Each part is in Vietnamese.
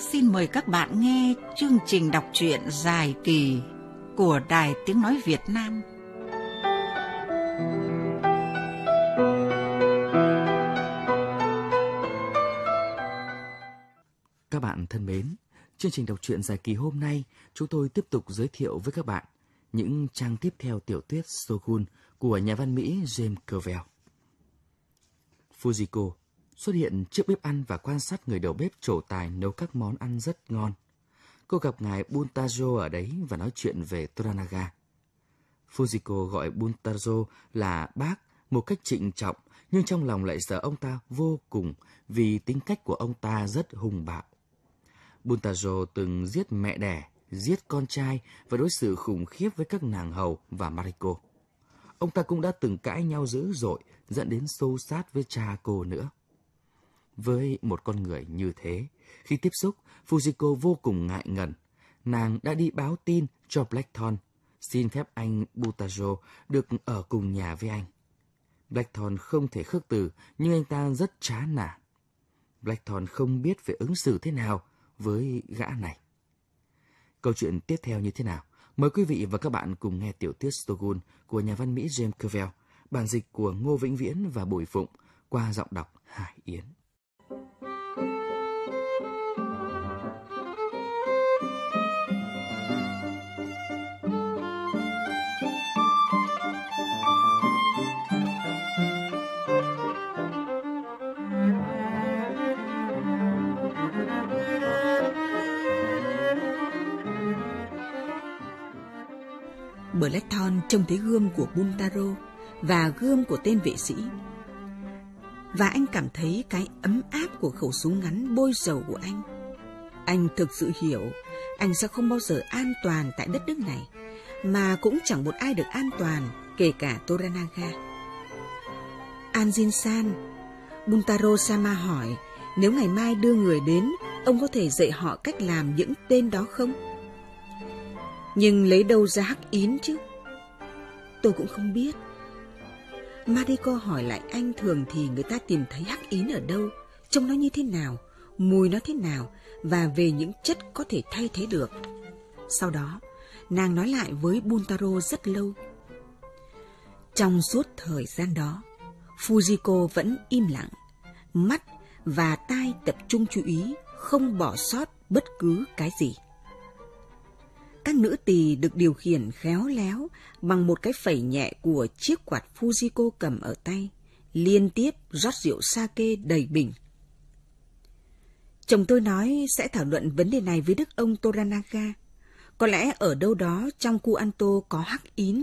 xin mời các bạn nghe chương trình đọc truyện dài kỳ của Đài Tiếng Nói Việt Nam. Các bạn thân mến, chương trình đọc truyện dài kỳ hôm nay chúng tôi tiếp tục giới thiệu với các bạn những trang tiếp theo tiểu thuyết Shogun của nhà văn Mỹ James Clavell. Fujiko xuất hiện trước bếp ăn và quan sát người đầu bếp trổ tài nấu các món ăn rất ngon. Cô gặp ngài Buntajo ở đấy và nói chuyện về Toranaga. Fujiko gọi Buntajo là bác một cách trịnh trọng, nhưng trong lòng lại sợ ông ta vô cùng vì tính cách của ông ta rất hùng bạo. Buntajo từng giết mẹ đẻ, giết con trai và đối xử khủng khiếp với các nàng hầu và Mariko. Ông ta cũng đã từng cãi nhau dữ dội, dẫn đến xô sát với cha cô nữa với một con người như thế. Khi tiếp xúc, Fujiko vô cùng ngại ngần. Nàng đã đi báo tin cho Blackthorn, xin phép anh Butajo được ở cùng nhà với anh. Blackthorn không thể khước từ, nhưng anh ta rất chán nản. Blackthorn không biết phải ứng xử thế nào với gã này. Câu chuyện tiếp theo như thế nào? Mời quý vị và các bạn cùng nghe tiểu thuyết Stogun của nhà văn Mỹ James Clavell, bản dịch của Ngô Vĩnh Viễn và Bùi Phụng qua giọng đọc Hải Yến. Blackthorn trông thấy gươm của Buntaro và gươm của tên vệ sĩ. Và anh cảm thấy cái ấm áp của khẩu súng ngắn bôi dầu của anh. Anh thực sự hiểu anh sẽ không bao giờ an toàn tại đất nước này, mà cũng chẳng một ai được an toàn, kể cả Toranaga. Anjin San, Buntaro Sama hỏi nếu ngày mai đưa người đến, ông có thể dạy họ cách làm những tên đó không? nhưng lấy đâu ra hắc yến chứ tôi cũng không biết Mariko hỏi lại anh thường thì người ta tìm thấy hắc yến ở đâu, trông nó như thế nào, mùi nó thế nào và về những chất có thể thay thế được. Sau đó, nàng nói lại với Buntaro rất lâu. Trong suốt thời gian đó, Fujiko vẫn im lặng, mắt và tai tập trung chú ý, không bỏ sót bất cứ cái gì các nữ tỳ được điều khiển khéo léo bằng một cái phẩy nhẹ của chiếc quạt Fujiko cầm ở tay, liên tiếp rót rượu sake đầy bình. Chồng tôi nói sẽ thảo luận vấn đề này với đức ông Toranaga. Có lẽ ở đâu đó trong khu Anto có hắc ín.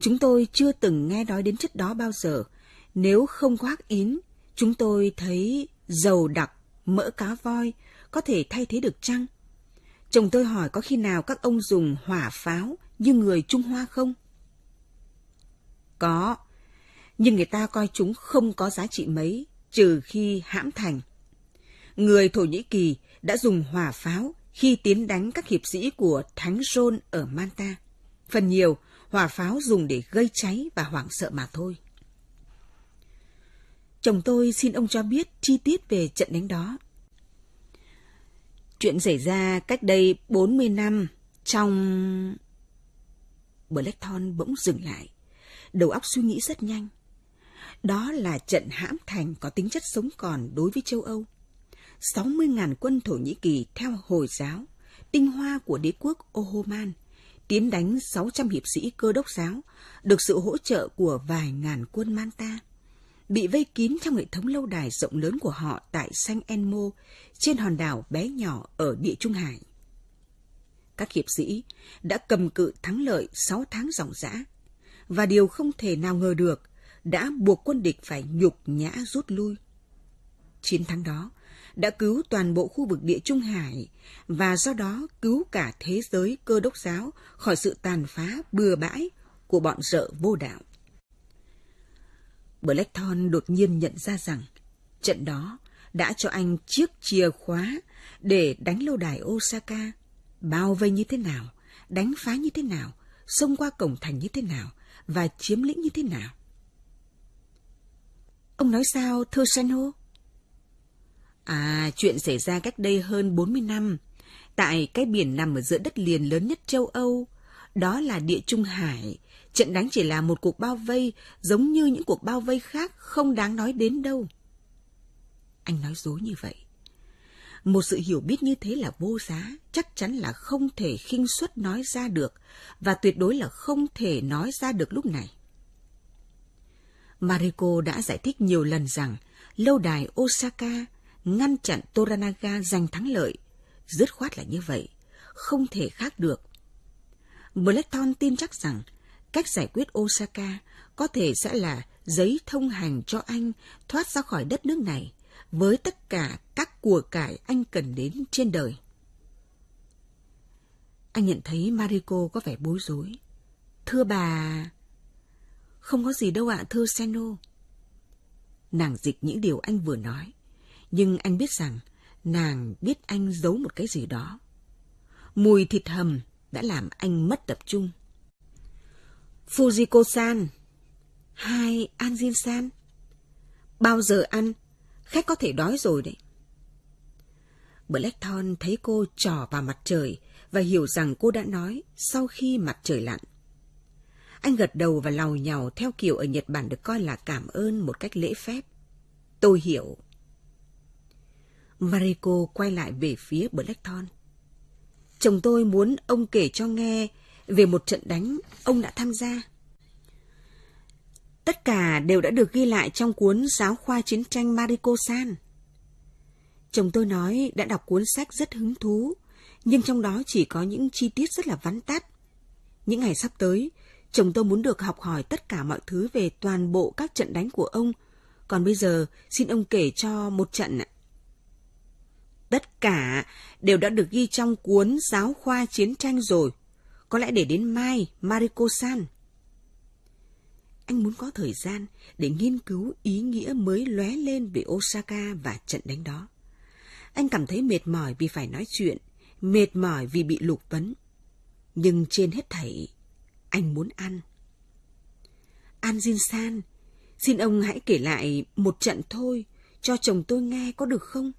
Chúng tôi chưa từng nghe nói đến chất đó bao giờ. Nếu không có hắc ín, chúng tôi thấy dầu đặc, mỡ cá voi có thể thay thế được chăng? Chồng tôi hỏi có khi nào các ông dùng hỏa pháo như người Trung Hoa không? Có, nhưng người ta coi chúng không có giá trị mấy, trừ khi hãm thành. Người Thổ Nhĩ Kỳ đã dùng hỏa pháo khi tiến đánh các hiệp sĩ của Thánh Rôn ở Manta. Phần nhiều, hỏa pháo dùng để gây cháy và hoảng sợ mà thôi. Chồng tôi xin ông cho biết chi tiết về trận đánh đó. Chuyện xảy ra cách đây 40 năm trong... Blackthorn bỗng dừng lại. Đầu óc suy nghĩ rất nhanh. Đó là trận hãm thành có tính chất sống còn đối với châu Âu. 60.000 quân Thổ Nhĩ Kỳ theo Hồi giáo, tinh hoa của đế quốc Oman, tiến đánh 600 hiệp sĩ cơ đốc giáo, được sự hỗ trợ của vài ngàn quân Manta bị vây kín trong hệ thống lâu đài rộng lớn của họ tại San Enmo, trên hòn đảo bé nhỏ ở địa Trung Hải. Các hiệp sĩ đã cầm cự thắng lợi 6 tháng dòng dã, và điều không thể nào ngờ được đã buộc quân địch phải nhục nhã rút lui. Chiến thắng đó đã cứu toàn bộ khu vực địa Trung Hải và do đó cứu cả thế giới cơ đốc giáo khỏi sự tàn phá bừa bãi của bọn rợ vô đạo. Blackthorn đột nhiên nhận ra rằng trận đó đã cho anh chiếc chìa khóa để đánh lâu đài Osaka, bao vây như thế nào, đánh phá như thế nào, xông qua cổng thành như thế nào và chiếm lĩnh như thế nào. Ông nói sao, thơ Senho? À, chuyện xảy ra cách đây hơn 40 năm, tại cái biển nằm ở giữa đất liền lớn nhất châu Âu, đó là địa Trung Hải, Trận đánh chỉ là một cuộc bao vây, giống như những cuộc bao vây khác không đáng nói đến đâu. Anh nói dối như vậy. Một sự hiểu biết như thế là vô giá, chắc chắn là không thể khinh suất nói ra được và tuyệt đối là không thể nói ra được lúc này. Mariko đã giải thích nhiều lần rằng lâu đài Osaka ngăn chặn Toranaga giành thắng lợi, dứt khoát là như vậy, không thể khác được. Blackton tin chắc rằng Cách giải quyết Osaka có thể sẽ là giấy thông hành cho anh thoát ra khỏi đất nước này với tất cả các của cải anh cần đến trên đời. Anh nhận thấy Mariko có vẻ bối rối. Thưa bà... Không có gì đâu ạ, à, thưa Seno. Nàng dịch những điều anh vừa nói, nhưng anh biết rằng nàng biết anh giấu một cái gì đó. Mùi thịt hầm đã làm anh mất tập trung. Fujiko-san. Hai Anjin-san. Bao giờ ăn? Khách có thể đói rồi đấy. Blackthorn thấy cô trò vào mặt trời và hiểu rằng cô đã nói sau khi mặt trời lặn. Anh gật đầu và làu nhào theo kiểu ở Nhật Bản được coi là cảm ơn một cách lễ phép. Tôi hiểu. Mariko quay lại về phía Blackthorn. Chồng tôi muốn ông kể cho nghe về một trận đánh ông đã tham gia. Tất cả đều đã được ghi lại trong cuốn Giáo khoa chiến tranh Mariko San. Chồng tôi nói đã đọc cuốn sách rất hứng thú, nhưng trong đó chỉ có những chi tiết rất là vắn tắt. Những ngày sắp tới, chồng tôi muốn được học hỏi tất cả mọi thứ về toàn bộ các trận đánh của ông. Còn bây giờ, xin ông kể cho một trận ạ. Tất cả đều đã được ghi trong cuốn Giáo khoa chiến tranh rồi. Có lẽ để đến mai, Mariko-san. Anh muốn có thời gian để nghiên cứu ý nghĩa mới lóe lên về Osaka và trận đánh đó. Anh cảm thấy mệt mỏi vì phải nói chuyện, mệt mỏi vì bị lục vấn. Nhưng trên hết thảy, anh muốn ăn. An Jin-san, xin ông hãy kể lại một trận thôi, cho chồng tôi nghe có được không?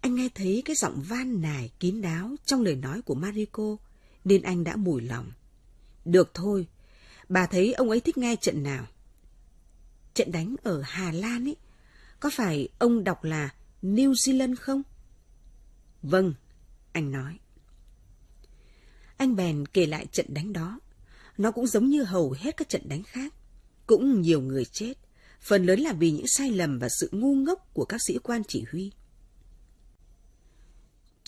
Anh nghe thấy cái giọng van nài kín đáo trong lời nói của Mariko, nên anh đã mùi lòng. Được thôi, bà thấy ông ấy thích nghe trận nào? Trận đánh ở Hà Lan ấy, có phải ông đọc là New Zealand không? Vâng, anh nói. Anh bèn kể lại trận đánh đó. Nó cũng giống như hầu hết các trận đánh khác. Cũng nhiều người chết, phần lớn là vì những sai lầm và sự ngu ngốc của các sĩ quan chỉ huy.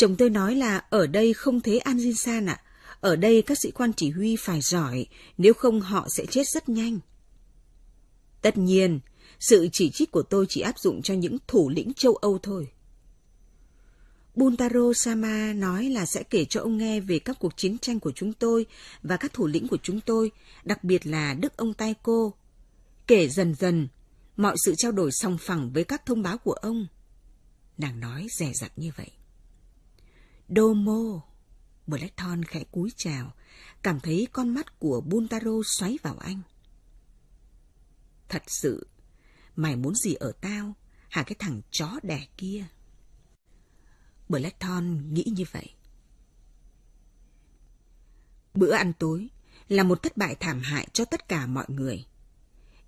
Chồng tôi nói là ở đây không thế An Jin San ạ. Ở đây các sĩ quan chỉ huy phải giỏi, nếu không họ sẽ chết rất nhanh. Tất nhiên, sự chỉ trích của tôi chỉ áp dụng cho những thủ lĩnh châu Âu thôi. Buntaro Sama nói là sẽ kể cho ông nghe về các cuộc chiến tranh của chúng tôi và các thủ lĩnh của chúng tôi, đặc biệt là Đức ông Tai Cô. Kể dần dần, mọi sự trao đổi song phẳng với các thông báo của ông. Nàng nói rẻ rặt như vậy. Đô mô! Blackthorn khẽ cúi chào, cảm thấy con mắt của Buntaro xoáy vào anh. Thật sự, mày muốn gì ở tao, hả cái thằng chó đẻ kia? Blackthorn nghĩ như vậy. Bữa ăn tối là một thất bại thảm hại cho tất cả mọi người.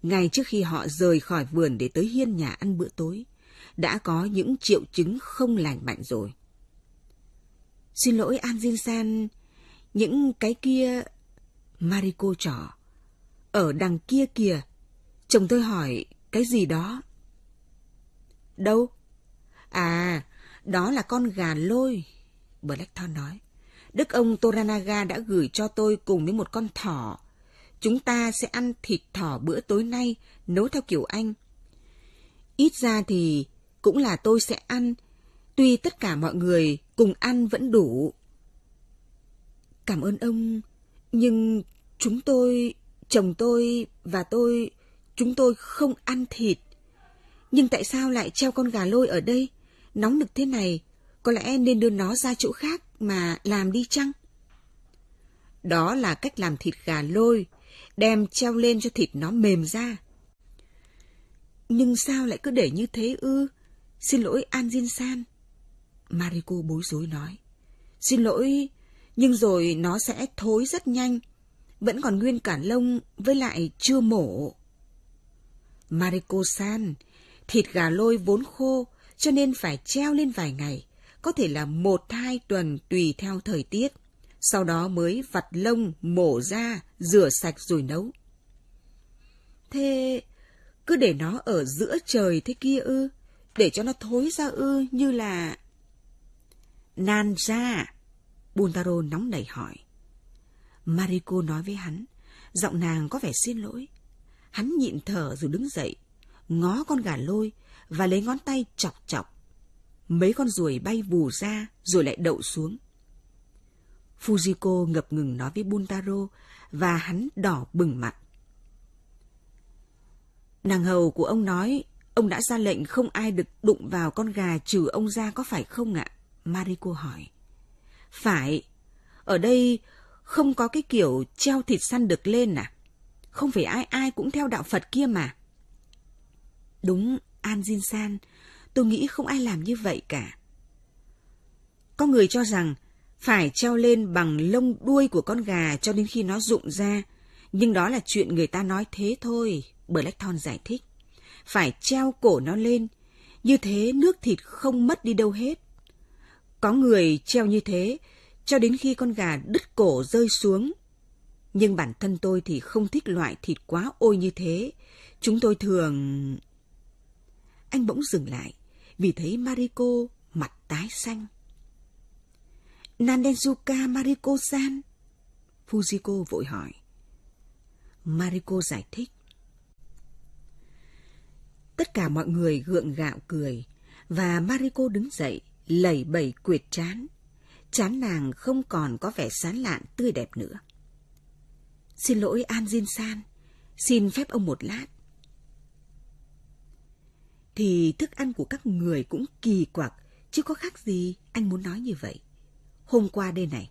Ngay trước khi họ rời khỏi vườn để tới hiên nhà ăn bữa tối, đã có những triệu chứng không lành mạnh rồi Xin lỗi An Jin San, những cái kia... Mariko trỏ. Ở đằng kia kìa, chồng tôi hỏi cái gì đó. Đâu? À, đó là con gà lôi, Blackthorn nói. Đức ông Toranaga đã gửi cho tôi cùng với một con thỏ. Chúng ta sẽ ăn thịt thỏ bữa tối nay, nấu theo kiểu Anh. Ít ra thì cũng là tôi sẽ ăn, tuy tất cả mọi người cùng ăn vẫn đủ. Cảm ơn ông, nhưng chúng tôi, chồng tôi và tôi, chúng tôi không ăn thịt. Nhưng tại sao lại treo con gà lôi ở đây? Nóng nực thế này, có lẽ nên đưa nó ra chỗ khác mà làm đi chăng? Đó là cách làm thịt gà lôi, đem treo lên cho thịt nó mềm ra. Nhưng sao lại cứ để như thế ư? Xin lỗi An Diên San. Mariko bối rối nói. Xin lỗi, nhưng rồi nó sẽ thối rất nhanh. Vẫn còn nguyên cả lông với lại chưa mổ. Mariko-san, thịt gà lôi vốn khô cho nên phải treo lên vài ngày, có thể là một hai tuần tùy theo thời tiết. Sau đó mới vặt lông, mổ ra, rửa sạch rồi nấu. Thế cứ để nó ở giữa trời thế kia ư, để cho nó thối ra ư như là Nan ra! Buntaro nóng nảy hỏi. Mariko nói với hắn, giọng nàng có vẻ xin lỗi. Hắn nhịn thở rồi đứng dậy, ngó con gà lôi và lấy ngón tay chọc chọc. Mấy con ruồi bay vù ra rồi lại đậu xuống. Fujiko ngập ngừng nói với Buntaro và hắn đỏ bừng mặt. Nàng hầu của ông nói ông đã ra lệnh không ai được đụng vào con gà trừ ông ra có phải không ạ? Mariko hỏi. Phải, ở đây không có cái kiểu treo thịt săn được lên à? Không phải ai ai cũng theo đạo Phật kia mà. Đúng, An Jin San, tôi nghĩ không ai làm như vậy cả. Có người cho rằng phải treo lên bằng lông đuôi của con gà cho đến khi nó rụng ra, nhưng đó là chuyện người ta nói thế thôi, Blackthorn giải thích. Phải treo cổ nó lên, như thế nước thịt không mất đi đâu hết. Có người treo như thế cho đến khi con gà đứt cổ rơi xuống. Nhưng bản thân tôi thì không thích loại thịt quá ôi như thế. Chúng tôi thường... Anh bỗng dừng lại vì thấy Mariko mặt tái xanh. Nandenzuka Mariko-san? Fujiko vội hỏi. Mariko giải thích. Tất cả mọi người gượng gạo cười và Mariko đứng dậy lẩy bẩy quyệt chán. Chán nàng không còn có vẻ sán lạn tươi đẹp nữa. Xin lỗi An Jin San, xin phép ông một lát. Thì thức ăn của các người cũng kỳ quặc, chứ có khác gì anh muốn nói như vậy. Hôm qua đây này,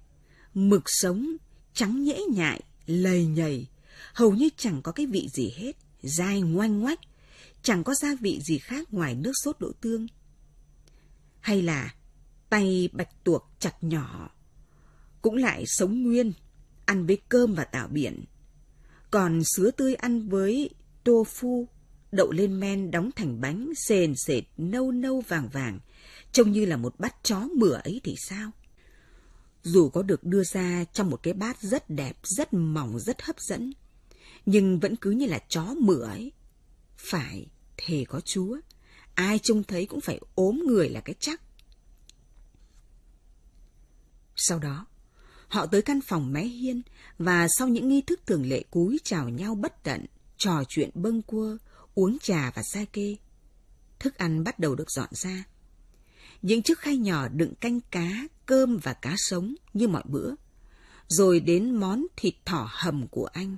mực sống, trắng nhễ nhại, lầy nhầy, hầu như chẳng có cái vị gì hết, dai ngoanh ngoách, chẳng có gia vị gì khác ngoài nước sốt đỗ tương hay là tay bạch tuộc chặt nhỏ, cũng lại sống nguyên, ăn với cơm và tảo biển. Còn sứa tươi ăn với tô phu, đậu lên men đóng thành bánh sền sệt nâu nâu vàng vàng, trông như là một bát chó mửa ấy thì sao? Dù có được đưa ra trong một cái bát rất đẹp, rất mỏng, rất hấp dẫn, nhưng vẫn cứ như là chó mửa ấy. Phải, thề có Chúa, ai trông thấy cũng phải ốm người là cái chắc. Sau đó, họ tới căn phòng mé hiên và sau những nghi thức thường lệ cúi chào nhau bất tận, trò chuyện bâng quơ, uống trà và kê. Thức ăn bắt đầu được dọn ra. Những chiếc khay nhỏ đựng canh cá, cơm và cá sống như mọi bữa, rồi đến món thịt thỏ hầm của anh.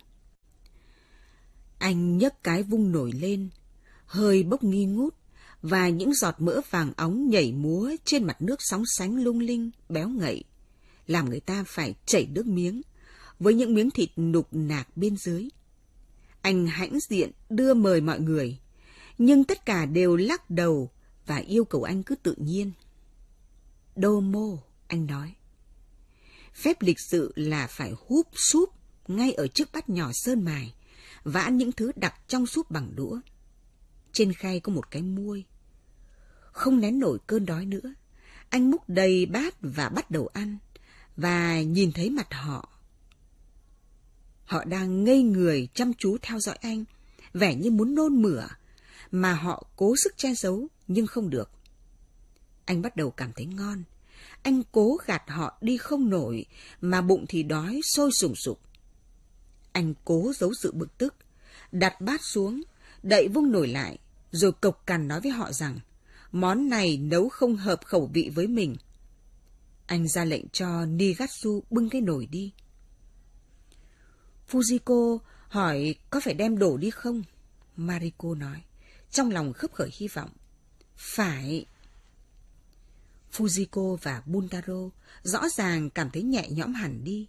Anh nhấc cái vung nổi lên, hơi bốc nghi ngút, và những giọt mỡ vàng óng nhảy múa trên mặt nước sóng sánh lung linh, béo ngậy, làm người ta phải chảy nước miếng, với những miếng thịt nục nạc bên dưới. Anh hãnh diện đưa mời mọi người, nhưng tất cả đều lắc đầu và yêu cầu anh cứ tự nhiên. Đô mô, anh nói. Phép lịch sự là phải húp súp ngay ở trước bát nhỏ sơn mài, và ăn những thứ đặc trong súp bằng đũa. Trên khay có một cái muôi, không nén nổi cơn đói nữa, anh múc đầy bát và bắt đầu ăn, và nhìn thấy mặt họ. Họ đang ngây người chăm chú theo dõi anh, vẻ như muốn nôn mửa, mà họ cố sức che giấu nhưng không được. Anh bắt đầu cảm thấy ngon. Anh cố gạt họ đi không nổi, mà bụng thì đói sôi sùng sục. Anh cố giấu sự bực tức, đặt bát xuống, đậy vung nổi lại, rồi cộc cằn nói với họ rằng món này nấu không hợp khẩu vị với mình. Anh ra lệnh cho Nigatsu bưng cái nồi đi. Fujiko hỏi có phải đem đổ đi không? Mariko nói, trong lòng khấp khởi hy vọng. Phải. Fujiko và Buntaro rõ ràng cảm thấy nhẹ nhõm hẳn đi.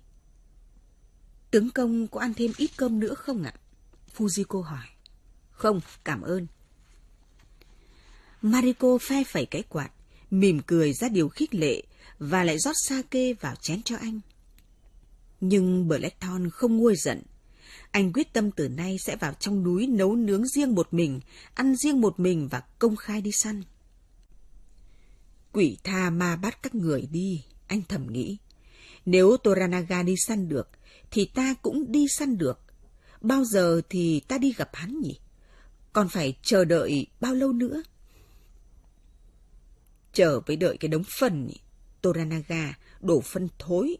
Tướng công có ăn thêm ít cơm nữa không ạ? Fujiko hỏi. Không, cảm ơn. Mariko phe phẩy cái quạt, mỉm cười ra điều khích lệ và lại rót sake vào chén cho anh. Nhưng Blackthorn không nguôi giận. Anh quyết tâm từ nay sẽ vào trong núi nấu nướng riêng một mình, ăn riêng một mình và công khai đi săn. Quỷ tha ma bắt các người đi, anh thầm nghĩ. Nếu Toranaga đi săn được, thì ta cũng đi săn được. Bao giờ thì ta đi gặp hắn nhỉ? Còn phải chờ đợi bao lâu nữa? Chờ với đợi cái đống phần, Toranaga đổ phân thối.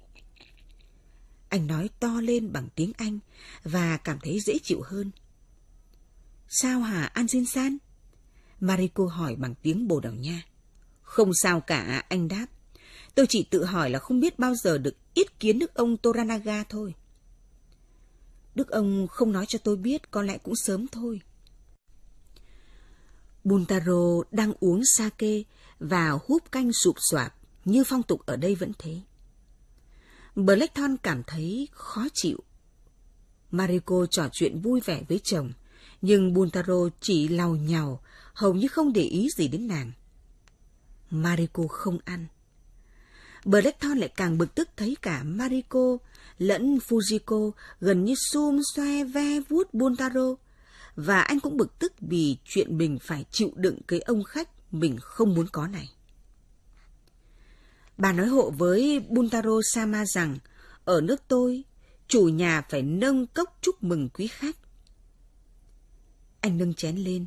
Anh nói to lên bằng tiếng Anh và cảm thấy dễ chịu hơn. Sao hả Anjin-san? Mariko hỏi bằng tiếng Bồ Đào Nha. Không sao cả, anh đáp. Tôi chỉ tự hỏi là không biết bao giờ được ít kiến Đức ông Toranaga thôi. Đức ông không nói cho tôi biết, có lẽ cũng sớm thôi. Buntaro đang uống sake và húp canh sụp soạp như phong tục ở đây vẫn thế. Blackthorn cảm thấy khó chịu. Mariko trò chuyện vui vẻ với chồng, nhưng Buntaro chỉ lau nhào, hầu như không để ý gì đến nàng. Mariko không ăn. Blackthorn lại càng bực tức thấy cả Mariko lẫn Fujiko gần như sum xoe ve vuốt Buntaro, và anh cũng bực tức vì chuyện mình phải chịu đựng cái ông khách mình không muốn có này. Bà nói hộ với Buntaro Sama rằng, ở nước tôi, chủ nhà phải nâng cốc chúc mừng quý khách. Anh nâng chén lên,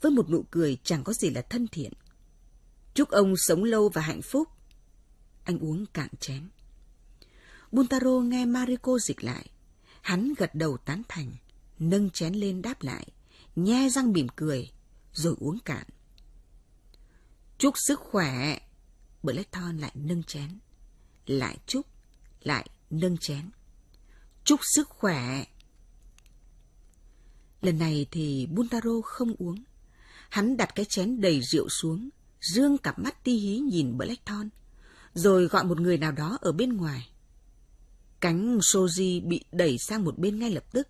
với một nụ cười chẳng có gì là thân thiện. Chúc ông sống lâu và hạnh phúc. Anh uống cạn chén. Buntaro nghe Mariko dịch lại. Hắn gật đầu tán thành, nâng chén lên đáp lại, nhe răng mỉm cười, rồi uống cạn. Chúc sức khỏe. Blackthorn lại nâng chén. Lại chúc, lại nâng chén. Chúc sức khỏe. Lần này thì Buntaro không uống. Hắn đặt cái chén đầy rượu xuống, dương cặp mắt ti hí nhìn Blackthorn, rồi gọi một người nào đó ở bên ngoài. Cánh Soji bị đẩy sang một bên ngay lập tức.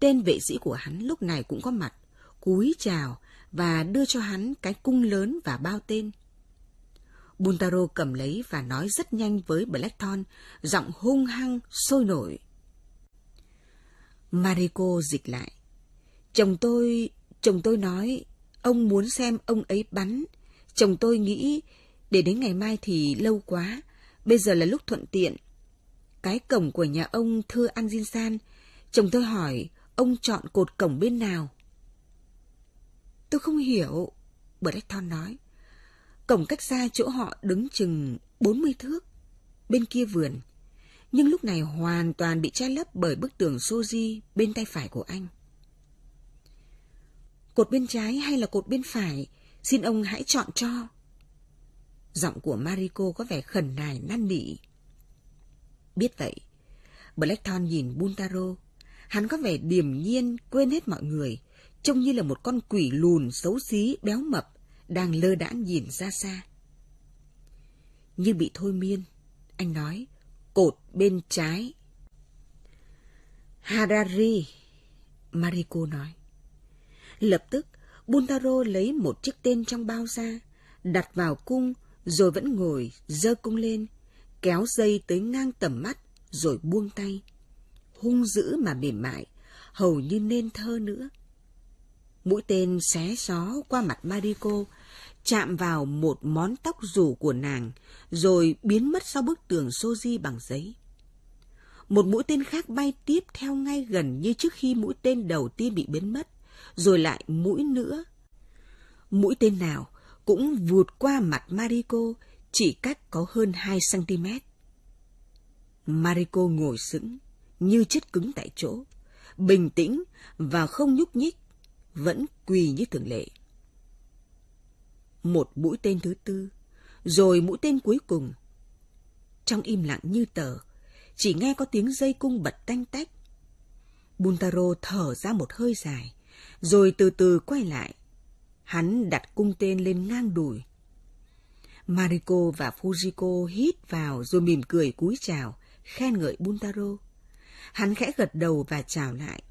Tên vệ sĩ của hắn lúc này cũng có mặt, cúi chào và đưa cho hắn cái cung lớn và bao tên. Buntaro cầm lấy và nói rất nhanh với Blackthorn, giọng hung hăng, sôi nổi. Mariko dịch lại. Chồng tôi, chồng tôi nói, ông muốn xem ông ấy bắn. Chồng tôi nghĩ, để đến ngày mai thì lâu quá, bây giờ là lúc thuận tiện. Cái cổng của nhà ông thưa Anjin San, chồng tôi hỏi, ông chọn cột cổng bên nào? Tôi không hiểu. Breton nói. Cổng cách xa chỗ họ đứng chừng 40 thước. Bên kia vườn. Nhưng lúc này hoàn toàn bị che lấp bởi bức tường Soji bên tay phải của anh. Cột bên trái hay là cột bên phải? Xin ông hãy chọn cho. Giọng của Mariko có vẻ khẩn nài năn nỉ. Biết vậy, Blackthorn nhìn Buntaro. Hắn có vẻ điềm nhiên, quên hết mọi người trông như là một con quỷ lùn xấu xí béo mập đang lơ đãng nhìn ra xa. Như bị thôi miên, anh nói, cột bên trái. Harari, Mariko nói. Lập tức, Buntaro lấy một chiếc tên trong bao ra, đặt vào cung, rồi vẫn ngồi, dơ cung lên, kéo dây tới ngang tầm mắt, rồi buông tay. Hung dữ mà mềm mại, hầu như nên thơ nữa mũi tên xé gió qua mặt Mariko, chạm vào một món tóc rủ của nàng, rồi biến mất sau bức tường Soji bằng giấy. Một mũi tên khác bay tiếp theo ngay gần như trước khi mũi tên đầu tiên bị biến mất, rồi lại mũi nữa. Mũi tên nào cũng vụt qua mặt Mariko, chỉ cách có hơn 2cm. Mariko ngồi sững, như chết cứng tại chỗ, bình tĩnh và không nhúc nhích vẫn quỳ như thường lệ. Một mũi tên thứ tư, rồi mũi tên cuối cùng. Trong im lặng như tờ, chỉ nghe có tiếng dây cung bật tanh tách. Buntaro thở ra một hơi dài, rồi từ từ quay lại. Hắn đặt cung tên lên ngang đùi. Mariko và Fujiko hít vào rồi mỉm cười cúi chào, khen ngợi Buntaro. Hắn khẽ gật đầu và chào lại.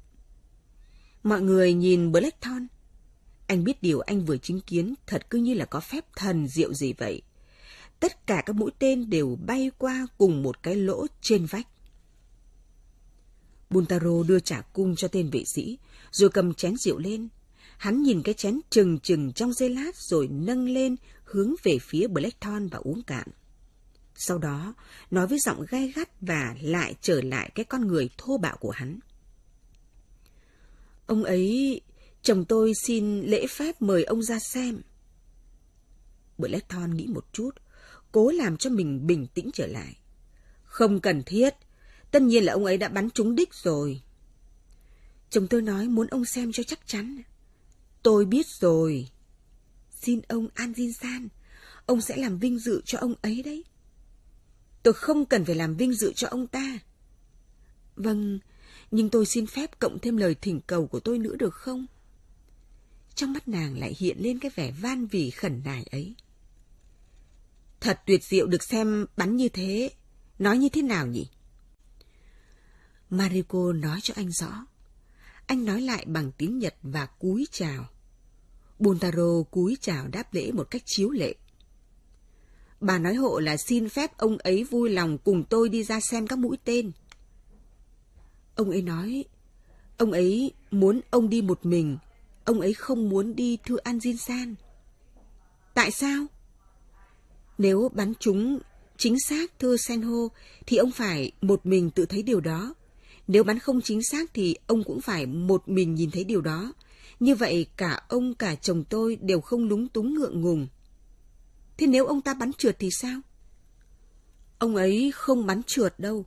Mọi người nhìn Blackthorn. Anh biết điều anh vừa chứng kiến thật cứ như là có phép thần diệu gì vậy. Tất cả các mũi tên đều bay qua cùng một cái lỗ trên vách. Buntaro đưa trả cung cho tên vệ sĩ, rồi cầm chén rượu lên. Hắn nhìn cái chén trừng trừng trong giây lát rồi nâng lên hướng về phía Blackthorn và uống cạn. Sau đó, nói với giọng gai gắt và lại trở lại cái con người thô bạo của hắn. Ông ấy, chồng tôi xin lễ phép mời ông ra xem. Blackthorn nghĩ một chút, cố làm cho mình bình tĩnh trở lại. Không cần thiết, tất nhiên là ông ấy đã bắn trúng đích rồi. Chồng tôi nói muốn ông xem cho chắc chắn. Tôi biết rồi. Xin ông An Jin San, ông sẽ làm vinh dự cho ông ấy đấy. Tôi không cần phải làm vinh dự cho ông ta. Vâng, nhưng tôi xin phép cộng thêm lời thỉnh cầu của tôi nữa được không? Trong mắt nàng lại hiện lên cái vẻ van vỉ khẩn nài ấy. Thật tuyệt diệu được xem bắn như thế. Nói như thế nào nhỉ? Mariko nói cho anh rõ. Anh nói lại bằng tiếng Nhật và cúi chào. Buntaro cúi chào đáp lễ một cách chiếu lệ. Bà nói hộ là xin phép ông ấy vui lòng cùng tôi đi ra xem các mũi tên. Ông ấy nói, ông ấy muốn ông đi một mình, ông ấy không muốn đi thư an Jin San. Tại sao? Nếu bắn chúng chính xác thư Senho thì ông phải một mình tự thấy điều đó. Nếu bắn không chính xác thì ông cũng phải một mình nhìn thấy điều đó. Như vậy cả ông cả chồng tôi đều không lúng túng ngượng ngùng. Thế nếu ông ta bắn trượt thì sao? Ông ấy không bắn trượt đâu,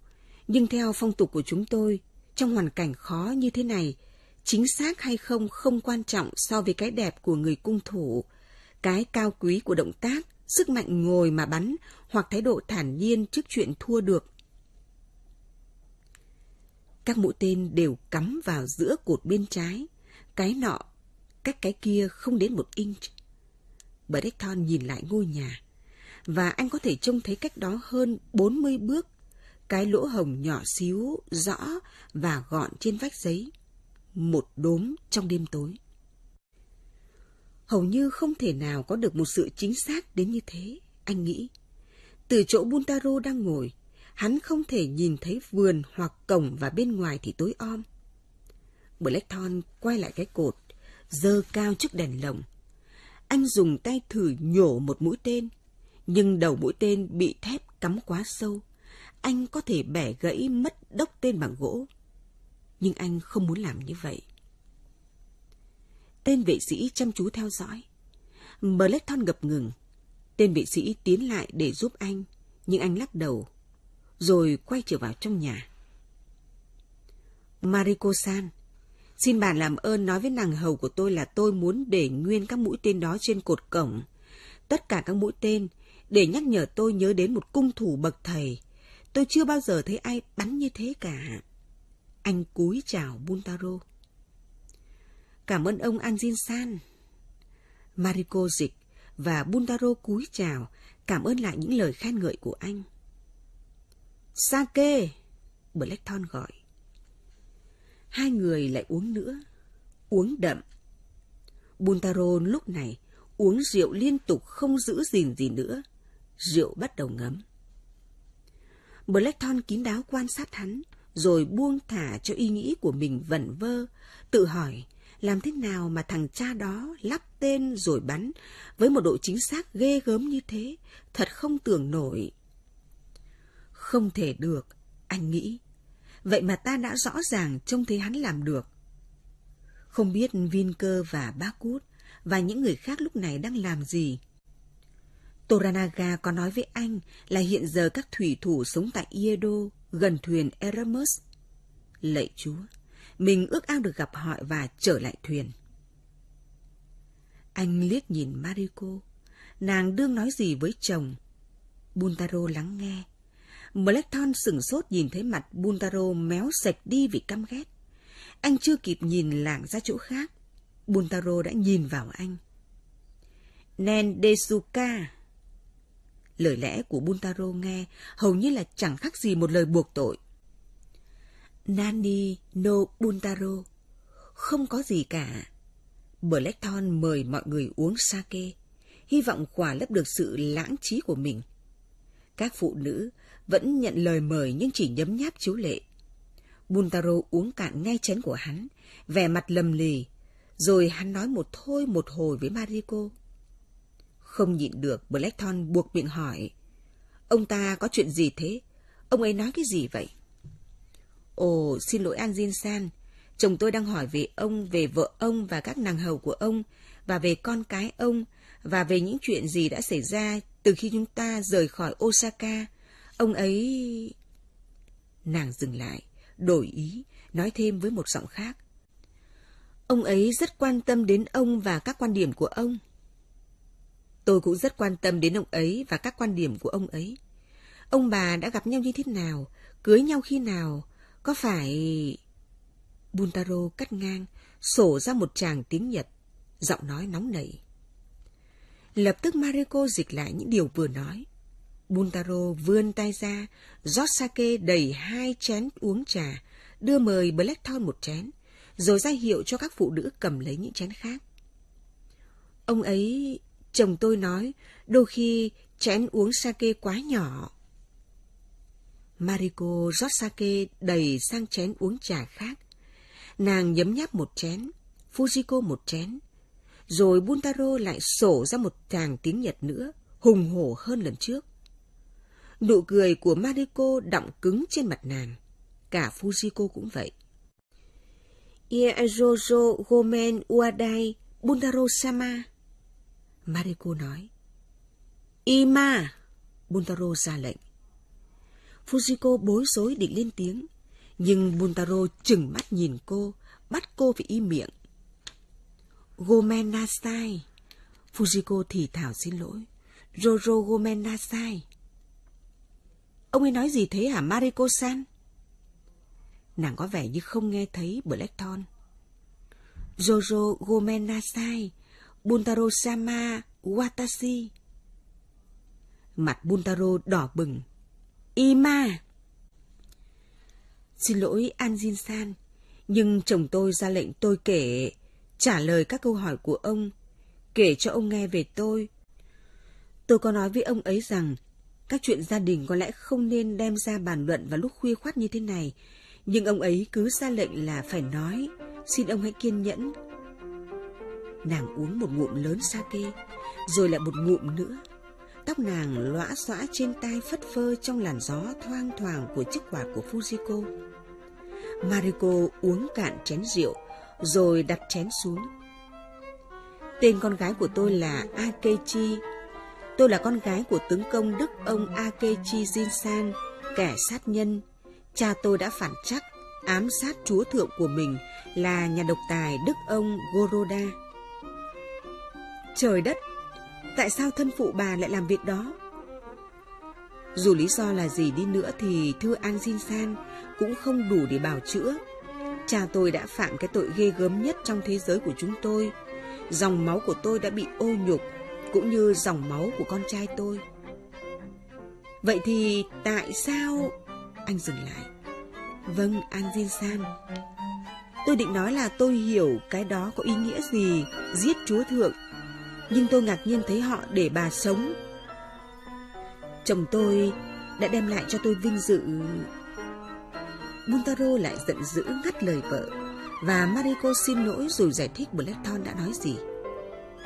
nhưng theo phong tục của chúng tôi, trong hoàn cảnh khó như thế này, chính xác hay không không quan trọng so với cái đẹp của người cung thủ, cái cao quý của động tác, sức mạnh ngồi mà bắn hoặc thái độ thản nhiên trước chuyện thua được. Các mũi tên đều cắm vào giữa cột bên trái, cái nọ, cách cái kia không đến một inch. Berechthon nhìn lại ngôi nhà, và anh có thể trông thấy cách đó hơn 40 bước cái lỗ hồng nhỏ xíu, rõ và gọn trên vách giấy. Một đốm trong đêm tối. Hầu như không thể nào có được một sự chính xác đến như thế, anh nghĩ. Từ chỗ Buntaro đang ngồi, hắn không thể nhìn thấy vườn hoặc cổng và bên ngoài thì tối om. Blackthorn quay lại cái cột, dơ cao trước đèn lồng. Anh dùng tay thử nhổ một mũi tên, nhưng đầu mũi tên bị thép cắm quá sâu, anh có thể bẻ gãy mất đốc tên bằng gỗ. Nhưng anh không muốn làm như vậy. Tên vệ sĩ chăm chú theo dõi. Blackthorn ngập ngừng. Tên vệ sĩ tiến lại để giúp anh, nhưng anh lắc đầu, rồi quay trở vào trong nhà. Mariko-san, xin bạn làm ơn nói với nàng hầu của tôi là tôi muốn để nguyên các mũi tên đó trên cột cổng. Tất cả các mũi tên để nhắc nhở tôi nhớ đến một cung thủ bậc thầy Tôi chưa bao giờ thấy ai bắn như thế cả. Anh cúi chào Buntaro. Cảm ơn ông Anjin-san. Mariko dịch và Buntaro cúi chào, cảm ơn lại những lời khen ngợi của anh. Sake! Blackthorn gọi. Hai người lại uống nữa, uống đậm. Buntaro lúc này uống rượu liên tục không giữ gìn gì nữa, rượu bắt đầu ngấm. Blackthorn kín đáo quan sát hắn, rồi buông thả cho ý nghĩ của mình vẩn vơ, tự hỏi làm thế nào mà thằng cha đó lắp tên rồi bắn với một độ chính xác ghê gớm như thế, thật không tưởng nổi. Không thể được, anh nghĩ. Vậy mà ta đã rõ ràng trông thấy hắn làm được. Không biết Vinker và Bakut và những người khác lúc này đang làm gì. Toranaga có nói với anh là hiện giờ các thủy thủ sống tại Iedo, gần thuyền Eramus. Lạy Chúa, mình ước ao được gặp họ và trở lại thuyền. Anh liếc nhìn Mariko. Nàng đương nói gì với chồng. Buntaro lắng nghe. Blackthorn sửng sốt nhìn thấy mặt Buntaro méo sạch đi vì căm ghét. Anh chưa kịp nhìn lảng ra chỗ khác. Buntaro đã nhìn vào anh. Nen Desuka. Lời lẽ của Buntaro nghe hầu như là chẳng khác gì một lời buộc tội. Nani no Buntaro. Không có gì cả. Blackthorn mời mọi người uống sake, hy vọng khỏa lấp được sự lãng trí của mình. Các phụ nữ vẫn nhận lời mời nhưng chỉ nhấm nháp chiếu lệ. Buntaro uống cạn ngay chén của hắn, vẻ mặt lầm lì, rồi hắn nói một thôi một hồi với Mariko. Không nhịn được, Blackthorn buộc miệng hỏi. Ông ta có chuyện gì thế? Ông ấy nói cái gì vậy? Ồ, xin lỗi An San. Chồng tôi đang hỏi về ông, về vợ ông và các nàng hầu của ông, và về con cái ông, và về những chuyện gì đã xảy ra từ khi chúng ta rời khỏi Osaka. Ông ấy... Nàng dừng lại, đổi ý, nói thêm với một giọng khác. Ông ấy rất quan tâm đến ông và các quan điểm của ông. Tôi cũng rất quan tâm đến ông ấy và các quan điểm của ông ấy. Ông bà đã gặp nhau như thế nào, cưới nhau khi nào, có phải... Buntaro cắt ngang, sổ ra một chàng tiếng Nhật, giọng nói nóng nảy. Lập tức Mariko dịch lại những điều vừa nói. Buntaro vươn tay ra, rót sake đầy hai chén uống trà, đưa mời Blackthorn một chén, rồi ra hiệu cho các phụ nữ cầm lấy những chén khác. Ông ấy Chồng tôi nói, đôi khi chén uống sake quá nhỏ. Mariko rót sake đầy sang chén uống trà khác. Nàng nhấm nháp một chén, Fujiko một chén. Rồi Buntaro lại sổ ra một tràng tiếng Nhật nữa, hùng hổ hơn lần trước. Nụ cười của Mariko đọng cứng trên mặt nàng. Cả Fujiko cũng vậy. Iejojo Gomen Uadai Buntaro Sama Mariko nói. Ima! Buntaro ra lệnh. Fujiko bối rối định lên tiếng, nhưng Buntaro chừng mắt nhìn cô, bắt cô phải im miệng. Gomen nasai. Fujiko thì thảo xin lỗi. Roro gomen nasai. Ông ấy nói gì thế hả Mariko-san? Nàng có vẻ như không nghe thấy Blackthorn. Roro gomen nasai. Buntaro Sama Watashi. Mặt Buntaro đỏ bừng. Ima! Xin lỗi Anjin San, nhưng chồng tôi ra lệnh tôi kể, trả lời các câu hỏi của ông, kể cho ông nghe về tôi. Tôi có nói với ông ấy rằng các chuyện gia đình có lẽ không nên đem ra bàn luận vào lúc khuya khoát như thế này, nhưng ông ấy cứ ra lệnh là phải nói. Xin ông hãy kiên nhẫn, Nàng uống một ngụm lớn sake, rồi lại một ngụm nữa. Tóc nàng lõa xõa trên tai phất phơ trong làn gió thoang thoảng của chiếc quạt của Fujiko. Mariko uống cạn chén rượu, rồi đặt chén xuống. Tên con gái của tôi là Akechi. Tôi là con gái của tướng công Đức ông Akechi Jinsan, kẻ sát nhân. Cha tôi đã phản chắc ám sát chúa thượng của mình là nhà độc tài Đức ông Goroda. Trời đất, tại sao thân phụ bà lại làm việc đó? Dù lý do là gì đi nữa thì Thư An Jin San cũng không đủ để bảo chữa. Cha tôi đã phạm cái tội ghê gớm nhất trong thế giới của chúng tôi. Dòng máu của tôi đã bị ô nhục, cũng như dòng máu của con trai tôi. Vậy thì tại sao... Anh dừng lại. Vâng, An Jin San. Tôi định nói là tôi hiểu cái đó có ý nghĩa gì, giết chúa thượng nhưng tôi ngạc nhiên thấy họ để bà sống. Chồng tôi đã đem lại cho tôi vinh dự. Montaro lại giận dữ ngắt lời vợ và Mariko xin lỗi rồi giải thích Blackthorn đã nói gì.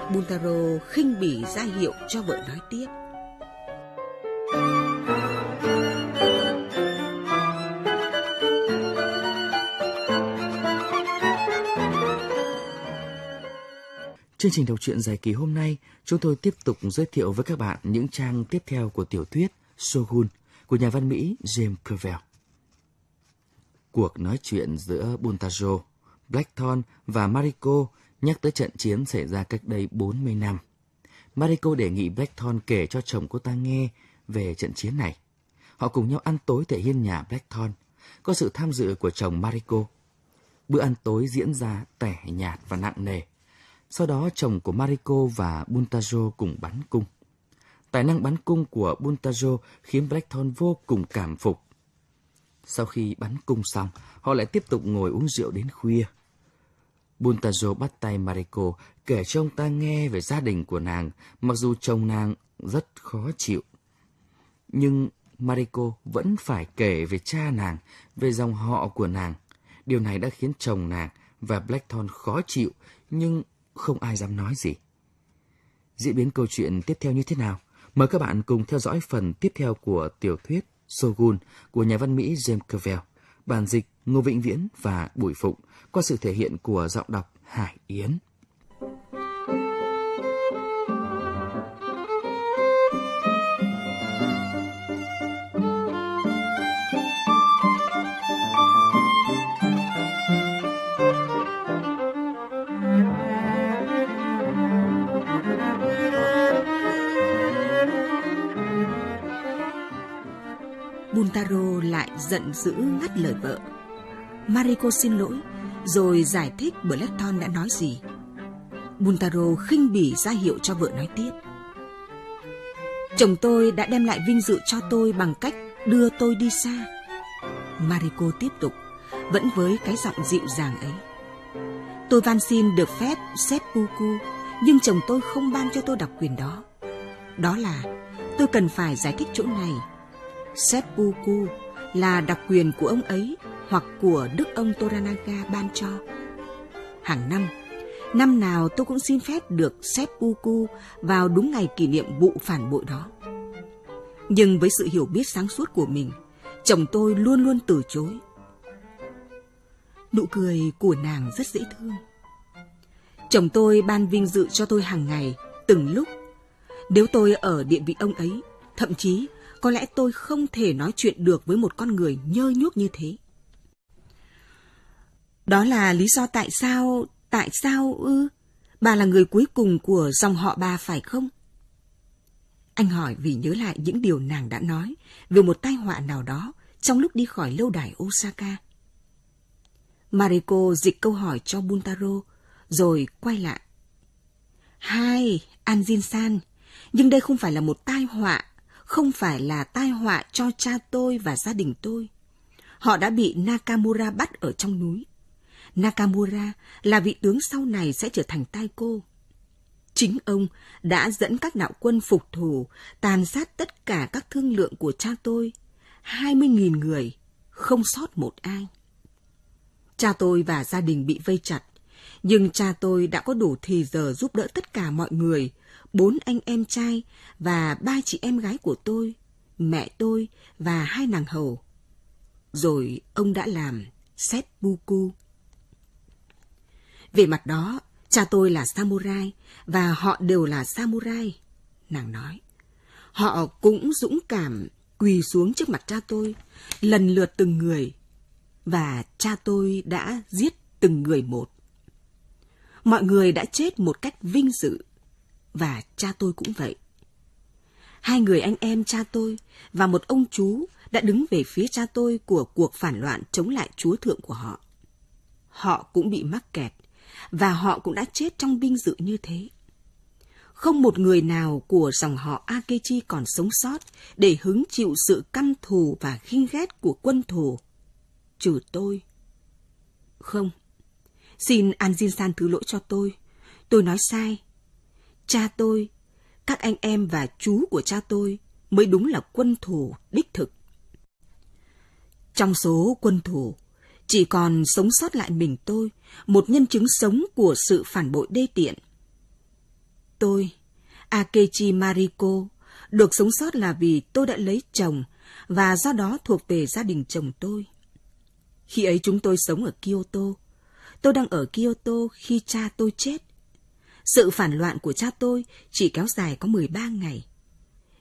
Montaro khinh bỉ ra hiệu cho vợ nói tiếp. Chương trình đọc truyện dài kỳ hôm nay, chúng tôi tiếp tục giới thiệu với các bạn những trang tiếp theo của tiểu thuyết Shogun của nhà văn Mỹ James Clavell. Cuộc nói chuyện giữa Buntajo, Blackthorn và Mariko nhắc tới trận chiến xảy ra cách đây 40 năm. Mariko đề nghị Blackthorn kể cho chồng cô ta nghe về trận chiến này. Họ cùng nhau ăn tối tại hiên nhà Blackthorn, có sự tham dự của chồng Mariko. Bữa ăn tối diễn ra tẻ nhạt và nặng nề sau đó chồng của Mariko và Buntajo cùng bắn cung. Tài năng bắn cung của Buntajo khiến Blackthorn vô cùng cảm phục. Sau khi bắn cung xong, họ lại tiếp tục ngồi uống rượu đến khuya. Buntajo bắt tay Mariko kể cho ông ta nghe về gia đình của nàng, mặc dù chồng nàng rất khó chịu. Nhưng Mariko vẫn phải kể về cha nàng, về dòng họ của nàng. Điều này đã khiến chồng nàng và Blackthorn khó chịu, nhưng không ai dám nói gì. Diễn biến câu chuyện tiếp theo như thế nào? Mời các bạn cùng theo dõi phần tiếp theo của tiểu thuyết Shogun của nhà văn Mỹ James Clavell, bản dịch Ngô Vĩnh Viễn và Bùi Phụng qua sự thể hiện của giọng đọc Hải Yến. Thank you. Buntaro lại giận dữ ngắt lời vợ. Mariko xin lỗi, rồi giải thích Blackthorn đã nói gì. Buntaro khinh bỉ ra hiệu cho vợ nói tiếp. Chồng tôi đã đem lại vinh dự cho tôi bằng cách đưa tôi đi xa. Mariko tiếp tục, vẫn với cái giọng dịu dàng ấy. Tôi van xin được phép xếp seppuku, nhưng chồng tôi không ban cho tôi đặc quyền đó. Đó là tôi cần phải giải thích chỗ này seppuku là đặc quyền của ông ấy hoặc của đức ông Toranaga ban cho. Hàng năm, năm nào tôi cũng xin phép được seppuku vào đúng ngày kỷ niệm vụ phản bội đó. Nhưng với sự hiểu biết sáng suốt của mình, chồng tôi luôn luôn từ chối. Nụ cười của nàng rất dễ thương. Chồng tôi ban vinh dự cho tôi hàng ngày, từng lúc. Nếu tôi ở điện vị ông ấy, thậm chí có lẽ tôi không thể nói chuyện được với một con người nhơ nhuốc như thế. Đó là lý do tại sao, tại sao ư, bà là người cuối cùng của dòng họ bà phải không? Anh hỏi vì nhớ lại những điều nàng đã nói về một tai họa nào đó trong lúc đi khỏi lâu đài Osaka. Mariko dịch câu hỏi cho Buntaro, rồi quay lại. Hai, Anjin-san, nhưng đây không phải là một tai họa không phải là tai họa cho cha tôi và gia đình tôi. Họ đã bị Nakamura bắt ở trong núi. Nakamura là vị tướng sau này sẽ trở thành tai cô. Chính ông đã dẫn các đạo quân phục thù tàn sát tất cả các thương lượng của cha tôi, 20.000 người, không sót một ai. Cha tôi và gia đình bị vây chặt, nhưng cha tôi đã có đủ thì giờ giúp đỡ tất cả mọi người – bốn anh em trai và ba chị em gái của tôi, mẹ tôi và hai nàng hầu. Rồi ông đã làm xét buku. Về mặt đó, cha tôi là samurai và họ đều là samurai, nàng nói. Họ cũng dũng cảm quỳ xuống trước mặt cha tôi, lần lượt từng người, và cha tôi đã giết từng người một. Mọi người đã chết một cách vinh dự và cha tôi cũng vậy. Hai người anh em cha tôi và một ông chú đã đứng về phía cha tôi của cuộc phản loạn chống lại chúa thượng của họ. Họ cũng bị mắc kẹt và họ cũng đã chết trong binh dự như thế. Không một người nào của dòng họ Akechi còn sống sót để hứng chịu sự căm thù và khinh ghét của quân thù, trừ tôi. Không, xin Anjin San thứ lỗi cho tôi. Tôi nói sai cha tôi, các anh em và chú của cha tôi mới đúng là quân thủ đích thực. Trong số quân thủ chỉ còn sống sót lại mình tôi, một nhân chứng sống của sự phản bội đê tiện. Tôi, Akechi Mariko, được sống sót là vì tôi đã lấy chồng và do đó thuộc về gia đình chồng tôi. Khi ấy chúng tôi sống ở Kyoto. Tôi đang ở Kyoto khi cha tôi chết sự phản loạn của cha tôi chỉ kéo dài có 13 ngày.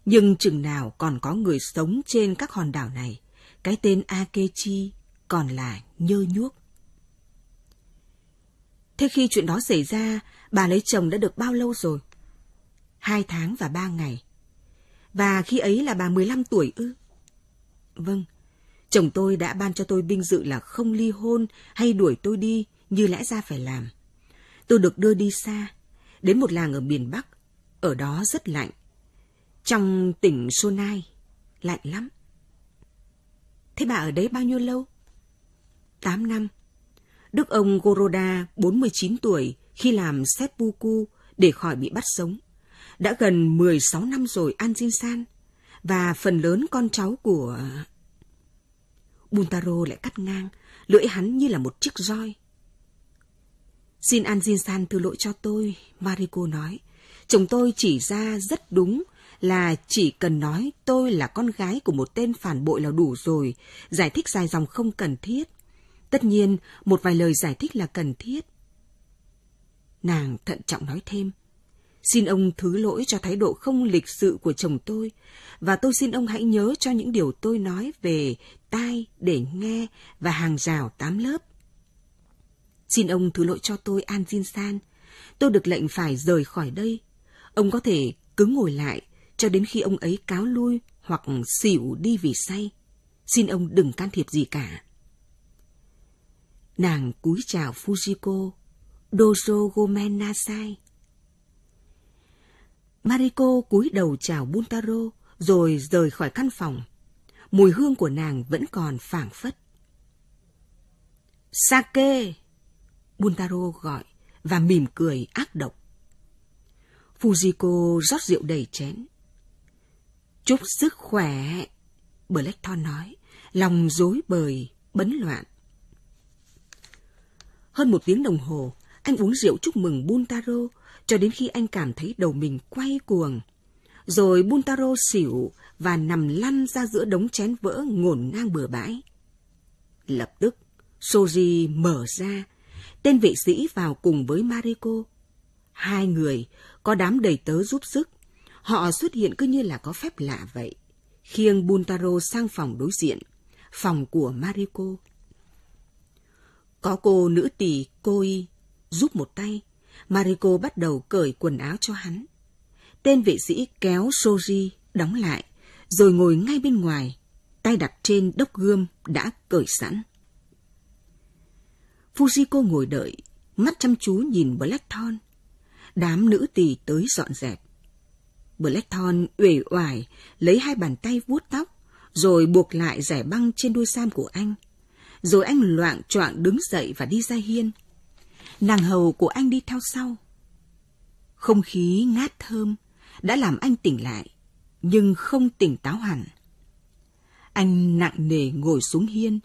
Nhưng chừng nào còn có người sống trên các hòn đảo này, cái tên Akechi còn là nhơ nhuốc. Thế khi chuyện đó xảy ra, bà lấy chồng đã được bao lâu rồi? Hai tháng và ba ngày. Và khi ấy là bà 15 tuổi ư? Vâng, chồng tôi đã ban cho tôi vinh dự là không ly hôn hay đuổi tôi đi như lẽ ra phải làm. Tôi được đưa đi xa, đến một làng ở miền Bắc, ở đó rất lạnh. Trong tỉnh Sonai, lạnh lắm. Thế bà ở đấy bao nhiêu lâu? Tám năm. Đức ông Goroda, 49 tuổi, khi làm seppuku để khỏi bị bắt sống, đã gần 16 năm rồi an Jin San và phần lớn con cháu của Buntaro lại cắt ngang, lưỡi hắn như là một chiếc roi. Xin An Jin San thứ lỗi cho tôi, Mariko nói. Chồng tôi chỉ ra rất đúng là chỉ cần nói tôi là con gái của một tên phản bội là đủ rồi, giải thích dài dòng không cần thiết. Tất nhiên, một vài lời giải thích là cần thiết. Nàng thận trọng nói thêm. Xin ông thứ lỗi cho thái độ không lịch sự của chồng tôi, và tôi xin ông hãy nhớ cho những điều tôi nói về tai để nghe và hàng rào tám lớp. Xin ông thứ lỗi cho tôi An Jin San. Tôi được lệnh phải rời khỏi đây. Ông có thể cứ ngồi lại cho đến khi ông ấy cáo lui hoặc xỉu đi vì say. Xin ông đừng can thiệp gì cả. Nàng cúi chào Fujiko, Dojo Gomen Nasai. Mariko cúi đầu chào Buntaro rồi rời khỏi căn phòng. Mùi hương của nàng vẫn còn phảng phất. Sake! Buntaro gọi và mỉm cười ác độc. Fujiko rót rượu đầy chén. Chúc sức khỏe, Blackthorn nói, lòng rối bời, bấn loạn. Hơn một tiếng đồng hồ, anh uống rượu chúc mừng Buntaro cho đến khi anh cảm thấy đầu mình quay cuồng. Rồi Buntaro xỉu và nằm lăn ra giữa đống chén vỡ ngổn ngang bừa bãi. Lập tức, Soji mở ra Tên vệ sĩ vào cùng với Mariko. Hai người, có đám đầy tớ giúp sức. Họ xuất hiện cứ như là có phép lạ vậy. Khiêng Buntaro sang phòng đối diện, phòng của Mariko. Có cô nữ tỳ Koi giúp một tay, Mariko bắt đầu cởi quần áo cho hắn. Tên vệ sĩ kéo Soji đóng lại, rồi ngồi ngay bên ngoài, tay đặt trên đốc gươm đã cởi sẵn. Fujiko ngồi đợi, mắt chăm chú nhìn Blackthorn. Đám nữ tỳ tới dọn dẹp. Blackthorn uể oải lấy hai bàn tay vuốt tóc, rồi buộc lại giải băng trên đuôi sam của anh. Rồi anh loạn choạng đứng dậy và đi ra hiên. Nàng hầu của anh đi theo sau. Không khí ngát thơm đã làm anh tỉnh lại, nhưng không tỉnh táo hẳn. Anh nặng nề ngồi xuống hiên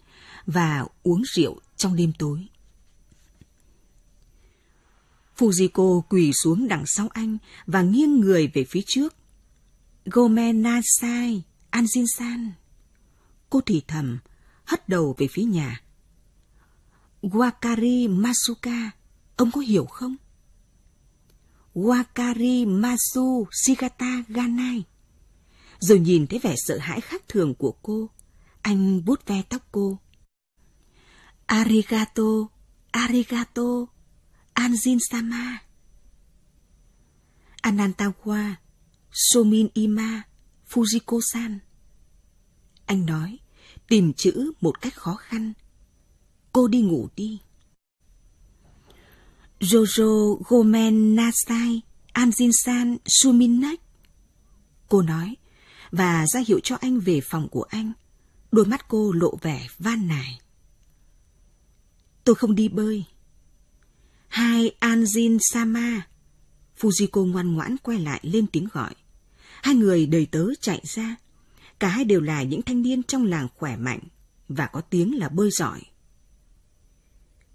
và uống rượu trong đêm tối. Fujiko quỳ xuống đằng sau anh và nghiêng người về phía trước. Gomen Anjin-san. Cô thì thầm, hất đầu về phía nhà. Wakari Masuka, ông có hiểu không? Wakari Masu Shigata Ganai. Rồi nhìn thấy vẻ sợ hãi khác thường của cô, anh bút ve tóc cô. Arigato, arigato, Anjin Sama, Anantawa, Somin Ima, Fujiko-san. Anh nói, tìm chữ một cách khó khăn. Cô đi ngủ đi. Jojo Gomen Nasai, Anjin-san, Suminak. Cô nói, và ra hiệu cho anh về phòng của anh. Đôi mắt cô lộ vẻ van nài. Tôi không đi bơi, Hai Anjin Sama. Fujiko ngoan ngoãn quay lại lên tiếng gọi. Hai người đầy tớ chạy ra. Cả hai đều là những thanh niên trong làng khỏe mạnh và có tiếng là bơi giỏi.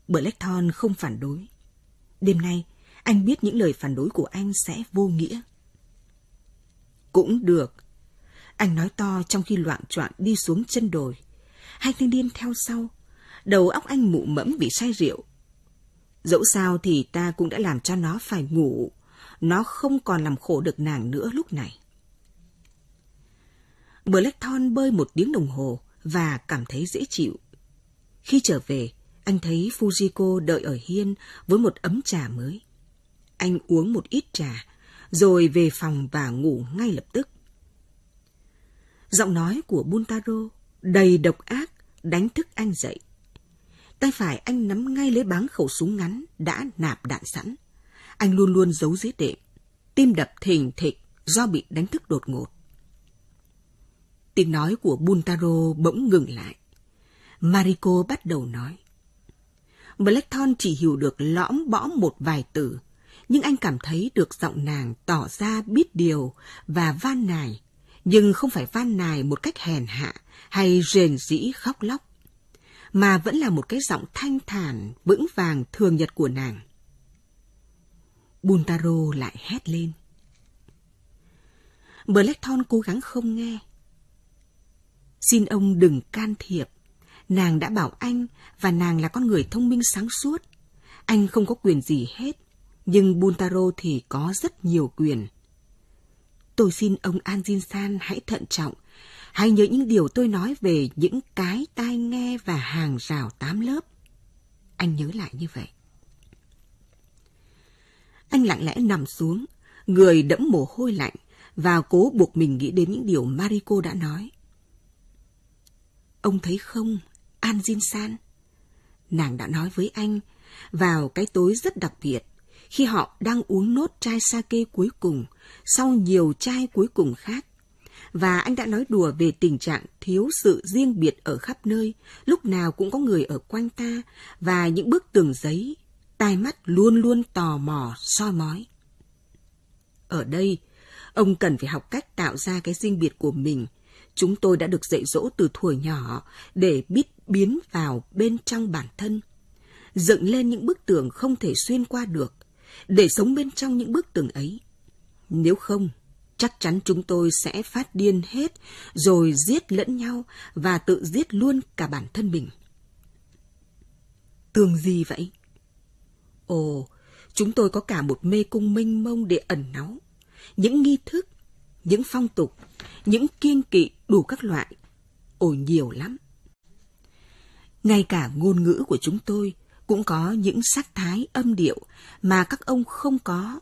Blackthorn không phản đối. Đêm nay, anh biết những lời phản đối của anh sẽ vô nghĩa. Cũng được. Anh nói to trong khi loạn choạng đi xuống chân đồi. Hai thanh niên theo sau. Đầu óc anh mụ mẫm vì say rượu Dẫu sao thì ta cũng đã làm cho nó phải ngủ. Nó không còn làm khổ được nàng nữa lúc này. Blackthorn bơi một tiếng đồng hồ và cảm thấy dễ chịu. Khi trở về, anh thấy Fujiko đợi ở hiên với một ấm trà mới. Anh uống một ít trà, rồi về phòng và ngủ ngay lập tức. Giọng nói của Buntaro đầy độc ác đánh thức anh dậy. Tay phải anh nắm ngay lấy báng khẩu súng ngắn đã nạp đạn sẵn. Anh luôn luôn giấu dưới đệm, tim đập thình thịch do bị đánh thức đột ngột. Tiếng nói của Buntaro bỗng ngừng lại. Mariko bắt đầu nói. Blackthorn chỉ hiểu được lõm bõm một vài từ, nhưng anh cảm thấy được giọng nàng tỏ ra biết điều và van nài, nhưng không phải van nài một cách hèn hạ hay rền rĩ khóc lóc mà vẫn là một cái giọng thanh thản, vững vàng thường nhật của nàng. Buntaro lại hét lên. Blackthorn cố gắng không nghe. Xin ông đừng can thiệp. Nàng đã bảo anh và nàng là con người thông minh sáng suốt. Anh không có quyền gì hết, nhưng Buntaro thì có rất nhiều quyền. Tôi xin ông An San hãy thận trọng Hãy nhớ những điều tôi nói về những cái tai nghe và hàng rào tám lớp. Anh nhớ lại như vậy. Anh lặng lẽ nằm xuống, người đẫm mồ hôi lạnh và cố buộc mình nghĩ đến những điều Mariko đã nói. Ông thấy không, An Jin San? Nàng đã nói với anh vào cái tối rất đặc biệt khi họ đang uống nốt chai sake cuối cùng sau nhiều chai cuối cùng khác và anh đã nói đùa về tình trạng thiếu sự riêng biệt ở khắp nơi, lúc nào cũng có người ở quanh ta và những bức tường giấy, tai mắt luôn luôn tò mò soi mói. Ở đây, ông cần phải học cách tạo ra cái riêng biệt của mình. Chúng tôi đã được dạy dỗ từ thuở nhỏ để biết biến vào bên trong bản thân, dựng lên những bức tường không thể xuyên qua được, để sống bên trong những bức tường ấy. Nếu không, chắc chắn chúng tôi sẽ phát điên hết rồi giết lẫn nhau và tự giết luôn cả bản thân mình. Tường gì vậy? Ồ, chúng tôi có cả một mê cung mênh mông để ẩn náu, những nghi thức, những phong tục, những kiêng kỵ đủ các loại. Ồ nhiều lắm. Ngay cả ngôn ngữ của chúng tôi cũng có những sắc thái âm điệu mà các ông không có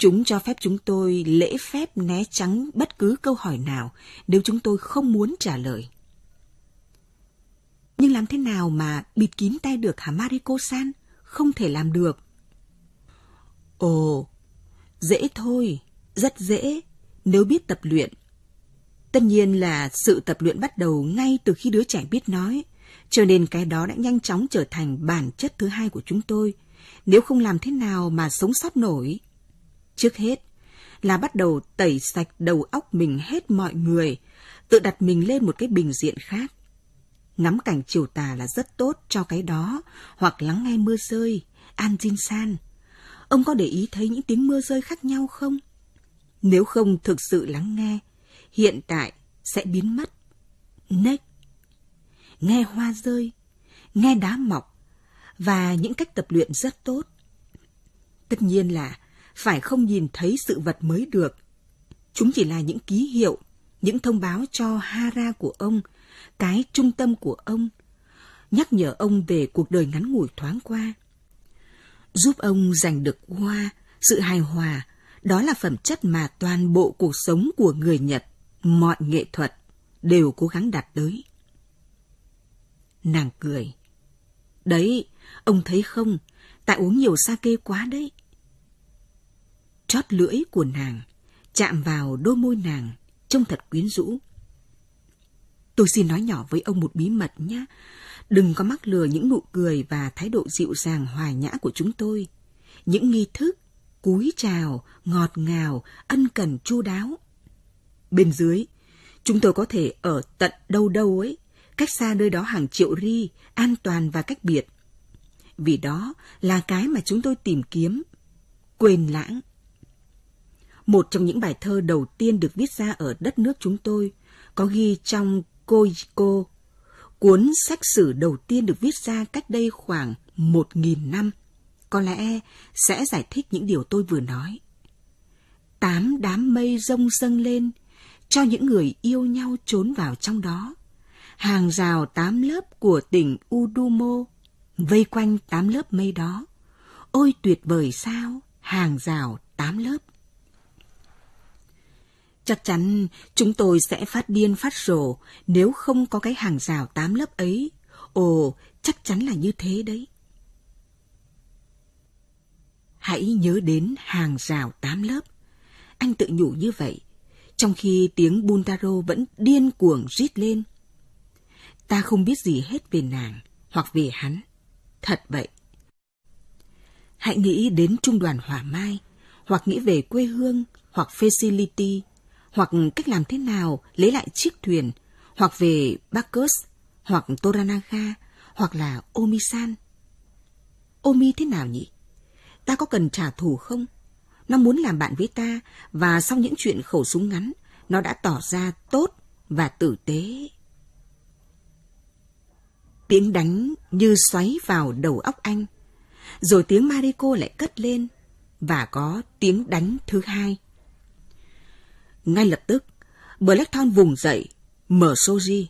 Chúng cho phép chúng tôi lễ phép né tránh bất cứ câu hỏi nào nếu chúng tôi không muốn trả lời. Nhưng làm thế nào mà bịt kín tay được hả Mariko-san? Không thể làm được. Ồ, dễ thôi, rất dễ, nếu biết tập luyện. Tất nhiên là sự tập luyện bắt đầu ngay từ khi đứa trẻ biết nói, cho nên cái đó đã nhanh chóng trở thành bản chất thứ hai của chúng tôi. Nếu không làm thế nào mà sống sót nổi, Trước hết là bắt đầu tẩy sạch đầu óc mình hết mọi người, tự đặt mình lên một cái bình diện khác. Ngắm cảnh chiều tà là rất tốt cho cái đó, hoặc lắng nghe mưa rơi, An Jin San. Ông có để ý thấy những tiếng mưa rơi khác nhau không? Nếu không thực sự lắng nghe, hiện tại sẽ biến mất. Nếch. Nghe hoa rơi, nghe đá mọc và những cách tập luyện rất tốt. Tất nhiên là phải không nhìn thấy sự vật mới được. Chúng chỉ là những ký hiệu, những thông báo cho hara của ông, cái trung tâm của ông, nhắc nhở ông về cuộc đời ngắn ngủi thoáng qua. Giúp ông giành được hoa, sự hài hòa, đó là phẩm chất mà toàn bộ cuộc sống của người Nhật, mọi nghệ thuật đều cố gắng đạt tới. Nàng cười. Đấy, ông thấy không, tại uống nhiều sake quá đấy. Chót lưỡi của nàng, chạm vào đôi môi nàng, trông thật quyến rũ. Tôi xin nói nhỏ với ông một bí mật nhé. Đừng có mắc lừa những nụ cười và thái độ dịu dàng hòa nhã của chúng tôi. Những nghi thức, cúi chào, ngọt ngào, ân cần chu đáo. Bên dưới, chúng tôi có thể ở tận đâu đâu ấy, cách xa nơi đó hàng triệu ri, an toàn và cách biệt. Vì đó là cái mà chúng tôi tìm kiếm. Quên lãng, một trong những bài thơ đầu tiên được viết ra ở đất nước chúng tôi, có ghi trong Koiko, cuốn sách sử đầu tiên được viết ra cách đây khoảng một nghìn năm, có lẽ sẽ giải thích những điều tôi vừa nói. Tám đám mây rông dâng lên, cho những người yêu nhau trốn vào trong đó. Hàng rào tám lớp của tỉnh Udumo vây quanh tám lớp mây đó. Ôi tuyệt vời sao, hàng rào tám lớp. Chắc chắn chúng tôi sẽ phát điên phát rồ nếu không có cái hàng rào tám lớp ấy. Ồ, chắc chắn là như thế đấy. Hãy nhớ đến hàng rào tám lớp. Anh tự nhủ như vậy, trong khi tiếng Buntaro vẫn điên cuồng rít lên. Ta không biết gì hết về nàng hoặc về hắn. Thật vậy. Hãy nghĩ đến trung đoàn Hỏa Mai, hoặc nghĩ về quê hương, hoặc facility, hoặc cách làm thế nào lấy lại chiếc thuyền, hoặc về Bacchus, hoặc Toranaga, hoặc là Omisan. Omi thế nào nhỉ? Ta có cần trả thù không? Nó muốn làm bạn với ta và sau những chuyện khẩu súng ngắn, nó đã tỏ ra tốt và tử tế. Tiếng đánh như xoáy vào đầu óc anh. Rồi tiếng Mariko lại cất lên và có tiếng đánh thứ hai. Ngay lập tức, Blackthorn vùng dậy, mở Soji.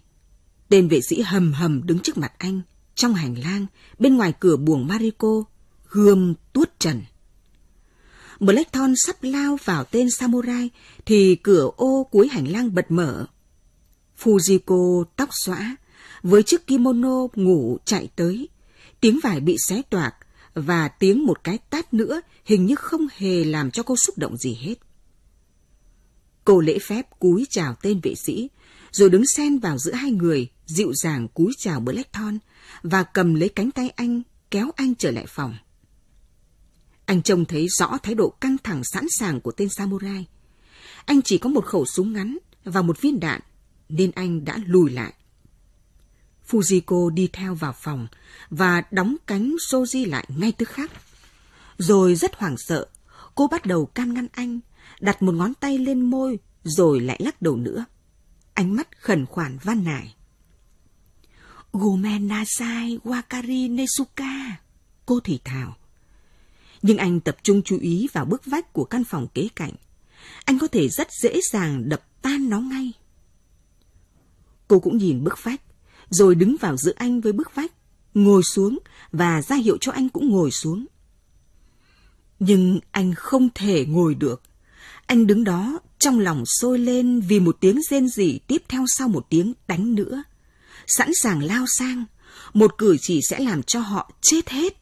Tên vệ sĩ hầm hầm đứng trước mặt anh, trong hành lang, bên ngoài cửa buồng Mariko, gươm tuốt trần. Blackthorn sắp lao vào tên samurai thì cửa ô cuối hành lang bật mở. Fujiko tóc xõa, với chiếc kimono ngủ chạy tới, tiếng vải bị xé toạc và tiếng một cái tát nữa hình như không hề làm cho cô xúc động gì hết. Cô lễ phép cúi chào tên vệ sĩ, rồi đứng xen vào giữa hai người, dịu dàng cúi chào Blackthorn và cầm lấy cánh tay anh, kéo anh trở lại phòng. Anh trông thấy rõ thái độ căng thẳng sẵn sàng của tên samurai. Anh chỉ có một khẩu súng ngắn và một viên đạn, nên anh đã lùi lại. Fujiko đi theo vào phòng và đóng cánh Soji lại ngay tức khắc. Rồi rất hoảng sợ, cô bắt đầu can ngăn anh đặt một ngón tay lên môi rồi lại lắc đầu nữa. Ánh mắt khẩn khoản van nài. Gomen Nasai Wakari Nezuka, cô thì thào. Nhưng anh tập trung chú ý vào bức vách của căn phòng kế cạnh. Anh có thể rất dễ dàng đập tan nó ngay. Cô cũng nhìn bức vách, rồi đứng vào giữa anh với bức vách, ngồi xuống và ra hiệu cho anh cũng ngồi xuống. Nhưng anh không thể ngồi được. Anh đứng đó, trong lòng sôi lên vì một tiếng rên rỉ tiếp theo sau một tiếng đánh nữa. Sẵn sàng lao sang, một cử chỉ sẽ làm cho họ chết hết.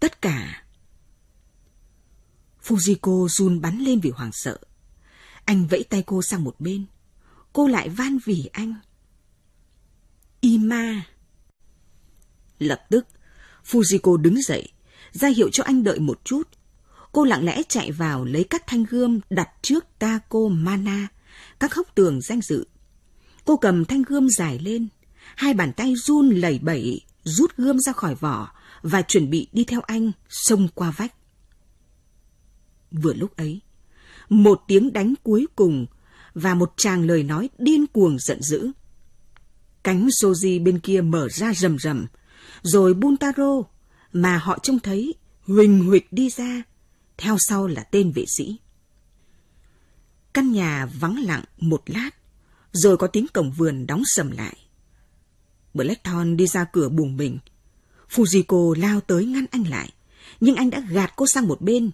Tất cả. Fujiko run bắn lên vì hoảng sợ. Anh vẫy tay cô sang một bên. Cô lại van vỉ anh. Ima. Lập tức, Fujiko đứng dậy, ra hiệu cho anh đợi một chút Cô lặng lẽ chạy vào lấy các thanh gươm đặt trước Taco Mana, các hốc tường danh dự. Cô cầm thanh gươm dài lên, hai bàn tay run lẩy bẩy, rút gươm ra khỏi vỏ và chuẩn bị đi theo anh xông qua vách. Vừa lúc ấy, một tiếng đánh cuối cùng và một tràng lời nói điên cuồng giận dữ. Cánh Soji bên kia mở ra rầm rầm, rồi Buntaro mà họ trông thấy huỳnh huỵch đi ra theo sau là tên vệ sĩ. Căn nhà vắng lặng một lát, rồi có tiếng cổng vườn đóng sầm lại. Blackthorn đi ra cửa buồng mình. Fujiko lao tới ngăn anh lại, nhưng anh đã gạt cô sang một bên,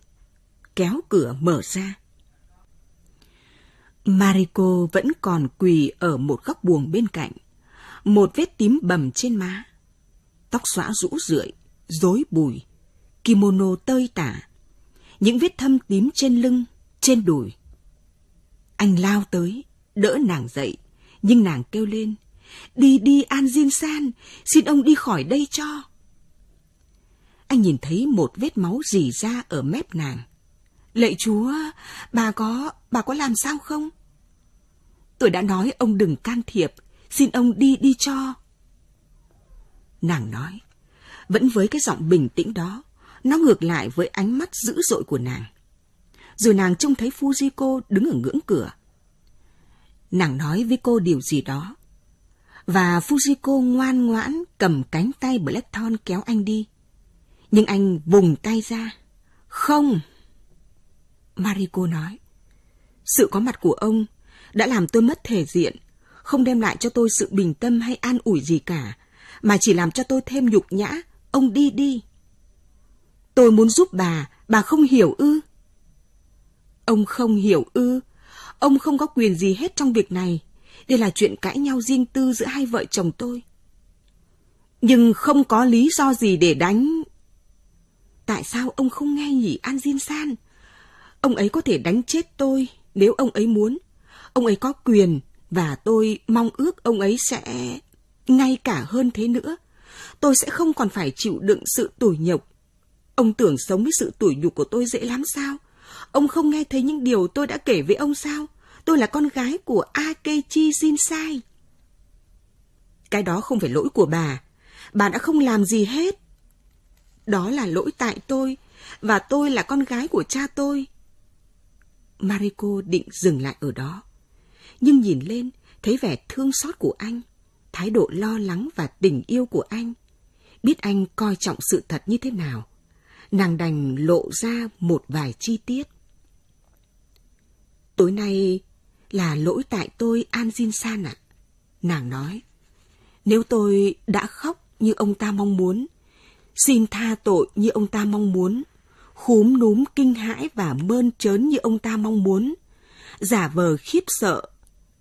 kéo cửa mở ra. Mariko vẫn còn quỳ ở một góc buồng bên cạnh, một vết tím bầm trên má. Tóc xõa rũ rượi, rối bùi, kimono tơi tả, những vết thâm tím trên lưng, trên đùi. Anh lao tới, đỡ nàng dậy, nhưng nàng kêu lên, đi đi An Diên San, xin ông đi khỏi đây cho. Anh nhìn thấy một vết máu rỉ ra ở mép nàng. lạy chúa, bà có, bà có làm sao không? Tôi đã nói ông đừng can thiệp, xin ông đi đi cho. Nàng nói, vẫn với cái giọng bình tĩnh đó, nó ngược lại với ánh mắt dữ dội của nàng. Rồi nàng trông thấy Fujiko đứng ở ngưỡng cửa. Nàng nói với cô điều gì đó. Và Fujiko ngoan ngoãn cầm cánh tay Blackthorn kéo anh đi. Nhưng anh vùng tay ra. Không! Mariko nói. Sự có mặt của ông đã làm tôi mất thể diện, không đem lại cho tôi sự bình tâm hay an ủi gì cả, mà chỉ làm cho tôi thêm nhục nhã. Ông đi đi. Tôi muốn giúp bà, bà không hiểu ư? Ông không hiểu ư? Ông không có quyền gì hết trong việc này. Đây là chuyện cãi nhau riêng tư giữa hai vợ chồng tôi. Nhưng không có lý do gì để đánh. Tại sao ông không nghe nhỉ An Diên San? Ông ấy có thể đánh chết tôi nếu ông ấy muốn. Ông ấy có quyền và tôi mong ước ông ấy sẽ ngay cả hơn thế nữa. Tôi sẽ không còn phải chịu đựng sự tủi nhục Ông tưởng sống với sự tủi nhục của tôi dễ lắm sao? Ông không nghe thấy những điều tôi đã kể với ông sao? Tôi là con gái của Akechi Shinsai. Cái đó không phải lỗi của bà. Bà đã không làm gì hết. Đó là lỗi tại tôi, và tôi là con gái của cha tôi. Mariko định dừng lại ở đó. Nhưng nhìn lên, thấy vẻ thương xót của anh, thái độ lo lắng và tình yêu của anh. Biết anh coi trọng sự thật như thế nào, nàng đành lộ ra một vài chi tiết. Tối nay là lỗi tại tôi An Jin San ạ. À? Nàng nói, nếu tôi đã khóc như ông ta mong muốn, xin tha tội như ông ta mong muốn, khúm núm kinh hãi và mơn trớn như ông ta mong muốn, giả vờ khiếp sợ,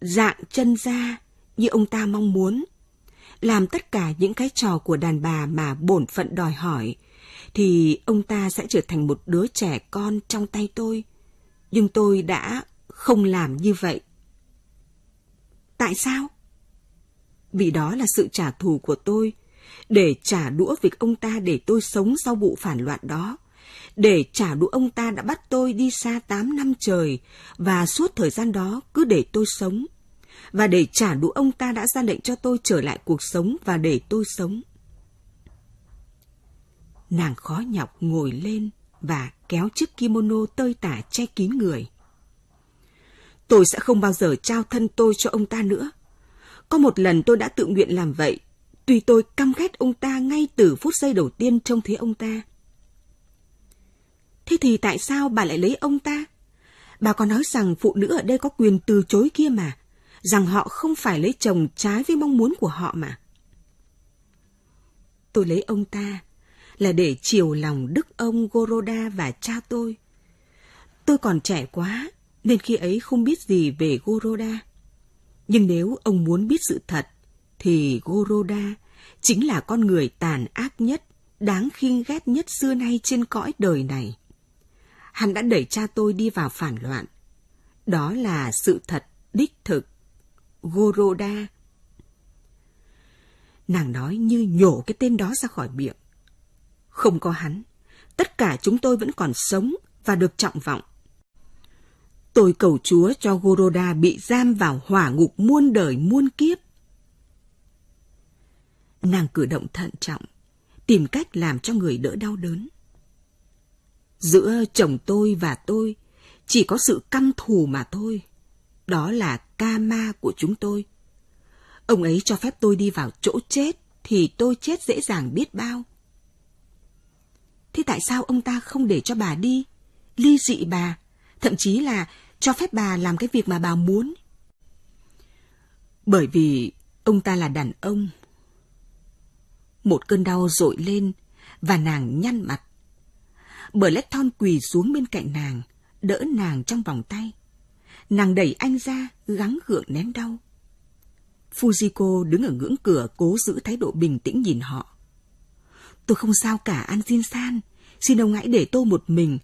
dạng chân ra như ông ta mong muốn, làm tất cả những cái trò của đàn bà mà bổn phận đòi hỏi – thì ông ta sẽ trở thành một đứa trẻ con trong tay tôi. Nhưng tôi đã không làm như vậy. Tại sao? Vì đó là sự trả thù của tôi, để trả đũa việc ông ta để tôi sống sau vụ phản loạn đó, để trả đũa ông ta đã bắt tôi đi xa 8 năm trời và suốt thời gian đó cứ để tôi sống, và để trả đũa ông ta đã ra lệnh cho tôi trở lại cuộc sống và để tôi sống. Nàng khó nhọc ngồi lên và kéo chiếc kimono tơi tả che kín người. Tôi sẽ không bao giờ trao thân tôi cho ông ta nữa. Có một lần tôi đã tự nguyện làm vậy, tuy tôi căm ghét ông ta ngay từ phút giây đầu tiên trông thấy ông ta. Thế thì tại sao bà lại lấy ông ta? Bà có nói rằng phụ nữ ở đây có quyền từ chối kia mà, rằng họ không phải lấy chồng trái với mong muốn của họ mà. Tôi lấy ông ta là để chiều lòng đức ông Goroda và cha tôi. Tôi còn trẻ quá, nên khi ấy không biết gì về Goroda. Nhưng nếu ông muốn biết sự thật, thì Goroda chính là con người tàn ác nhất, đáng khinh ghét nhất xưa nay trên cõi đời này. Hắn đã đẩy cha tôi đi vào phản loạn. Đó là sự thật đích thực. Goroda. Nàng nói như nhổ cái tên đó ra khỏi miệng. Không có hắn, tất cả chúng tôi vẫn còn sống và được trọng vọng. Tôi cầu Chúa cho Goroda bị giam vào hỏa ngục muôn đời muôn kiếp. Nàng cử động thận trọng, tìm cách làm cho người đỡ đau đớn. Giữa chồng tôi và tôi chỉ có sự căm thù mà thôi. Đó là ca ma của chúng tôi. Ông ấy cho phép tôi đi vào chỗ chết thì tôi chết dễ dàng biết bao. Thế tại sao ông ta không để cho bà đi, ly dị bà, thậm chí là cho phép bà làm cái việc mà bà muốn? Bởi vì ông ta là đàn ông. Một cơn đau dội lên và nàng nhăn mặt. Bởi lét thon quỳ xuống bên cạnh nàng, đỡ nàng trong vòng tay. Nàng đẩy anh ra, gắng gượng nén đau. Fujiko đứng ở ngưỡng cửa cố giữ thái độ bình tĩnh nhìn họ. Tôi không sao cả, An Jin San. Xin ông hãy để tôi một mình.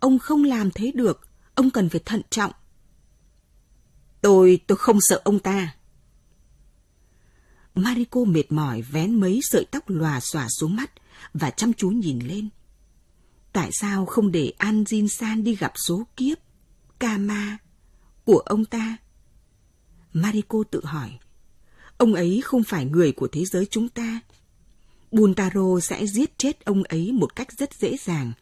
Ông không làm thế được. Ông cần phải thận trọng. Tôi, tôi không sợ ông ta. Mariko mệt mỏi vén mấy sợi tóc lòa xòa xuống mắt và chăm chú nhìn lên. Tại sao không để An San đi gặp số kiếp, Kama, của ông ta? Mariko tự hỏi. Ông ấy không phải người của thế giới chúng ta. Buntaro sẽ giết chết ông ấy một cách rất dễ dàng.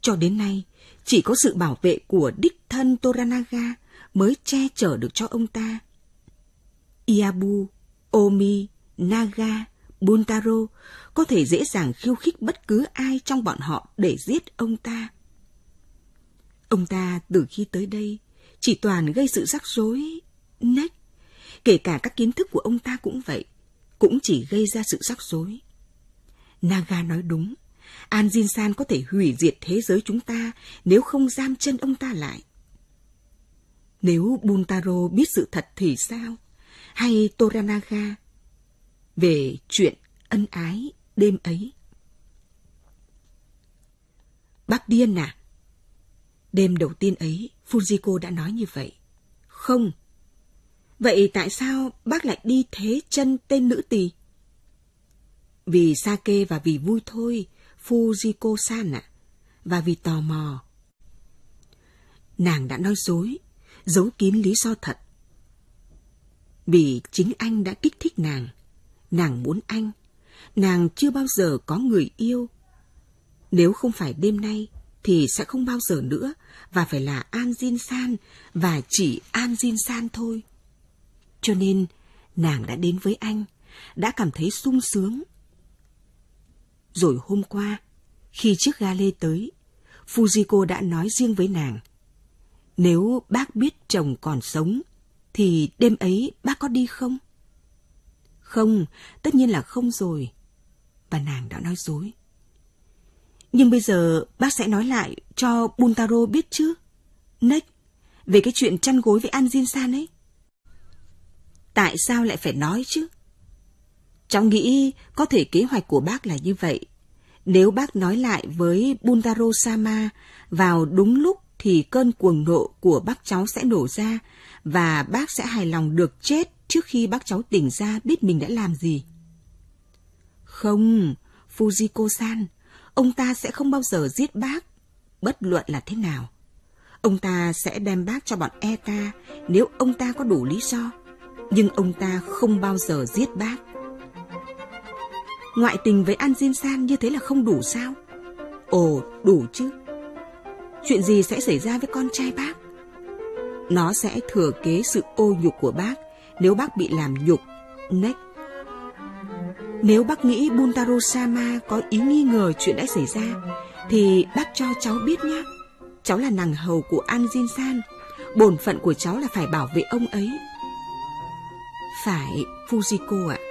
Cho đến nay, chỉ có sự bảo vệ của đích thân Toranaga mới che chở được cho ông ta. Iabu, Omi, Naga, Buntaro có thể dễ dàng khiêu khích bất cứ ai trong bọn họ để giết ông ta. Ông ta từ khi tới đây chỉ toàn gây sự rắc rối, nách. Kể cả các kiến thức của ông ta cũng vậy, cũng chỉ gây ra sự rắc rối. Naga nói đúng. An San có thể hủy diệt thế giới chúng ta nếu không giam chân ông ta lại. Nếu Buntaro biết sự thật thì sao? Hay Toranaga? Về chuyện ân ái đêm ấy. Bác điên à? Đêm đầu tiên ấy, Fujiko đã nói như vậy. Không. Vậy tại sao bác lại đi thế chân tên nữ tỳ? Vì sake và vì vui thôi, Fujiko-san ạ. À, và vì tò mò. Nàng đã nói dối, giấu kín lý do thật. Vì chính anh đã kích thích nàng. Nàng muốn anh. Nàng chưa bao giờ có người yêu. Nếu không phải đêm nay, thì sẽ không bao giờ nữa và phải là An Jin San và chỉ An Jin San thôi. Cho nên, nàng đã đến với anh, đã cảm thấy sung sướng rồi hôm qua, khi chiếc ga lê tới, Fujiko đã nói riêng với nàng. Nếu bác biết chồng còn sống, thì đêm ấy bác có đi không? Không, tất nhiên là không rồi. Và nàng đã nói dối. Nhưng bây giờ bác sẽ nói lại cho Buntaro biết chứ? Nếch, về cái chuyện chăn gối với Anjin-san ấy. Tại sao lại phải nói chứ? Cháu nghĩ có thể kế hoạch của bác là như vậy, nếu bác nói lại với Buntaro Sama vào đúng lúc thì cơn cuồng nộ của bác cháu sẽ nổ ra và bác sẽ hài lòng được chết trước khi bác cháu tỉnh ra biết mình đã làm gì. Không, Fujiko-san, ông ta sẽ không bao giờ giết bác, bất luận là thế nào. Ông ta sẽ đem bác cho bọn ETA nếu ông ta có đủ lý do, nhưng ông ta không bao giờ giết bác ngoại tình với An Jin San như thế là không đủ sao? Ồ, đủ chứ. Chuyện gì sẽ xảy ra với con trai bác? Nó sẽ thừa kế sự ô nhục của bác nếu bác bị làm nhục, nếch. Nếu bác nghĩ Buntaro Sama có ý nghi ngờ chuyện đã xảy ra, thì bác cho cháu biết nhé. Cháu là nàng hầu của An Jin San, bổn phận của cháu là phải bảo vệ ông ấy. Phải, Fujiko ạ. À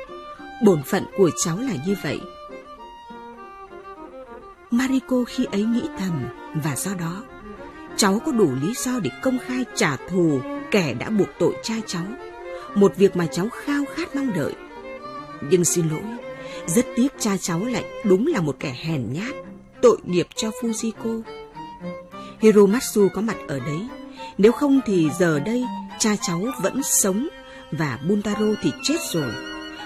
bổn phận của cháu là như vậy mariko khi ấy nghĩ thầm và do đó cháu có đủ lý do để công khai trả thù kẻ đã buộc tội cha cháu một việc mà cháu khao khát mong đợi nhưng xin lỗi rất tiếc cha cháu lại đúng là một kẻ hèn nhát tội nghiệp cho fujiko hiromatsu có mặt ở đấy nếu không thì giờ đây cha cháu vẫn sống và buntaro thì chết rồi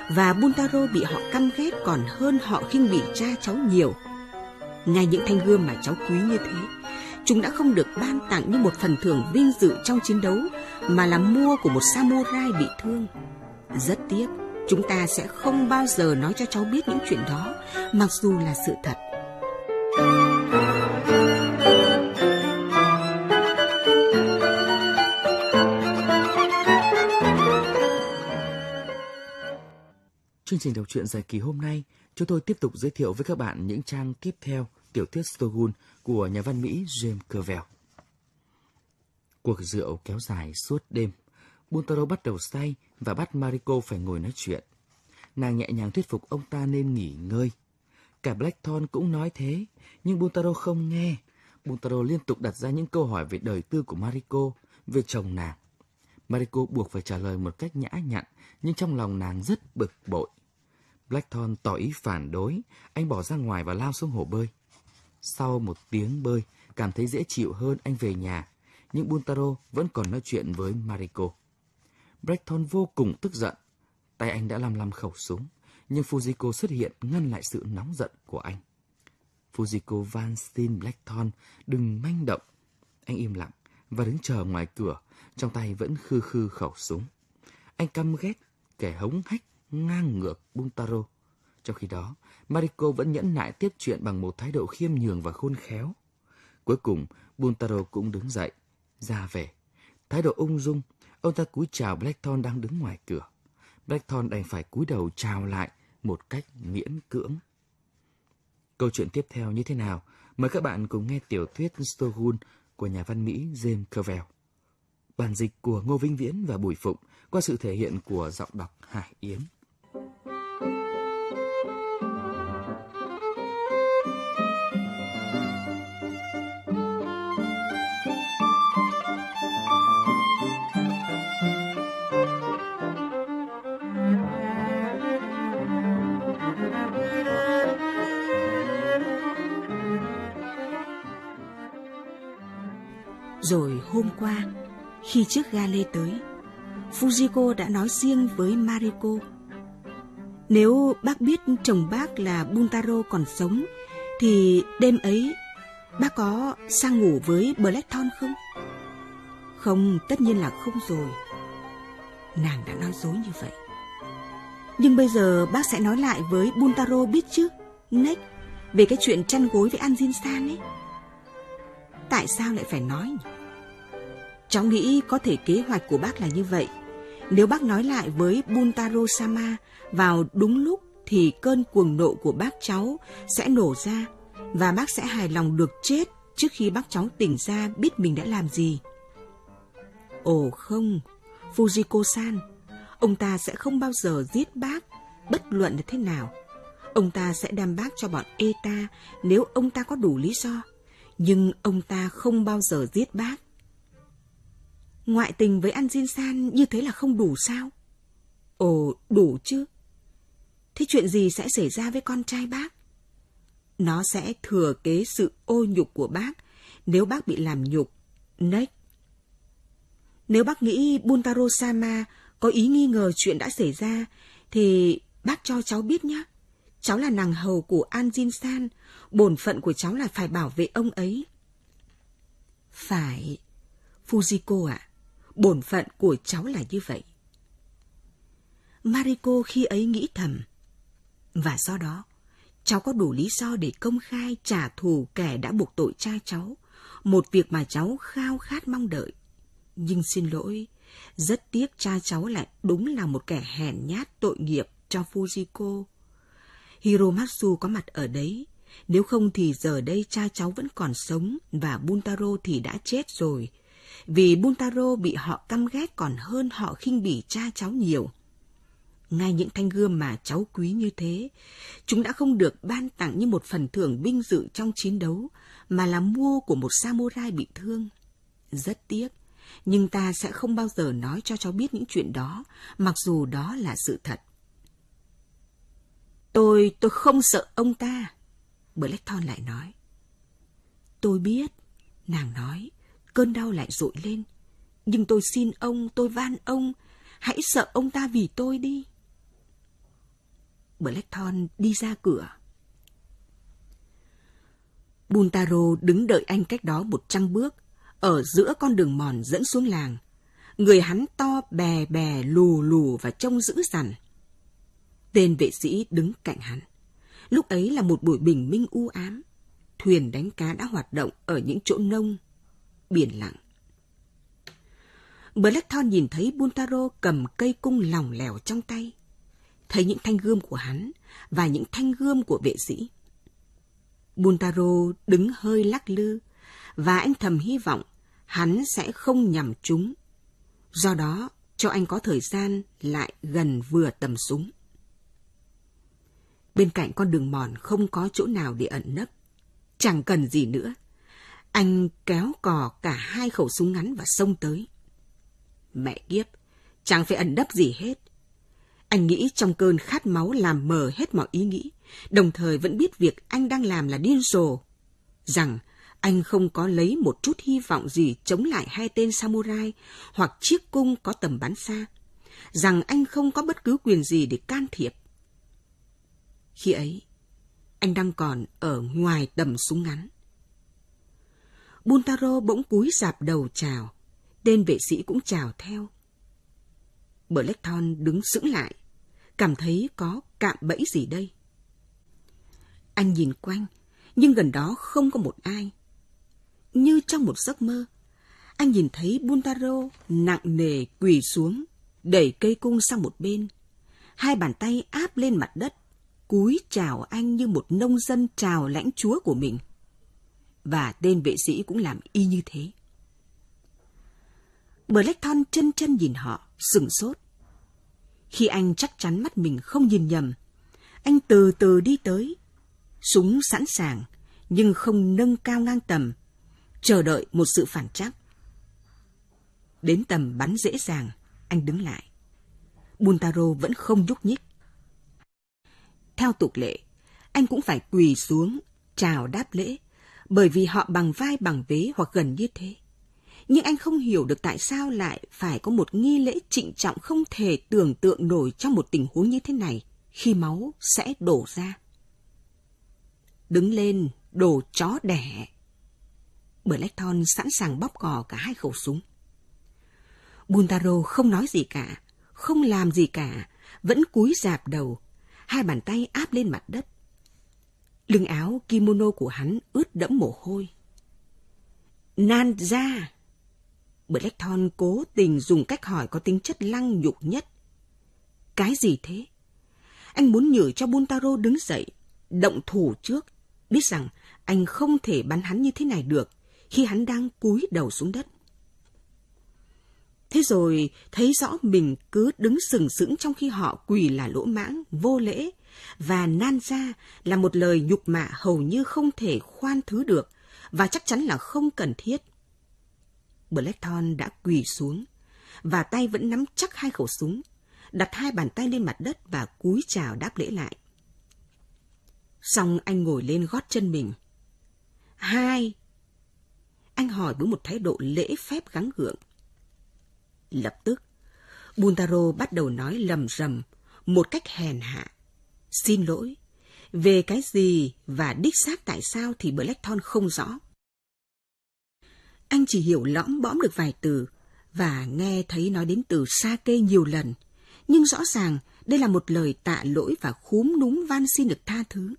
và Buntaro bị họ căm ghét còn hơn họ khinh bỉ cha cháu nhiều. Ngay những thanh gươm mà cháu quý như thế, chúng đã không được ban tặng như một phần thưởng vinh dự trong chiến đấu mà là mua của một samurai bị thương. Rất tiếc, chúng ta sẽ không bao giờ nói cho cháu biết những chuyện đó, mặc dù là sự thật. Chương trình đọc truyện dài kỳ hôm nay, chúng tôi tiếp tục giới thiệu với các bạn những trang tiếp theo tiểu thuyết Stogun của nhà văn Mỹ James Clavell. Cuộc rượu kéo dài suốt đêm. Buntaro bắt đầu say và bắt Mariko phải ngồi nói chuyện. Nàng nhẹ nhàng thuyết phục ông ta nên nghỉ ngơi. Cả Blackthorn cũng nói thế, nhưng Buntaro không nghe. Buntaro liên tục đặt ra những câu hỏi về đời tư của Mariko, về chồng nàng. Mariko buộc phải trả lời một cách nhã nhặn nhưng trong lòng nàng rất bực bội. Blackthorn tỏ ý phản đối, anh bỏ ra ngoài và lao xuống hồ bơi. Sau một tiếng bơi, cảm thấy dễ chịu hơn anh về nhà, nhưng Buntaro vẫn còn nói chuyện với Mariko. Blackthorn vô cùng tức giận, tay anh đã làm làm khẩu súng, nhưng Fujiko xuất hiện ngăn lại sự nóng giận của anh. Fujiko van xin Blackthorn đừng manh động. Anh im lặng và đứng chờ ngoài cửa, trong tay vẫn khư khư khẩu súng. Anh căm ghét kẻ hống hách, ngang ngược Buntaro. Trong khi đó, Mariko vẫn nhẫn nại tiếp chuyện bằng một thái độ khiêm nhường và khôn khéo. Cuối cùng, Buntaro cũng đứng dậy, ra về. Thái độ ung dung, ông ta cúi chào Blackthorn đang đứng ngoài cửa. Blackthorn đành phải cúi đầu chào lại một cách miễn cưỡng. Câu chuyện tiếp theo như thế nào? Mời các bạn cùng nghe tiểu thuyết Stogun của nhà văn Mỹ James Clavell. Bản dịch của Ngô Vinh Viễn và Bùi Phụng – qua sự thể hiện của giọng đọc Hải Yến. Rồi hôm qua, khi chiếc ga lê tới, Fujiko đã nói riêng với Mariko. Nếu bác biết chồng bác là Buntaro còn sống, thì đêm ấy bác có sang ngủ với Blackthorn không? Không, tất nhiên là không rồi. Nàng đã nói dối như vậy. Nhưng bây giờ bác sẽ nói lại với Buntaro biết chứ, Nick, về cái chuyện chăn gối với An San ấy. Tại sao lại phải nói nhỉ? Cháu nghĩ có thể kế hoạch của bác là như vậy. Nếu bác nói lại với Buntaro Sama vào đúng lúc thì cơn cuồng nộ của bác cháu sẽ nổ ra và bác sẽ hài lòng được chết trước khi bác cháu tỉnh ra biết mình đã làm gì. Ồ không, Fujiko-san, ông ta sẽ không bao giờ giết bác, bất luận là thế nào. Ông ta sẽ đem bác cho bọn ETA nếu ông ta có đủ lý do. Nhưng ông ta không bao giờ giết bác. Ngoại tình với An Jin San như thế là không đủ sao? Ồ, đủ chứ. Thế chuyện gì sẽ xảy ra với con trai bác? Nó sẽ thừa kế sự ô nhục của bác nếu bác bị làm nhục. Nếch. Nếu bác nghĩ Buntaro Sama có ý nghi ngờ chuyện đã xảy ra, thì bác cho cháu biết nhé. Cháu là nàng hầu của An Jin San, bổn phận của cháu là phải bảo vệ ông ấy. Phải. Fujiko ạ. À? bổn phận của cháu là như vậy. Mariko khi ấy nghĩ thầm, và do đó, cháu có đủ lý do để công khai trả thù kẻ đã buộc tội cha cháu, một việc mà cháu khao khát mong đợi. Nhưng xin lỗi, rất tiếc cha cháu lại đúng là một kẻ hèn nhát tội nghiệp cho Fujiko. Hiromatsu có mặt ở đấy, nếu không thì giờ đây cha cháu vẫn còn sống và Buntaro thì đã chết rồi, vì Buntaro bị họ căm ghét còn hơn họ khinh bỉ cha cháu nhiều. Ngay những thanh gươm mà cháu quý như thế, chúng đã không được ban tặng như một phần thưởng binh dự trong chiến đấu, mà là mua của một samurai bị thương. Rất tiếc, nhưng ta sẽ không bao giờ nói cho cháu biết những chuyện đó, mặc dù đó là sự thật. Tôi, tôi không sợ ông ta, Blackthorn lại nói. Tôi biết, nàng nói, cơn đau lại dội lên. Nhưng tôi xin ông, tôi van ông, hãy sợ ông ta vì tôi đi. Blackthorn đi ra cửa. Buntaro đứng đợi anh cách đó một trăm bước, ở giữa con đường mòn dẫn xuống làng. Người hắn to bè bè lù lù và trông dữ dằn. Tên vệ sĩ đứng cạnh hắn. Lúc ấy là một buổi bình minh u ám. Thuyền đánh cá đã hoạt động ở những chỗ nông, biển lặng. Blackthorn nhìn thấy Buntaro cầm cây cung lỏng lẻo trong tay, thấy những thanh gươm của hắn và những thanh gươm của vệ sĩ. Buntaro đứng hơi lắc lư và anh thầm hy vọng hắn sẽ không nhằm chúng. Do đó, cho anh có thời gian lại gần vừa tầm súng. Bên cạnh con đường mòn không có chỗ nào để ẩn nấp. Chẳng cần gì nữa, anh kéo cò cả hai khẩu súng ngắn và xông tới. Mẹ kiếp, chẳng phải ẩn đấp gì hết. Anh nghĩ trong cơn khát máu làm mờ hết mọi ý nghĩ, đồng thời vẫn biết việc anh đang làm là điên rồ. Rằng anh không có lấy một chút hy vọng gì chống lại hai tên samurai hoặc chiếc cung có tầm bắn xa. Rằng anh không có bất cứ quyền gì để can thiệp. Khi ấy, anh đang còn ở ngoài tầm súng ngắn. Buntaro bỗng cúi dạp đầu chào. Tên vệ sĩ cũng chào theo. Blackthorn đứng sững lại, cảm thấy có cạm bẫy gì đây. Anh nhìn quanh, nhưng gần đó không có một ai. Như trong một giấc mơ, anh nhìn thấy Buntaro nặng nề quỳ xuống, đẩy cây cung sang một bên. Hai bàn tay áp lên mặt đất, cúi chào anh như một nông dân chào lãnh chúa của mình và tên vệ sĩ cũng làm y như thế. Blackthorn chân chân nhìn họ, sừng sốt. Khi anh chắc chắn mắt mình không nhìn nhầm, anh từ từ đi tới, súng sẵn sàng nhưng không nâng cao ngang tầm, chờ đợi một sự phản chắc. Đến tầm bắn dễ dàng, anh đứng lại. Buntaro vẫn không nhúc nhích. Theo tục lệ, anh cũng phải quỳ xuống, chào đáp lễ bởi vì họ bằng vai bằng vế hoặc gần như thế. Nhưng anh không hiểu được tại sao lại phải có một nghi lễ trịnh trọng không thể tưởng tượng nổi trong một tình huống như thế này, khi máu sẽ đổ ra. Đứng lên, đồ chó đẻ. Blackthorn sẵn sàng bóp cò cả hai khẩu súng. Buntaro không nói gì cả, không làm gì cả, vẫn cúi dạp đầu, hai bàn tay áp lên mặt đất, Lưng áo kimono của hắn ướt đẫm mồ hôi. Nan ra! Blackthorn cố tình dùng cách hỏi có tính chất lăng nhục nhất. Cái gì thế? Anh muốn nhử cho Buntaro đứng dậy, động thủ trước, biết rằng anh không thể bắn hắn như thế này được khi hắn đang cúi đầu xuống đất. Thế rồi thấy rõ mình cứ đứng sừng sững trong khi họ quỳ là lỗ mãng, vô lễ, và nan ra là một lời nhục mạ hầu như không thể khoan thứ được và chắc chắn là không cần thiết. Blackthorn đã quỳ xuống và tay vẫn nắm chắc hai khẩu súng, đặt hai bàn tay lên mặt đất và cúi chào đáp lễ lại. Xong anh ngồi lên gót chân mình. Hai. Anh hỏi với một thái độ lễ phép gắng gượng lập tức. Buntaro bắt đầu nói lầm rầm, một cách hèn hạ. Xin lỗi, về cái gì và đích xác tại sao thì Blackthorn không rõ. Anh chỉ hiểu lõm bõm được vài từ và nghe thấy nói đến từ sa kê nhiều lần, nhưng rõ ràng đây là một lời tạ lỗi và khúm núm van xin được tha thứ.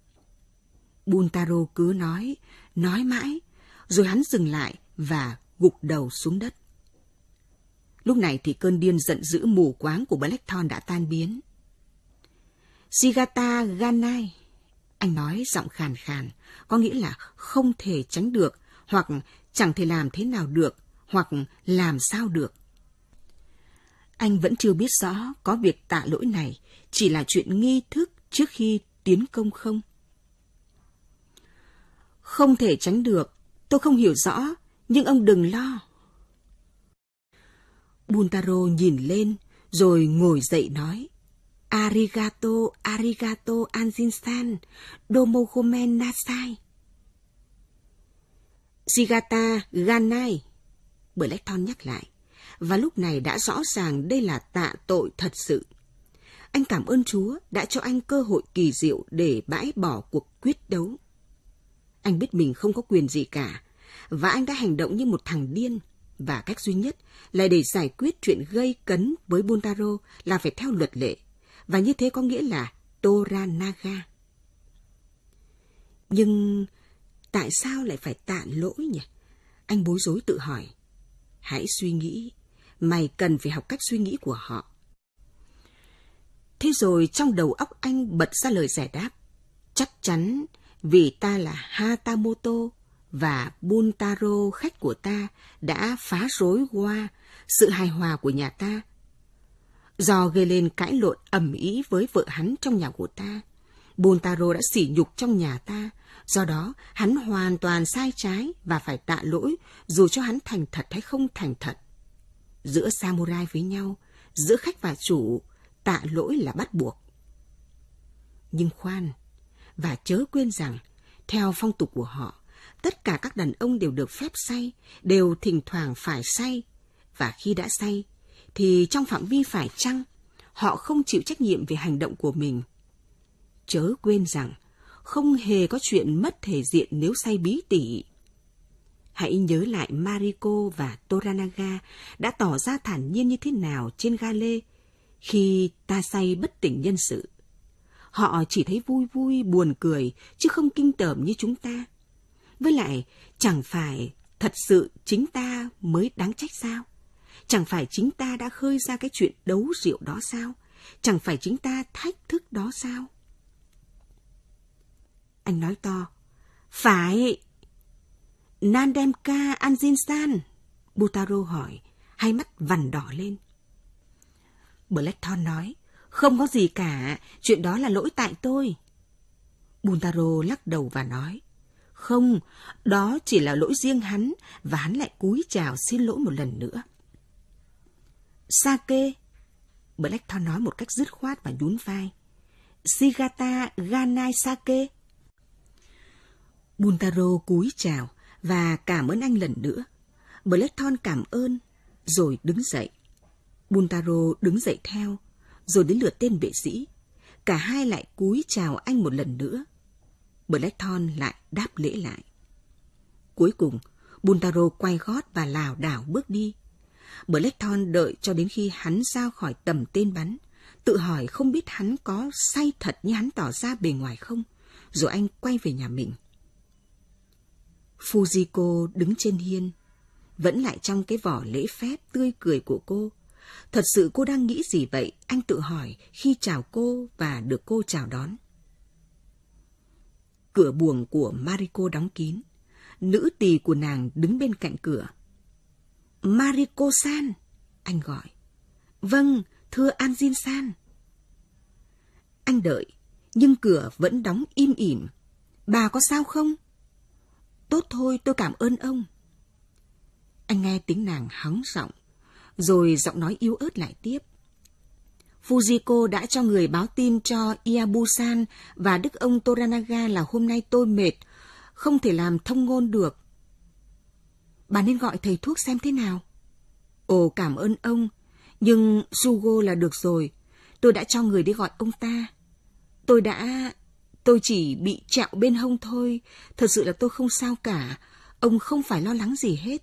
Buntaro cứ nói, nói mãi, rồi hắn dừng lại và gục đầu xuống đất. Lúc này thì cơn điên giận dữ mù quáng của Blackthorn đã tan biến. Sigata Ganai, anh nói giọng khàn khàn, có nghĩa là không thể tránh được, hoặc chẳng thể làm thế nào được, hoặc làm sao được. Anh vẫn chưa biết rõ có việc tạ lỗi này chỉ là chuyện nghi thức trước khi tiến công không. Không thể tránh được, tôi không hiểu rõ, nhưng ông đừng lo, Buntaro nhìn lên rồi ngồi dậy nói. Arigato, arigato Anjin-san, domo gomen nasai. Shigata ganai, Blackthorn nhắc lại, và lúc này đã rõ ràng đây là tạ tội thật sự. Anh cảm ơn Chúa đã cho anh cơ hội kỳ diệu để bãi bỏ cuộc quyết đấu. Anh biết mình không có quyền gì cả, và anh đã hành động như một thằng điên – và cách duy nhất là để giải quyết chuyện gây cấn với Buntaro là phải theo luật lệ, và như thế có nghĩa là Toranaga. Nhưng tại sao lại phải tạ lỗi nhỉ? Anh bối rối tự hỏi. Hãy suy nghĩ, mày cần phải học cách suy nghĩ của họ. Thế rồi trong đầu óc anh bật ra lời giải đáp. Chắc chắn vì ta là Hatamoto và Buntaro khách của ta đã phá rối qua sự hài hòa của nhà ta. Do gây lên cãi lộn ầm ĩ với vợ hắn trong nhà của ta, Buntaro đã sỉ nhục trong nhà ta, do đó hắn hoàn toàn sai trái và phải tạ lỗi dù cho hắn thành thật hay không thành thật. Giữa samurai với nhau, giữa khách và chủ, tạ lỗi là bắt buộc. Nhưng khoan, và chớ quên rằng, theo phong tục của họ, tất cả các đàn ông đều được phép say, đều thỉnh thoảng phải say. Và khi đã say, thì trong phạm vi phải chăng, họ không chịu trách nhiệm về hành động của mình. Chớ quên rằng, không hề có chuyện mất thể diện nếu say bí tỉ. Hãy nhớ lại Mariko và Toranaga đã tỏ ra thản nhiên như thế nào trên ga lê khi ta say bất tỉnh nhân sự. Họ chỉ thấy vui vui, buồn cười, chứ không kinh tởm như chúng ta với lại, chẳng phải thật sự chính ta mới đáng trách sao? Chẳng phải chính ta đã khơi ra cái chuyện đấu rượu đó sao? Chẳng phải chính ta thách thức đó sao? Anh nói to. Phải. Nandemka Anjin-san. Butaro hỏi, hai mắt vằn đỏ lên. Blackthorn nói, không có gì cả, chuyện đó là lỗi tại tôi. Buntaro lắc đầu và nói, không, đó chỉ là lỗi riêng hắn và hắn lại cúi chào xin lỗi một lần nữa. Sake, Blackthorn nói một cách dứt khoát và nhún vai. Shigata Ganai Sake. Buntaro cúi chào và cảm ơn anh lần nữa. Blackthorn cảm ơn, rồi đứng dậy. Buntaro đứng dậy theo, rồi đến lượt tên vệ sĩ. Cả hai lại cúi chào anh một lần nữa Blackthorn lại đáp lễ lại. Cuối cùng, Buntaro quay gót và lảo đảo bước đi. Blackthorn đợi cho đến khi hắn ra khỏi tầm tên bắn, tự hỏi không biết hắn có say thật như hắn tỏ ra bề ngoài không, rồi anh quay về nhà mình. Fujiko đứng trên hiên, vẫn lại trong cái vỏ lễ phép tươi cười của cô. Thật sự cô đang nghĩ gì vậy, anh tự hỏi khi chào cô và được cô chào đón. Cửa buồng của Mariko đóng kín. Nữ tỳ của nàng đứng bên cạnh cửa. Mariko-san, anh gọi. Vâng, thưa Anjin-san. Anh đợi, nhưng cửa vẫn đóng im ỉm. Bà có sao không? Tốt thôi, tôi cảm ơn ông. Anh nghe tiếng nàng hắng giọng, rồi giọng nói yếu ớt lại tiếp. Fujiko đã cho người báo tin cho Iabusan và đức ông Toranaga là hôm nay tôi mệt, không thể làm thông ngôn được. Bà nên gọi thầy thuốc xem thế nào. Ồ cảm ơn ông, nhưng Sugo là được rồi. Tôi đã cho người đi gọi ông ta. Tôi đã... Tôi chỉ bị chẹo bên hông thôi. Thật sự là tôi không sao cả. Ông không phải lo lắng gì hết.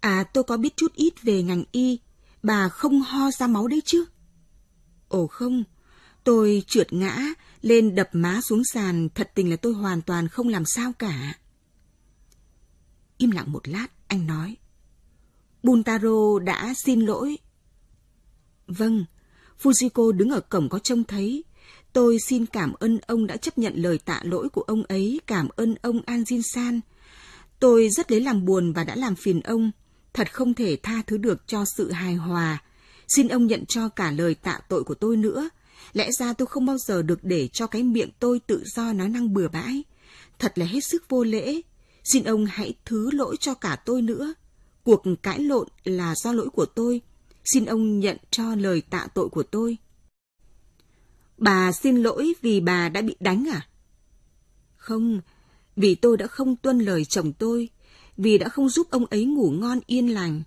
À, tôi có biết chút ít về ngành y, bà không ho ra máu đấy chứ? Ồ không, tôi trượt ngã, lên đập má xuống sàn, thật tình là tôi hoàn toàn không làm sao cả. Im lặng một lát, anh nói. Buntaro đã xin lỗi. Vâng, Fujiko đứng ở cổng có trông thấy. Tôi xin cảm ơn ông đã chấp nhận lời tạ lỗi của ông ấy, cảm ơn ông Anjin-san. Tôi rất lấy làm buồn và đã làm phiền ông thật không thể tha thứ được cho sự hài hòa. Xin ông nhận cho cả lời tạ tội của tôi nữa. Lẽ ra tôi không bao giờ được để cho cái miệng tôi tự do nói năng bừa bãi. Thật là hết sức vô lễ. Xin ông hãy thứ lỗi cho cả tôi nữa. Cuộc cãi lộn là do lỗi của tôi. Xin ông nhận cho lời tạ tội của tôi. Bà xin lỗi vì bà đã bị đánh à? Không, vì tôi đã không tuân lời chồng tôi vì đã không giúp ông ấy ngủ ngon yên lành,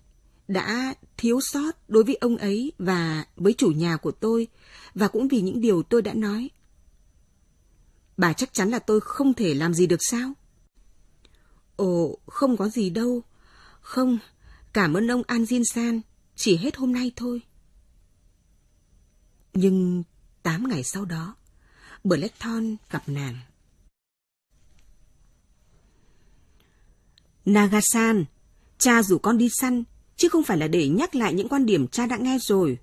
đã thiếu sót đối với ông ấy và với chủ nhà của tôi, và cũng vì những điều tôi đã nói. Bà chắc chắn là tôi không thể làm gì được sao? Ồ, không có gì đâu. Không, cảm ơn ông An Jin San, chỉ hết hôm nay thôi. Nhưng tám ngày sau đó, Blackthorn gặp nàng. Nagasan, cha rủ con đi săn, chứ không phải là để nhắc lại những quan điểm cha đã nghe rồi.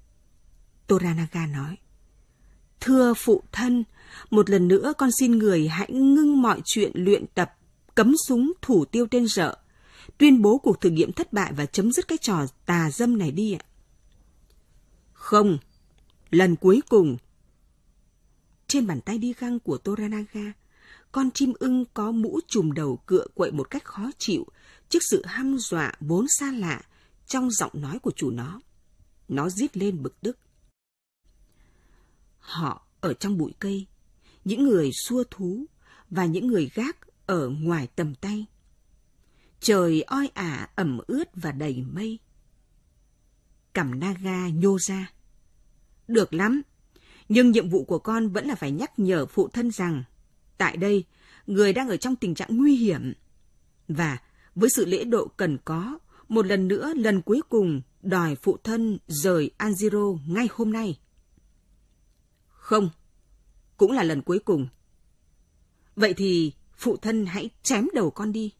Toranaga nói. Thưa phụ thân, một lần nữa con xin người hãy ngưng mọi chuyện luyện tập, cấm súng thủ tiêu tên rợ, tuyên bố cuộc thử nghiệm thất bại và chấm dứt cái trò tà dâm này đi ạ. Không, lần cuối cùng. Trên bàn tay đi găng của Toranaga, con chim ưng có mũ trùm đầu cựa quậy một cách khó chịu trước sự hăm dọa vốn xa lạ trong giọng nói của chủ nó. Nó rít lên bực tức. Họ ở trong bụi cây, những người xua thú và những người gác ở ngoài tầm tay. Trời oi ả ẩm ướt và đầy mây. Cẩm Naga nhô ra. Được lắm, nhưng nhiệm vụ của con vẫn là phải nhắc nhở phụ thân rằng tại đây người đang ở trong tình trạng nguy hiểm và với sự lễ độ cần có, một lần nữa lần cuối cùng đòi phụ thân rời Anjiro ngay hôm nay. Không, cũng là lần cuối cùng. Vậy thì phụ thân hãy chém đầu con đi.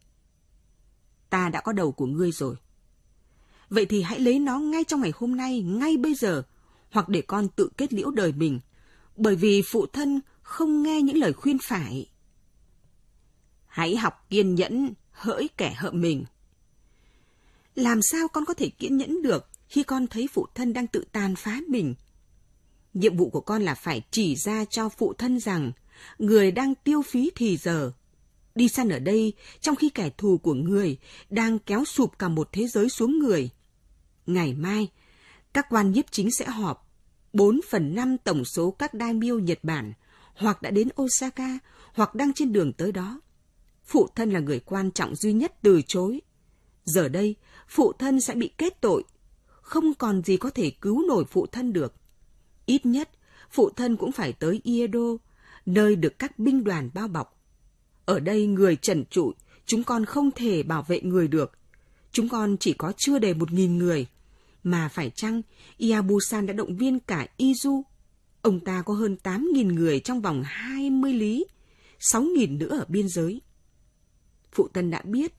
Ta đã có đầu của ngươi rồi. Vậy thì hãy lấy nó ngay trong ngày hôm nay, ngay bây giờ, hoặc để con tự kết liễu đời mình, bởi vì phụ thân không nghe những lời khuyên phải. Hãy học kiên nhẫn, hỡi kẻ hợm mình. Làm sao con có thể kiên nhẫn được khi con thấy phụ thân đang tự tàn phá mình? Nhiệm vụ của con là phải chỉ ra cho phụ thân rằng người đang tiêu phí thì giờ. Đi săn ở đây trong khi kẻ thù của người đang kéo sụp cả một thế giới xuống người. Ngày mai, các quan nhiếp chính sẽ họp. 4 phần 5 tổng số các đai miêu Nhật Bản hoặc đã đến Osaka hoặc đang trên đường tới đó phụ thân là người quan trọng duy nhất từ chối. Giờ đây, phụ thân sẽ bị kết tội. Không còn gì có thể cứu nổi phụ thân được. Ít nhất, phụ thân cũng phải tới Iedo, nơi được các binh đoàn bao bọc. Ở đây người trần trụi, chúng con không thể bảo vệ người được. Chúng con chỉ có chưa đầy một nghìn người. Mà phải chăng, Iabusan đã động viên cả Izu? Ông ta có hơn tám nghìn người trong vòng hai mươi lý, sáu nghìn nữa ở biên giới. Phụ Tân đã biết.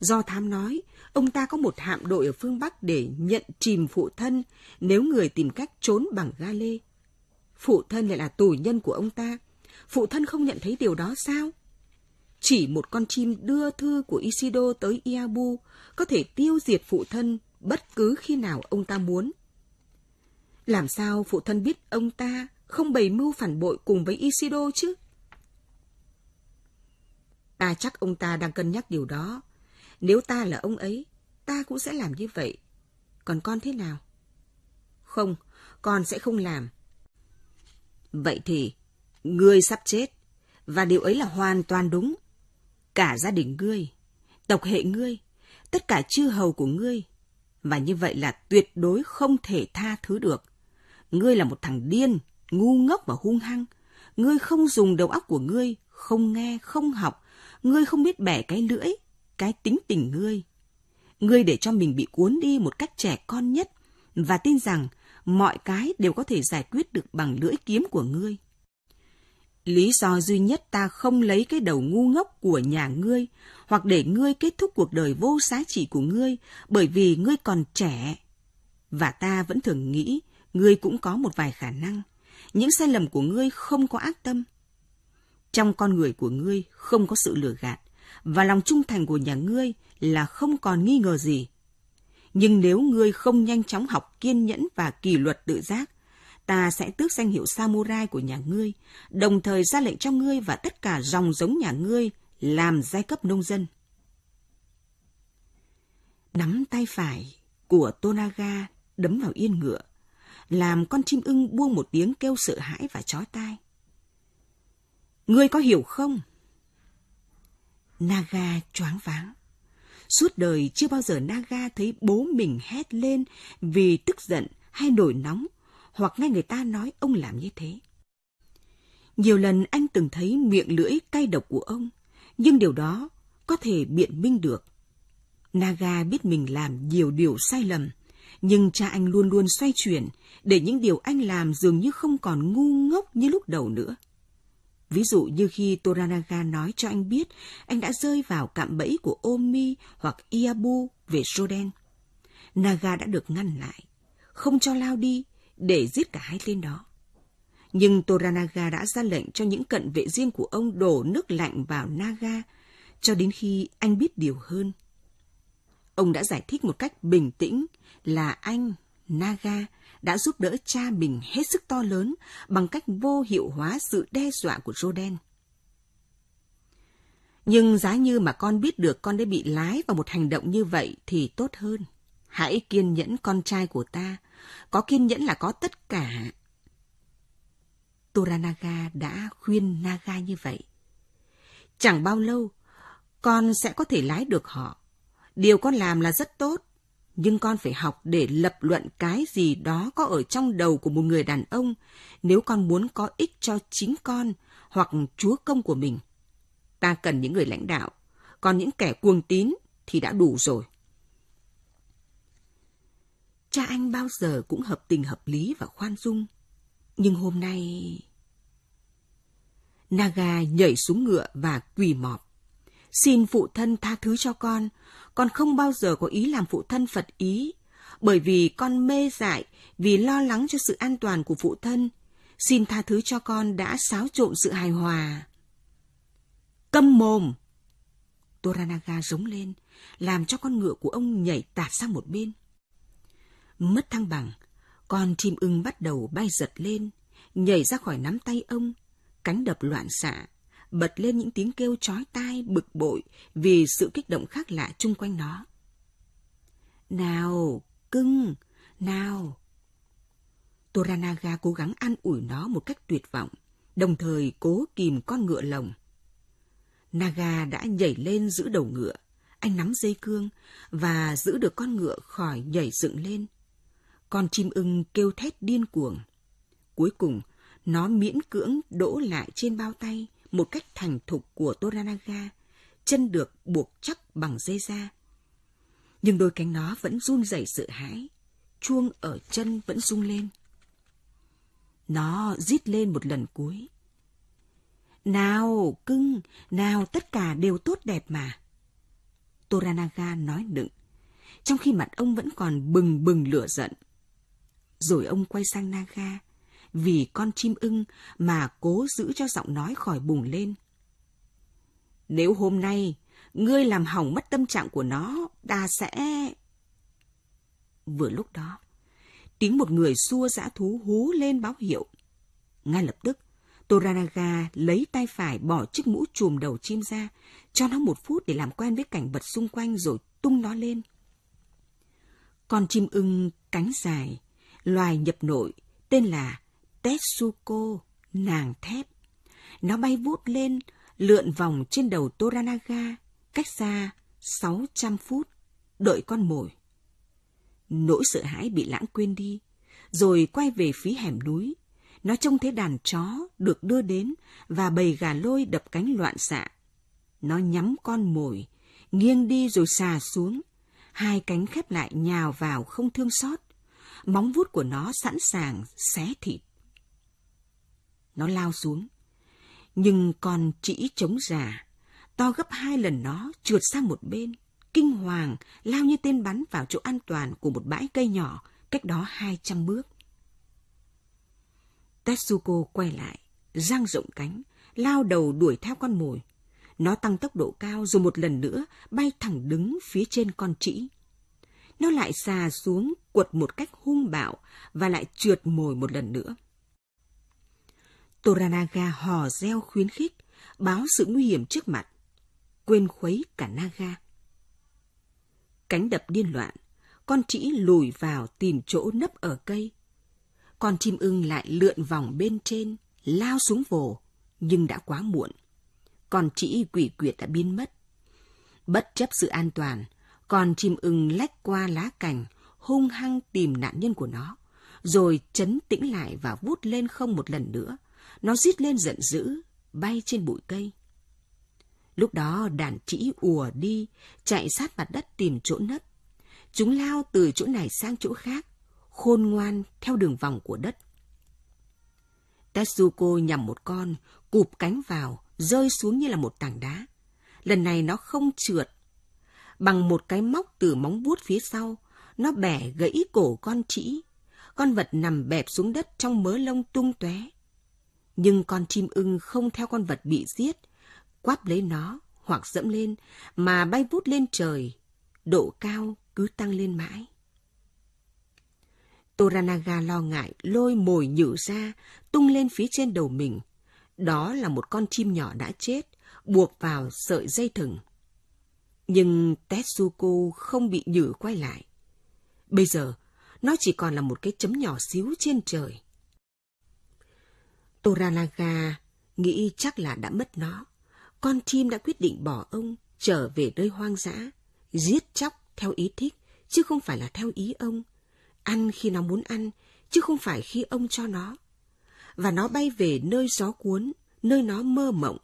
Do thám nói, ông ta có một hạm đội ở phương Bắc để nhận chìm phụ thân nếu người tìm cách trốn bằng ga lê. Phụ thân lại là tù nhân của ông ta. Phụ thân không nhận thấy điều đó sao? Chỉ một con chim đưa thư của Isido tới Iabu có thể tiêu diệt phụ thân bất cứ khi nào ông ta muốn. Làm sao phụ thân biết ông ta không bày mưu phản bội cùng với Isido chứ? Ta à, chắc ông ta đang cân nhắc điều đó. Nếu ta là ông ấy, ta cũng sẽ làm như vậy. Còn con thế nào? Không, con sẽ không làm. Vậy thì, ngươi sắp chết, và điều ấy là hoàn toàn đúng. Cả gia đình ngươi, tộc hệ ngươi, tất cả chư hầu của ngươi, và như vậy là tuyệt đối không thể tha thứ được. Ngươi là một thằng điên, ngu ngốc và hung hăng. Ngươi không dùng đầu óc của ngươi, không nghe, không học, ngươi không biết bẻ cái lưỡi, cái tính tình ngươi. Ngươi để cho mình bị cuốn đi một cách trẻ con nhất và tin rằng mọi cái đều có thể giải quyết được bằng lưỡi kiếm của ngươi. Lý do duy nhất ta không lấy cái đầu ngu ngốc của nhà ngươi hoặc để ngươi kết thúc cuộc đời vô giá trị của ngươi bởi vì ngươi còn trẻ. Và ta vẫn thường nghĩ ngươi cũng có một vài khả năng. Những sai lầm của ngươi không có ác tâm. Trong con người của ngươi không có sự lừa gạt, và lòng trung thành của nhà ngươi là không còn nghi ngờ gì. Nhưng nếu ngươi không nhanh chóng học kiên nhẫn và kỷ luật tự giác, ta sẽ tước danh hiệu samurai của nhà ngươi, đồng thời ra lệnh cho ngươi và tất cả dòng giống nhà ngươi làm giai cấp nông dân. Nắm tay phải của Tonaga đấm vào yên ngựa, làm con chim ưng buông một tiếng kêu sợ hãi và chói tai. Ngươi có hiểu không? Naga choáng váng. Suốt đời chưa bao giờ Naga thấy bố mình hét lên vì tức giận hay nổi nóng, hoặc nghe người ta nói ông làm như thế. Nhiều lần anh từng thấy miệng lưỡi cay độc của ông, nhưng điều đó có thể biện minh được. Naga biết mình làm nhiều điều sai lầm, nhưng cha anh luôn luôn xoay chuyển để những điều anh làm dường như không còn ngu ngốc như lúc đầu nữa. Ví dụ như khi Toranaga nói cho anh biết anh đã rơi vào cạm bẫy của Omi hoặc Iabu về Soden. Naga đã được ngăn lại, không cho lao đi để giết cả hai tên đó. Nhưng Toranaga đã ra lệnh cho những cận vệ riêng của ông đổ nước lạnh vào Naga cho đến khi anh biết điều hơn. Ông đã giải thích một cách bình tĩnh là anh, Naga, đã giúp đỡ cha mình hết sức to lớn bằng cách vô hiệu hóa sự đe dọa của Roden. Nhưng giá như mà con biết được con đã bị lái vào một hành động như vậy thì tốt hơn. Hãy kiên nhẫn con trai của ta. Có kiên nhẫn là có tất cả. Toranaga đã khuyên Naga như vậy. Chẳng bao lâu, con sẽ có thể lái được họ. Điều con làm là rất tốt nhưng con phải học để lập luận cái gì đó có ở trong đầu của một người đàn ông nếu con muốn có ích cho chính con hoặc chúa công của mình. Ta cần những người lãnh đạo, còn những kẻ cuồng tín thì đã đủ rồi. Cha anh bao giờ cũng hợp tình hợp lý và khoan dung. Nhưng hôm nay... Naga nhảy xuống ngựa và quỳ mọp. Xin phụ thân tha thứ cho con, con không bao giờ có ý làm phụ thân Phật ý, bởi vì con mê dại vì lo lắng cho sự an toàn của phụ thân. Xin tha thứ cho con đã xáo trộn sự hài hòa. Câm mồm! Toranaga giống lên, làm cho con ngựa của ông nhảy tạt sang một bên. Mất thăng bằng, con chim ưng bắt đầu bay giật lên, nhảy ra khỏi nắm tay ông, cánh đập loạn xạ, bật lên những tiếng kêu chói tai bực bội vì sự kích động khác lạ chung quanh nó. Nào, cưng, nào. Toranaga cố gắng an ủi nó một cách tuyệt vọng, đồng thời cố kìm con ngựa lồng. Naga đã nhảy lên giữ đầu ngựa, anh nắm dây cương và giữ được con ngựa khỏi nhảy dựng lên. Con chim ưng kêu thét điên cuồng. Cuối cùng, nó miễn cưỡng đỗ lại trên bao tay một cách thành thục của Toranaga, chân được buộc chắc bằng dây da. Nhưng đôi cánh nó vẫn run rẩy sợ hãi, chuông ở chân vẫn rung lên. Nó rít lên một lần cuối. Nào, cưng, nào tất cả đều tốt đẹp mà. Toranaga nói đựng, trong khi mặt ông vẫn còn bừng bừng lửa giận. Rồi ông quay sang Naga, vì con chim ưng mà cố giữ cho giọng nói khỏi bùng lên. Nếu hôm nay ngươi làm hỏng mất tâm trạng của nó, ta sẽ... Vừa lúc đó, tiếng một người xua dã thú hú lên báo hiệu. Ngay lập tức, Toranaga lấy tay phải bỏ chiếc mũ chùm đầu chim ra, cho nó một phút để làm quen với cảnh vật xung quanh rồi tung nó lên. Con chim ưng cánh dài, loài nhập nội, tên là Tetsuko, nàng thép. Nó bay vút lên, lượn vòng trên đầu Toranaga, cách xa 600 phút, đợi con mồi. Nỗi sợ hãi bị lãng quên đi, rồi quay về phía hẻm núi. Nó trông thấy đàn chó được đưa đến và bầy gà lôi đập cánh loạn xạ. Nó nhắm con mồi, nghiêng đi rồi xà xuống. Hai cánh khép lại nhào vào không thương xót. Móng vuốt của nó sẵn sàng xé thịt nó lao xuống. Nhưng con chỉ chống già to gấp hai lần nó trượt sang một bên, kinh hoàng lao như tên bắn vào chỗ an toàn của một bãi cây nhỏ cách đó hai trăm bước. Tetsuko quay lại, giang rộng cánh, lao đầu đuổi theo con mồi. Nó tăng tốc độ cao rồi một lần nữa bay thẳng đứng phía trên con trĩ. Nó lại xà xuống quật một cách hung bạo và lại trượt mồi một lần nữa. Toranaga hò reo khuyến khích, báo sự nguy hiểm trước mặt, quên khuấy cả Naga. Cánh đập điên loạn, con trĩ lùi vào tìm chỗ nấp ở cây. Con chim ưng lại lượn vòng bên trên, lao xuống vồ, nhưng đã quá muộn. Con trĩ quỷ quyệt đã biến mất. Bất chấp sự an toàn, con chim ưng lách qua lá cành, hung hăng tìm nạn nhân của nó, rồi chấn tĩnh lại và vút lên không một lần nữa – nó rít lên giận dữ, bay trên bụi cây. Lúc đó đàn trĩ ùa đi, chạy sát mặt đất tìm chỗ nấp. Chúng lao từ chỗ này sang chỗ khác, khôn ngoan theo đường vòng của đất. Tetsuko nhằm một con, cụp cánh vào, rơi xuống như là một tảng đá. Lần này nó không trượt. Bằng một cái móc từ móng vuốt phía sau, nó bẻ gãy cổ con trĩ. Con vật nằm bẹp xuống đất trong mớ lông tung tóe. Nhưng con chim ưng không theo con vật bị giết, quáp lấy nó hoặc dẫm lên mà bay vút lên trời, độ cao cứ tăng lên mãi. Toranaga lo ngại lôi mồi nhử ra, tung lên phía trên đầu mình. Đó là một con chim nhỏ đã chết, buộc vào sợi dây thừng. Nhưng Tetsuko không bị nhử quay lại. Bây giờ, nó chỉ còn là một cái chấm nhỏ xíu trên trời. Toralaga nghĩ chắc là đã mất nó. Con chim đã quyết định bỏ ông, trở về nơi hoang dã, giết chóc theo ý thích, chứ không phải là theo ý ông. Ăn khi nó muốn ăn, chứ không phải khi ông cho nó. Và nó bay về nơi gió cuốn, nơi nó mơ mộng.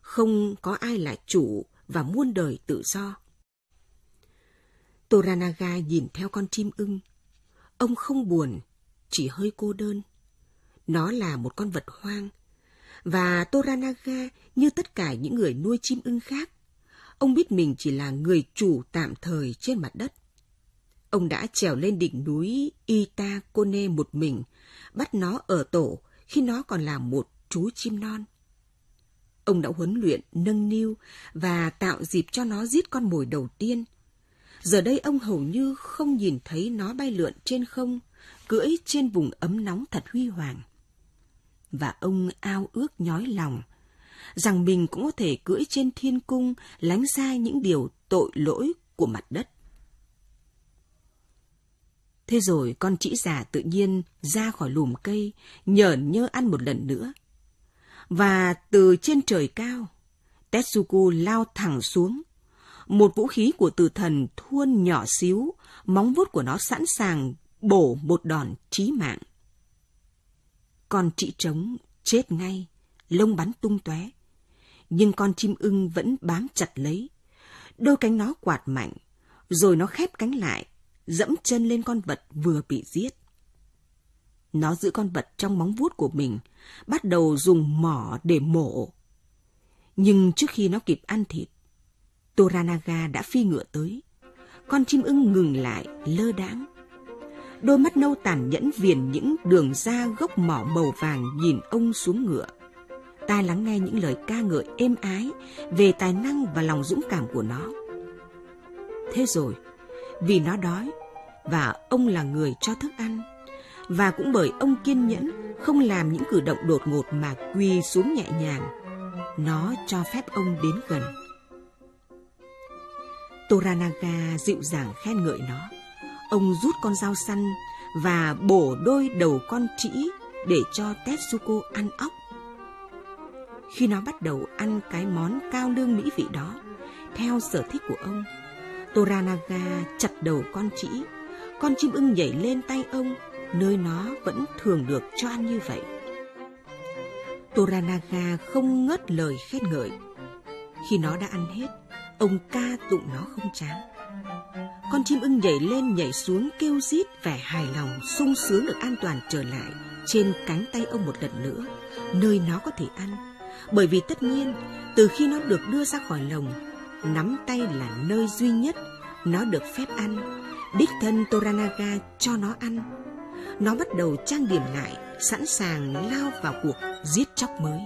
Không có ai là chủ và muôn đời tự do. Toranaga nhìn theo con chim ưng. Ông không buồn, chỉ hơi cô đơn. Nó là một con vật hoang. Và Toranaga như tất cả những người nuôi chim ưng khác, ông biết mình chỉ là người chủ tạm thời trên mặt đất. Ông đã trèo lên đỉnh núi Itakone một mình, bắt nó ở tổ khi nó còn là một chú chim non. Ông đã huấn luyện, nâng niu và tạo dịp cho nó giết con mồi đầu tiên. Giờ đây ông hầu như không nhìn thấy nó bay lượn trên không, cưỡi trên vùng ấm nóng thật huy hoàng và ông ao ước nhói lòng rằng mình cũng có thể cưỡi trên thiên cung lánh xa những điều tội lỗi của mặt đất. Thế rồi con trĩ già tự nhiên ra khỏi lùm cây, nhởn nhơ ăn một lần nữa. Và từ trên trời cao, Tetsuku lao thẳng xuống. Một vũ khí của tử thần thuôn nhỏ xíu, móng vuốt của nó sẵn sàng bổ một đòn chí mạng. Con trị trống chết ngay, lông bắn tung tóe. Nhưng con chim ưng vẫn bám chặt lấy. Đôi cánh nó quạt mạnh, rồi nó khép cánh lại, dẫm chân lên con vật vừa bị giết. Nó giữ con vật trong móng vuốt của mình, bắt đầu dùng mỏ để mổ. Nhưng trước khi nó kịp ăn thịt, Toranaga đã phi ngựa tới. Con chim ưng ngừng lại, lơ đãng, đôi mắt nâu tàn nhẫn viền những đường da gốc mỏ màu vàng nhìn ông xuống ngựa. Ta lắng nghe những lời ca ngợi êm ái về tài năng và lòng dũng cảm của nó. Thế rồi, vì nó đói và ông là người cho thức ăn và cũng bởi ông kiên nhẫn không làm những cử động đột ngột mà quỳ xuống nhẹ nhàng nó cho phép ông đến gần toranaga dịu dàng khen ngợi nó ông rút con dao săn và bổ đôi đầu con trĩ để cho Tetsuko ăn óc. Khi nó bắt đầu ăn cái món cao lương mỹ vị đó, theo sở thích của ông, Toranaga chặt đầu con trĩ. Con chim ưng nhảy lên tay ông, nơi nó vẫn thường được cho ăn như vậy. Toranaga không ngớt lời khen ngợi. Khi nó đã ăn hết, ông ca tụng nó không chán. Con chim ưng nhảy lên nhảy xuống kêu rít vẻ hài lòng, sung sướng được an toàn trở lại trên cánh tay ông một lần nữa, nơi nó có thể ăn. Bởi vì tất nhiên, từ khi nó được đưa ra khỏi lồng, nắm tay là nơi duy nhất nó được phép ăn. Đích thân Toranaga cho nó ăn. Nó bắt đầu trang điểm lại, sẵn sàng lao vào cuộc giết chóc mới.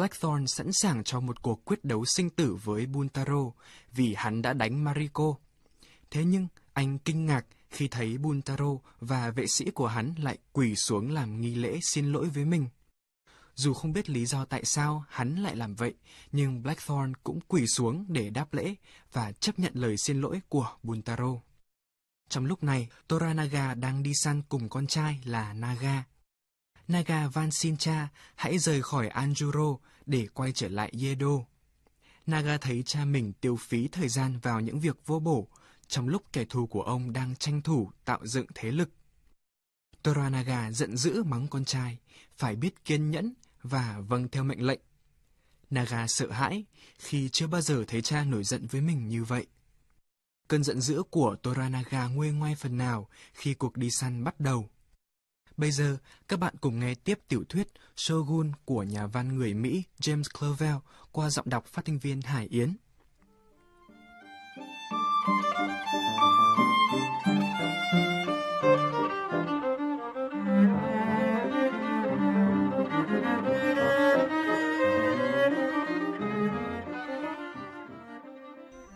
Blackthorn sẵn sàng cho một cuộc quyết đấu sinh tử với Buntaro vì hắn đã đánh Mariko. Thế nhưng, anh kinh ngạc khi thấy Buntaro và vệ sĩ của hắn lại quỳ xuống làm nghi lễ xin lỗi với mình. Dù không biết lý do tại sao hắn lại làm vậy, nhưng Blackthorn cũng quỳ xuống để đáp lễ và chấp nhận lời xin lỗi của Buntaro. Trong lúc này, Toranaga đang đi săn cùng con trai là Naga Naga van xin cha hãy rời khỏi Anjuro để quay trở lại Yedo. Naga thấy cha mình tiêu phí thời gian vào những việc vô bổ, trong lúc kẻ thù của ông đang tranh thủ tạo dựng thế lực. Toranaga giận dữ mắng con trai, phải biết kiên nhẫn và vâng theo mệnh lệnh. Naga sợ hãi khi chưa bao giờ thấy cha nổi giận với mình như vậy. Cơn giận dữ của Toranaga nguôi ngoai phần nào khi cuộc đi săn bắt đầu. Bây giờ, các bạn cùng nghe tiếp tiểu thuyết Shogun của nhà văn người Mỹ James Clerval qua giọng đọc phát thanh viên Hải Yến.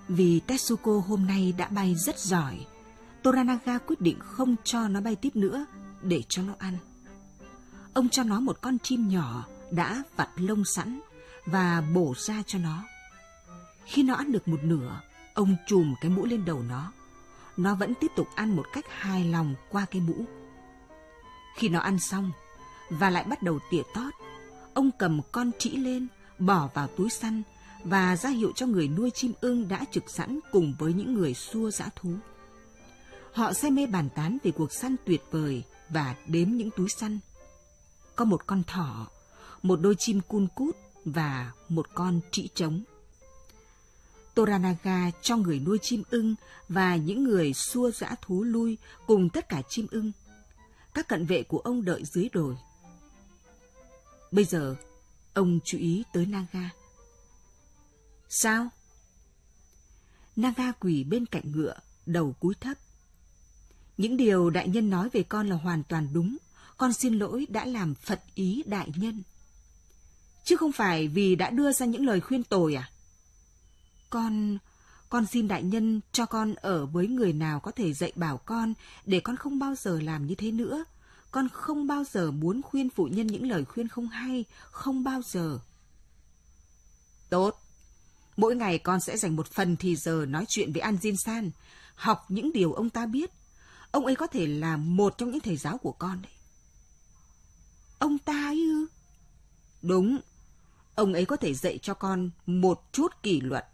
Vì Tetsuko hôm nay đã bay rất giỏi, Toranaga quyết định không cho nó bay tiếp nữa để cho nó ăn. Ông cho nó một con chim nhỏ đã vặt lông sẵn và bổ ra cho nó. Khi nó ăn được một nửa, ông chùm cái mũ lên đầu nó. Nó vẫn tiếp tục ăn một cách hài lòng qua cái mũ. Khi nó ăn xong và lại bắt đầu tỉa tót, ông cầm con trĩ lên, bỏ vào túi săn và ra hiệu cho người nuôi chim ưng đã trực sẵn cùng với những người xua dã thú. Họ say mê bàn tán về cuộc săn tuyệt vời và đếm những túi săn. Có một con thỏ, một đôi chim cun cút và một con trĩ trống. Toranaga cho người nuôi chim ưng và những người xua dã thú lui cùng tất cả chim ưng. Các cận vệ của ông đợi dưới đồi. Bây giờ, ông chú ý tới Naga. Sao? Naga quỳ bên cạnh ngựa, đầu cúi thấp. Những điều đại nhân nói về con là hoàn toàn đúng. Con xin lỗi đã làm phật ý đại nhân. Chứ không phải vì đã đưa ra những lời khuyên tồi à? Con... Con xin đại nhân cho con ở với người nào có thể dạy bảo con để con không bao giờ làm như thế nữa. Con không bao giờ muốn khuyên phụ nhân những lời khuyên không hay, không bao giờ. Tốt. Mỗi ngày con sẽ dành một phần thì giờ nói chuyện với An Jin San, học những điều ông ta biết – Ông ấy có thể là một trong những thầy giáo của con đấy. Ông ta ấy ư? Đúng, ông ấy có thể dạy cho con một chút kỷ luật.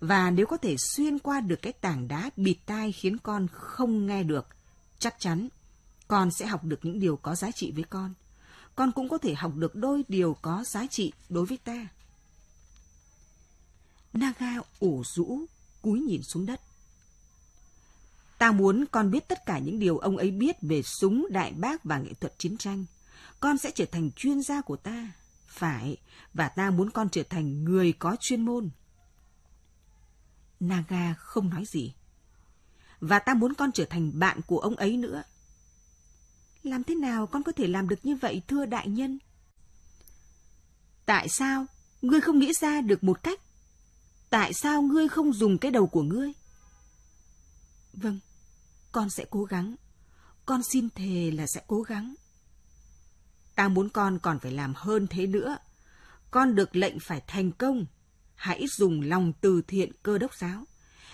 Và nếu có thể xuyên qua được cái tảng đá bịt tai khiến con không nghe được, chắc chắn con sẽ học được những điều có giá trị với con. Con cũng có thể học được đôi điều có giá trị đối với ta. Naga ủ rũ, cúi nhìn xuống đất. Ta muốn con biết tất cả những điều ông ấy biết về súng, đại bác và nghệ thuật chiến tranh. Con sẽ trở thành chuyên gia của ta. Phải, và ta muốn con trở thành người có chuyên môn. Naga không nói gì. Và ta muốn con trở thành bạn của ông ấy nữa. Làm thế nào con có thể làm được như vậy thưa đại nhân? Tại sao ngươi không nghĩ ra được một cách? Tại sao ngươi không dùng cái đầu của ngươi? Vâng, con sẽ cố gắng. Con xin thề là sẽ cố gắng. Ta muốn con còn phải làm hơn thế nữa. Con được lệnh phải thành công. Hãy dùng lòng từ thiện cơ đốc giáo.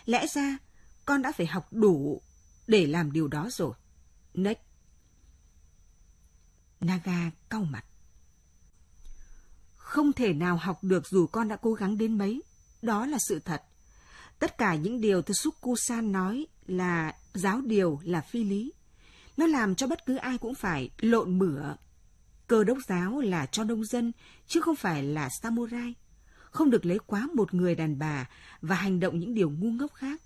Lẽ ra con đã phải học đủ để làm điều đó rồi. Nick. Naga cau mặt. Không thể nào học được dù con đã cố gắng đến mấy. Đó là sự thật. Tất cả những điều Tsuku-san nói là giáo điều là phi lý. Nó làm cho bất cứ ai cũng phải lộn mửa. Cơ đốc giáo là cho nông dân, chứ không phải là samurai. Không được lấy quá một người đàn bà và hành động những điều ngu ngốc khác.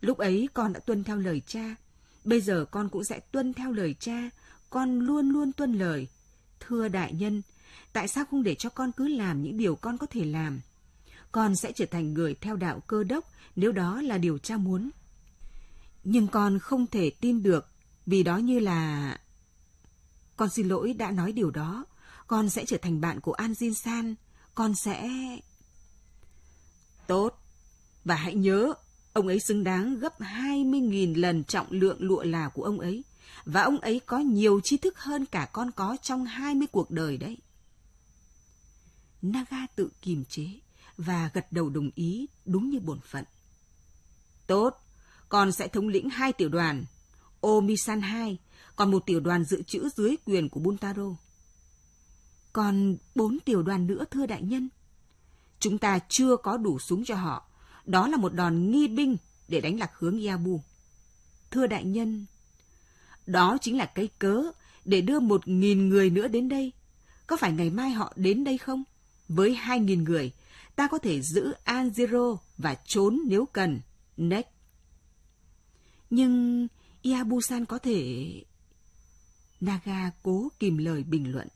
Lúc ấy con đã tuân theo lời cha, bây giờ con cũng sẽ tuân theo lời cha, con luôn luôn tuân lời. Thưa đại nhân, tại sao không để cho con cứ làm những điều con có thể làm? Con sẽ trở thành người theo đạo cơ đốc nếu đó là điều cha muốn. Nhưng con không thể tin được, vì đó như là... Con xin lỗi đã nói điều đó. Con sẽ trở thành bạn của An Jin San. Con sẽ... Tốt. Và hãy nhớ, ông ấy xứng đáng gấp 20.000 lần trọng lượng lụa là của ông ấy. Và ông ấy có nhiều tri thức hơn cả con có trong 20 cuộc đời đấy. Naga tự kiềm chế và gật đầu đồng ý đúng như bổn phận. Tốt, con sẽ thống lĩnh hai tiểu đoàn, Omisan 2, còn một tiểu đoàn dự trữ dưới quyền của Buntaro. Còn bốn tiểu đoàn nữa thưa đại nhân. Chúng ta chưa có đủ súng cho họ. Đó là một đòn nghi binh để đánh lạc hướng Yabu. Thưa đại nhân, đó chính là cây cớ để đưa một nghìn người nữa đến đây. Có phải ngày mai họ đến đây không? Với hai nghìn người, ta có thể giữ Anjiro và trốn nếu cần. Next. Nhưng Iabusan có thể... Naga cố kìm lời bình luận.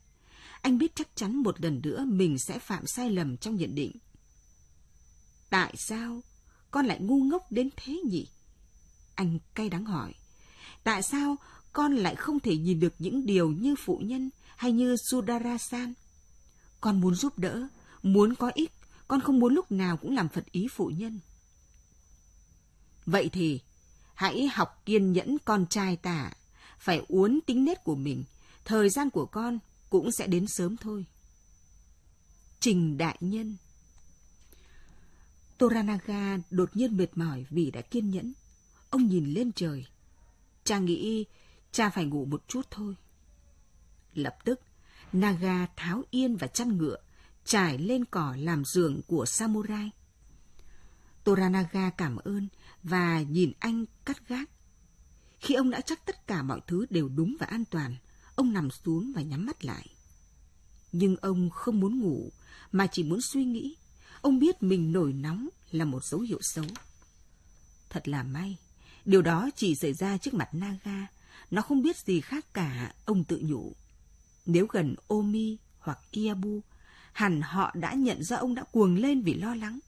Anh biết chắc chắn một lần nữa mình sẽ phạm sai lầm trong nhận định. Tại sao con lại ngu ngốc đến thế nhỉ? Anh cay đắng hỏi. Tại sao con lại không thể nhìn được những điều như phụ nhân hay như Sudarasan? Con muốn giúp đỡ, muốn có ích, con không muốn lúc nào cũng làm phật ý phụ nhân. Vậy thì, Hãy học kiên nhẫn con trai ta, phải uốn tính nết của mình, thời gian của con cũng sẽ đến sớm thôi. Trình Đại Nhân Toranaga đột nhiên mệt mỏi vì đã kiên nhẫn. Ông nhìn lên trời. Cha nghĩ cha phải ngủ một chút thôi. Lập tức, Naga tháo yên và chăn ngựa, trải lên cỏ làm giường của samurai. Toranaga cảm ơn và nhìn anh cắt gác. Khi ông đã chắc tất cả mọi thứ đều đúng và an toàn, ông nằm xuống và nhắm mắt lại. Nhưng ông không muốn ngủ mà chỉ muốn suy nghĩ. Ông biết mình nổi nóng là một dấu hiệu xấu. Thật là may, điều đó chỉ xảy ra trước mặt Naga. Nó không biết gì khác cả, ông tự nhủ. Nếu gần Omi hoặc Iabu, hẳn họ đã nhận ra ông đã cuồng lên vì lo lắng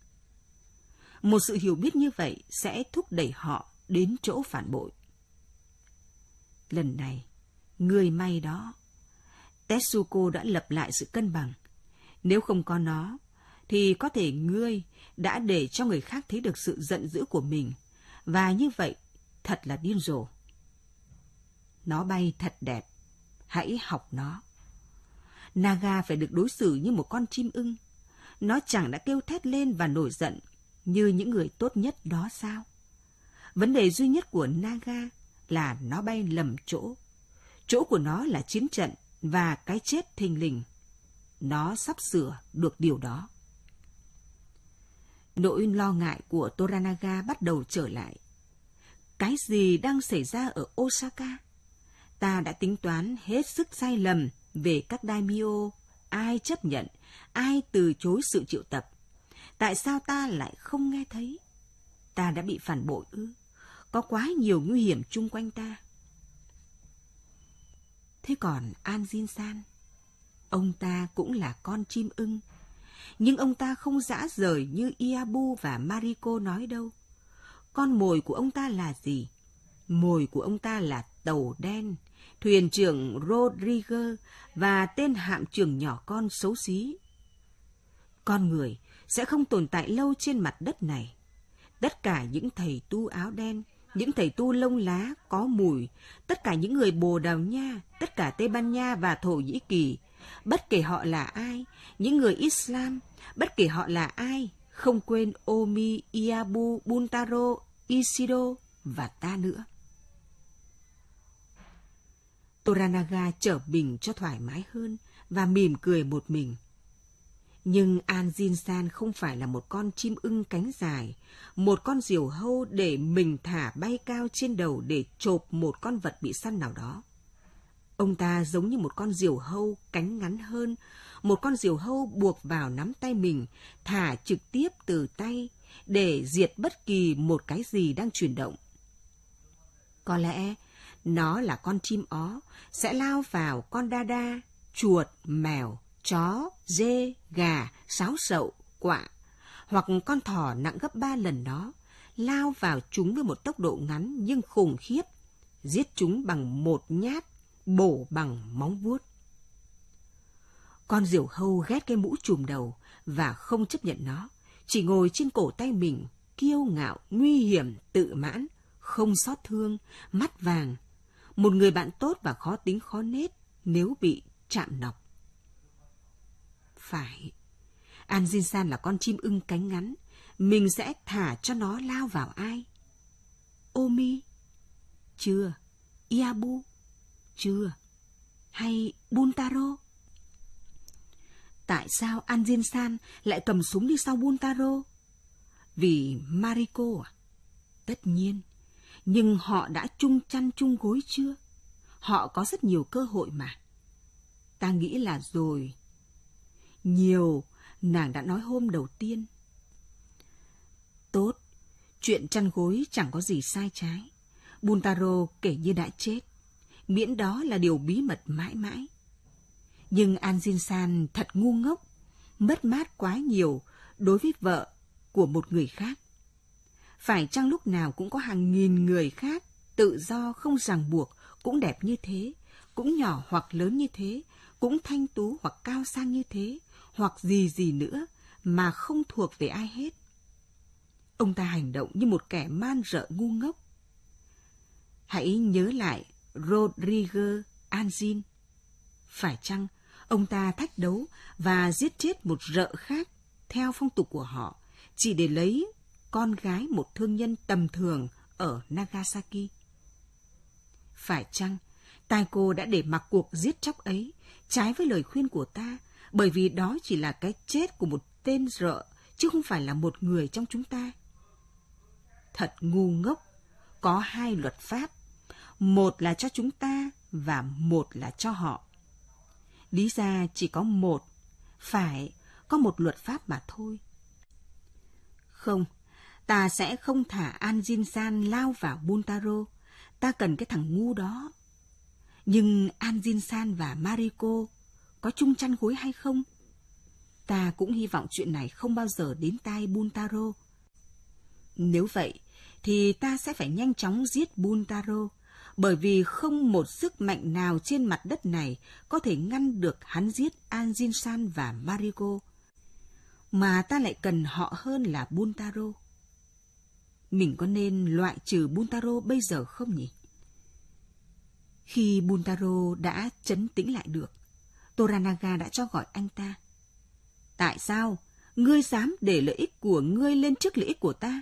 một sự hiểu biết như vậy sẽ thúc đẩy họ đến chỗ phản bội. Lần này, người may đó, Tetsuko đã lập lại sự cân bằng. Nếu không có nó, thì có thể ngươi đã để cho người khác thấy được sự giận dữ của mình, và như vậy thật là điên rồ. Nó bay thật đẹp, hãy học nó. Naga phải được đối xử như một con chim ưng. Nó chẳng đã kêu thét lên và nổi giận như những người tốt nhất đó sao? Vấn đề duy nhất của Naga là nó bay lầm chỗ. Chỗ của nó là chiến trận và cái chết thình lình. Nó sắp sửa được điều đó. Nỗi lo ngại của Toranaga bắt đầu trở lại. Cái gì đang xảy ra ở Osaka? Ta đã tính toán hết sức sai lầm về các daimyo, ai chấp nhận, ai từ chối sự triệu tập Tại sao ta lại không nghe thấy? Ta đã bị phản bội ư? Có quá nhiều nguy hiểm chung quanh ta. Thế còn An Jin San? Ông ta cũng là con chim ưng. Nhưng ông ta không dã rời như Iabu và Mariko nói đâu. Con mồi của ông ta là gì? Mồi của ông ta là tàu đen, thuyền trưởng Rodriguez và tên hạm trưởng nhỏ con xấu xí. Con người sẽ không tồn tại lâu trên mặt đất này. Tất cả những thầy tu áo đen, những thầy tu lông lá có mùi, tất cả những người Bồ Đào Nha, tất cả Tây Ban Nha và Thổ Nhĩ Kỳ, bất kể họ là ai, những người Islam, bất kể họ là ai, không quên Omi Iabu Buntaro Isido và ta nữa. Toranaga trở bình cho thoải mái hơn và mỉm cười một mình. Nhưng An Jin San không phải là một con chim ưng cánh dài, một con diều hâu để mình thả bay cao trên đầu để chộp một con vật bị săn nào đó. Ông ta giống như một con diều hâu cánh ngắn hơn, một con diều hâu buộc vào nắm tay mình, thả trực tiếp từ tay để diệt bất kỳ một cái gì đang chuyển động. Có lẽ nó là con chim ó, sẽ lao vào con đa đa, chuột, mèo, chó, dê, gà, sáo sậu, quạ hoặc con thỏ nặng gấp ba lần nó lao vào chúng với một tốc độ ngắn nhưng khủng khiếp, giết chúng bằng một nhát, bổ bằng móng vuốt. Con diều hâu ghét cái mũ trùm đầu và không chấp nhận nó, chỉ ngồi trên cổ tay mình, kiêu ngạo, nguy hiểm, tự mãn, không xót thương, mắt vàng. Một người bạn tốt và khó tính khó nết nếu bị chạm nọc phải. An Jin San là con chim ưng cánh ngắn, mình sẽ thả cho nó lao vào ai? Omi? Chưa. Iabu? Chưa. Hay Buntaro? Tại sao An Jin San lại cầm súng đi sau Buntaro? Vì Mariko à? Tất nhiên. Nhưng họ đã chung chăn chung gối chưa? Họ có rất nhiều cơ hội mà. Ta nghĩ là rồi nhiều, nàng đã nói hôm đầu tiên. Tốt, chuyện chăn gối chẳng có gì sai trái. Buntaro kể như đã chết, miễn đó là điều bí mật mãi mãi. Nhưng An Jin San thật ngu ngốc, mất mát quá nhiều đối với vợ của một người khác. Phải chăng lúc nào cũng có hàng nghìn người khác tự do không ràng buộc cũng đẹp như thế, cũng nhỏ hoặc lớn như thế, cũng thanh tú hoặc cao sang như thế, hoặc gì gì nữa mà không thuộc về ai hết. Ông ta hành động như một kẻ man rợ ngu ngốc. Hãy nhớ lại Rodrigo Anzin. Phải chăng ông ta thách đấu và giết chết một rợ khác theo phong tục của họ chỉ để lấy con gái một thương nhân tầm thường ở Nagasaki? Phải chăng Taiko đã để mặc cuộc giết chóc ấy trái với lời khuyên của ta bởi vì đó chỉ là cái chết của một tên rợ chứ không phải là một người trong chúng ta. Thật ngu ngốc, có hai luật pháp, một là cho chúng ta và một là cho họ. Lý ra chỉ có một, phải có một luật pháp mà thôi. Không, ta sẽ không thả An Jin San lao vào Buntaro, ta cần cái thằng ngu đó. Nhưng An Jin San và Mariko có chung chăn gối hay không. Ta cũng hy vọng chuyện này không bao giờ đến tai Buntaro. Nếu vậy, thì ta sẽ phải nhanh chóng giết Buntaro, bởi vì không một sức mạnh nào trên mặt đất này có thể ngăn được hắn giết Anjin San và Mariko, Mà ta lại cần họ hơn là Buntaro. Mình có nên loại trừ Buntaro bây giờ không nhỉ? Khi Buntaro đã chấn tĩnh lại được, Toranaga đã cho gọi anh ta. Tại sao ngươi dám để lợi ích của ngươi lên trước lợi ích của ta?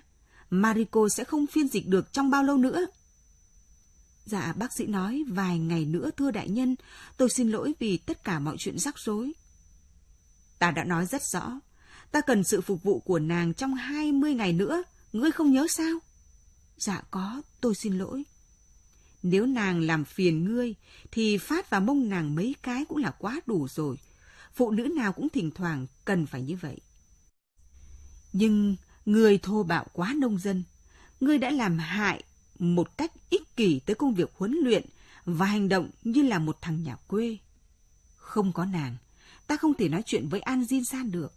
Mariko sẽ không phiên dịch được trong bao lâu nữa. Dạ bác sĩ nói vài ngày nữa thưa đại nhân, tôi xin lỗi vì tất cả mọi chuyện rắc rối. Ta đã nói rất rõ, ta cần sự phục vụ của nàng trong hai mươi ngày nữa, ngươi không nhớ sao? Dạ có, tôi xin lỗi. Nếu nàng làm phiền ngươi, thì phát vào mông nàng mấy cái cũng là quá đủ rồi. Phụ nữ nào cũng thỉnh thoảng cần phải như vậy. Nhưng người thô bạo quá nông dân. Ngươi đã làm hại một cách ích kỷ tới công việc huấn luyện và hành động như là một thằng nhà quê. Không có nàng, ta không thể nói chuyện với An Jin San được.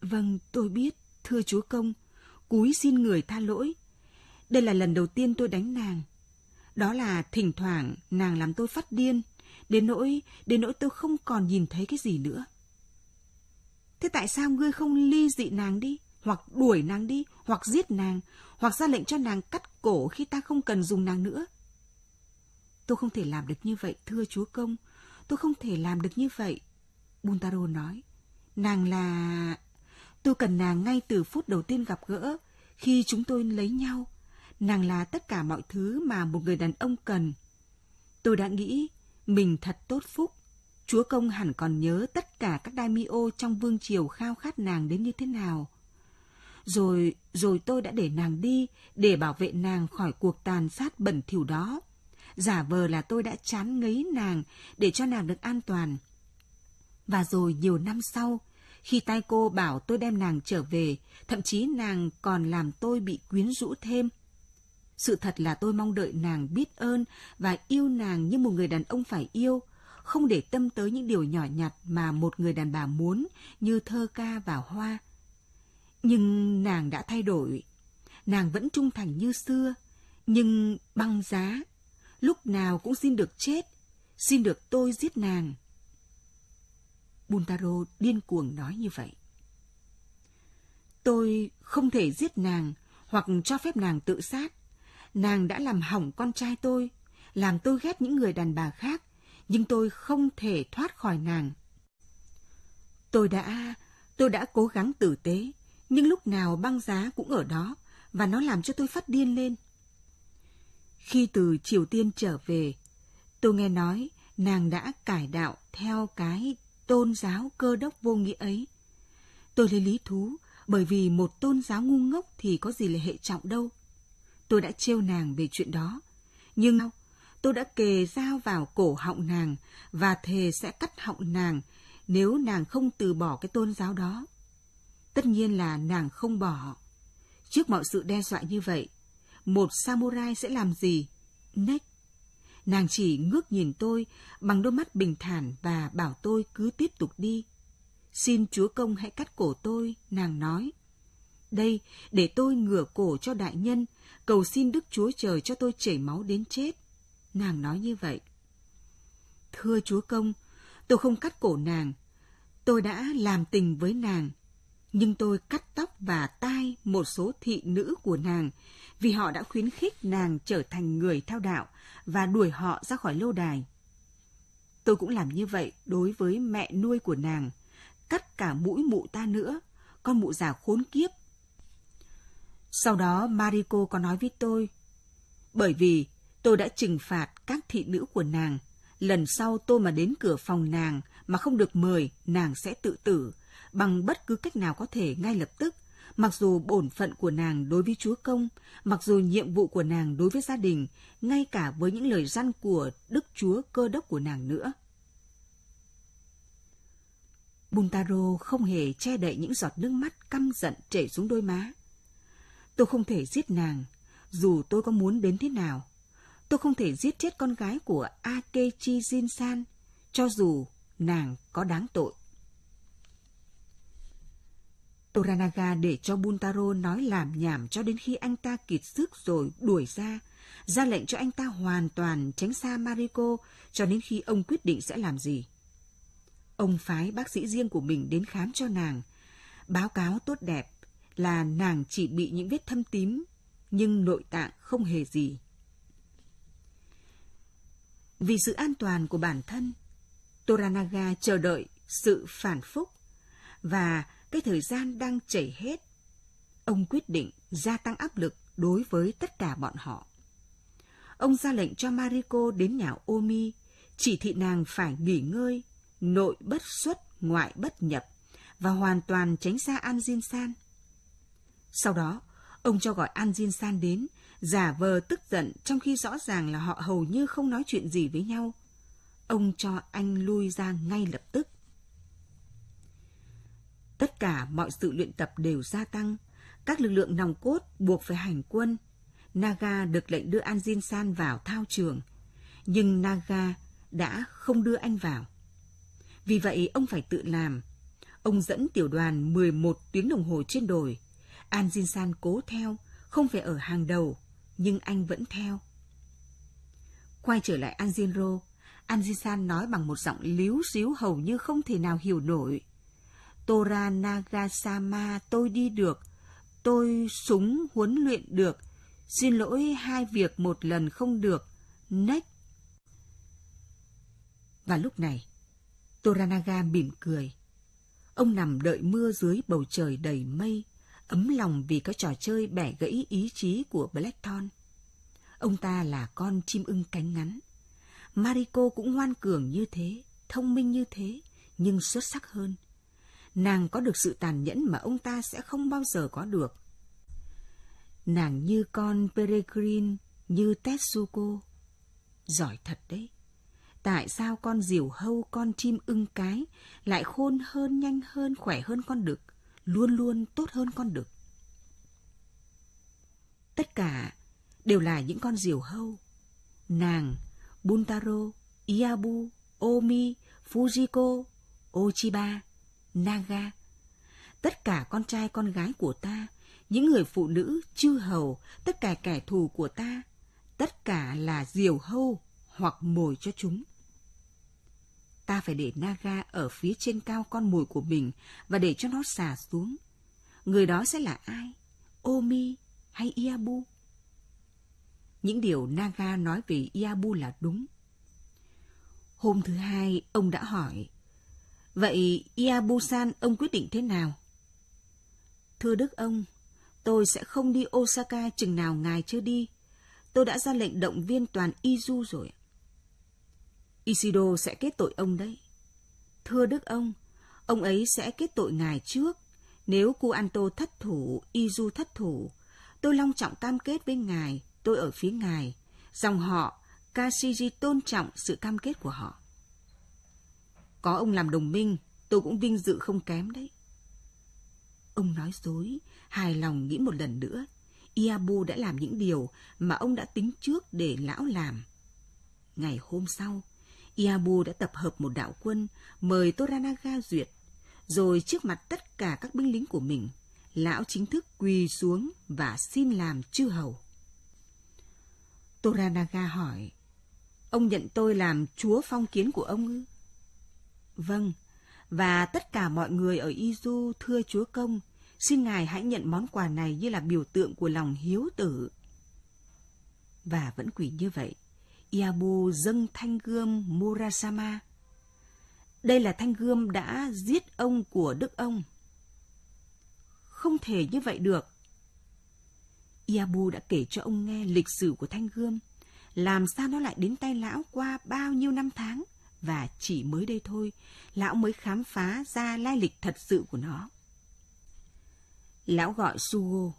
Vâng, tôi biết, thưa chúa công, cúi xin người tha lỗi. Đây là lần đầu tiên tôi đánh nàng, đó là thỉnh thoảng nàng làm tôi phát điên, đến nỗi, đến nỗi tôi không còn nhìn thấy cái gì nữa. Thế tại sao ngươi không ly dị nàng đi, hoặc đuổi nàng đi, hoặc giết nàng, hoặc ra lệnh cho nàng cắt cổ khi ta không cần dùng nàng nữa? Tôi không thể làm được như vậy, thưa chúa công. Tôi không thể làm được như vậy. Buntaro nói. Nàng là... Tôi cần nàng ngay từ phút đầu tiên gặp gỡ, khi chúng tôi lấy nhau nàng là tất cả mọi thứ mà một người đàn ông cần. Tôi đã nghĩ, mình thật tốt phúc. Chúa công hẳn còn nhớ tất cả các đai mi ô trong vương triều khao khát nàng đến như thế nào. Rồi, rồi tôi đã để nàng đi, để bảo vệ nàng khỏi cuộc tàn sát bẩn thỉu đó. Giả vờ là tôi đã chán ngấy nàng, để cho nàng được an toàn. Và rồi nhiều năm sau, khi tay cô bảo tôi đem nàng trở về, thậm chí nàng còn làm tôi bị quyến rũ thêm – sự thật là tôi mong đợi nàng biết ơn và yêu nàng như một người đàn ông phải yêu, không để tâm tới những điều nhỏ nhặt mà một người đàn bà muốn như thơ ca và hoa. Nhưng nàng đã thay đổi. Nàng vẫn trung thành như xưa, nhưng băng giá. Lúc nào cũng xin được chết, xin được tôi giết nàng. Buntaro điên cuồng nói như vậy. Tôi không thể giết nàng hoặc cho phép nàng tự sát. Nàng đã làm hỏng con trai tôi, làm tôi ghét những người đàn bà khác, nhưng tôi không thể thoát khỏi nàng. Tôi đã, tôi đã cố gắng tử tế, nhưng lúc nào băng giá cũng ở đó và nó làm cho tôi phát điên lên. Khi từ Triều Tiên trở về, tôi nghe nói nàng đã cải đạo theo cái tôn giáo cơ đốc vô nghĩa ấy. Tôi lấy lý thú, bởi vì một tôn giáo ngu ngốc thì có gì là hệ trọng đâu. Tôi đã trêu nàng về chuyện đó. Nhưng tôi đã kề dao vào cổ họng nàng và thề sẽ cắt họng nàng nếu nàng không từ bỏ cái tôn giáo đó. Tất nhiên là nàng không bỏ. Trước mọi sự đe dọa như vậy, một samurai sẽ làm gì? Nách. Nàng chỉ ngước nhìn tôi bằng đôi mắt bình thản và bảo tôi cứ tiếp tục đi. Xin chúa công hãy cắt cổ tôi, nàng nói đây để tôi ngửa cổ cho đại nhân, cầu xin Đức Chúa Trời cho tôi chảy máu đến chết. Nàng nói như vậy. Thưa Chúa Công, tôi không cắt cổ nàng. Tôi đã làm tình với nàng, nhưng tôi cắt tóc và tai một số thị nữ của nàng vì họ đã khuyến khích nàng trở thành người theo đạo và đuổi họ ra khỏi lâu đài. Tôi cũng làm như vậy đối với mẹ nuôi của nàng, cắt cả mũi mụ ta nữa, con mụ già khốn kiếp sau đó Mariko có nói với tôi, bởi vì tôi đã trừng phạt các thị nữ của nàng. Lần sau tôi mà đến cửa phòng nàng mà không được mời, nàng sẽ tự tử, bằng bất cứ cách nào có thể ngay lập tức, mặc dù bổn phận của nàng đối với chúa công, mặc dù nhiệm vụ của nàng đối với gia đình, ngay cả với những lời răn của đức chúa cơ đốc của nàng nữa. Buntaro không hề che đậy những giọt nước mắt căm giận chảy xuống đôi má. Tôi không thể giết nàng, dù tôi có muốn đến thế nào. Tôi không thể giết chết con gái của Akechi Jin-san, cho dù nàng có đáng tội. Toranaga để cho Buntaro nói làm nhảm cho đến khi anh ta kiệt sức rồi đuổi ra, ra lệnh cho anh ta hoàn toàn tránh xa Mariko cho đến khi ông quyết định sẽ làm gì. Ông phái bác sĩ riêng của mình đến khám cho nàng, báo cáo tốt đẹp là nàng chỉ bị những vết thâm tím, nhưng nội tạng không hề gì. Vì sự an toàn của bản thân, Toranaga chờ đợi sự phản phúc và cái thời gian đang chảy hết. Ông quyết định gia tăng áp lực đối với tất cả bọn họ. Ông ra lệnh cho Mariko đến nhà Omi, chỉ thị nàng phải nghỉ ngơi, nội bất xuất, ngoại bất nhập và hoàn toàn tránh xa An Jin San. Sau đó, ông cho gọi An Jin San đến, giả vờ tức giận trong khi rõ ràng là họ hầu như không nói chuyện gì với nhau. Ông cho anh lui ra ngay lập tức. Tất cả mọi sự luyện tập đều gia tăng. Các lực lượng nòng cốt buộc phải hành quân. Naga được lệnh đưa An Jin San vào thao trường. Nhưng Naga đã không đưa anh vào. Vì vậy, ông phải tự làm. Ông dẫn tiểu đoàn 11 tiếng đồng hồ trên đồi, An Jin San cố theo, không phải ở hàng đầu, nhưng anh vẫn theo. Quay trở lại An Jin Ro, An Jin San nói bằng một giọng líu xíu hầu như không thể nào hiểu nổi. Tora Nagasama tôi đi được, tôi súng huấn luyện được, xin lỗi hai việc một lần không được, nách. Và lúc này, Toranaga mỉm cười. Ông nằm đợi mưa dưới bầu trời đầy mây, ấm lòng vì có trò chơi bẻ gãy ý chí của Blackthorn. Ông ta là con chim ưng cánh ngắn. Mariko cũng ngoan cường như thế, thông minh như thế, nhưng xuất sắc hơn. Nàng có được sự tàn nhẫn mà ông ta sẽ không bao giờ có được. Nàng như con Peregrine, như Tetsuko. Giỏi thật đấy. Tại sao con diều hâu, con chim ưng cái lại khôn hơn, nhanh hơn, khỏe hơn con đực? luôn luôn tốt hơn con đực. Tất cả đều là những con diều hâu. Nàng, Buntaro, Iabu, Omi, Fujiko, Ochiba, Naga. Tất cả con trai con gái của ta, những người phụ nữ, chư hầu, tất cả kẻ thù của ta, tất cả là diều hâu hoặc mồi cho chúng. Ta phải để Naga ở phía trên cao con mồi của mình và để cho nó xả xuống. Người đó sẽ là ai? Omi hay Iabu? Những điều Naga nói về Iabu là đúng. Hôm thứ hai, ông đã hỏi. Vậy Iabu-san ông quyết định thế nào? Thưa Đức ông, tôi sẽ không đi Osaka chừng nào ngài chưa đi. Tôi đã ra lệnh động viên toàn Izu rồi. Isido sẽ kết tội ông đấy. Thưa Đức ông, ông ấy sẽ kết tội ngài trước. Nếu cu Anto thất thủ, Izu thất thủ, tôi long trọng cam kết với ngài, tôi ở phía ngài. Dòng họ, Kashiji tôn trọng sự cam kết của họ. Có ông làm đồng minh, tôi cũng vinh dự không kém đấy. Ông nói dối, hài lòng nghĩ một lần nữa. Iabu đã làm những điều mà ông đã tính trước để lão làm. Ngày hôm sau, Iabu đã tập hợp một đạo quân, mời Toranaga duyệt. Rồi trước mặt tất cả các binh lính của mình, lão chính thức quỳ xuống và xin làm chư hầu. Toranaga hỏi, ông nhận tôi làm chúa phong kiến của ông ư? Vâng, và tất cả mọi người ở Izu thưa chúa công, xin ngài hãy nhận món quà này như là biểu tượng của lòng hiếu tử. Và vẫn quỳ như vậy, Iabu dâng thanh gươm Murasama. Đây là thanh gươm đã giết ông của đức ông. Không thể như vậy được. Iabu đã kể cho ông nghe lịch sử của thanh gươm, làm sao nó lại đến tay lão qua bao nhiêu năm tháng và chỉ mới đây thôi, lão mới khám phá ra lai lịch thật sự của nó. Lão gọi Sugo.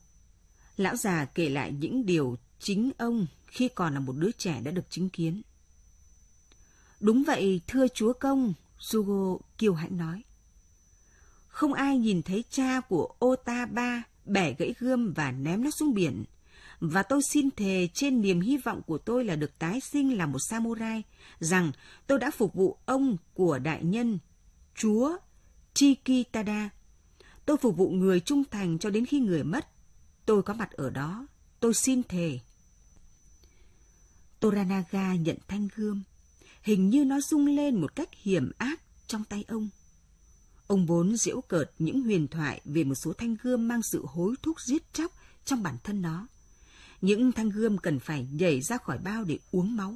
Lão già kể lại những điều chính ông khi còn là một đứa trẻ đã được chứng kiến. Đúng vậy, thưa chúa công, Sugo kiêu hãnh nói. Không ai nhìn thấy cha của Otaba bẻ gãy gươm và ném nó xuống biển. Và tôi xin thề trên niềm hy vọng của tôi là được tái sinh là một samurai, rằng tôi đã phục vụ ông của đại nhân, chúa Chikitada. Tôi phục vụ người trung thành cho đến khi người mất. Tôi có mặt ở đó. Tôi xin thề. Toranaga nhận thanh gươm. Hình như nó rung lên một cách hiểm ác trong tay ông. Ông vốn diễu cợt những huyền thoại về một số thanh gươm mang sự hối thúc giết chóc trong bản thân nó. Những thanh gươm cần phải nhảy ra khỏi bao để uống máu.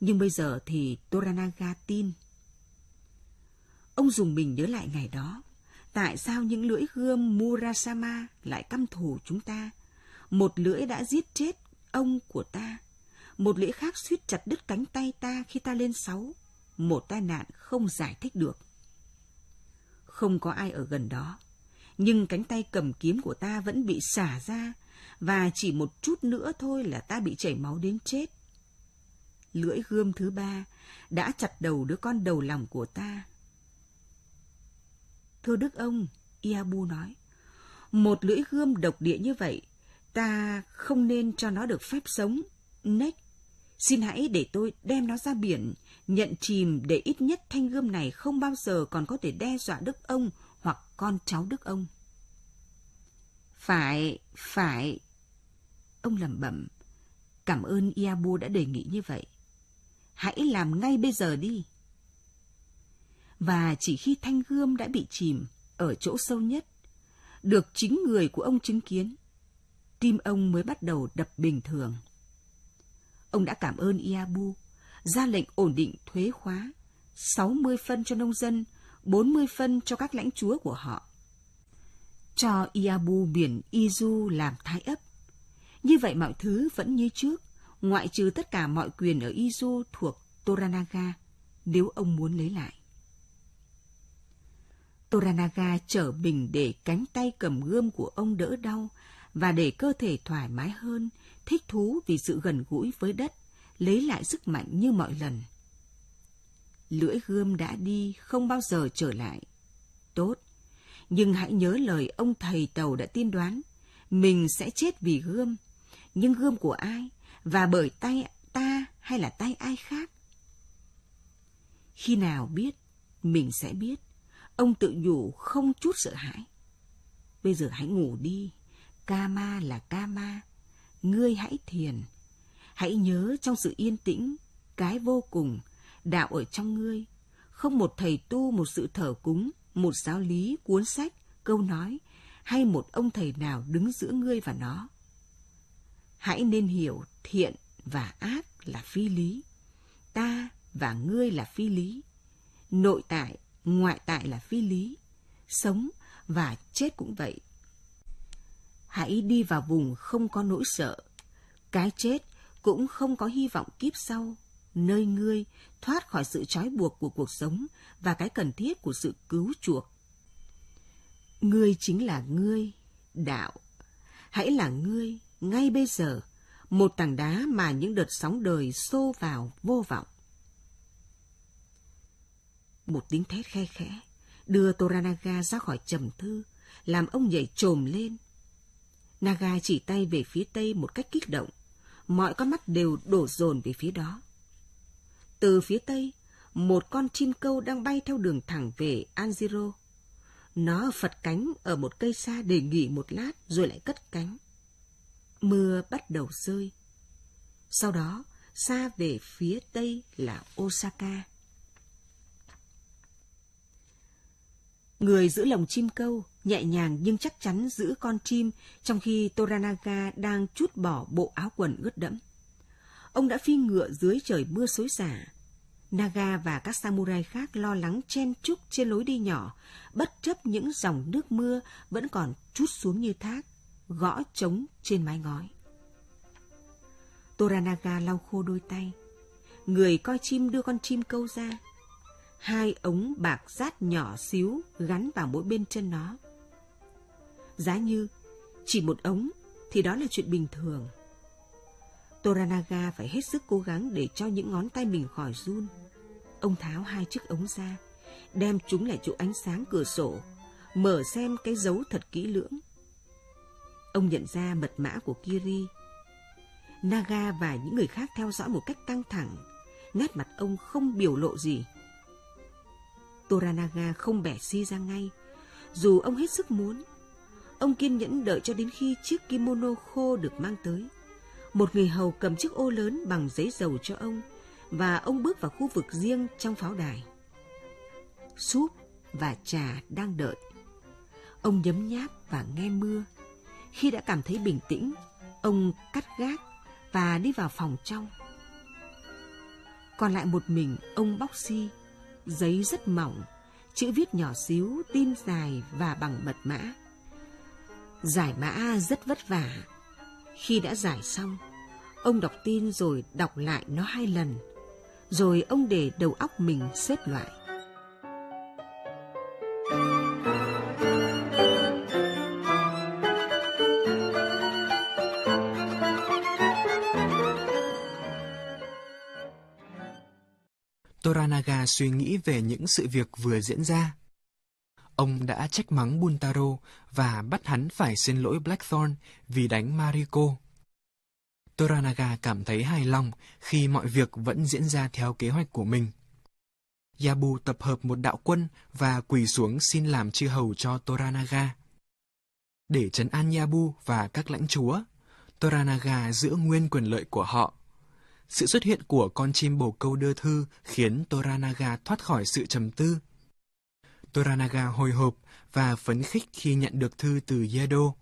Nhưng bây giờ thì Toranaga tin. Ông dùng mình nhớ lại ngày đó. Tại sao những lưỡi gươm Murasama lại căm thù chúng ta? Một lưỡi đã giết chết ông của ta một lưỡi khác suýt chặt đứt cánh tay ta khi ta lên sáu. Một tai nạn không giải thích được. Không có ai ở gần đó. Nhưng cánh tay cầm kiếm của ta vẫn bị xả ra và chỉ một chút nữa thôi là ta bị chảy máu đến chết. Lưỡi gươm thứ ba đã chặt đầu đứa con đầu lòng của ta. Thưa Đức ông, Iabu nói, một lưỡi gươm độc địa như vậy, ta không nên cho nó được phép sống. Nếch Xin hãy để tôi đem nó ra biển, nhận chìm để ít nhất thanh gươm này không bao giờ còn có thể đe dọa đức ông hoặc con cháu đức ông. Phải, phải. Ông lẩm bẩm. Cảm ơn Iabu đã đề nghị như vậy. Hãy làm ngay bây giờ đi. Và chỉ khi thanh gươm đã bị chìm ở chỗ sâu nhất, được chính người của ông chứng kiến, tim ông mới bắt đầu đập bình thường ông đã cảm ơn Iabu, ra lệnh ổn định thuế khóa, 60 phân cho nông dân, 40 phân cho các lãnh chúa của họ. Cho Iabu biển Izu làm thái ấp. Như vậy mọi thứ vẫn như trước, ngoại trừ tất cả mọi quyền ở Izu thuộc Toranaga, nếu ông muốn lấy lại. Toranaga trở mình để cánh tay cầm gươm của ông đỡ đau và để cơ thể thoải mái hơn thích thú vì sự gần gũi với đất, lấy lại sức mạnh như mọi lần. Lưỡi gươm đã đi, không bao giờ trở lại. Tốt, nhưng hãy nhớ lời ông thầy tàu đã tiên đoán, mình sẽ chết vì gươm, nhưng gươm của ai và bởi tay ta hay là tay ai khác? Khi nào biết, mình sẽ biết. Ông tự nhủ không chút sợ hãi. Bây giờ hãy ngủ đi. Kama là Kama, ngươi hãy thiền. Hãy nhớ trong sự yên tĩnh, cái vô cùng, đạo ở trong ngươi. Không một thầy tu, một sự thờ cúng, một giáo lý, cuốn sách, câu nói, hay một ông thầy nào đứng giữa ngươi và nó. Hãy nên hiểu thiện và ác là phi lý. Ta và ngươi là phi lý. Nội tại, ngoại tại là phi lý. Sống và chết cũng vậy hãy đi vào vùng không có nỗi sợ. Cái chết cũng không có hy vọng kiếp sau, nơi ngươi thoát khỏi sự trói buộc của cuộc sống và cái cần thiết của sự cứu chuộc. Ngươi chính là ngươi, đạo. Hãy là ngươi, ngay bây giờ, một tảng đá mà những đợt sóng đời xô vào vô vọng. Một tiếng thét khe khẽ đưa Toranaga ra khỏi trầm thư, làm ông nhảy trồm lên, Naga chỉ tay về phía tây một cách kích động. Mọi con mắt đều đổ dồn về phía đó. Từ phía tây, một con chim câu đang bay theo đường thẳng về Anjiro. Nó phật cánh ở một cây xa để nghỉ một lát rồi lại cất cánh. Mưa bắt đầu rơi. Sau đó, xa về phía tây là Osaka. Người giữ lồng chim câu nhẹ nhàng nhưng chắc chắn giữ con chim trong khi Toranaga đang chút bỏ bộ áo quần ướt đẫm. Ông đã phi ngựa dưới trời mưa xối xả. Naga và các samurai khác lo lắng chen chúc trên lối đi nhỏ, bất chấp những dòng nước mưa vẫn còn chút xuống như thác, gõ trống trên mái ngói. Toranaga lau khô đôi tay. Người coi chim đưa con chim câu ra. Hai ống bạc rát nhỏ xíu gắn vào mỗi bên chân nó. Giá như chỉ một ống thì đó là chuyện bình thường. Toranaga phải hết sức cố gắng để cho những ngón tay mình khỏi run. Ông tháo hai chiếc ống ra, đem chúng lại chỗ ánh sáng cửa sổ, mở xem cái dấu thật kỹ lưỡng. Ông nhận ra mật mã của Kiri. Naga và những người khác theo dõi một cách căng thẳng, nét mặt ông không biểu lộ gì. Toranaga không bẻ si ra ngay, dù ông hết sức muốn. Ông kiên nhẫn đợi cho đến khi chiếc kimono khô được mang tới. Một người hầu cầm chiếc ô lớn bằng giấy dầu cho ông và ông bước vào khu vực riêng trong pháo đài. Súp và trà đang đợi. Ông nhấm nháp và nghe mưa. Khi đã cảm thấy bình tĩnh, ông cắt gác và đi vào phòng trong. Còn lại một mình ông bóc xi, si, giấy rất mỏng, chữ viết nhỏ xíu, tin dài và bằng mật mã. Giải mã rất vất vả. Khi đã giải xong, ông đọc tin rồi đọc lại nó hai lần. Rồi ông để đầu óc mình xếp loại. Toranaga suy nghĩ về những sự việc vừa diễn ra Ông đã trách mắng Buntaro và bắt hắn phải xin lỗi Blackthorn vì đánh Mariko. Toranaga cảm thấy hài lòng khi mọi việc vẫn diễn ra theo kế hoạch của mình. Yabu tập hợp một đạo quân và quỳ xuống xin làm chư hầu cho Toranaga. Để trấn an Yabu và các lãnh chúa, Toranaga giữ nguyên quyền lợi của họ. Sự xuất hiện của con chim bồ câu đưa thư khiến Toranaga thoát khỏi sự trầm tư Toranaga hồi hộp và phấn khích khi nhận được thư từ Yedo.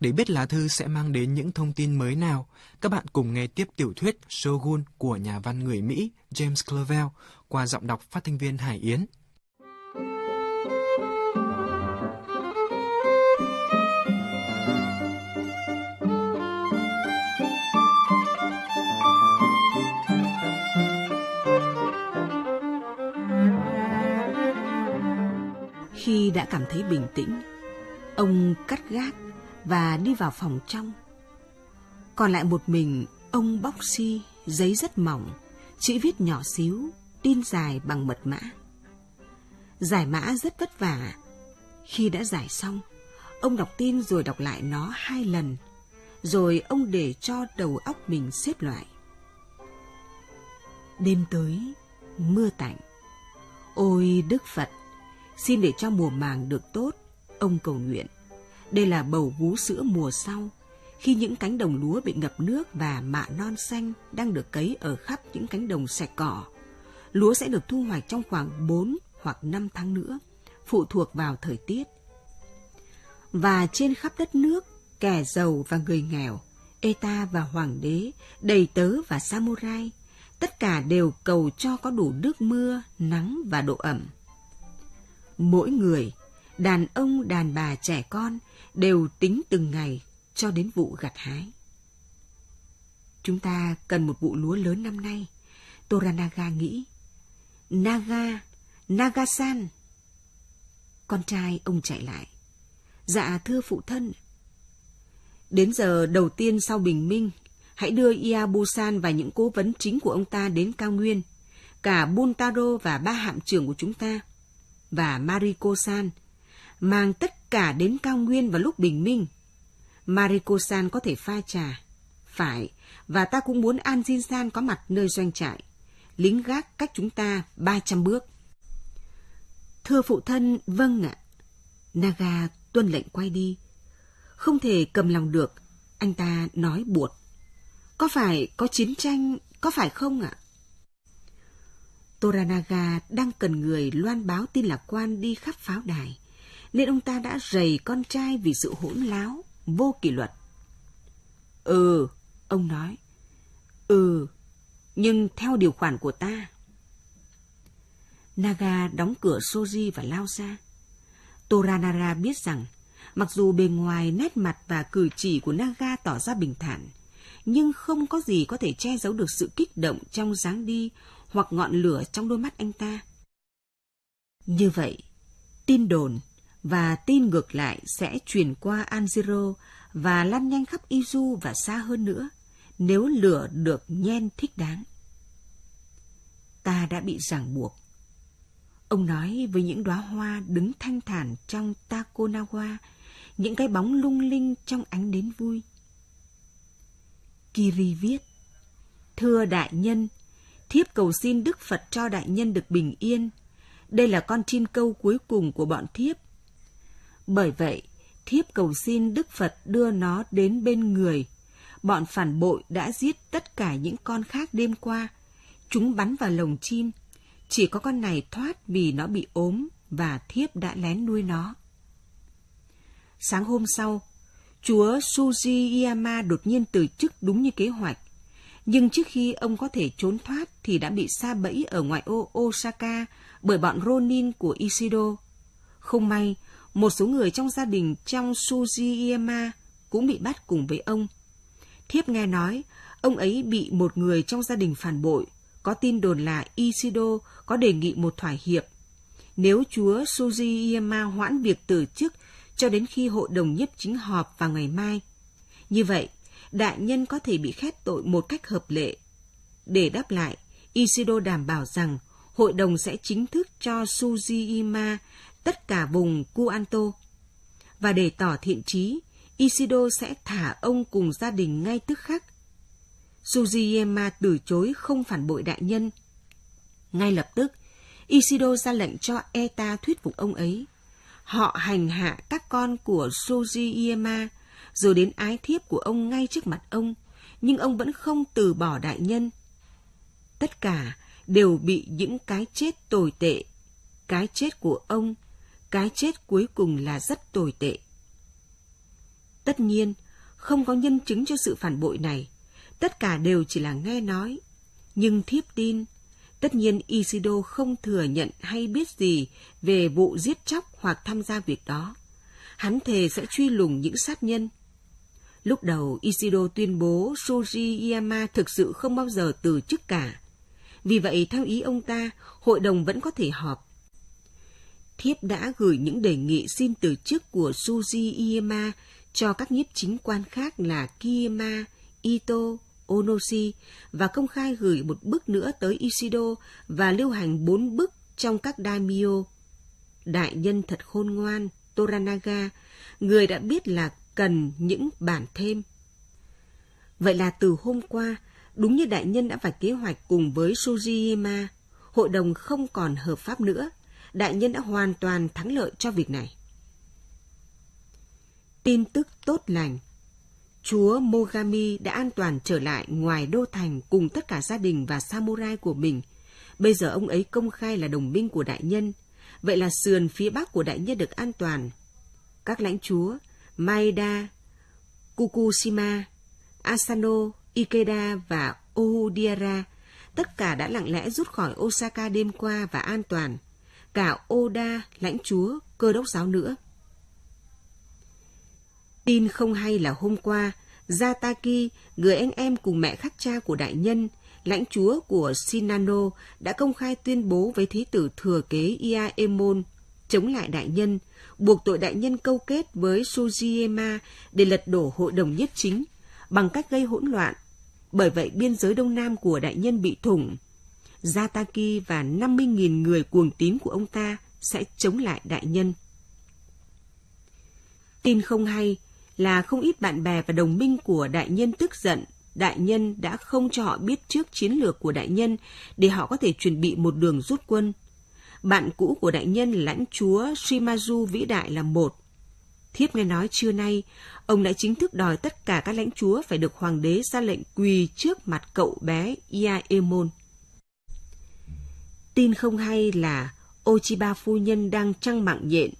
Để biết lá thư sẽ mang đến những thông tin mới nào, các bạn cùng nghe tiếp tiểu thuyết Shogun của nhà văn người Mỹ James Clavell qua giọng đọc phát thanh viên Hải Yến. đã cảm thấy bình tĩnh. Ông cắt gác và đi vào phòng trong. Còn lại một mình, ông bóc xi, si, giấy rất mỏng, chữ viết nhỏ xíu, tin dài bằng mật mã. Giải mã rất vất vả. Khi đã giải xong, ông đọc tin rồi đọc lại nó hai lần, rồi ông để cho đầu óc mình xếp loại. Đêm tới, mưa tạnh. Ôi Đức Phật! Xin để cho mùa màng được tốt, ông cầu nguyện. Đây là bầu vú sữa mùa sau, khi những cánh đồng lúa bị ngập nước và mạ non xanh đang được cấy ở khắp những cánh đồng sạch cỏ. Lúa sẽ được thu hoạch trong khoảng 4 hoặc 5 tháng nữa, phụ thuộc vào thời tiết. Và trên khắp đất nước, kẻ giàu và người nghèo, Eta và Hoàng đế, đầy tớ và samurai, tất cả đều cầu cho có đủ nước mưa, nắng và độ ẩm mỗi người, đàn ông, đàn bà, trẻ con đều tính từng ngày cho đến vụ gặt hái. Chúng ta cần một vụ lúa lớn năm nay, Toranaga nghĩ. Naga, Nagasan. Con trai ông chạy lại. Dạ thưa phụ thân. Đến giờ đầu tiên sau bình minh, hãy đưa Iabusan và những cố vấn chính của ông ta đến cao nguyên, cả Buntaro và ba hạm trưởng của chúng ta và Mariko-san, mang tất cả đến cao nguyên vào lúc bình minh. Mariko-san có thể pha trà. Phải, và ta cũng muốn Anjin-san có mặt nơi doanh trại. Lính gác cách chúng ta 300 bước. Thưa phụ thân, vâng ạ. Naga tuân lệnh quay đi. Không thể cầm lòng được, anh ta nói buột. Có phải có chiến tranh, có phải không ạ? Toranaga đang cần người loan báo tin lạc quan đi khắp pháo đài, nên ông ta đã rầy con trai vì sự hỗn láo, vô kỷ luật. Ừ, ông nói. Ừ, nhưng theo điều khoản của ta. Naga đóng cửa Soji và lao ra. Toranaga biết rằng, mặc dù bề ngoài nét mặt và cử chỉ của Naga tỏ ra bình thản, nhưng không có gì có thể che giấu được sự kích động trong dáng đi hoặc ngọn lửa trong đôi mắt anh ta. Như vậy, tin đồn và tin ngược lại sẽ truyền qua Anjiro và lan nhanh khắp Izu và xa hơn nữa nếu lửa được nhen thích đáng. Ta đã bị ràng buộc. Ông nói với những đóa hoa đứng thanh thản trong Takonawa, những cái bóng lung linh trong ánh đến vui. Kiri viết, Thưa đại nhân, thiếp cầu xin Đức Phật cho đại nhân được bình yên. Đây là con chim câu cuối cùng của bọn thiếp. Bởi vậy, thiếp cầu xin Đức Phật đưa nó đến bên người. Bọn phản bội đã giết tất cả những con khác đêm qua. Chúng bắn vào lồng chim. Chỉ có con này thoát vì nó bị ốm và thiếp đã lén nuôi nó. Sáng hôm sau, chúa Suji Iyama đột nhiên từ chức đúng như kế hoạch nhưng trước khi ông có thể trốn thoát thì đã bị xa bẫy ở ngoại ô Osaka bởi bọn Ronin của Ishido. Không may, một số người trong gia đình trong Sujiyama cũng bị bắt cùng với ông. Thiếp nghe nói, ông ấy bị một người trong gia đình phản bội, có tin đồn là Ishido có đề nghị một thỏa hiệp. Nếu chúa Sujiyama hoãn việc từ chức cho đến khi hội đồng nhất chính họp vào ngày mai. Như vậy, đại nhân có thể bị khét tội một cách hợp lệ. Để đáp lại, Ishido đảm bảo rằng hội đồng sẽ chính thức cho Sujiyama tất cả vùng Kuanto. Và để tỏ thiện trí, Ishido sẽ thả ông cùng gia đình ngay tức khắc. Sujiyama từ chối không phản bội đại nhân. Ngay lập tức, Ishido ra lệnh cho Eta thuyết phục ông ấy. Họ hành hạ các con của Sujiyama rồi đến ái thiếp của ông ngay trước mặt ông, nhưng ông vẫn không từ bỏ đại nhân. Tất cả đều bị những cái chết tồi tệ. Cái chết của ông, cái chết cuối cùng là rất tồi tệ. Tất nhiên, không có nhân chứng cho sự phản bội này. Tất cả đều chỉ là nghe nói. Nhưng thiếp tin, tất nhiên Isido không thừa nhận hay biết gì về vụ giết chóc hoặc tham gia việc đó. Hắn thề sẽ truy lùng những sát nhân. Lúc đầu Ishiro tuyên bố Shoji Iyama thực sự không bao giờ từ chức cả. Vì vậy, theo ý ông ta, hội đồng vẫn có thể họp. Thiếp đã gửi những đề nghị xin từ chức của Shoji Iyama cho các nhiếp chính quan khác là Kiyama, Ito, Onoshi và công khai gửi một bức nữa tới Ishido và lưu hành bốn bức trong các daimyo. Đại nhân thật khôn ngoan, Toranaga, người đã biết là cần những bản thêm. Vậy là từ hôm qua, đúng như đại nhân đã phải kế hoạch cùng với Sujiyama, hội đồng không còn hợp pháp nữa, đại nhân đã hoàn toàn thắng lợi cho việc này. Tin tức tốt lành Chúa Mogami đã an toàn trở lại ngoài đô thành cùng tất cả gia đình và samurai của mình. Bây giờ ông ấy công khai là đồng minh của đại nhân. Vậy là sườn phía bắc của đại nhân được an toàn. Các lãnh chúa, Maeda, Kukushima, Asano, Ikeda và Ohudiara tất cả đã lặng lẽ rút khỏi Osaka đêm qua và an toàn, cả Oda, lãnh chúa, cơ đốc giáo nữa. Tin không hay là hôm qua, Zataki, người anh em cùng mẹ khắc cha của đại nhân, lãnh chúa của Shinano đã công khai tuyên bố với thế tử thừa kế Iaemon chống lại đại nhân buộc tội đại nhân câu kết với Sujiema để lật đổ hội đồng nhất chính bằng cách gây hỗn loạn. Bởi vậy biên giới đông nam của đại nhân bị thủng. Jataki và 50.000 người cuồng tín của ông ta sẽ chống lại đại nhân. Tin không hay là không ít bạn bè và đồng minh của đại nhân tức giận đại nhân đã không cho họ biết trước chiến lược của đại nhân để họ có thể chuẩn bị một đường rút quân bạn cũ của đại nhân lãnh chúa Shimazu vĩ đại là một. Thiếp nghe nói trưa nay, ông đã chính thức đòi tất cả các lãnh chúa phải được hoàng đế ra lệnh quỳ trước mặt cậu bé Iaemon. Tin không hay là Ochiba phu nhân đang trăng mạng nhện,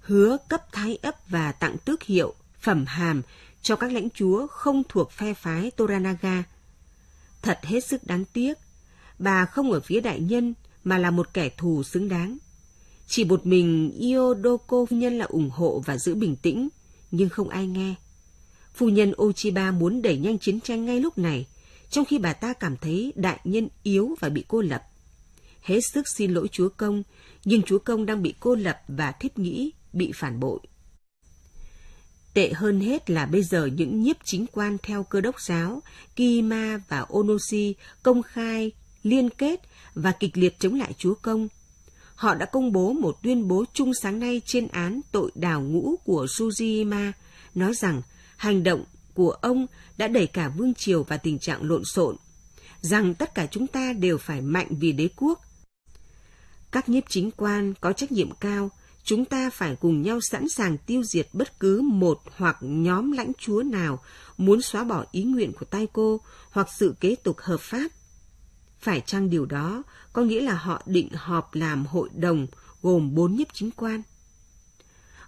hứa cấp thái ấp và tặng tước hiệu, phẩm hàm cho các lãnh chúa không thuộc phe phái Toranaga. Thật hết sức đáng tiếc, bà không ở phía đại nhân mà là một kẻ thù xứng đáng. Chỉ một mình Iodoko phu nhân là ủng hộ và giữ bình tĩnh, nhưng không ai nghe. Phu nhân Ochiba muốn đẩy nhanh chiến tranh ngay lúc này, trong khi bà ta cảm thấy đại nhân yếu và bị cô lập. Hết sức xin lỗi chúa công, nhưng chúa công đang bị cô lập và thiết nghĩ bị phản bội. Tệ hơn hết là bây giờ những nhiếp chính quan theo cơ đốc giáo, Kima và Onoshi công khai liên kết và kịch liệt chống lại Chúa Công. Họ đã công bố một tuyên bố chung sáng nay trên án tội đào ngũ của Sujima, nói rằng hành động của ông đã đẩy cả vương triều vào tình trạng lộn xộn, rằng tất cả chúng ta đều phải mạnh vì đế quốc. Các nhiếp chính quan có trách nhiệm cao, chúng ta phải cùng nhau sẵn sàng tiêu diệt bất cứ một hoặc nhóm lãnh chúa nào muốn xóa bỏ ý nguyện của Tay Cô hoặc sự kế tục hợp pháp phải chăng điều đó có nghĩa là họ định họp làm hội đồng gồm bốn nhiếp chính quan?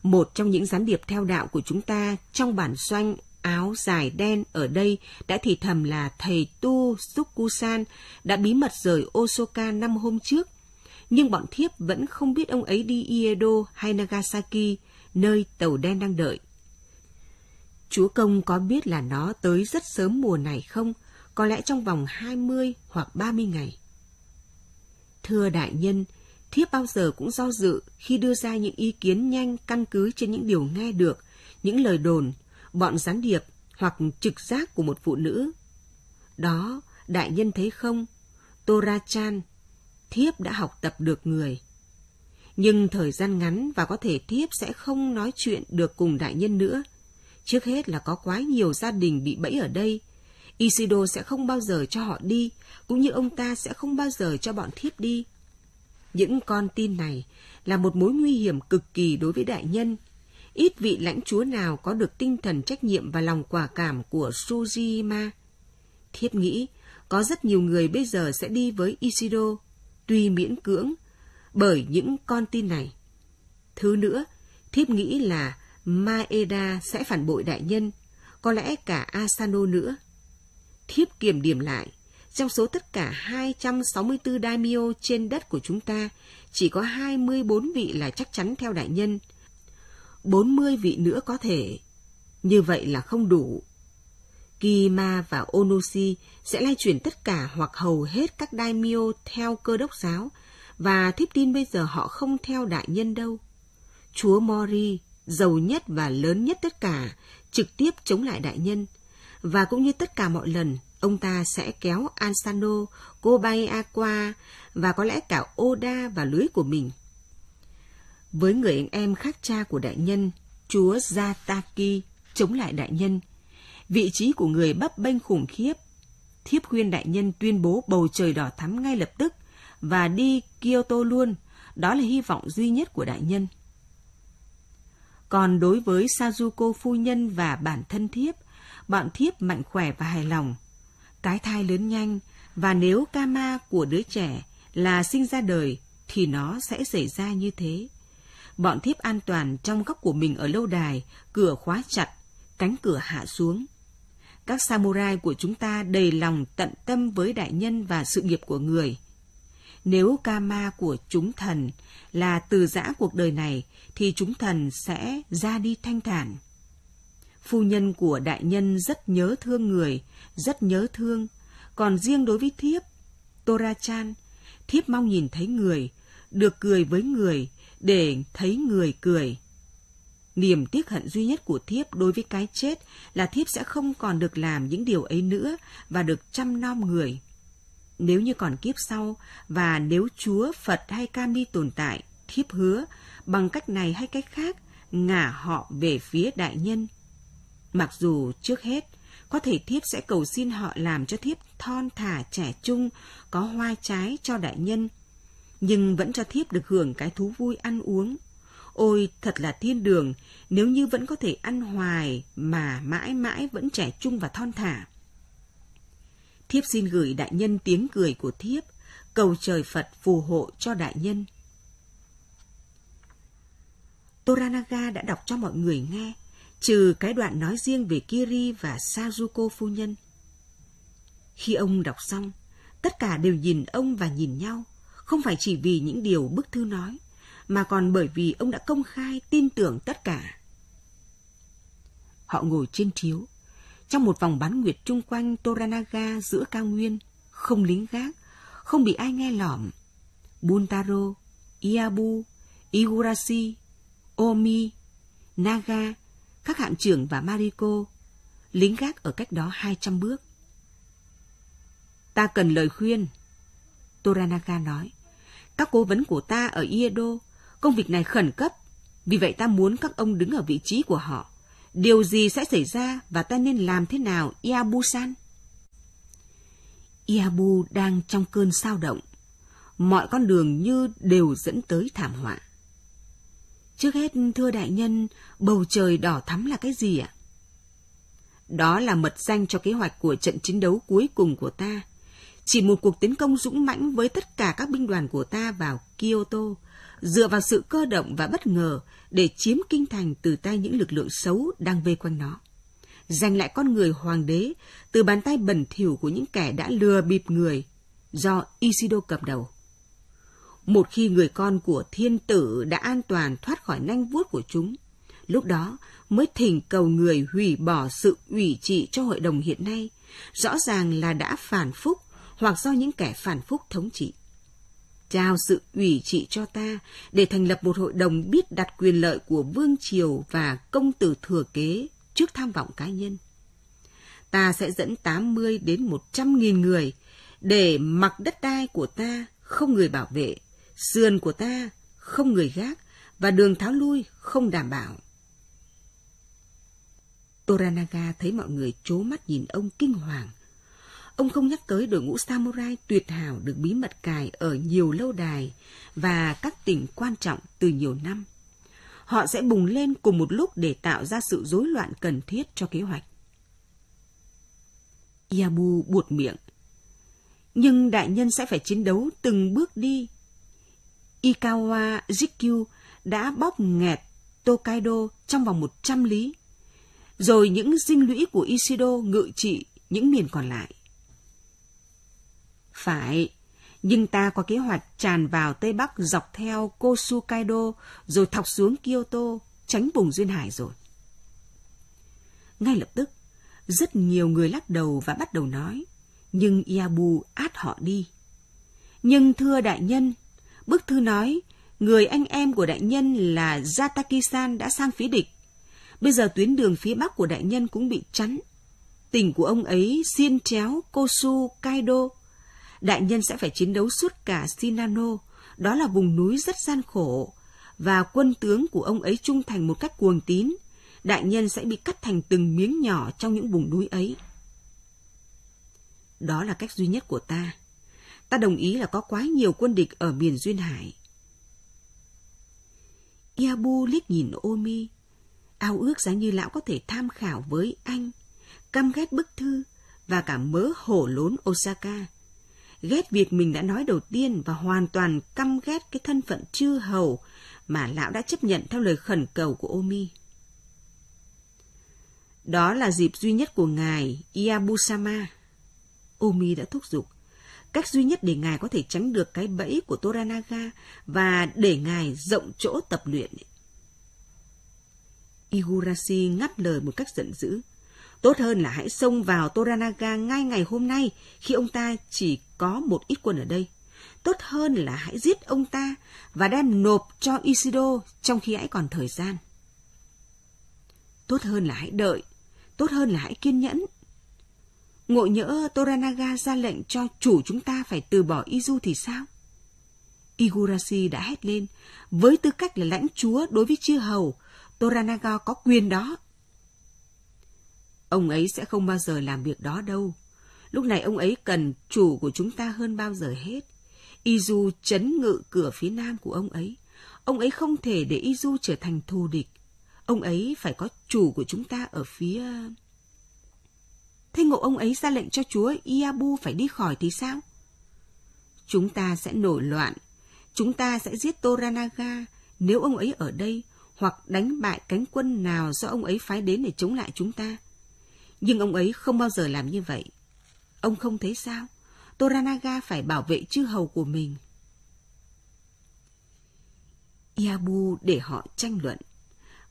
Một trong những gián điệp theo đạo của chúng ta trong bản doanh áo dài đen ở đây đã thì thầm là thầy Tu Sukusan đã bí mật rời Osaka năm hôm trước, nhưng bọn thiếp vẫn không biết ông ấy đi Iedo hay Nagasaki, nơi tàu đen đang đợi. Chúa công có biết là nó tới rất sớm mùa này không? có lẽ trong vòng 20 hoặc 30 ngày. Thưa đại nhân, thiếp bao giờ cũng do dự khi đưa ra những ý kiến nhanh căn cứ trên những điều nghe được, những lời đồn, bọn gián điệp hoặc trực giác của một phụ nữ. Đó, đại nhân thấy không? Tora Chan, thiếp đã học tập được người. Nhưng thời gian ngắn và có thể thiếp sẽ không nói chuyện được cùng đại nhân nữa. Trước hết là có quá nhiều gia đình bị bẫy ở đây – Isido sẽ không bao giờ cho họ đi, cũng như ông ta sẽ không bao giờ cho bọn thiếp đi. Những con tin này là một mối nguy hiểm cực kỳ đối với đại nhân. Ít vị lãnh chúa nào có được tinh thần trách nhiệm và lòng quả cảm của Sujima. Thiếp nghĩ, có rất nhiều người bây giờ sẽ đi với Isido, tuy miễn cưỡng, bởi những con tin này. Thứ nữa, thiếp nghĩ là Maeda sẽ phản bội đại nhân, có lẽ cả Asano nữa thiếp kiểm điểm lại, trong số tất cả 264 daimyo trên đất của chúng ta, chỉ có 24 vị là chắc chắn theo đại nhân. 40 vị nữa có thể. Như vậy là không đủ. kima và Onoshi sẽ lai chuyển tất cả hoặc hầu hết các daimyo theo cơ đốc giáo và thiếp tin bây giờ họ không theo đại nhân đâu. Chúa Mori, giàu nhất và lớn nhất tất cả, trực tiếp chống lại đại nhân và cũng như tất cả mọi lần, ông ta sẽ kéo Ansano, Kobay và có lẽ cả Oda và lưới của mình. Với người anh em khác cha của đại nhân, chúa Zataki chống lại đại nhân, vị trí của người bấp bênh khủng khiếp. Thiếp khuyên đại nhân tuyên bố bầu trời đỏ thắm ngay lập tức và đi Kyoto luôn, đó là hy vọng duy nhất của đại nhân. Còn đối với Sazuko phu nhân và bản thân thiếp, bạn thiếp mạnh khỏe và hài lòng. Cái thai lớn nhanh, và nếu kama của đứa trẻ là sinh ra đời, thì nó sẽ xảy ra như thế. Bọn thiếp an toàn trong góc của mình ở lâu đài, cửa khóa chặt, cánh cửa hạ xuống. Các samurai của chúng ta đầy lòng tận tâm với đại nhân và sự nghiệp của người. Nếu kama của chúng thần là từ giã cuộc đời này, thì chúng thần sẽ ra đi thanh thản phu nhân của đại nhân rất nhớ thương người, rất nhớ thương. Còn riêng đối với thiếp, Torachan, thiếp mong nhìn thấy người, được cười với người, để thấy người cười. Niềm tiếc hận duy nhất của thiếp đối với cái chết là thiếp sẽ không còn được làm những điều ấy nữa và được chăm nom người. Nếu như còn kiếp sau và nếu Chúa, Phật hay Cam Ni tồn tại, thiếp hứa bằng cách này hay cách khác ngả họ về phía đại nhân Mặc dù trước hết, có thể thiếp sẽ cầu xin họ làm cho thiếp thon thả trẻ trung, có hoa trái cho đại nhân, nhưng vẫn cho thiếp được hưởng cái thú vui ăn uống. Ôi, thật là thiên đường, nếu như vẫn có thể ăn hoài mà mãi mãi vẫn trẻ trung và thon thả. Thiếp xin gửi đại nhân tiếng cười của thiếp, cầu trời Phật phù hộ cho đại nhân. Toranaga đã đọc cho mọi người nghe, trừ cái đoạn nói riêng về Kiri và Sazuko phu nhân. Khi ông đọc xong, tất cả đều nhìn ông và nhìn nhau, không phải chỉ vì những điều bức thư nói, mà còn bởi vì ông đã công khai tin tưởng tất cả. Họ ngồi trên chiếu, trong một vòng bán nguyệt chung quanh Toranaga giữa cao nguyên, không lính gác, không bị ai nghe lỏm. Buntaro, Iabu, Igurashi, Omi, Naga, các hạm trưởng và Mariko, lính gác ở cách đó 200 bước. Ta cần lời khuyên, Toranaga nói. Các cố vấn của ta ở Iedo, công việc này khẩn cấp, vì vậy ta muốn các ông đứng ở vị trí của họ. Điều gì sẽ xảy ra và ta nên làm thế nào, Iabu-san? Iabu đang trong cơn sao động. Mọi con đường như đều dẫn tới thảm họa. Trước hết thưa đại nhân, bầu trời đỏ thắm là cái gì ạ? Đó là mật danh cho kế hoạch của trận chiến đấu cuối cùng của ta. Chỉ một cuộc tiến công dũng mãnh với tất cả các binh đoàn của ta vào Kyoto, dựa vào sự cơ động và bất ngờ để chiếm kinh thành từ tay những lực lượng xấu đang vây quanh nó. Giành lại con người hoàng đế từ bàn tay bẩn thỉu của những kẻ đã lừa bịp người do Isido cầm đầu. Một khi người con của thiên tử đã an toàn thoát khỏi nanh vuốt của chúng, lúc đó mới thỉnh cầu người hủy bỏ sự ủy trị cho hội đồng hiện nay, rõ ràng là đã phản phúc hoặc do những kẻ phản phúc thống trị. Trao sự ủy trị cho ta để thành lập một hội đồng biết đặt quyền lợi của vương triều và công tử thừa kế trước tham vọng cá nhân. Ta sẽ dẫn 80 đến 100 nghìn người để mặc đất đai của ta không người bảo vệ, sườn của ta không người gác và đường tháo lui không đảm bảo. Toranaga thấy mọi người chố mắt nhìn ông kinh hoàng. Ông không nhắc tới đội ngũ samurai tuyệt hảo được bí mật cài ở nhiều lâu đài và các tỉnh quan trọng từ nhiều năm. Họ sẽ bùng lên cùng một lúc để tạo ra sự rối loạn cần thiết cho kế hoạch. Yabu buột miệng. Nhưng đại nhân sẽ phải chiến đấu từng bước đi Ikawa Jikyu đã bóp nghẹt Tokaido trong vòng 100 lý, rồi những dinh lũy của Ishido ngự trị những miền còn lại. Phải, nhưng ta có kế hoạch tràn vào Tây Bắc dọc theo Kosukaido rồi thọc xuống Kyoto, tránh vùng duyên hải rồi. Ngay lập tức, rất nhiều người lắc đầu và bắt đầu nói, nhưng Iabu át họ đi. Nhưng thưa đại nhân, Bức thư nói, người anh em của đại nhân là Jatakisan đã sang phía địch. Bây giờ tuyến đường phía bắc của đại nhân cũng bị chắn. Tỉnh của ông ấy Xin Chéo, Kosu, Kaido. Đại nhân sẽ phải chiến đấu suốt cả Shinano, đó là vùng núi rất gian khổ. Và quân tướng của ông ấy trung thành một cách cuồng tín. Đại nhân sẽ bị cắt thành từng miếng nhỏ trong những vùng núi ấy. Đó là cách duy nhất của ta ta đồng ý là có quá nhiều quân địch ở miền Duyên Hải. Yabu liếc nhìn Omi, ao ước giá như lão có thể tham khảo với anh, căm ghét bức thư và cả mớ hổ lốn Osaka. Ghét việc mình đã nói đầu tiên và hoàn toàn căm ghét cái thân phận chư hầu mà lão đã chấp nhận theo lời khẩn cầu của Omi. Đó là dịp duy nhất của ngài Iabusama. Omi đã thúc giục. Cách duy nhất để ngài có thể tránh được cái bẫy của Toranaga và để ngài rộng chỗ tập luyện. Igurashi ngắt lời một cách giận dữ. Tốt hơn là hãy xông vào Toranaga ngay ngày hôm nay khi ông ta chỉ có một ít quân ở đây. Tốt hơn là hãy giết ông ta và đem nộp cho Isido trong khi hãy còn thời gian. Tốt hơn là hãy đợi, tốt hơn là hãy kiên nhẫn ngộ nhỡ Toranaga ra lệnh cho chủ chúng ta phải từ bỏ Izu thì sao? Igurashi đã hét lên, với tư cách là lãnh chúa đối với chư hầu, Toranaga có quyền đó. Ông ấy sẽ không bao giờ làm việc đó đâu. Lúc này ông ấy cần chủ của chúng ta hơn bao giờ hết. Izu chấn ngự cửa phía nam của ông ấy. Ông ấy không thể để Izu trở thành thù địch. Ông ấy phải có chủ của chúng ta ở phía... Thế ngộ ông ấy ra lệnh cho chúa Iabu phải đi khỏi thì sao? Chúng ta sẽ nổi loạn. Chúng ta sẽ giết Toranaga nếu ông ấy ở đây hoặc đánh bại cánh quân nào do ông ấy phái đến để chống lại chúng ta. Nhưng ông ấy không bao giờ làm như vậy. Ông không thấy sao? Toranaga phải bảo vệ chư hầu của mình. Iabu để họ tranh luận.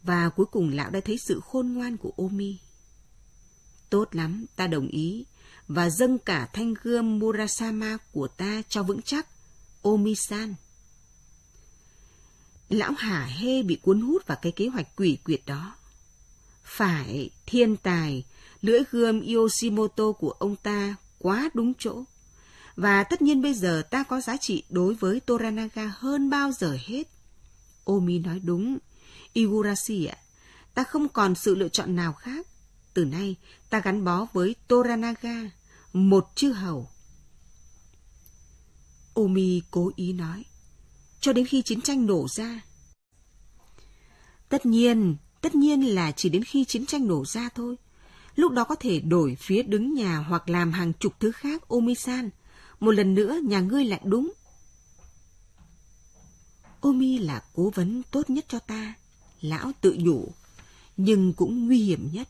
Và cuối cùng lão đã thấy sự khôn ngoan của Omi. Tốt lắm, ta đồng ý, và dâng cả thanh gươm Murasama của ta cho vững chắc, Omisan. Lão Hà Hê bị cuốn hút vào cái kế hoạch quỷ quyệt đó. Phải, thiên tài, lưỡi gươm Yoshimoto của ông ta quá đúng chỗ. Và tất nhiên bây giờ ta có giá trị đối với Toranaga hơn bao giờ hết. Omi nói đúng. Igurashi ạ, ta không còn sự lựa chọn nào khác từ nay ta gắn bó với Toranaga, một chư hầu. Omi cố ý nói, cho đến khi chiến tranh nổ ra. Tất nhiên, tất nhiên là chỉ đến khi chiến tranh nổ ra thôi. Lúc đó có thể đổi phía đứng nhà hoặc làm hàng chục thứ khác Omi-san. Một lần nữa nhà ngươi lại đúng. Omi là cố vấn tốt nhất cho ta. Lão tự nhủ, nhưng cũng nguy hiểm nhất.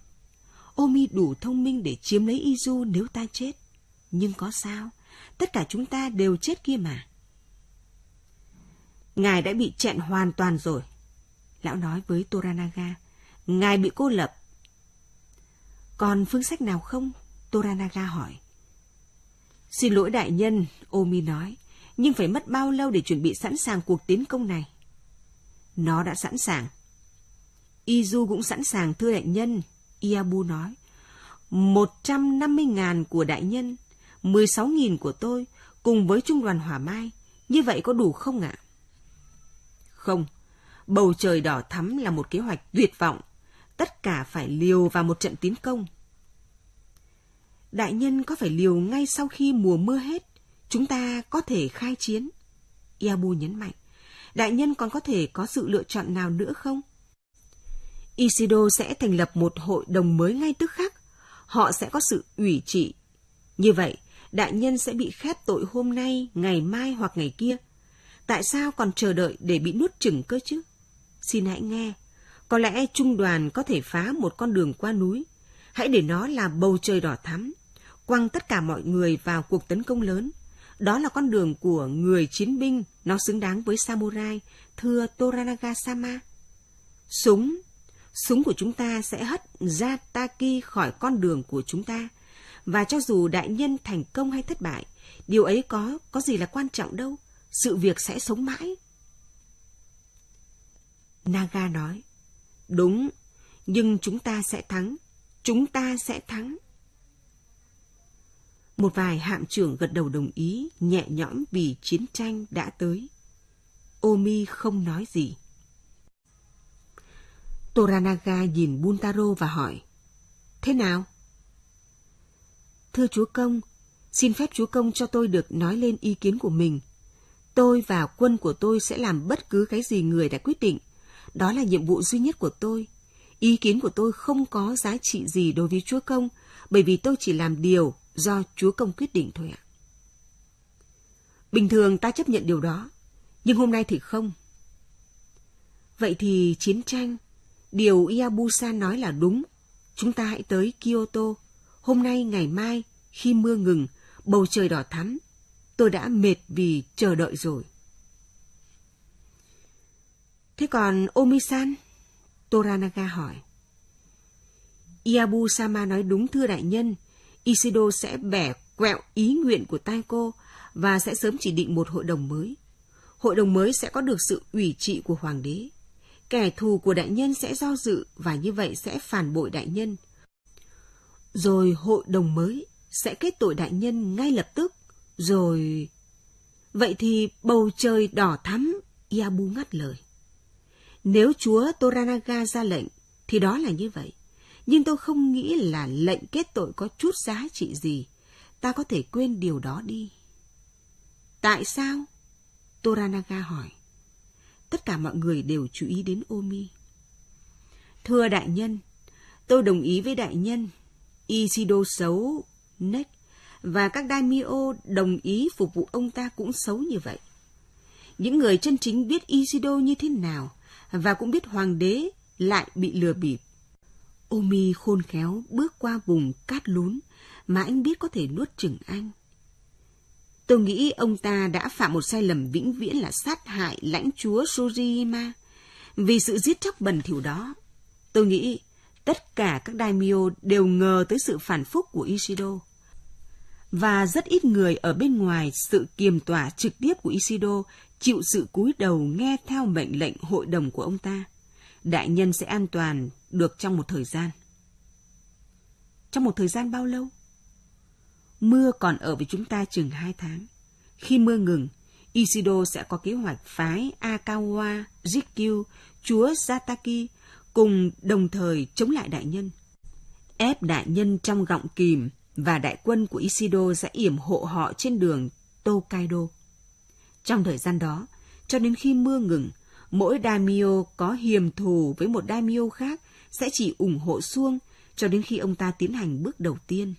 Omi đủ thông minh để chiếm lấy Izu nếu ta chết. Nhưng có sao? Tất cả chúng ta đều chết kia mà. Ngài đã bị chẹn hoàn toàn rồi. Lão nói với Toranaga. Ngài bị cô lập. Còn phương sách nào không? Toranaga hỏi. Xin lỗi đại nhân, Omi nói. Nhưng phải mất bao lâu để chuẩn bị sẵn sàng cuộc tiến công này? Nó đã sẵn sàng. Izu cũng sẵn sàng thưa đại nhân, Iabu nói, 150.000 của đại nhân, 16.000 của tôi, cùng với trung đoàn Hỏa Mai, như vậy có đủ không ạ? Không, bầu trời đỏ thắm là một kế hoạch tuyệt vọng, tất cả phải liều vào một trận tiến công. Đại nhân có phải liều ngay sau khi mùa mưa hết, chúng ta có thể khai chiến. Iabu nhấn mạnh, đại nhân còn có thể có sự lựa chọn nào nữa không? Isido sẽ thành lập một hội đồng mới ngay tức khắc. Họ sẽ có sự ủy trị. Như vậy, đại nhân sẽ bị khép tội hôm nay, ngày mai hoặc ngày kia. Tại sao còn chờ đợi để bị nuốt chừng cơ chứ? Xin hãy nghe. Có lẽ trung đoàn có thể phá một con đường qua núi. Hãy để nó là bầu trời đỏ thắm. Quăng tất cả mọi người vào cuộc tấn công lớn. Đó là con đường của người chiến binh. Nó xứng đáng với samurai. Thưa Toranaga-sama. Súng súng của chúng ta sẽ hất Jataki khỏi con đường của chúng ta. Và cho dù đại nhân thành công hay thất bại, điều ấy có, có gì là quan trọng đâu. Sự việc sẽ sống mãi. Naga nói, đúng, nhưng chúng ta sẽ thắng. Chúng ta sẽ thắng. Một vài hạm trưởng gật đầu đồng ý, nhẹ nhõm vì chiến tranh đã tới. Omi không nói gì. Toranaga nhìn Buntaro và hỏi, Thế nào? Thưa chúa công, xin phép chúa công cho tôi được nói lên ý kiến của mình. Tôi và quân của tôi sẽ làm bất cứ cái gì người đã quyết định. Đó là nhiệm vụ duy nhất của tôi. Ý kiến của tôi không có giá trị gì đối với chúa công, bởi vì tôi chỉ làm điều do chúa công quyết định thôi ạ. Bình thường ta chấp nhận điều đó, nhưng hôm nay thì không. Vậy thì chiến tranh Điều Iabusa nói là đúng. Chúng ta hãy tới Kyoto. Hôm nay, ngày mai, khi mưa ngừng, bầu trời đỏ thắm. Tôi đã mệt vì chờ đợi rồi. Thế còn Omisan? Toranaga hỏi. Iabusama nói đúng thưa đại nhân. Isido sẽ bẻ quẹo ý nguyện của Taiko và sẽ sớm chỉ định một hội đồng mới. Hội đồng mới sẽ có được sự ủy trị của hoàng đế kẻ thù của đại nhân sẽ do dự và như vậy sẽ phản bội đại nhân. Rồi hội đồng mới sẽ kết tội đại nhân ngay lập tức, rồi... Vậy thì bầu trời đỏ thắm, Yabu ngắt lời. Nếu chúa Toranaga ra lệnh, thì đó là như vậy. Nhưng tôi không nghĩ là lệnh kết tội có chút giá trị gì. Ta có thể quên điều đó đi. Tại sao? Toranaga hỏi tất cả mọi người đều chú ý đến Omi. Thưa đại nhân, tôi đồng ý với đại nhân, Isido xấu, Nech và các daimyo đồng ý phục vụ ông ta cũng xấu như vậy. Những người chân chính biết Isido như thế nào và cũng biết hoàng đế lại bị lừa bịp. Omi khôn khéo bước qua vùng cát lún mà anh biết có thể nuốt chừng anh. Tôi nghĩ ông ta đã phạm một sai lầm vĩnh viễn là sát hại lãnh chúa Surima. Vì sự giết chóc bẩn thỉu đó, tôi nghĩ tất cả các daimyo đều ngờ tới sự phản phúc của Ishido. Và rất ít người ở bên ngoài sự kiềm tỏa trực tiếp của Ishido chịu sự cúi đầu nghe theo mệnh lệnh hội đồng của ông ta. Đại nhân sẽ an toàn được trong một thời gian. Trong một thời gian bao lâu? mưa còn ở với chúng ta chừng hai tháng. Khi mưa ngừng, Isido sẽ có kế hoạch phái Akawa, Jikyu, chúa Sataki cùng đồng thời chống lại đại nhân. Ép đại nhân trong gọng kìm và đại quân của Isido sẽ yểm hộ họ trên đường Tokaido. Trong thời gian đó, cho đến khi mưa ngừng, mỗi daimyo có hiềm thù với một daimyo khác sẽ chỉ ủng hộ Suông cho đến khi ông ta tiến hành bước đầu tiên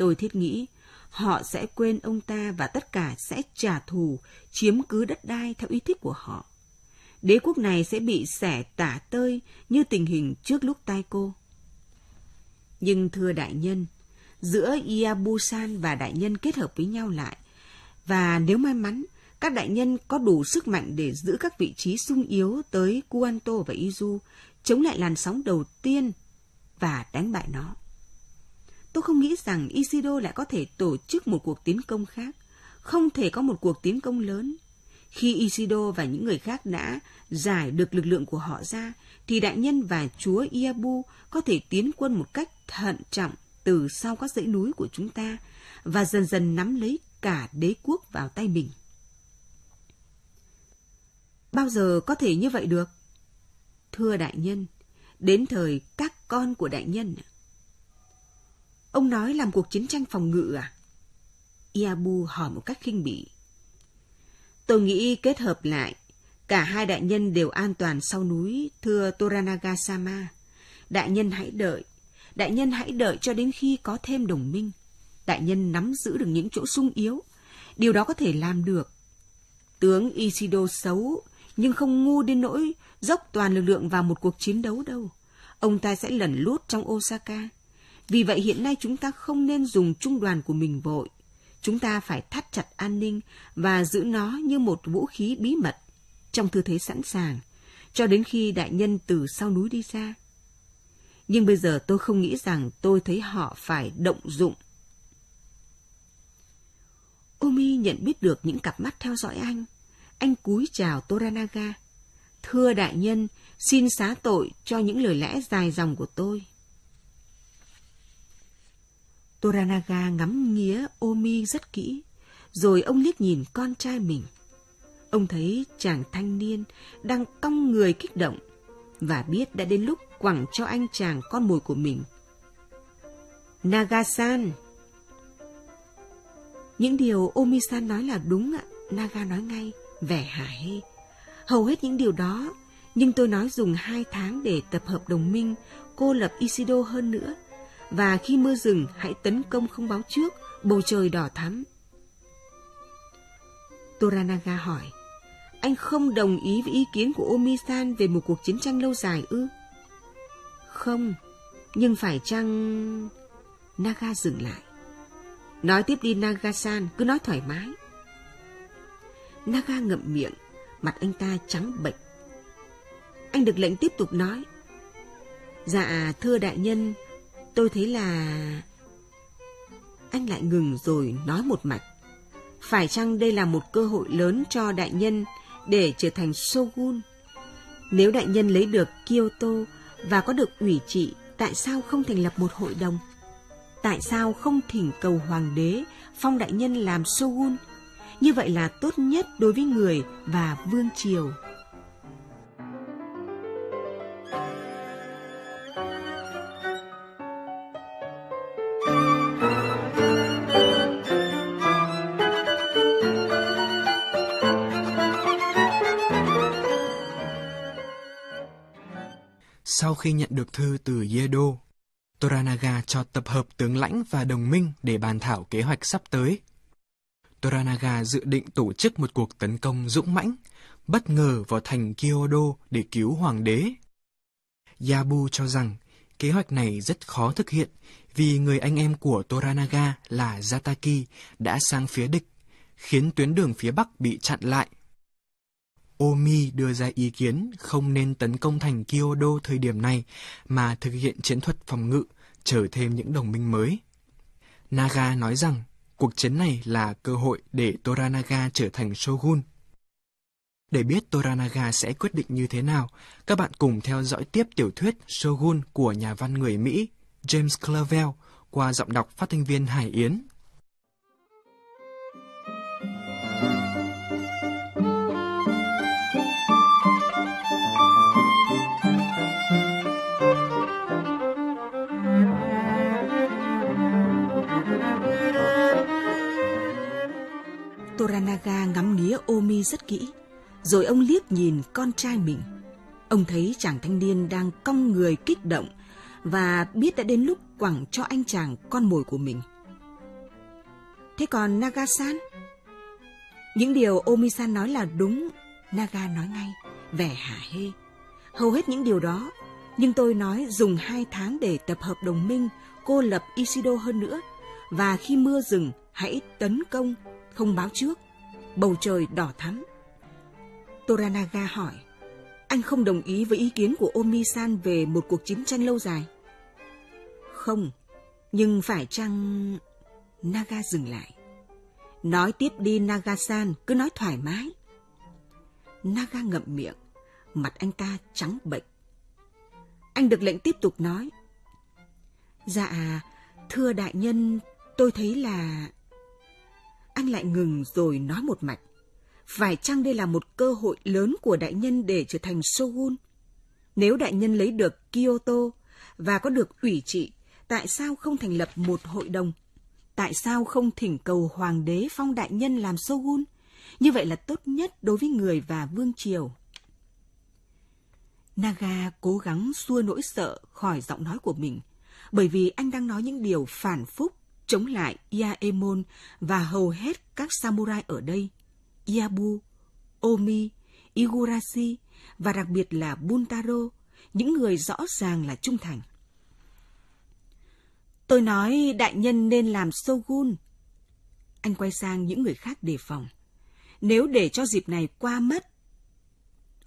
Tôi thiết nghĩ, họ sẽ quên ông ta và tất cả sẽ trả thù, chiếm cứ đất đai theo ý thích của họ. Đế quốc này sẽ bị xẻ tả tơi như tình hình trước lúc tai cô. Nhưng thưa đại nhân, giữa Iabusan và đại nhân kết hợp với nhau lại, và nếu may mắn, các đại nhân có đủ sức mạnh để giữ các vị trí sung yếu tới kuanto và Izu, chống lại làn sóng đầu tiên và đánh bại nó. Tôi không nghĩ rằng Isido lại có thể tổ chức một cuộc tiến công khác, không thể có một cuộc tiến công lớn. Khi Isido và những người khác đã giải được lực lượng của họ ra, thì đại nhân và chúa Iabu có thể tiến quân một cách thận trọng từ sau các dãy núi của chúng ta và dần dần nắm lấy cả đế quốc vào tay mình. Bao giờ có thể như vậy được? Thưa đại nhân, đến thời các con của đại nhân ạ Ông nói làm cuộc chiến tranh phòng ngự à? Iabu hỏi một cách khinh bỉ. Tôi nghĩ kết hợp lại, cả hai đại nhân đều an toàn sau núi, thưa Toranaga-sama. Đại nhân hãy đợi, đại nhân hãy đợi cho đến khi có thêm đồng minh. Đại nhân nắm giữ được những chỗ sung yếu, điều đó có thể làm được. Tướng Isido xấu, nhưng không ngu đến nỗi dốc toàn lực lượng vào một cuộc chiến đấu đâu. Ông ta sẽ lẩn lút trong Osaka vì vậy hiện nay chúng ta không nên dùng trung đoàn của mình vội. Chúng ta phải thắt chặt an ninh và giữ nó như một vũ khí bí mật, trong tư thế sẵn sàng, cho đến khi đại nhân từ sau núi đi ra. Nhưng bây giờ tôi không nghĩ rằng tôi thấy họ phải động dụng. Omi nhận biết được những cặp mắt theo dõi anh. Anh cúi chào Toranaga. Thưa đại nhân, xin xá tội cho những lời lẽ dài dòng của tôi. Toranaga ngắm nghía Omi rất kỹ, rồi ông liếc nhìn con trai mình. Ông thấy chàng thanh niên đang cong người kích động và biết đã đến lúc quẳng cho anh chàng con mồi của mình. Nagasan! Những điều Omi-san nói là đúng ạ, Naga nói ngay, vẻ hài. Hầu hết những điều đó, nhưng tôi nói dùng hai tháng để tập hợp đồng minh, cô lập Isido hơn nữa – và khi mưa rừng hãy tấn công không báo trước, bầu trời đỏ thắm. Toranaga hỏi, anh không đồng ý với ý kiến của Omi-san về một cuộc chiến tranh lâu dài ư? Không, nhưng phải chăng... Naga dừng lại. Nói tiếp đi Naga-san, cứ nói thoải mái. Naga ngậm miệng, mặt anh ta trắng bệch. Anh được lệnh tiếp tục nói. Dạ, thưa đại nhân, Tôi thấy là... Anh lại ngừng rồi nói một mạch. Phải chăng đây là một cơ hội lớn cho đại nhân để trở thành Shogun? Nếu đại nhân lấy được Kyoto và có được ủy trị, tại sao không thành lập một hội đồng? Tại sao không thỉnh cầu hoàng đế phong đại nhân làm Shogun? Như vậy là tốt nhất đối với người và vương triều. sau khi nhận được thư từ Yedo, Toranaga cho tập hợp tướng lãnh và đồng minh để bàn thảo kế hoạch sắp tới. Toranaga dự định tổ chức một cuộc tấn công dũng mãnh, bất ngờ vào thành Kyoto để cứu hoàng đế. Yabu cho rằng kế hoạch này rất khó thực hiện vì người anh em của Toranaga là Yataki đã sang phía địch, khiến tuyến đường phía Bắc bị chặn lại Omi đưa ra ý kiến không nên tấn công thành Kyoto thời điểm này mà thực hiện chiến thuật phòng ngự, chờ thêm những đồng minh mới. Naga nói rằng cuộc chiến này là cơ hội để Toranaga trở thành Shogun. Để biết Toranaga sẽ quyết định như thế nào, các bạn cùng theo dõi tiếp tiểu thuyết Shogun của nhà văn người Mỹ James clavell qua giọng đọc phát thanh viên Hải Yến. Toranaga ngắm nghía Omi rất kỹ, rồi ông liếc nhìn con trai mình. Ông thấy chàng thanh niên đang cong người kích động và biết đã đến lúc quẳng cho anh chàng con mồi của mình. Thế còn Nagasan? Những điều Omi-san nói là đúng, Naga nói ngay, vẻ hả hê. Hầu hết những điều đó, nhưng tôi nói dùng hai tháng để tập hợp đồng minh, cô lập Isido hơn nữa, và khi mưa dừng hãy tấn công không báo trước, bầu trời đỏ thắm. Toranaga hỏi, anh không đồng ý với ý kiến của omisan về một cuộc chiến tranh lâu dài. Không, nhưng phải chăng... Naga dừng lại. Nói tiếp đi Naga-san, cứ nói thoải mái. Naga ngậm miệng, mặt anh ta trắng bệch Anh được lệnh tiếp tục nói. Dạ, thưa đại nhân, tôi thấy là anh lại ngừng rồi nói một mạch. Phải chăng đây là một cơ hội lớn của đại nhân để trở thành Shogun? Nếu đại nhân lấy được Kyoto và có được ủy trị, tại sao không thành lập một hội đồng? Tại sao không thỉnh cầu hoàng đế phong đại nhân làm Shogun? Như vậy là tốt nhất đối với người và vương triều. Naga cố gắng xua nỗi sợ khỏi giọng nói của mình, bởi vì anh đang nói những điều phản phúc chống lại Yaemon và hầu hết các samurai ở đây, Iabu, Omi, Igurashi và đặc biệt là Buntaro, những người rõ ràng là trung thành. Tôi nói đại nhân nên làm Shogun. Anh quay sang những người khác đề phòng. Nếu để cho dịp này qua mất.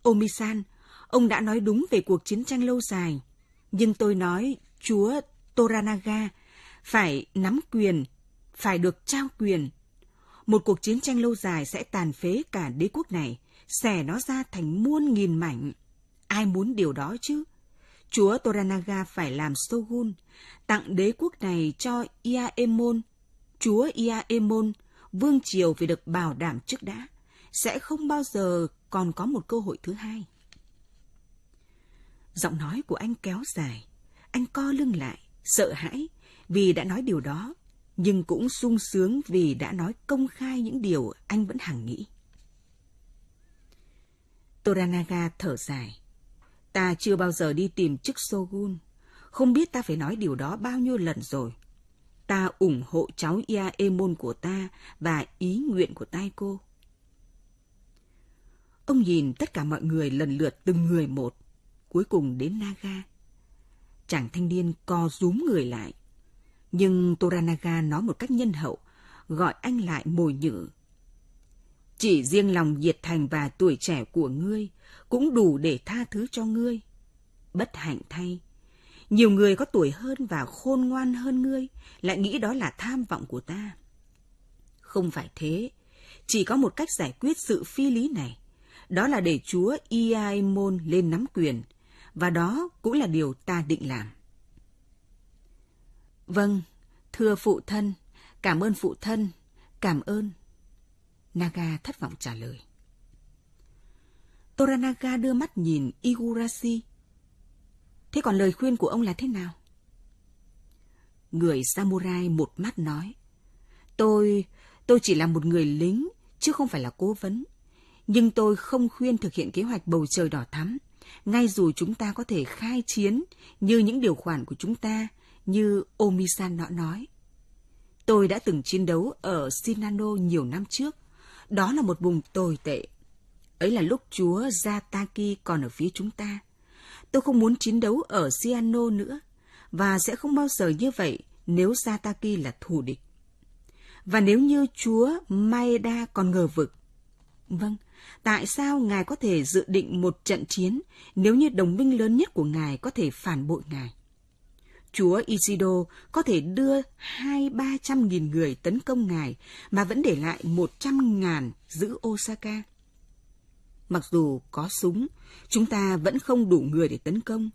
Omisan, ông đã nói đúng về cuộc chiến tranh lâu dài. Nhưng tôi nói chúa Toranaga phải nắm quyền, phải được trao quyền. Một cuộc chiến tranh lâu dài sẽ tàn phế cả đế quốc này, xẻ nó ra thành muôn nghìn mảnh. Ai muốn điều đó chứ? Chúa Toranaga phải làm Shogun, tặng đế quốc này cho Iaemon. Chúa Iaemon, vương triều phải được bảo đảm trước đã, sẽ không bao giờ còn có một cơ hội thứ hai. Giọng nói của anh kéo dài, anh co lưng lại, sợ hãi, vì đã nói điều đó, nhưng cũng sung sướng vì đã nói công khai những điều anh vẫn hằng nghĩ. Toranaga thở dài. Ta chưa bao giờ đi tìm chức Shogun. Không biết ta phải nói điều đó bao nhiêu lần rồi. Ta ủng hộ cháu Iaemon của ta và ý nguyện của Taiko. Ông nhìn tất cả mọi người lần lượt từng người một, cuối cùng đến Naga. Chàng thanh niên co rúm người lại, nhưng Toranaga nói một cách nhân hậu, gọi anh lại mồi nhử. Chỉ riêng lòng nhiệt thành và tuổi trẻ của ngươi cũng đủ để tha thứ cho ngươi. Bất hạnh thay, nhiều người có tuổi hơn và khôn ngoan hơn ngươi lại nghĩ đó là tham vọng của ta. Không phải thế, chỉ có một cách giải quyết sự phi lý này, đó là để Chúa Iaimon lên nắm quyền, và đó cũng là điều ta định làm. Vâng, thưa phụ thân, cảm ơn phụ thân, cảm ơn. Naga thất vọng trả lời. Toranaga đưa mắt nhìn Igurashi. Thế còn lời khuyên của ông là thế nào? Người samurai một mắt nói. Tôi, tôi chỉ là một người lính, chứ không phải là cố vấn. Nhưng tôi không khuyên thực hiện kế hoạch bầu trời đỏ thắm, ngay dù chúng ta có thể khai chiến như những điều khoản của chúng ta như Omisan nọ nói. Tôi đã từng chiến đấu ở Sinano nhiều năm trước. Đó là một vùng tồi tệ. Ấy là lúc chúa Zataki còn ở phía chúng ta. Tôi không muốn chiến đấu ở Siano nữa và sẽ không bao giờ như vậy nếu Zataki là thù địch. Và nếu như chúa Maeda còn ngờ vực. Vâng, tại sao ngài có thể dự định một trận chiến nếu như đồng minh lớn nhất của ngài có thể phản bội ngài? Chúa Isido có thể đưa hai ba trăm nghìn người tấn công ngài mà vẫn để lại một trăm ngàn giữ Osaka. Mặc dù có súng, chúng ta vẫn không đủ người để tấn công,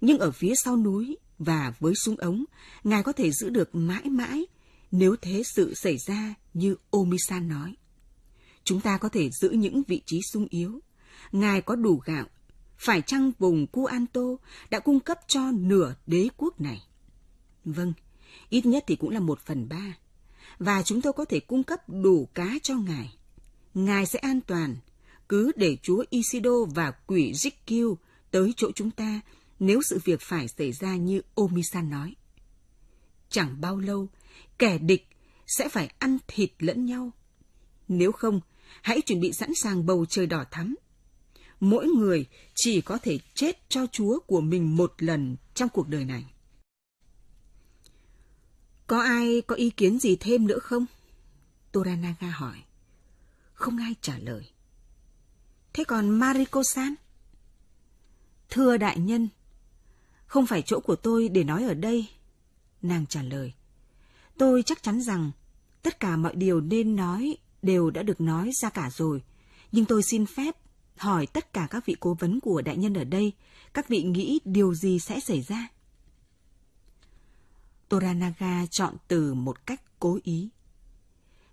nhưng ở phía sau núi và với súng ống, ngài có thể giữ được mãi mãi nếu thế sự xảy ra như Omisan nói. Chúng ta có thể giữ những vị trí sung yếu. Ngài có đủ gạo phải chăng vùng Kuanto đã cung cấp cho nửa đế quốc này? Vâng, ít nhất thì cũng là một phần ba. Và chúng tôi có thể cung cấp đủ cá cho ngài. Ngài sẽ an toàn, cứ để chúa Isido và quỷ Zikkiu tới chỗ chúng ta nếu sự việc phải xảy ra như Omisan nói. Chẳng bao lâu, kẻ địch sẽ phải ăn thịt lẫn nhau. Nếu không, hãy chuẩn bị sẵn sàng bầu trời đỏ thắm mỗi người chỉ có thể chết cho Chúa của mình một lần trong cuộc đời này. Có ai có ý kiến gì thêm nữa không? Toranaga hỏi. Không ai trả lời. Thế còn Mariko-san? Thưa đại nhân, không phải chỗ của tôi để nói ở đây. Nàng trả lời. Tôi chắc chắn rằng tất cả mọi điều nên nói đều đã được nói ra cả rồi, nhưng tôi xin phép hỏi tất cả các vị cố vấn của đại nhân ở đây, các vị nghĩ điều gì sẽ xảy ra? Toranaga chọn từ một cách cố ý.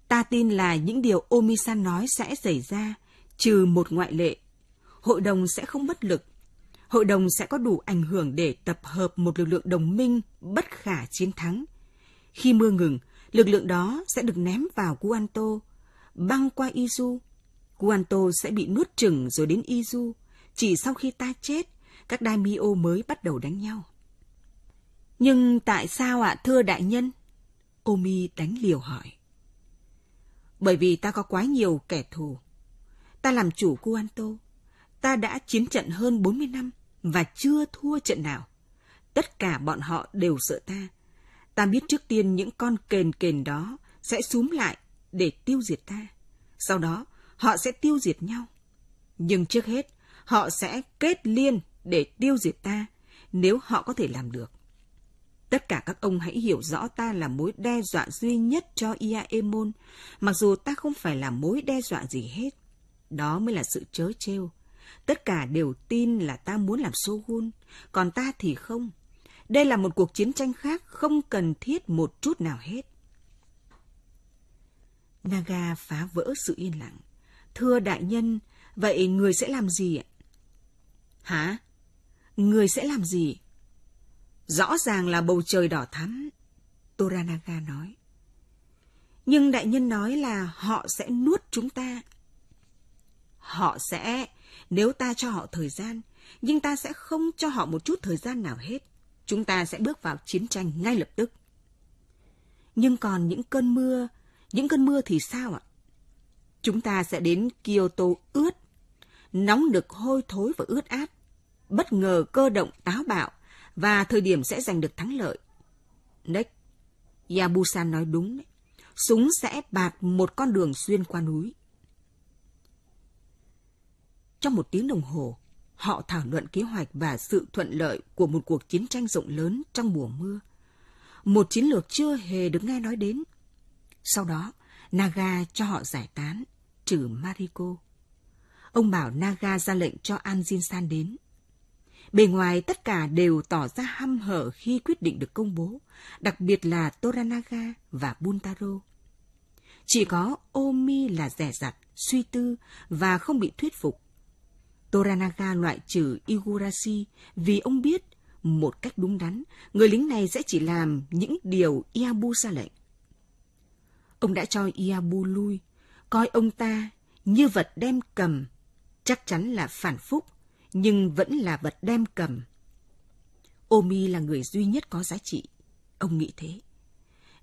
Ta tin là những điều Omisan nói sẽ xảy ra, trừ một ngoại lệ. Hội đồng sẽ không bất lực. Hội đồng sẽ có đủ ảnh hưởng để tập hợp một lực lượng đồng minh bất khả chiến thắng. Khi mưa ngừng, lực lượng đó sẽ được ném vào Guanto, băng qua Izu Guanto sẽ bị nuốt chửng rồi đến Izu. Chỉ sau khi ta chết, các daimyo mới bắt đầu đánh nhau. Nhưng tại sao ạ, à, thưa đại nhân? Omi đánh liều hỏi. Bởi vì ta có quá nhiều kẻ thù. Ta làm chủ Guanto. Ta đã chiến trận hơn 40 năm và chưa thua trận nào. Tất cả bọn họ đều sợ ta. Ta biết trước tiên những con kền kền đó sẽ xúm lại để tiêu diệt ta. Sau đó, họ sẽ tiêu diệt nhau. Nhưng trước hết, họ sẽ kết liên để tiêu diệt ta nếu họ có thể làm được. Tất cả các ông hãy hiểu rõ ta là mối đe dọa duy nhất cho Iaemon, mặc dù ta không phải là mối đe dọa gì hết. Đó mới là sự chớ trêu. Tất cả đều tin là ta muốn làm Shogun, còn ta thì không. Đây là một cuộc chiến tranh khác, không cần thiết một chút nào hết. Naga phá vỡ sự yên lặng. Thưa đại nhân, vậy người sẽ làm gì Hả? Người sẽ làm gì? Rõ ràng là bầu trời đỏ thắm, Toranaga nói. Nhưng đại nhân nói là họ sẽ nuốt chúng ta. Họ sẽ, nếu ta cho họ thời gian, nhưng ta sẽ không cho họ một chút thời gian nào hết. Chúng ta sẽ bước vào chiến tranh ngay lập tức. Nhưng còn những cơn mưa, những cơn mưa thì sao ạ? Chúng ta sẽ đến Kyoto ướt, nóng được hôi thối và ướt át, bất ngờ cơ động táo bạo và thời điểm sẽ giành được thắng lợi. Đấy, Yabusan nói đúng đấy. Súng sẽ bạt một con đường xuyên qua núi. Trong một tiếng đồng hồ, họ thảo luận kế hoạch và sự thuận lợi của một cuộc chiến tranh rộng lớn trong mùa mưa. Một chiến lược chưa hề được nghe nói đến. Sau đó, Naga cho họ giải tán trừ Mariko. Ông bảo Naga ra lệnh cho Anjin San đến. Bề ngoài tất cả đều tỏ ra hăm hở khi quyết định được công bố, đặc biệt là Toranaga và Buntaro. Chỉ có Omi là rẻ rặt, suy tư và không bị thuyết phục. Toranaga loại trừ Igurashi vì ông biết một cách đúng đắn, người lính này sẽ chỉ làm những điều Iabu ra lệnh. Ông đã cho Iabu lui coi ông ta như vật đem cầm, chắc chắn là phản phúc, nhưng vẫn là vật đem cầm. Omi là người duy nhất có giá trị, ông nghĩ thế.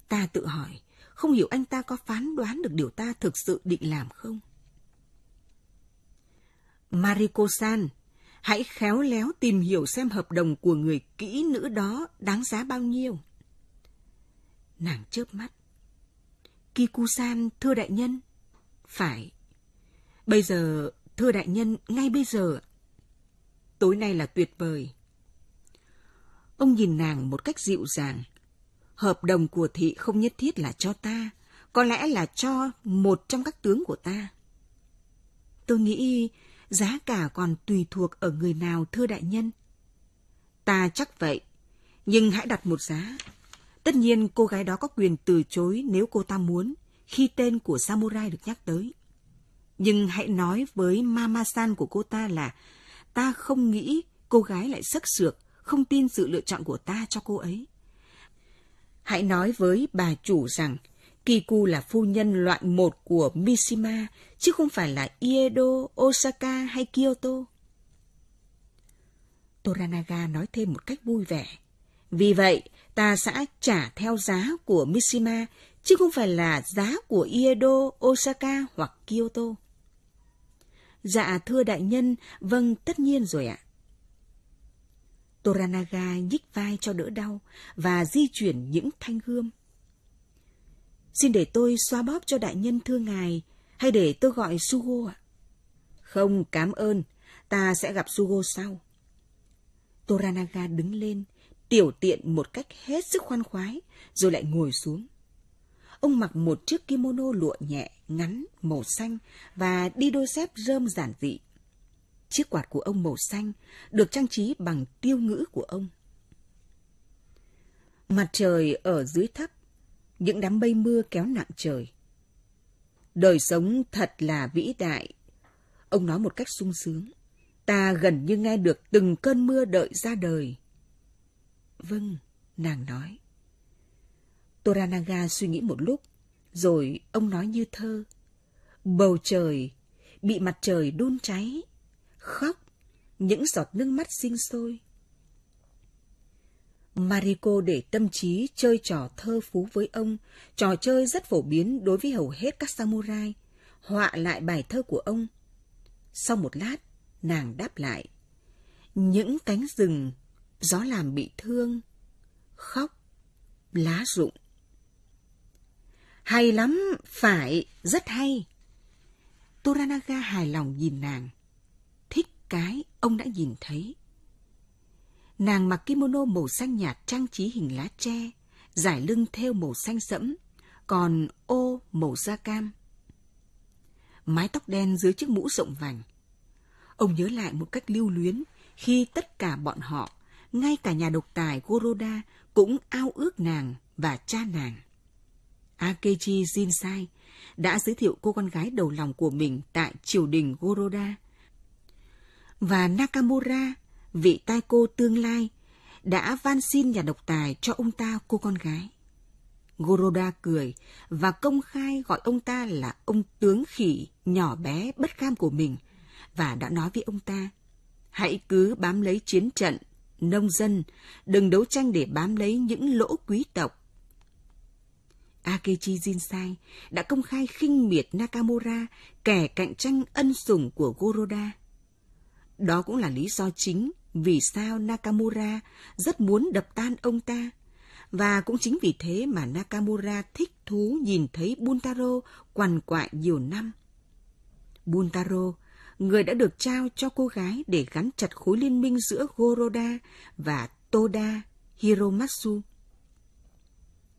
Ta tự hỏi, không hiểu anh ta có phán đoán được điều ta thực sự định làm không? Mariko-san, hãy khéo léo tìm hiểu xem hợp đồng của người kỹ nữ đó đáng giá bao nhiêu. Nàng chớp mắt. Kiku-san, thưa đại nhân, phải. Bây giờ, thưa đại nhân, ngay bây giờ. Tối nay là tuyệt vời. Ông nhìn nàng một cách dịu dàng. Hợp đồng của thị không nhất thiết là cho ta, có lẽ là cho một trong các tướng của ta. Tôi nghĩ giá cả còn tùy thuộc ở người nào thưa đại nhân. Ta chắc vậy, nhưng hãy đặt một giá. Tất nhiên cô gái đó có quyền từ chối nếu cô ta muốn khi tên của samurai được nhắc tới. Nhưng hãy nói với Mama-san của cô ta là ta không nghĩ cô gái lại sức sược, không tin sự lựa chọn của ta cho cô ấy. Hãy nói với bà chủ rằng Kiku là phu nhân loại một của Mishima, chứ không phải là Iedo, Osaka hay Kyoto. Toranaga nói thêm một cách vui vẻ. Vì vậy, ta sẽ trả theo giá của Mishima chứ không phải là giá của Iedo, Osaka hoặc Kyoto. Dạ thưa đại nhân, vâng tất nhiên rồi ạ. Toranaga nhích vai cho đỡ đau và di chuyển những thanh gươm. Xin để tôi xoa bóp cho đại nhân thưa ngài, hay để tôi gọi Sugo ạ? Không, cảm ơn, ta sẽ gặp Sugo sau. Toranaga đứng lên, tiểu tiện một cách hết sức khoan khoái, rồi lại ngồi xuống. Ông mặc một chiếc kimono lụa nhẹ, ngắn, màu xanh và đi đôi dép rơm giản dị. Chiếc quạt của ông màu xanh được trang trí bằng tiêu ngữ của ông. Mặt trời ở dưới thấp, những đám mây mưa kéo nặng trời. Đời sống thật là vĩ đại. Ông nói một cách sung sướng. Ta gần như nghe được từng cơn mưa đợi ra đời. Vâng, nàng nói. Toranaga suy nghĩ một lúc, rồi ông nói như thơ. Bầu trời bị mặt trời đun cháy, khóc, những giọt nước mắt sinh sôi. Mariko để tâm trí chơi trò thơ phú với ông, trò chơi rất phổ biến đối với hầu hết các samurai, họa lại bài thơ của ông. Sau một lát, nàng đáp lại. Những cánh rừng, gió làm bị thương, khóc, lá rụng. Hay lắm, phải, rất hay. Toranaga hài lòng nhìn nàng. Thích cái ông đã nhìn thấy. Nàng mặc kimono màu xanh nhạt trang trí hình lá tre, giải lưng thêu màu xanh sẫm, còn ô màu da cam. Mái tóc đen dưới chiếc mũ rộng vành. Ông nhớ lại một cách lưu luyến khi tất cả bọn họ, ngay cả nhà độc tài Goroda cũng ao ước nàng và cha nàng. Akechi Jinsai đã giới thiệu cô con gái đầu lòng của mình tại triều đình Goroda. Và Nakamura, vị tai cô tương lai, đã van xin nhà độc tài cho ông ta cô con gái. Goroda cười và công khai gọi ông ta là ông tướng khỉ nhỏ bé bất kham của mình và đã nói với ông ta, hãy cứ bám lấy chiến trận, nông dân, đừng đấu tranh để bám lấy những lỗ quý tộc Akechi Jinsai đã công khai khinh miệt Nakamura, kẻ cạnh tranh ân sủng của Goroda. Đó cũng là lý do chính vì sao Nakamura rất muốn đập tan ông ta. Và cũng chính vì thế mà Nakamura thích thú nhìn thấy Buntaro quằn quại nhiều năm. Buntaro, người đã được trao cho cô gái để gắn chặt khối liên minh giữa Goroda và Toda Hiromatsu.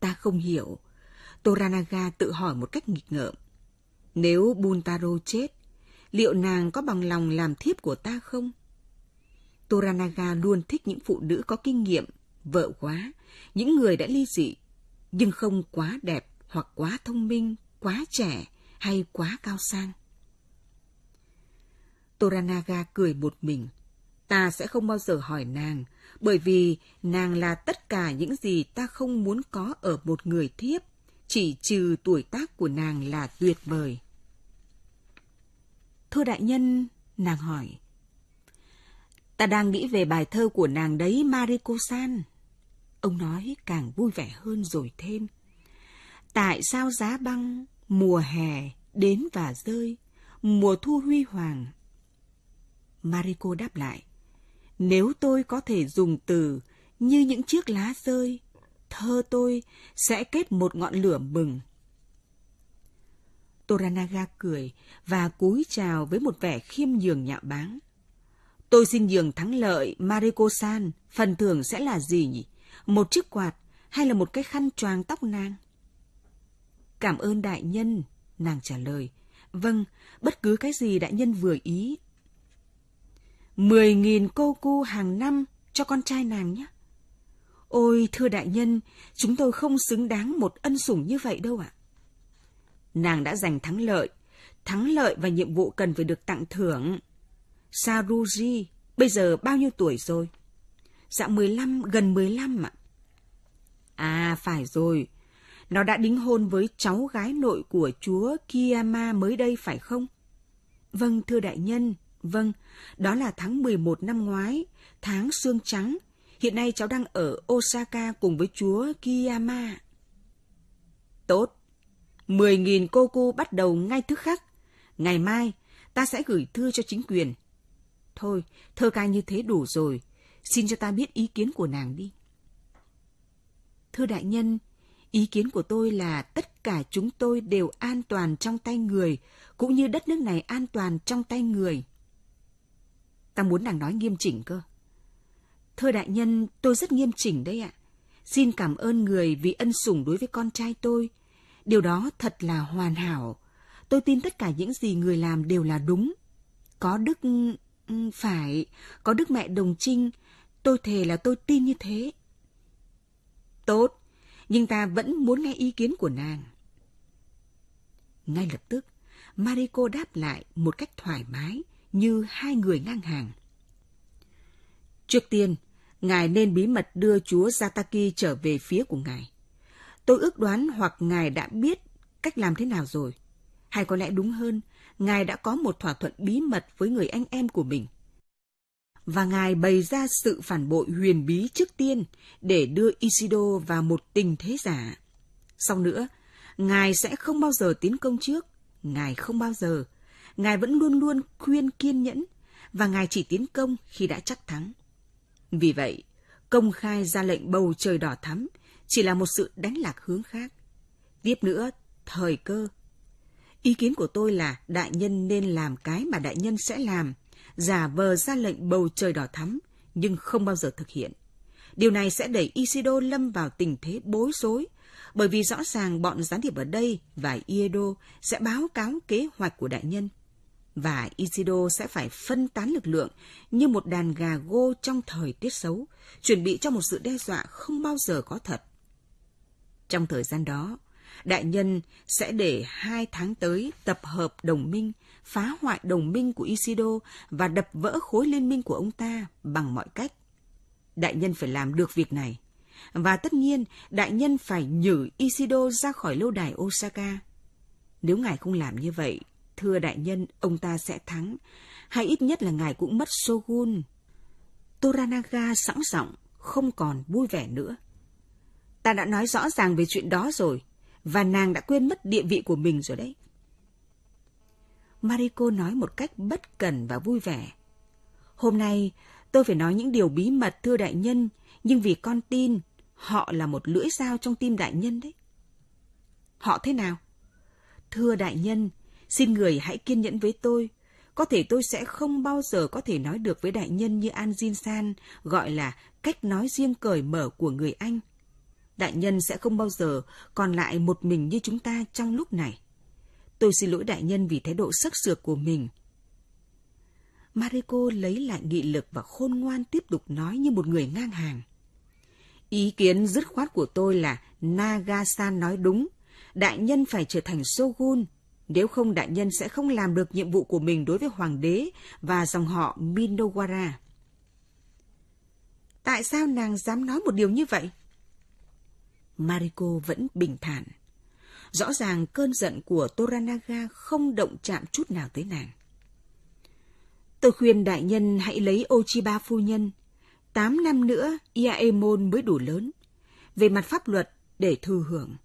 Ta không hiểu Toranaga tự hỏi một cách nghịch ngợm. Nếu Buntaro chết, liệu nàng có bằng lòng làm thiếp của ta không? Toranaga luôn thích những phụ nữ có kinh nghiệm, vợ quá, những người đã ly dị, nhưng không quá đẹp hoặc quá thông minh, quá trẻ hay quá cao sang. Toranaga cười một mình. Ta sẽ không bao giờ hỏi nàng, bởi vì nàng là tất cả những gì ta không muốn có ở một người thiếp chỉ trừ tuổi tác của nàng là tuyệt vời. Thưa đại nhân, nàng hỏi. Ta đang nghĩ về bài thơ của nàng đấy, Mariko-san. Ông nói càng vui vẻ hơn rồi thêm. Tại sao giá băng, mùa hè, đến và rơi, mùa thu huy hoàng? Mariko đáp lại. Nếu tôi có thể dùng từ như những chiếc lá rơi, thơ tôi sẽ kết một ngọn lửa mừng. Toranaga cười và cúi chào với một vẻ khiêm nhường nhạo báng. Tôi xin nhường thắng lợi Mariko-san, phần thưởng sẽ là gì nhỉ? Một chiếc quạt hay là một cái khăn choàng tóc nàng? Cảm ơn đại nhân, nàng trả lời. Vâng, bất cứ cái gì đại nhân vừa ý. Mười nghìn cô cu hàng năm cho con trai nàng nhé. Ôi thưa đại nhân, chúng tôi không xứng đáng một ân sủng như vậy đâu ạ. Nàng đã giành thắng lợi, thắng lợi và nhiệm vụ cần phải được tặng thưởng. Saruji, bây giờ bao nhiêu tuổi rồi? Dạ 15, gần 15 ạ. À. à phải rồi, nó đã đính hôn với cháu gái nội của chúa Kiyama mới đây phải không? Vâng thưa đại nhân, vâng, đó là tháng 11 năm ngoái, tháng xương trắng, Hiện nay cháu đang ở Osaka cùng với chúa Kiyama. Tốt. mười nghìn cô cô bắt đầu ngay thức khắc. Ngày mai, ta sẽ gửi thư cho chính quyền. Thôi, thơ ca như thế đủ rồi. Xin cho ta biết ý kiến của nàng đi. Thưa đại nhân, ý kiến của tôi là tất cả chúng tôi đều an toàn trong tay người, cũng như đất nước này an toàn trong tay người. Ta muốn nàng nói nghiêm chỉnh cơ. Thưa đại nhân, tôi rất nghiêm chỉnh đấy ạ. Xin cảm ơn người vì ân sủng đối với con trai tôi. Điều đó thật là hoàn hảo. Tôi tin tất cả những gì người làm đều là đúng. Có đức... phải, có đức mẹ đồng trinh. Tôi thề là tôi tin như thế. Tốt, nhưng ta vẫn muốn nghe ý kiến của nàng. Ngay lập tức, Mariko đáp lại một cách thoải mái như hai người ngang hàng. Trước tiên, Ngài nên bí mật đưa chúa Sataki trở về phía của Ngài. Tôi ước đoán hoặc Ngài đã biết cách làm thế nào rồi. Hay có lẽ đúng hơn, Ngài đã có một thỏa thuận bí mật với người anh em của mình. Và Ngài bày ra sự phản bội huyền bí trước tiên để đưa Isido vào một tình thế giả. Sau nữa, Ngài sẽ không bao giờ tiến công trước. Ngài không bao giờ. Ngài vẫn luôn luôn khuyên kiên nhẫn và Ngài chỉ tiến công khi đã chắc thắng. Vì vậy, công khai ra lệnh bầu trời đỏ thắm chỉ là một sự đánh lạc hướng khác. Tiếp nữa, thời cơ. Ý kiến của tôi là đại nhân nên làm cái mà đại nhân sẽ làm, giả vờ ra lệnh bầu trời đỏ thắm nhưng không bao giờ thực hiện. Điều này sẽ đẩy Isido lâm vào tình thế bối rối, bởi vì rõ ràng bọn gián điệp ở đây và Iedo sẽ báo cáo kế hoạch của đại nhân và Isido sẽ phải phân tán lực lượng như một đàn gà gô trong thời tiết xấu, chuẩn bị cho một sự đe dọa không bao giờ có thật. Trong thời gian đó, đại nhân sẽ để hai tháng tới tập hợp đồng minh, phá hoại đồng minh của Isido và đập vỡ khối liên minh của ông ta bằng mọi cách. Đại nhân phải làm được việc này. Và tất nhiên, đại nhân phải nhử Isido ra khỏi lâu đài Osaka. Nếu ngài không làm như vậy, thưa đại nhân, ông ta sẽ thắng, hay ít nhất là ngài cũng mất Shogun. Toranaga sẵn giọng, không còn vui vẻ nữa. Ta đã nói rõ ràng về chuyện đó rồi, và nàng đã quên mất địa vị của mình rồi đấy. Mariko nói một cách bất cần và vui vẻ. Hôm nay, tôi phải nói những điều bí mật thưa đại nhân, nhưng vì con tin, họ là một lưỡi dao trong tim đại nhân đấy. Họ thế nào? Thưa đại nhân, Xin người hãy kiên nhẫn với tôi. Có thể tôi sẽ không bao giờ có thể nói được với đại nhân như An Jin San, gọi là cách nói riêng cởi mở của người Anh. Đại nhân sẽ không bao giờ còn lại một mình như chúng ta trong lúc này. Tôi xin lỗi đại nhân vì thái độ sắc sược của mình. Mariko lấy lại nghị lực và khôn ngoan tiếp tục nói như một người ngang hàng. Ý kiến dứt khoát của tôi là Nagasan nói đúng. Đại nhân phải trở thành Shogun, nếu không đại nhân sẽ không làm được nhiệm vụ của mình đối với hoàng đế và dòng họ Minowara. Tại sao nàng dám nói một điều như vậy? Mariko vẫn bình thản. Rõ ràng cơn giận của Toranaga không động chạm chút nào tới nàng. Tôi khuyên đại nhân hãy lấy Ochiba phu nhân. Tám năm nữa, Iaemon mới đủ lớn. Về mặt pháp luật, để thừa hưởng.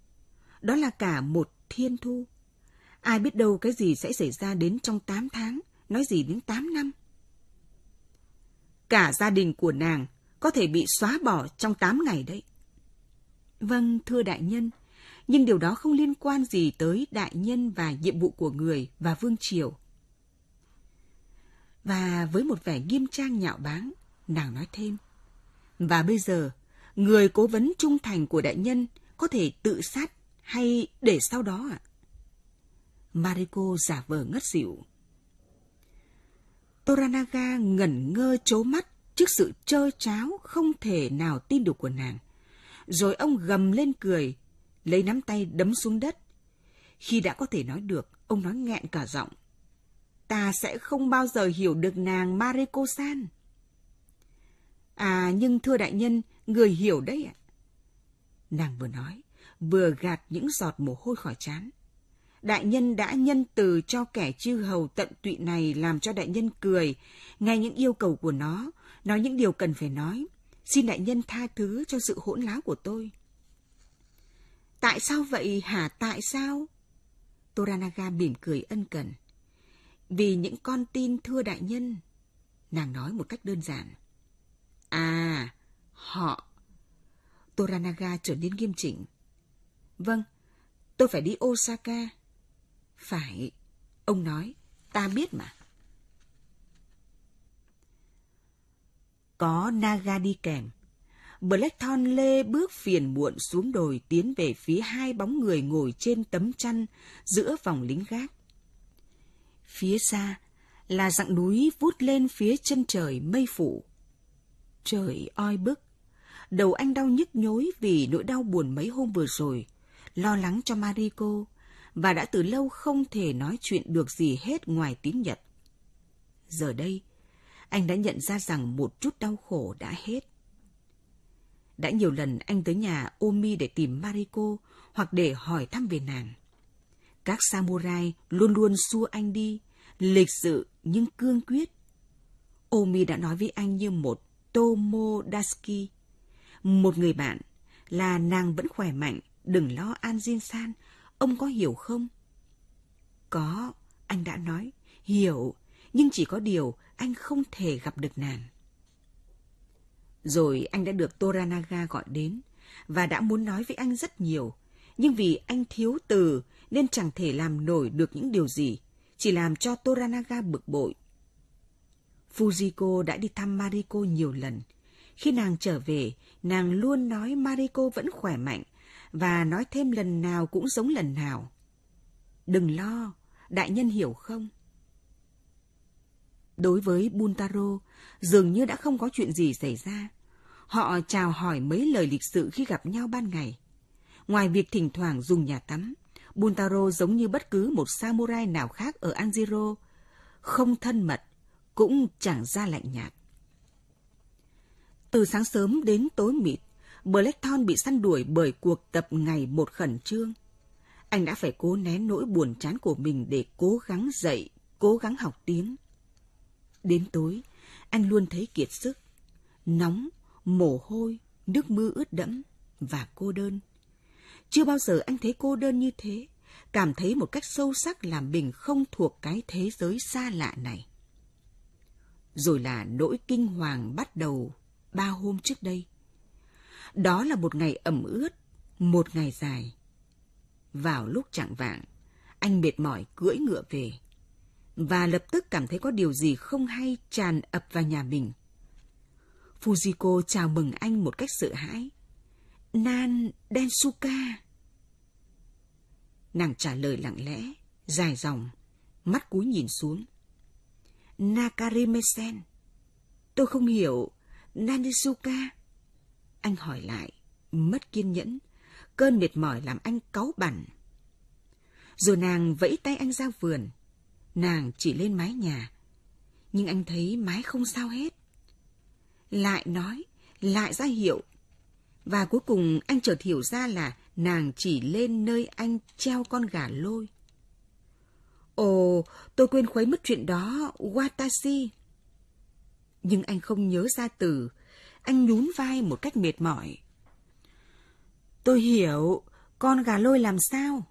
Đó là cả một thiên thu. Ai biết đâu cái gì sẽ xảy ra đến trong 8 tháng, nói gì đến 8 năm. Cả gia đình của nàng có thể bị xóa bỏ trong 8 ngày đấy. Vâng, thưa đại nhân, nhưng điều đó không liên quan gì tới đại nhân và nhiệm vụ của người và vương triều. Và với một vẻ nghiêm trang nhạo báng, nàng nói thêm. Và bây giờ, người cố vấn trung thành của đại nhân có thể tự sát hay để sau đó ạ? À? Mariko giả vờ ngất xỉu. Toranaga ngẩn ngơ chố mắt trước sự trơ cháo không thể nào tin được của nàng. Rồi ông gầm lên cười, lấy nắm tay đấm xuống đất. Khi đã có thể nói được, ông nói nghẹn cả giọng. Ta sẽ không bao giờ hiểu được nàng Mariko-san. À nhưng thưa đại nhân, người hiểu đấy ạ. Nàng vừa nói, vừa gạt những giọt mồ hôi khỏi chán đại nhân đã nhân từ cho kẻ chư hầu tận tụy này làm cho đại nhân cười, nghe những yêu cầu của nó, nói những điều cần phải nói. Xin đại nhân tha thứ cho sự hỗn láo của tôi. Tại sao vậy hả tại sao? Toranaga mỉm cười ân cần. Vì những con tin thưa đại nhân, nàng nói một cách đơn giản. À, họ. Toranaga trở nên nghiêm chỉnh. Vâng, tôi phải đi Osaka. Phải, ông nói, ta biết mà. Có Naga đi kèm. Blackthorn lê bước phiền muộn xuống đồi tiến về phía hai bóng người ngồi trên tấm chăn giữa vòng lính gác. Phía xa là dặng núi vút lên phía chân trời mây phủ. Trời oi bức, đầu anh đau nhức nhối vì nỗi đau buồn mấy hôm vừa rồi, lo lắng cho Mariko và đã từ lâu không thể nói chuyện được gì hết ngoài tiếng Nhật. Giờ đây, anh đã nhận ra rằng một chút đau khổ đã hết. Đã nhiều lần anh tới nhà Omi để tìm Mariko hoặc để hỏi thăm về nàng. Các samurai luôn luôn xua anh đi, lịch sự nhưng cương quyết. Omi đã nói với anh như một Tomodaski, một người bạn là nàng vẫn khỏe mạnh, đừng lo Anjin San, ông có hiểu không? Có, anh đã nói, hiểu, nhưng chỉ có điều anh không thể gặp được nàng. Rồi anh đã được Toranaga gọi đến và đã muốn nói với anh rất nhiều, nhưng vì anh thiếu từ nên chẳng thể làm nổi được những điều gì, chỉ làm cho Toranaga bực bội. Fujiko đã đi thăm Mariko nhiều lần. Khi nàng trở về, nàng luôn nói Mariko vẫn khỏe mạnh và nói thêm lần nào cũng giống lần nào. Đừng lo, đại nhân hiểu không? Đối với Buntaro, dường như đã không có chuyện gì xảy ra. Họ chào hỏi mấy lời lịch sự khi gặp nhau ban ngày. Ngoài việc thỉnh thoảng dùng nhà tắm, Buntaro giống như bất cứ một samurai nào khác ở Anjiro, không thân mật, cũng chẳng ra lạnh nhạt. Từ sáng sớm đến tối mịt, Blackthorn bị săn đuổi bởi cuộc tập ngày một khẩn trương. Anh đã phải cố nén nỗi buồn chán của mình để cố gắng dậy, cố gắng học tiếng. Đến tối, anh luôn thấy kiệt sức, nóng, mồ hôi, nước mưa ướt đẫm và cô đơn. Chưa bao giờ anh thấy cô đơn như thế, cảm thấy một cách sâu sắc làm mình không thuộc cái thế giới xa lạ này. Rồi là nỗi kinh hoàng bắt đầu ba hôm trước đây. Đó là một ngày ẩm ướt, một ngày dài. Vào lúc chẳng vạng, anh mệt mỏi cưỡi ngựa về và lập tức cảm thấy có điều gì không hay tràn ập vào nhà mình. Fujiko chào mừng anh một cách sợ hãi. Nan Densuka. Nàng trả lời lặng lẽ, dài dòng, mắt cúi nhìn xuống. nakarime Tôi không hiểu. Nan Densuka. Anh hỏi lại, mất kiên nhẫn, cơn mệt mỏi làm anh cáu bẳn. Rồi nàng vẫy tay anh ra vườn, nàng chỉ lên mái nhà, nhưng anh thấy mái không sao hết. Lại nói, lại ra hiệu, và cuối cùng anh chợt hiểu ra là nàng chỉ lên nơi anh treo con gà lôi. Ồ, tôi quên khuấy mất chuyện đó, Watashi. Nhưng anh không nhớ ra từ anh nhún vai một cách mệt mỏi. Tôi hiểu, con gà lôi làm sao?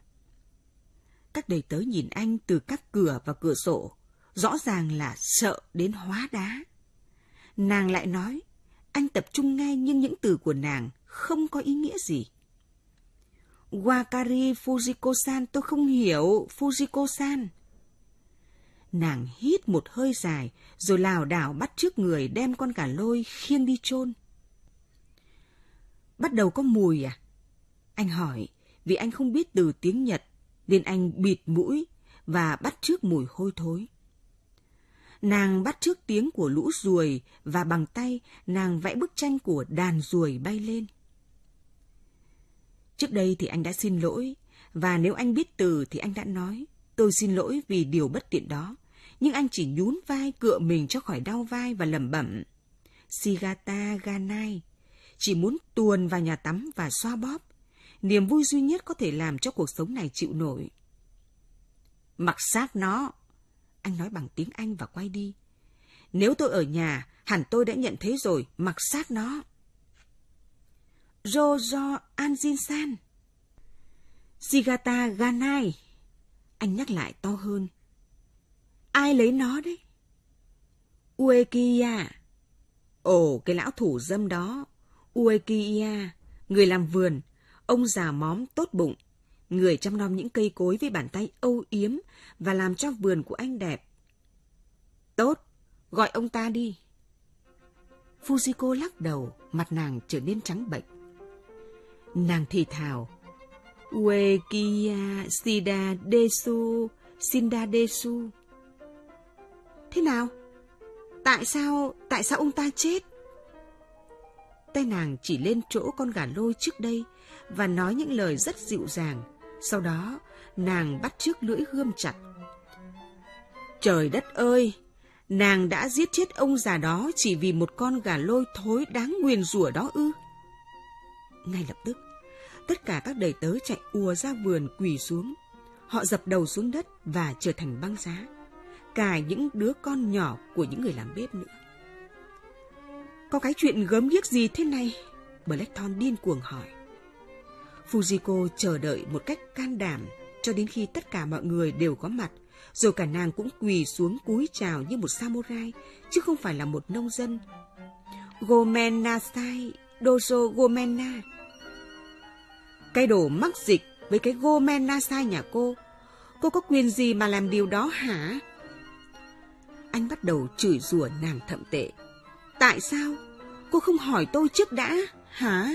Các đầy tớ nhìn anh từ các cửa và cửa sổ, rõ ràng là sợ đến hóa đá. Nàng lại nói, anh tập trung nghe nhưng những từ của nàng không có ý nghĩa gì. Wakari Fujiko-san tôi không hiểu, Fujiko-san. Nàng hít một hơi dài, rồi lảo đảo bắt trước người đem con cả lôi khiêng đi chôn. Bắt đầu có mùi à? Anh hỏi, vì anh không biết từ tiếng Nhật, nên anh bịt mũi và bắt trước mùi hôi thối. Nàng bắt trước tiếng của lũ ruồi và bằng tay nàng vẽ bức tranh của đàn ruồi bay lên. Trước đây thì anh đã xin lỗi, và nếu anh biết từ thì anh đã nói, tôi xin lỗi vì điều bất tiện đó nhưng anh chỉ nhún vai cựa mình cho khỏi đau vai và lẩm bẩm. Sigata Ganai, chỉ muốn tuồn vào nhà tắm và xoa bóp. Niềm vui duy nhất có thể làm cho cuộc sống này chịu nổi. Mặc xác nó, anh nói bằng tiếng Anh và quay đi. Nếu tôi ở nhà, hẳn tôi đã nhận thấy rồi, mặc xác nó. Jojo Anjin-san Sigata Ganai Anh nhắc lại to hơn. Ai lấy nó đấy? Uekia. Ồ, cái lão thủ dâm đó. Uekia, người làm vườn, ông già móm tốt bụng, người chăm nom những cây cối với bàn tay âu yếm và làm cho vườn của anh đẹp. Tốt, gọi ông ta đi. Fujiko lắc đầu, mặt nàng trở nên trắng bệnh. Nàng thì thào, Uekia Sida Desu, Sinda Desu. Thế nào? Tại sao, tại sao ông ta chết? Tay nàng chỉ lên chỗ con gà lôi trước đây và nói những lời rất dịu dàng. Sau đó, nàng bắt trước lưỡi gươm chặt. Trời đất ơi! Nàng đã giết chết ông già đó chỉ vì một con gà lôi thối đáng nguyền rủa đó ư? Ngay lập tức, tất cả các đầy tớ chạy ùa ra vườn quỳ xuống. Họ dập đầu xuống đất và trở thành băng giá cả những đứa con nhỏ của những người làm bếp nữa. Có cái chuyện gớm ghiếc gì thế này? Blackthorn điên cuồng hỏi. Fujiko chờ đợi một cách can đảm cho đến khi tất cả mọi người đều có mặt, rồi cả nàng cũng quỳ xuống cúi chào như một samurai, chứ không phải là một nông dân. Gomen Nasai, dozo Gomena. Cái đồ mắc dịch với cái Gomen Nasai nhà cô, cô có quyền gì mà làm điều đó hả? anh bắt đầu chửi rủa nàng thậm tệ. Tại sao? Cô không hỏi tôi trước đã, hả?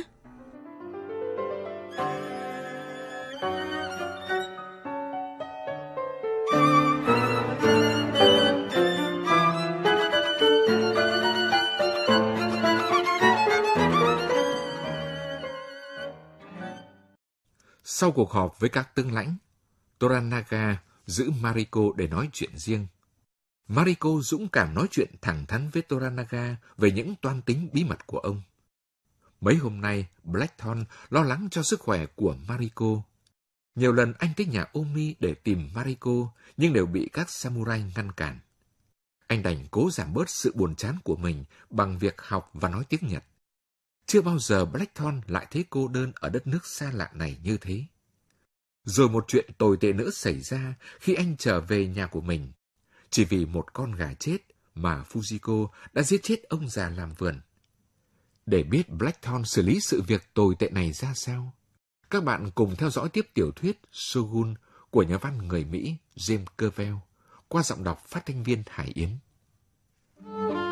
Sau cuộc họp với các tướng lãnh, Toranaga giữ Mariko để nói chuyện riêng Mariko dũng cảm nói chuyện thẳng thắn với Toranaga về những toan tính bí mật của ông. Mấy hôm nay, Blackthorn lo lắng cho sức khỏe của Mariko. Nhiều lần anh tới nhà Omi để tìm Mariko, nhưng đều bị các samurai ngăn cản. Anh đành cố giảm bớt sự buồn chán của mình bằng việc học và nói tiếng Nhật. Chưa bao giờ Blackthorn lại thấy cô đơn ở đất nước xa lạ này như thế. Rồi một chuyện tồi tệ nữa xảy ra khi anh trở về nhà của mình. Chỉ vì một con gà chết mà Fujiko đã giết chết ông già làm vườn. Để biết Blackthorn xử lý sự việc tồi tệ này ra sao, các bạn cùng theo dõi tiếp tiểu thuyết Shogun của nhà văn người Mỹ James Clavell qua giọng đọc phát thanh viên Hải Yến. Thank you.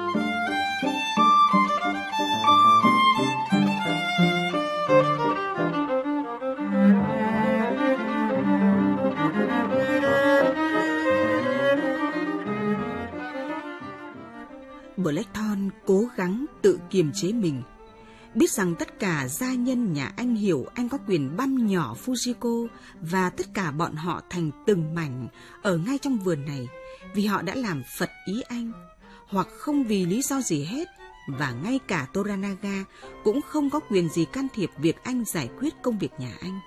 Blackthorn cố gắng tự kiềm chế mình. Biết rằng tất cả gia nhân nhà anh hiểu anh có quyền băm nhỏ Fujiko và tất cả bọn họ thành từng mảnh ở ngay trong vườn này vì họ đã làm phật ý anh hoặc không vì lý do gì hết và ngay cả Toranaga cũng không có quyền gì can thiệp việc anh giải quyết công việc nhà anh.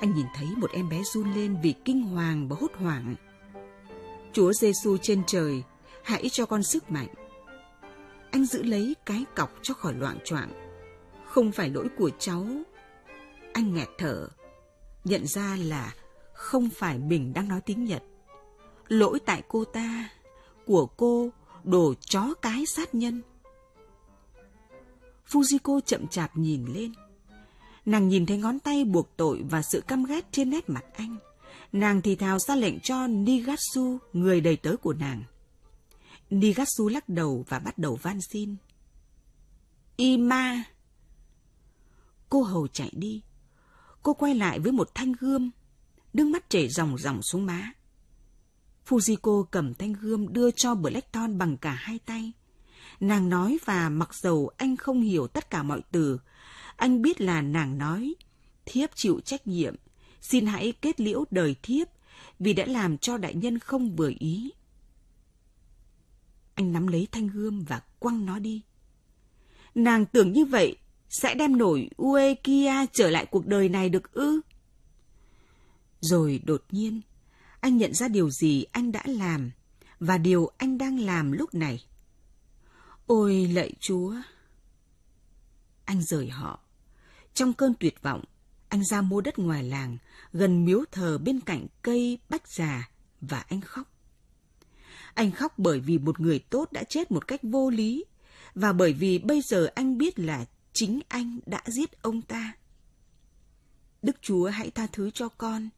Anh nhìn thấy một em bé run lên vì kinh hoàng và hốt hoảng. Chúa Giêsu trên trời hãy cho con sức mạnh. Anh giữ lấy cái cọc cho khỏi loạn choạng. Không phải lỗi của cháu. Anh nghẹt thở, nhận ra là không phải mình đang nói tiếng Nhật. Lỗi tại cô ta, của cô, đồ chó cái sát nhân. Fujiko chậm chạp nhìn lên. Nàng nhìn thấy ngón tay buộc tội và sự căm ghét trên nét mặt anh. Nàng thì thào ra lệnh cho Nigatsu, người đầy tớ của nàng, Nigatsu lắc đầu và bắt đầu van xin. Ima! Cô hầu chạy đi. Cô quay lại với một thanh gươm, nước mắt chảy ròng ròng xuống má. Fujiko cầm thanh gươm đưa cho Blackton bằng cả hai tay. Nàng nói và mặc dầu anh không hiểu tất cả mọi từ, anh biết là nàng nói, thiếp chịu trách nhiệm, xin hãy kết liễu đời thiếp vì đã làm cho đại nhân không vừa ý. Anh nắm lấy thanh gươm và quăng nó đi. Nàng tưởng như vậy sẽ đem nổi Ue trở lại cuộc đời này được ư? Rồi đột nhiên, anh nhận ra điều gì anh đã làm và điều anh đang làm lúc này. Ôi lạy Chúa! Anh rời họ. Trong cơn tuyệt vọng, anh ra mua đất ngoài làng, gần miếu thờ bên cạnh cây bách già và anh khóc. Anh khóc bởi vì một người tốt đã chết một cách vô lý và bởi vì bây giờ anh biết là chính anh đã giết ông ta. Đức Chúa hãy tha thứ cho con.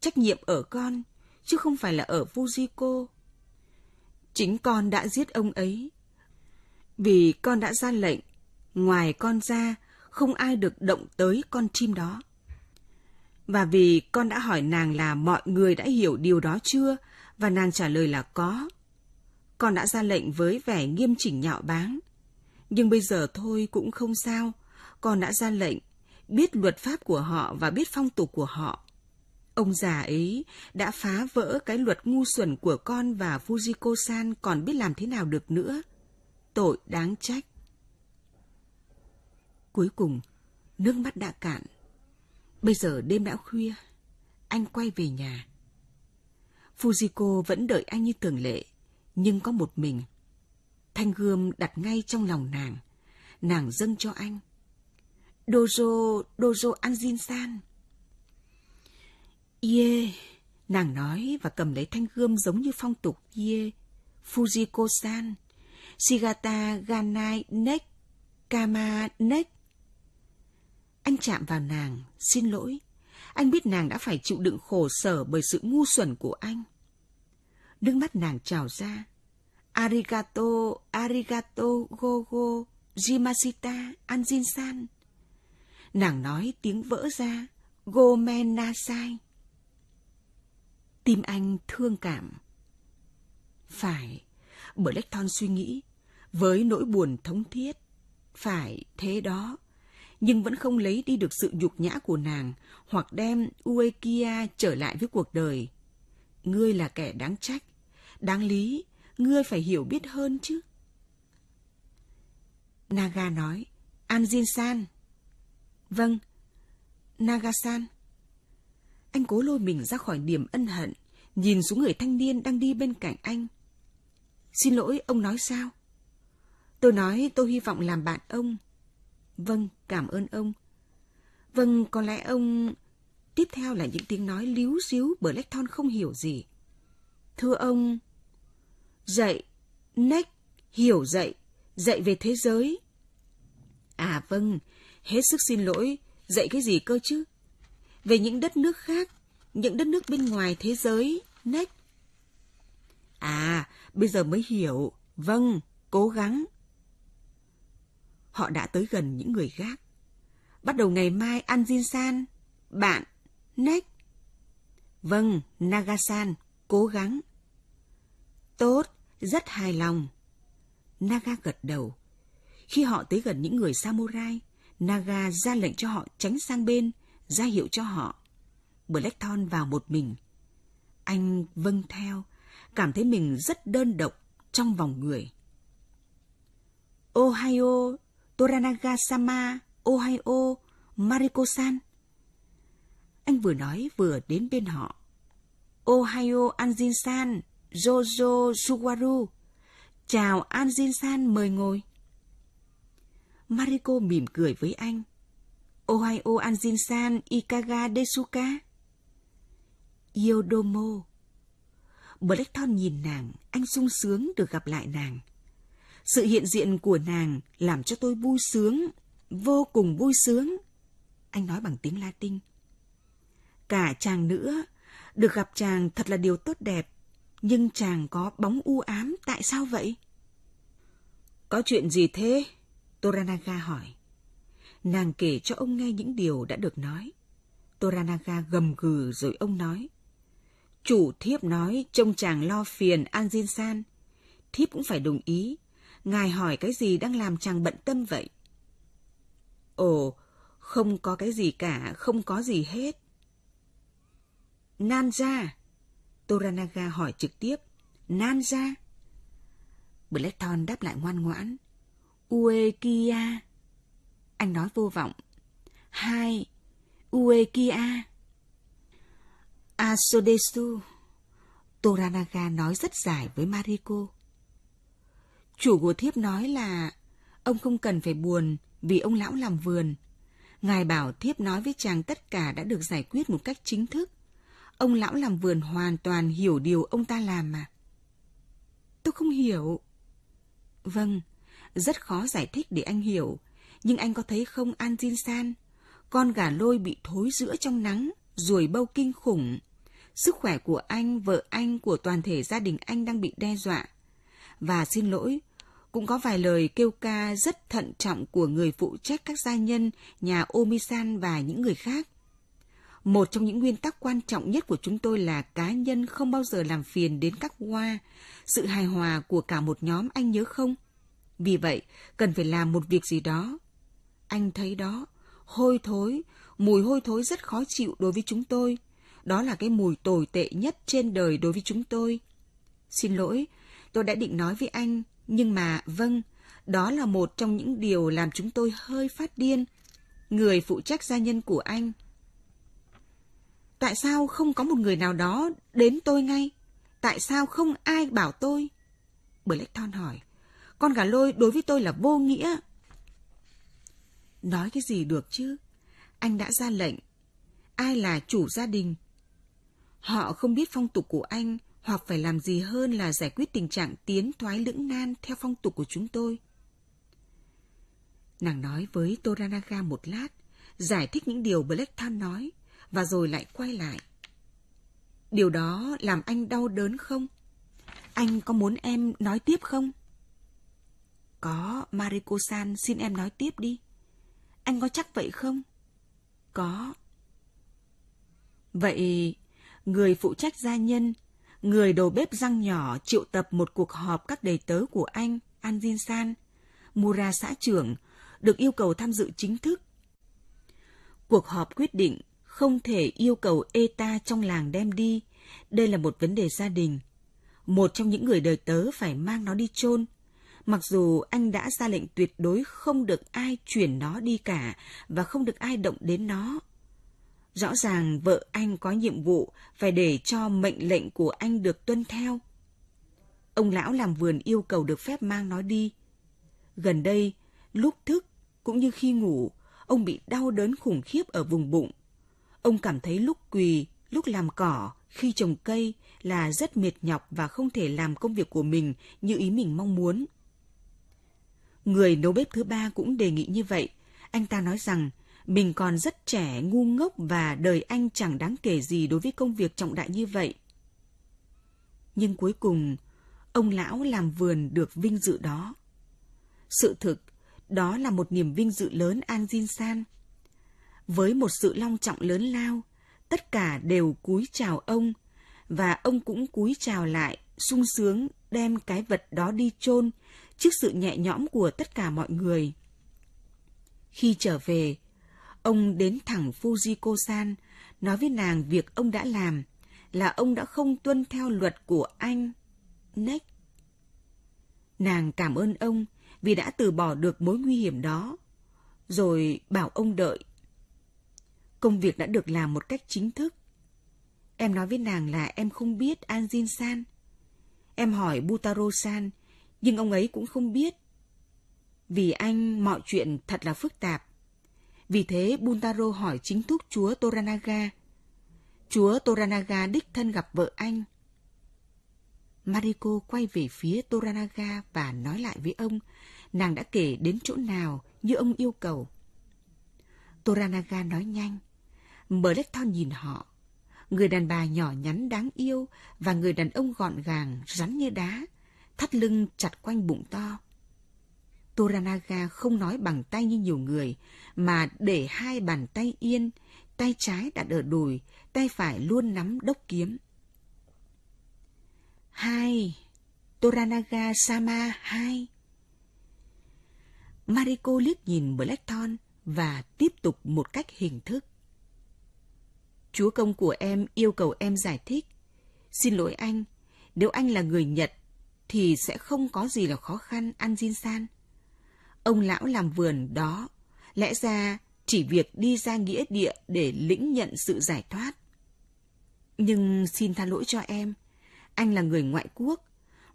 Trách nhiệm ở con, chứ không phải là ở Fujiko. Chính con đã giết ông ấy. Vì con đã ra lệnh, ngoài con ra, không ai được động tới con chim đó. Và vì con đã hỏi nàng là mọi người đã hiểu điều đó chưa, và nàng trả lời là có. Con đã ra lệnh với vẻ nghiêm chỉnh nhạo báng. Nhưng bây giờ thôi cũng không sao. Con đã ra lệnh, biết luật pháp của họ và biết phong tục của họ. Ông già ấy đã phá vỡ cái luật ngu xuẩn của con và Fujiko-san còn biết làm thế nào được nữa. Tội đáng trách. Cuối cùng, nước mắt đã cạn. Bây giờ đêm đã khuya. Anh quay về nhà. Fujiko vẫn đợi anh như thường lệ, nhưng có một mình. Thanh gươm đặt ngay trong lòng nàng, nàng dâng cho anh. Dojo, Dojo Anjin-san. Ie, yeah, nàng nói và cầm lấy thanh gươm giống như phong tục Ie, yeah, Fujiko-san, Shigata Ganai Nek, Kama Nek. Anh chạm vào nàng, xin lỗi, anh biết nàng đã phải chịu đựng khổ sở bởi sự ngu xuẩn của anh. Nước mắt nàng trào ra. Arigato, arigato, gogo, Jimasita, anjin-san. Nàng nói tiếng vỡ ra, gomen nasai. Tim anh thương cảm. Phải, bởi Blackthorn suy nghĩ, với nỗi buồn thống thiết. Phải, thế đó, nhưng vẫn không lấy đi được sự nhục nhã của nàng hoặc đem Uekia trở lại với cuộc đời. Ngươi là kẻ đáng trách, đáng lý, ngươi phải hiểu biết hơn chứ. Naga nói, Anjin-san. Vâng, Naga-san. Anh cố lôi mình ra khỏi điểm ân hận, nhìn xuống người thanh niên đang đi bên cạnh anh. Xin lỗi, ông nói sao? Tôi nói tôi hy vọng làm bạn ông. Vâng, cảm ơn ông. Vâng, có lẽ ông... Tiếp theo là những tiếng nói líu xíu bởi Blackthorn không hiểu gì. Thưa ông, dạy, nách, hiểu dạy, dạy về thế giới. À vâng, hết sức xin lỗi, dạy cái gì cơ chứ? Về những đất nước khác, những đất nước bên ngoài thế giới, nách. À, bây giờ mới hiểu, vâng, cố gắng họ đã tới gần những người gác. Bắt đầu ngày mai Anjin-san, bạn, Nách. Vâng, Nagasan, cố gắng. Tốt, rất hài lòng. Naga gật đầu. Khi họ tới gần những người samurai, Naga ra lệnh cho họ tránh sang bên, ra hiệu cho họ. Blackthorn vào một mình. Anh vâng theo, cảm thấy mình rất đơn độc trong vòng người. Ohio Toranaga-sama, Ohio, Mariko-san. Anh vừa nói vừa đến bên họ. Ohio Anjin-san, Jojo Suwaru. Chào Anjin-san, mời ngồi. Mariko mỉm cười với anh. Ohio Anjin-san, Ikaga Desuka. Yodomo. Blackthorn nhìn nàng, anh sung sướng được gặp lại nàng. Sự hiện diện của nàng làm cho tôi vui sướng, vô cùng vui sướng. Anh nói bằng tiếng Latin. Cả chàng nữa, được gặp chàng thật là điều tốt đẹp, nhưng chàng có bóng u ám tại sao vậy? Có chuyện gì thế? Toranaga hỏi. Nàng kể cho ông nghe những điều đã được nói. Toranaga gầm gừ rồi ông nói. Chủ thiếp nói trông chàng lo phiền Anjin San. Thiếp cũng phải đồng ý ngài hỏi cái gì đang làm chàng bận tâm vậy? Ồ, không có cái gì cả, không có gì hết. Nan Toranaga hỏi trực tiếp. Nan ra. Blackthorn đáp lại ngoan ngoãn. Ue Anh nói vô vọng. Hai. Ue Asodesu. Toranaga nói rất dài với Mariko. Chủ của thiếp nói là ông không cần phải buồn vì ông lão làm vườn. Ngài bảo thiếp nói với chàng tất cả đã được giải quyết một cách chính thức. Ông lão làm vườn hoàn toàn hiểu điều ông ta làm mà. Tôi không hiểu. Vâng, rất khó giải thích để anh hiểu. Nhưng anh có thấy không An Jin San? Con gà lôi bị thối giữa trong nắng, ruồi bâu kinh khủng. Sức khỏe của anh, vợ anh, của toàn thể gia đình anh đang bị đe dọa. Và xin lỗi, cũng có vài lời kêu ca rất thận trọng của người phụ trách các gia nhân, nhà Omisan và những người khác. Một trong những nguyên tắc quan trọng nhất của chúng tôi là cá nhân không bao giờ làm phiền đến các hoa, sự hài hòa của cả một nhóm anh nhớ không? Vì vậy, cần phải làm một việc gì đó. Anh thấy đó, hôi thối, mùi hôi thối rất khó chịu đối với chúng tôi. Đó là cái mùi tồi tệ nhất trên đời đối với chúng tôi. Xin lỗi, tôi đã định nói với anh nhưng mà vâng, đó là một trong những điều làm chúng tôi hơi phát điên. Người phụ trách gia nhân của anh. Tại sao không có một người nào đó đến tôi ngay? Tại sao không ai bảo tôi? Blackthorn hỏi. Con gà lôi đối với tôi là vô nghĩa. Nói cái gì được chứ? Anh đã ra lệnh. Ai là chủ gia đình? Họ không biết phong tục của anh, hoặc phải làm gì hơn là giải quyết tình trạng tiến thoái lưỡng nan theo phong tục của chúng tôi. Nàng nói với Toranaga một lát, giải thích những điều Blackthorn nói, và rồi lại quay lại. Điều đó làm anh đau đớn không? Anh có muốn em nói tiếp không? Có, Mariko-san xin em nói tiếp đi. Anh có chắc vậy không? Có. Vậy, người phụ trách gia nhân người đầu bếp răng nhỏ triệu tập một cuộc họp các đầy tớ của anh, Anjin San, Mura xã trưởng, được yêu cầu tham dự chính thức. Cuộc họp quyết định không thể yêu cầu ETA trong làng đem đi. Đây là một vấn đề gia đình. Một trong những người đời tớ phải mang nó đi chôn. Mặc dù anh đã ra lệnh tuyệt đối không được ai chuyển nó đi cả và không được ai động đến nó. Rõ ràng vợ anh có nhiệm vụ phải để cho mệnh lệnh của anh được tuân theo. Ông lão làm vườn yêu cầu được phép mang nó đi. Gần đây, lúc thức cũng như khi ngủ, ông bị đau đớn khủng khiếp ở vùng bụng. Ông cảm thấy lúc quỳ, lúc làm cỏ, khi trồng cây là rất mệt nhọc và không thể làm công việc của mình như ý mình mong muốn. Người nấu bếp thứ ba cũng đề nghị như vậy. Anh ta nói rằng mình còn rất trẻ, ngu ngốc và đời anh chẳng đáng kể gì đối với công việc trọng đại như vậy. Nhưng cuối cùng, ông lão làm vườn được vinh dự đó. Sự thực, đó là một niềm vinh dự lớn An Jin San. Với một sự long trọng lớn lao, tất cả đều cúi chào ông và ông cũng cúi chào lại, sung sướng đem cái vật đó đi chôn trước sự nhẹ nhõm của tất cả mọi người. Khi trở về, Ông đến thẳng Fuji Kosan nói với nàng việc ông đã làm là ông đã không tuân theo luật của anh. Next. Nàng cảm ơn ông vì đã từ bỏ được mối nguy hiểm đó, rồi bảo ông đợi. Công việc đã được làm một cách chính thức. Em nói với nàng là em không biết Anjin-san. Em hỏi Butaro-san, nhưng ông ấy cũng không biết. Vì anh mọi chuyện thật là phức tạp. Vì thế Buntaro hỏi chính thức chúa Toranaga. Chúa Toranaga đích thân gặp vợ anh. Mariko quay về phía Toranaga và nói lại với ông, nàng đã kể đến chỗ nào như ông yêu cầu. Toranaga nói nhanh. Mlecton nhìn họ. Người đàn bà nhỏ nhắn đáng yêu và người đàn ông gọn gàng, rắn như đá, thắt lưng chặt quanh bụng to. Toranaga không nói bằng tay như nhiều người, mà để hai bàn tay yên, tay trái đặt ở đùi, tay phải luôn nắm đốc kiếm. Hai, Toranaga Sama hai. Mariko liếc nhìn Blackthorn và tiếp tục một cách hình thức. Chúa công của em yêu cầu em giải thích. Xin lỗi anh, nếu anh là người Nhật thì sẽ không có gì là khó khăn, ăn Anjin-san. Ông lão làm vườn đó, lẽ ra chỉ việc đi ra nghĩa địa để lĩnh nhận sự giải thoát. Nhưng xin tha lỗi cho em, anh là người ngoại quốc.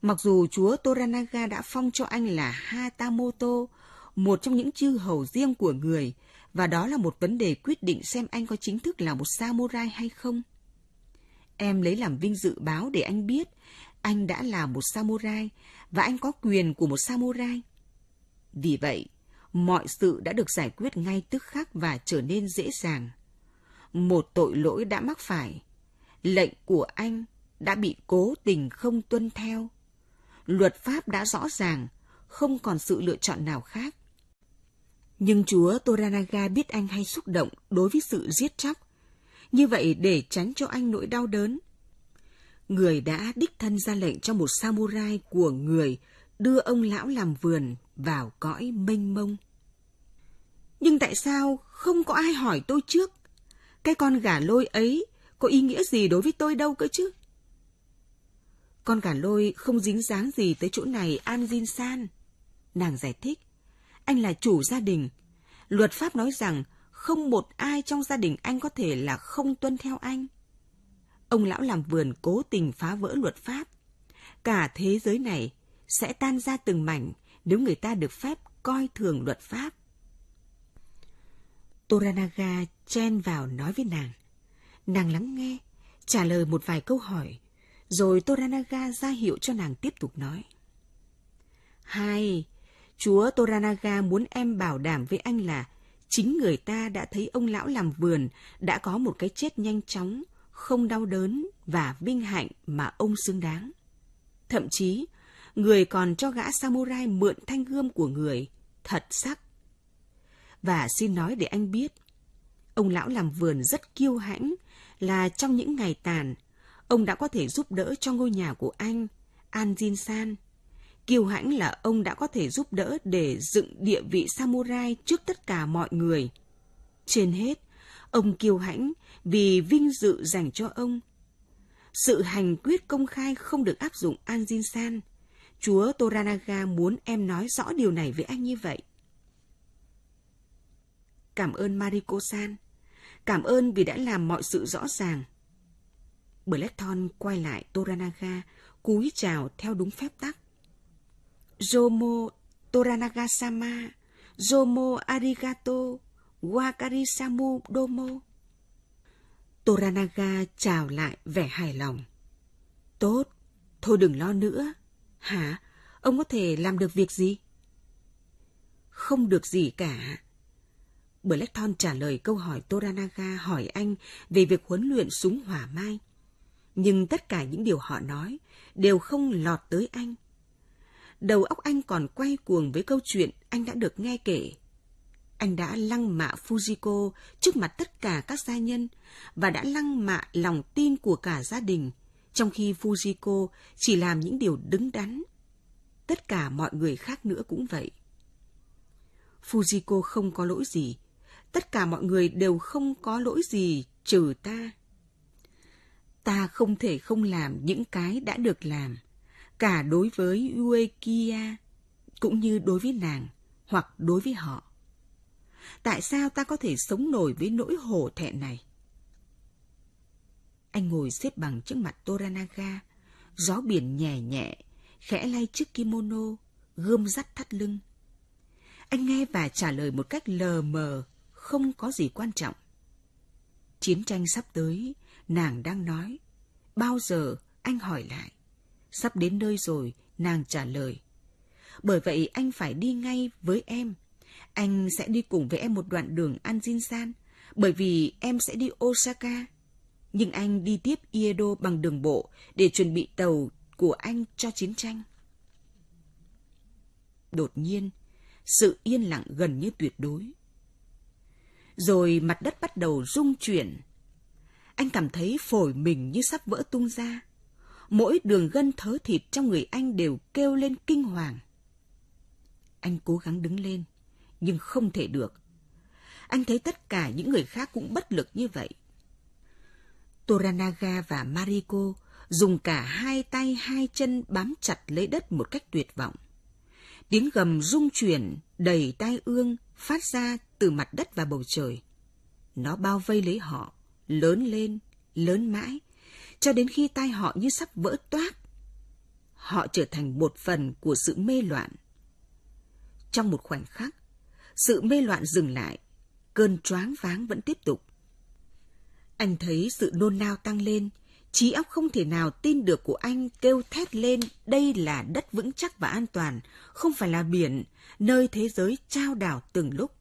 Mặc dù chúa Toranaga đã phong cho anh là Hatamoto, một trong những chư hầu riêng của người, và đó là một vấn đề quyết định xem anh có chính thức là một samurai hay không. Em lấy làm vinh dự báo để anh biết anh đã là một samurai và anh có quyền của một samurai. Vì vậy, mọi sự đã được giải quyết ngay tức khắc và trở nên dễ dàng. Một tội lỗi đã mắc phải, lệnh của anh đã bị cố tình không tuân theo. Luật pháp đã rõ ràng, không còn sự lựa chọn nào khác. Nhưng chúa Toranaga biết anh hay xúc động đối với sự giết chóc. Như vậy để tránh cho anh nỗi đau đớn, người đã đích thân ra lệnh cho một samurai của người đưa ông lão làm vườn vào cõi mênh mông. Nhưng tại sao không có ai hỏi tôi trước? Cái con gà lôi ấy có ý nghĩa gì đối với tôi đâu cơ chứ? Con gà lôi không dính dáng gì tới chỗ này An Jin San. Nàng giải thích, anh là chủ gia đình. Luật pháp nói rằng không một ai trong gia đình anh có thể là không tuân theo anh. Ông lão làm vườn cố tình phá vỡ luật pháp. Cả thế giới này sẽ tan ra từng mảnh nếu người ta được phép coi thường luật pháp. Toranaga chen vào nói với nàng. Nàng lắng nghe, trả lời một vài câu hỏi, rồi Toranaga ra hiệu cho nàng tiếp tục nói. Hai, chúa Toranaga muốn em bảo đảm với anh là chính người ta đã thấy ông lão làm vườn đã có một cái chết nhanh chóng, không đau đớn và vinh hạnh mà ông xứng đáng. Thậm chí, người còn cho gã samurai mượn thanh gươm của người, thật sắc. Và xin nói để anh biết, ông lão làm vườn rất kiêu hãnh là trong những ngày tàn, ông đã có thể giúp đỡ cho ngôi nhà của anh, An Jin San. Kiêu hãnh là ông đã có thể giúp đỡ để dựng địa vị samurai trước tất cả mọi người. Trên hết, ông kiêu hãnh vì vinh dự dành cho ông. Sự hành quyết công khai không được áp dụng An Jin San – Chúa Toranaga muốn em nói rõ điều này với anh như vậy. Cảm ơn Mariko-san. Cảm ơn vì đã làm mọi sự rõ ràng. Blackthorn quay lại Toranaga, cúi chào theo đúng phép tắc. Jomo Toranaga-sama, Jomo arigato, wakarisamu domo. Toranaga chào lại vẻ hài lòng. Tốt, thôi đừng lo nữa. Hả? Ông có thể làm được việc gì? Không được gì cả. Blackthorn trả lời câu hỏi Toranaga hỏi anh về việc huấn luyện súng hỏa mai. Nhưng tất cả những điều họ nói đều không lọt tới anh. Đầu óc anh còn quay cuồng với câu chuyện anh đã được nghe kể. Anh đã lăng mạ Fujiko trước mặt tất cả các gia nhân và đã lăng mạ lòng tin của cả gia đình – trong khi Fujiko chỉ làm những điều đứng đắn. Tất cả mọi người khác nữa cũng vậy. Fujiko không có lỗi gì. Tất cả mọi người đều không có lỗi gì trừ ta. Ta không thể không làm những cái đã được làm, cả đối với Uekia, cũng như đối với nàng, hoặc đối với họ. Tại sao ta có thể sống nổi với nỗi hổ thẹn này? Anh ngồi xếp bằng trước mặt Toranaga, gió biển nhẹ nhẹ, khẽ lay chiếc kimono, gươm dắt thắt lưng. Anh nghe và trả lời một cách lờ mờ, không có gì quan trọng. Chiến tranh sắp tới, nàng đang nói. Bao giờ, anh hỏi lại. Sắp đến nơi rồi, nàng trả lời. Bởi vậy anh phải đi ngay với em. Anh sẽ đi cùng với em một đoạn đường Anjinsan, bởi vì em sẽ đi Osaka nhưng anh đi tiếp Iedo bằng đường bộ để chuẩn bị tàu của anh cho chiến tranh. Đột nhiên, sự yên lặng gần như tuyệt đối. Rồi mặt đất bắt đầu rung chuyển. Anh cảm thấy phổi mình như sắp vỡ tung ra. Mỗi đường gân thớ thịt trong người anh đều kêu lên kinh hoàng. Anh cố gắng đứng lên, nhưng không thể được. Anh thấy tất cả những người khác cũng bất lực như vậy Toranaga và Mariko dùng cả hai tay hai chân bám chặt lấy đất một cách tuyệt vọng. Tiếng gầm rung chuyển, đầy tai ương phát ra từ mặt đất và bầu trời. Nó bao vây lấy họ, lớn lên, lớn mãi, cho đến khi tai họ như sắp vỡ toát. Họ trở thành một phần của sự mê loạn. Trong một khoảnh khắc, sự mê loạn dừng lại, cơn choáng váng vẫn tiếp tục. Anh thấy sự nôn nao tăng lên, trí óc không thể nào tin được của anh kêu thét lên đây là đất vững chắc và an toàn, không phải là biển, nơi thế giới trao đảo từng lúc.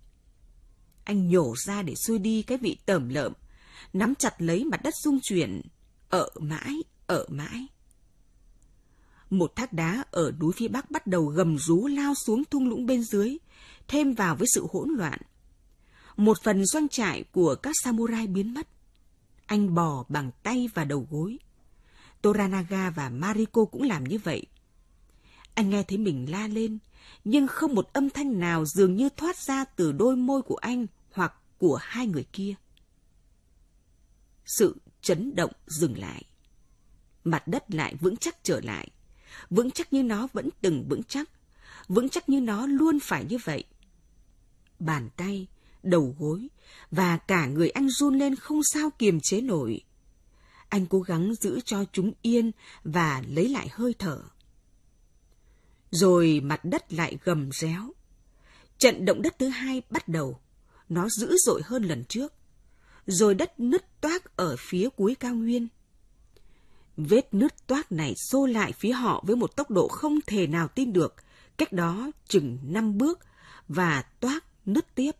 Anh nhổ ra để xui đi cái vị tẩm lợm, nắm chặt lấy mặt đất rung chuyển, ở mãi, ở mãi. Một thác đá ở núi phía bắc bắt đầu gầm rú lao xuống thung lũng bên dưới, thêm vào với sự hỗn loạn. Một phần doanh trại của các samurai biến mất anh bò bằng tay và đầu gối. Toranaga và Mariko cũng làm như vậy. Anh nghe thấy mình la lên, nhưng không một âm thanh nào dường như thoát ra từ đôi môi của anh hoặc của hai người kia. Sự chấn động dừng lại. Mặt đất lại vững chắc trở lại. Vững chắc như nó vẫn từng vững chắc. Vững chắc như nó luôn phải như vậy. Bàn tay, đầu gối, và cả người anh run lên không sao kiềm chế nổi. Anh cố gắng giữ cho chúng yên và lấy lại hơi thở. Rồi mặt đất lại gầm réo. Trận động đất thứ hai bắt đầu. Nó dữ dội hơn lần trước. Rồi đất nứt toác ở phía cuối cao nguyên. Vết nứt toác này xô lại phía họ với một tốc độ không thể nào tin được, cách đó chừng năm bước và toác nứt tiếp.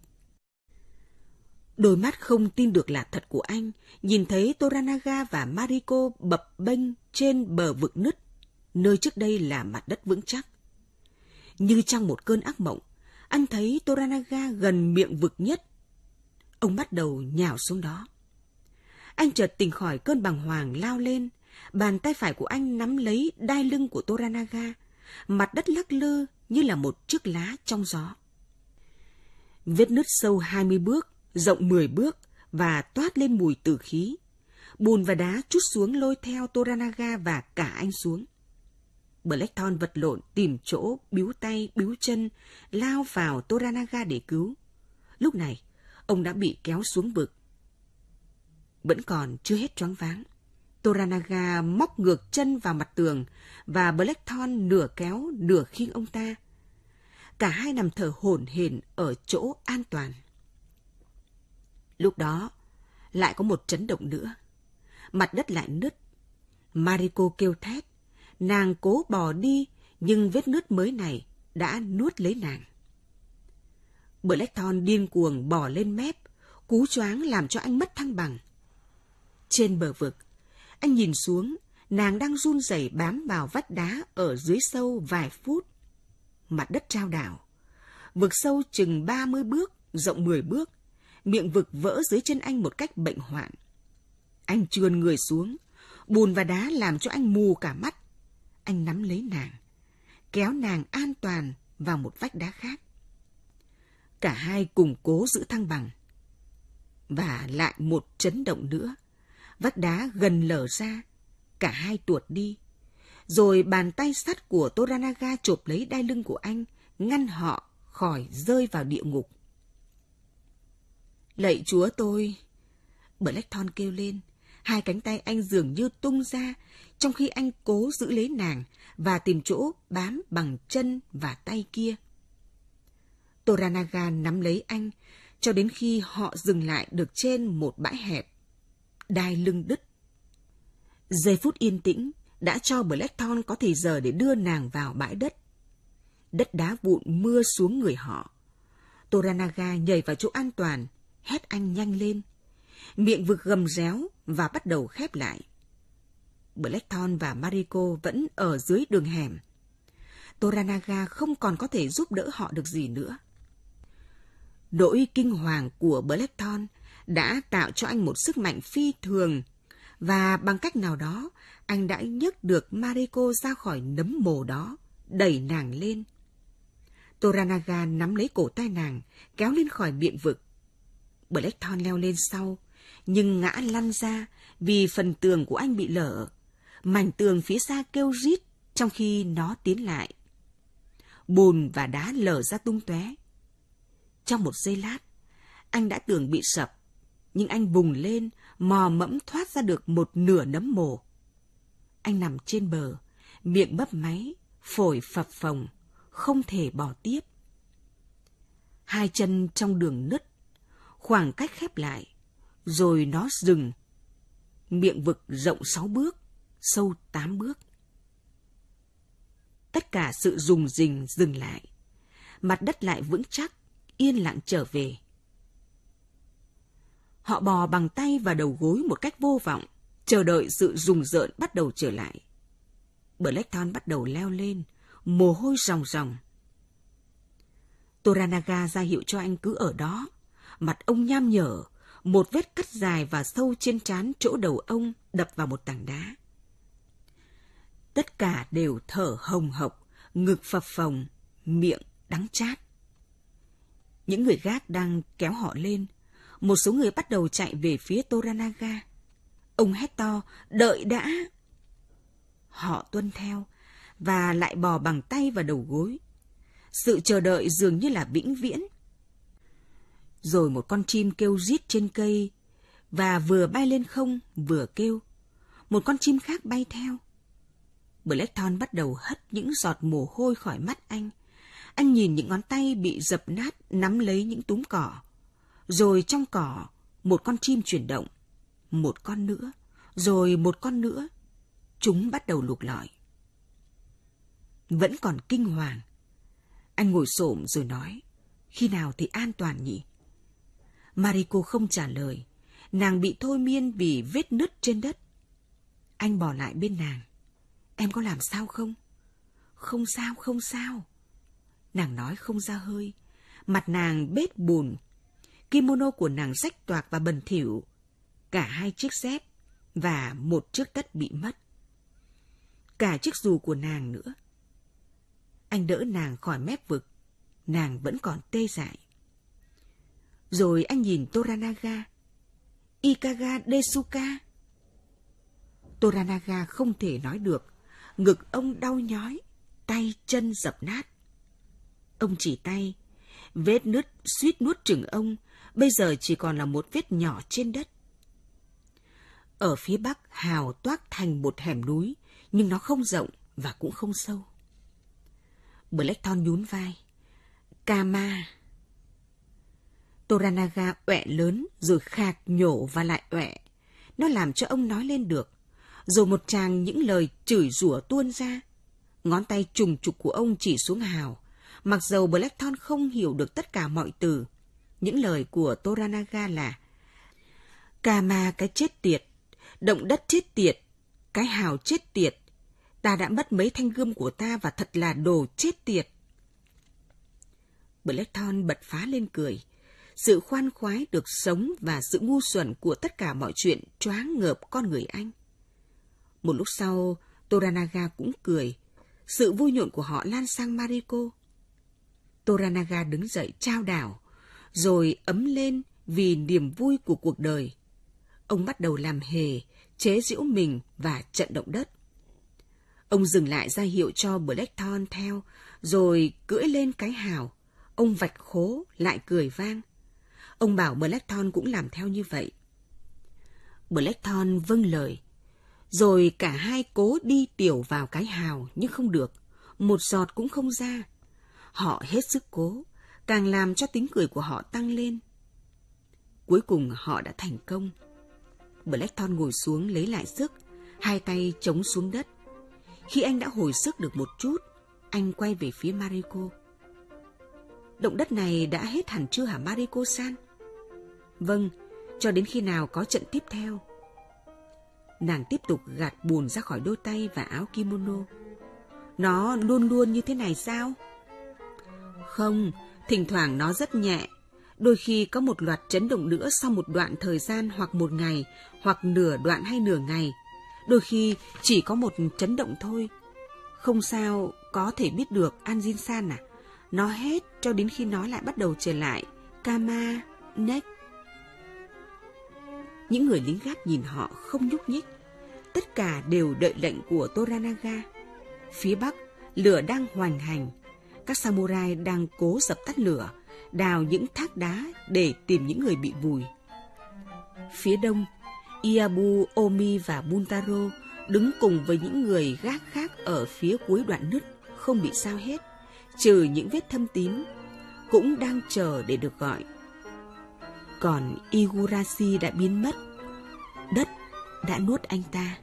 Đôi mắt không tin được là thật của anh, nhìn thấy Toranaga và Mariko bập bênh trên bờ vực nứt, nơi trước đây là mặt đất vững chắc. Như trong một cơn ác mộng, anh thấy Toranaga gần miệng vực nhất. Ông bắt đầu nhào xuống đó. Anh chợt tỉnh khỏi cơn bàng hoàng lao lên, bàn tay phải của anh nắm lấy đai lưng của Toranaga, mặt đất lắc lư như là một chiếc lá trong gió. Vết nứt sâu 20 bước rộng 10 bước và toát lên mùi tử khí. Bùn và đá chút xuống lôi theo Toranaga và cả anh xuống. Blackthorn vật lộn tìm chỗ biếu tay, biếu chân, lao vào Toranaga để cứu. Lúc này, ông đã bị kéo xuống vực. Vẫn còn chưa hết choáng váng. Toranaga móc ngược chân vào mặt tường và Blackthorn nửa kéo, nửa khiêng ông ta. Cả hai nằm thở hổn hển ở chỗ an toàn. Lúc đó, lại có một chấn động nữa. Mặt đất lại nứt. Mariko kêu thét. Nàng cố bò đi, nhưng vết nứt mới này đã nuốt lấy nàng. Blackthorn điên cuồng bò lên mép, cú choáng làm cho anh mất thăng bằng. Trên bờ vực, anh nhìn xuống, nàng đang run rẩy bám vào vách đá ở dưới sâu vài phút. Mặt đất trao đảo. Vực sâu chừng 30 bước, rộng 10 bước, miệng vực vỡ dưới chân anh một cách bệnh hoạn. Anh trườn người xuống, bùn và đá làm cho anh mù cả mắt. Anh nắm lấy nàng, kéo nàng an toàn vào một vách đá khác. Cả hai cùng cố giữ thăng bằng. Và lại một chấn động nữa, vách đá gần lở ra, cả hai tuột đi. Rồi bàn tay sắt của Toranaga chộp lấy đai lưng của anh, ngăn họ khỏi rơi vào địa ngục. Lạy chúa tôi! Blackthorn kêu lên, hai cánh tay anh dường như tung ra, trong khi anh cố giữ lấy nàng và tìm chỗ bám bằng chân và tay kia. Toranaga nắm lấy anh, cho đến khi họ dừng lại được trên một bãi hẹp. Đai lưng đứt. Giây phút yên tĩnh đã cho Blackthorn có thời giờ để đưa nàng vào bãi đất. Đất đá vụn mưa xuống người họ. Toranaga nhảy vào chỗ an toàn, hét anh nhanh lên. Miệng vực gầm réo và bắt đầu khép lại. Blackthorn và Mariko vẫn ở dưới đường hẻm. Toranaga không còn có thể giúp đỡ họ được gì nữa. Nỗi kinh hoàng của Blackthorn đã tạo cho anh một sức mạnh phi thường và bằng cách nào đó anh đã nhấc được Mariko ra khỏi nấm mồ đó, đẩy nàng lên. Toranaga nắm lấy cổ tay nàng, kéo lên khỏi miệng vực. Black Thorn leo lên sau, nhưng ngã lăn ra vì phần tường của anh bị lở. Mảnh tường phía xa kêu rít trong khi nó tiến lại. Bùn và đá lở ra tung tóe. Trong một giây lát, anh đã tưởng bị sập, nhưng anh bùng lên, mò mẫm thoát ra được một nửa nấm mồ. Anh nằm trên bờ, miệng bấp máy, phổi phập phồng, không thể bỏ tiếp. Hai chân trong đường nứt, Khoảng cách khép lại, rồi nó dừng. Miệng vực rộng sáu bước, sâu tám bước. Tất cả sự rùng rình dừng lại. Mặt đất lại vững chắc, yên lặng trở về. Họ bò bằng tay và đầu gối một cách vô vọng, chờ đợi sự rùng rợn bắt đầu trở lại. Blackthorn bắt đầu leo lên, mồ hôi ròng ròng. Toranaga ra hiệu cho anh cứ ở đó, Mặt ông nham nhở, một vết cắt dài và sâu trên trán chỗ đầu ông đập vào một tảng đá. Tất cả đều thở hồng hộc, ngực phập phồng, miệng đắng chát. Những người gác đang kéo họ lên, một số người bắt đầu chạy về phía Toranaga. Ông hét to, đợi đã! Họ tuân theo, và lại bò bằng tay và đầu gối. Sự chờ đợi dường như là vĩnh viễn, rồi một con chim kêu rít trên cây và vừa bay lên không vừa kêu. Một con chim khác bay theo. Blackthorn bắt đầu hất những giọt mồ hôi khỏi mắt anh. Anh nhìn những ngón tay bị dập nát nắm lấy những túm cỏ. Rồi trong cỏ, một con chim chuyển động. Một con nữa, rồi một con nữa. Chúng bắt đầu lục lọi. Vẫn còn kinh hoàng. Anh ngồi xổm rồi nói, khi nào thì an toàn nhỉ? Mariko không trả lời. Nàng bị thôi miên vì vết nứt trên đất. Anh bỏ lại bên nàng. Em có làm sao không? Không sao, không sao. Nàng nói không ra hơi. Mặt nàng bết bùn. Kimono của nàng rách toạc và bẩn thỉu. Cả hai chiếc dép và một chiếc tất bị mất. Cả chiếc dù của nàng nữa. Anh đỡ nàng khỏi mép vực. Nàng vẫn còn tê dại. Rồi anh nhìn Toranaga. Ikaga Desuka. Toranaga không thể nói được. Ngực ông đau nhói, tay chân dập nát. Ông chỉ tay. Vết nứt suýt nuốt chừng ông, bây giờ chỉ còn là một vết nhỏ trên đất. Ở phía bắc, hào toát thành một hẻm núi, nhưng nó không rộng và cũng không sâu. Blackthorn nhún vai. Kama. Toranaga ọe lớn rồi khạc nhổ và lại ọe. Nó làm cho ông nói lên được. Rồi một chàng những lời chửi rủa tuôn ra. Ngón tay trùng trục của ông chỉ xuống hào. Mặc dầu Blackthorn không hiểu được tất cả mọi từ. Những lời của Toranaga là "Kama cái chết tiệt, động đất chết tiệt, cái hào chết tiệt. Ta đã mất mấy thanh gươm của ta và thật là đồ chết tiệt. Blackthorn bật phá lên cười sự khoan khoái được sống và sự ngu xuẩn của tất cả mọi chuyện choáng ngợp con người anh. Một lúc sau, Toranaga cũng cười. Sự vui nhộn của họ lan sang Mariko. Toranaga đứng dậy trao đảo, rồi ấm lên vì niềm vui của cuộc đời. Ông bắt đầu làm hề, chế giễu mình và trận động đất. Ông dừng lại ra hiệu cho Blackthorn theo, rồi cưỡi lên cái hào. Ông vạch khố, lại cười vang. Ông bảo Blackthorn cũng làm theo như vậy. Blackthorn vâng lời. Rồi cả hai cố đi tiểu vào cái hào nhưng không được. Một giọt cũng không ra. Họ hết sức cố, càng làm cho tính cười của họ tăng lên. Cuối cùng họ đã thành công. Blackthorn ngồi xuống lấy lại sức, hai tay chống xuống đất. Khi anh đã hồi sức được một chút, anh quay về phía Mariko. Động đất này đã hết hẳn chưa hả Mariko-san? Vâng, cho đến khi nào có trận tiếp theo. Nàng tiếp tục gạt bùn ra khỏi đôi tay và áo kimono. Nó luôn luôn như thế này sao? Không, thỉnh thoảng nó rất nhẹ. Đôi khi có một loạt chấn động nữa sau một đoạn thời gian hoặc một ngày, hoặc nửa đoạn hay nửa ngày. Đôi khi chỉ có một chấn động thôi. Không sao, có thể biết được Anjin-san à? Nó hết cho đến khi nó lại bắt đầu trở lại. Kama, Nek, những người lính gác nhìn họ không nhúc nhích. Tất cả đều đợi lệnh của Toranaga. Phía Bắc, lửa đang hoành hành. Các samurai đang cố dập tắt lửa, đào những thác đá để tìm những người bị vùi. Phía Đông, Iabu, Omi và Buntaro đứng cùng với những người gác khác ở phía cuối đoạn nứt không bị sao hết, trừ những vết thâm tím, cũng đang chờ để được gọi còn Igurashi đã biến mất. Đất đã nuốt anh ta.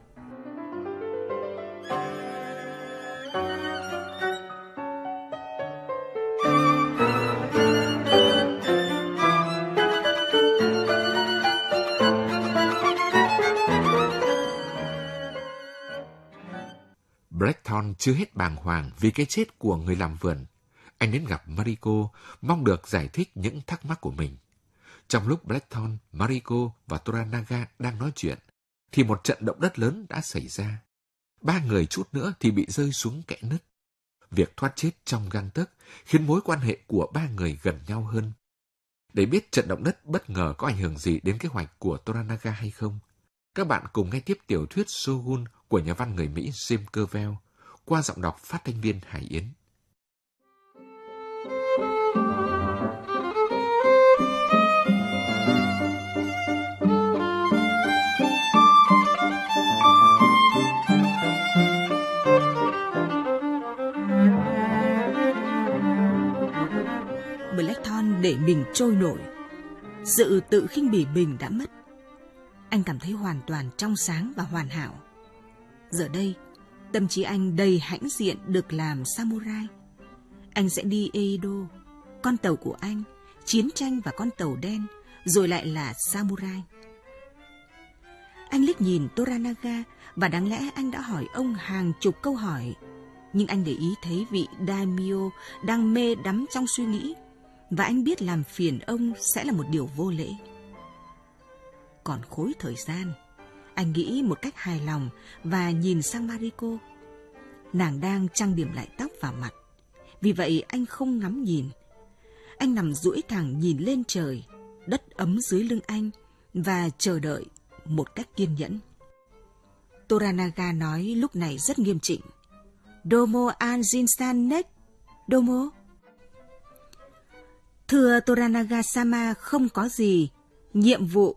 Blackthorn chưa hết bàng hoàng vì cái chết của người làm vườn. Anh đến gặp Mariko, mong được giải thích những thắc mắc của mình. Trong lúc Blackthorn, Mariko và Toranaga đang nói chuyện, thì một trận động đất lớn đã xảy ra. Ba người chút nữa thì bị rơi xuống kẽ nứt. Việc thoát chết trong gang tấc khiến mối quan hệ của ba người gần nhau hơn. Để biết trận động đất bất ngờ có ảnh hưởng gì đến kế hoạch của Toranaga hay không, các bạn cùng nghe tiếp tiểu thuyết Shogun của nhà văn người Mỹ Jim Covell qua giọng đọc phát thanh viên Hải Yến. để mình trôi nổi. Sự tự khinh bỉ mình đã mất. Anh cảm thấy hoàn toàn trong sáng và hoàn hảo. Giờ đây, tâm trí anh đầy hãnh diện được làm samurai. Anh sẽ đi Edo, con tàu của anh, chiến tranh và con tàu đen, rồi lại là samurai. Anh liếc nhìn Toranaga và đáng lẽ anh đã hỏi ông hàng chục câu hỏi. Nhưng anh để ý thấy vị Daimyo đang mê đắm trong suy nghĩ và anh biết làm phiền ông sẽ là một điều vô lễ. Còn khối thời gian, anh nghĩ một cách hài lòng và nhìn sang Mariko. Nàng đang trang điểm lại tóc và mặt, vì vậy anh không ngắm nhìn. Anh nằm duỗi thẳng nhìn lên trời, đất ấm dưới lưng anh và chờ đợi một cách kiên nhẫn. Toranaga nói lúc này rất nghiêm chỉnh. Domo Anjinsan Nek. Domo. Thưa Toranaga-sama không có gì, nhiệm vụ.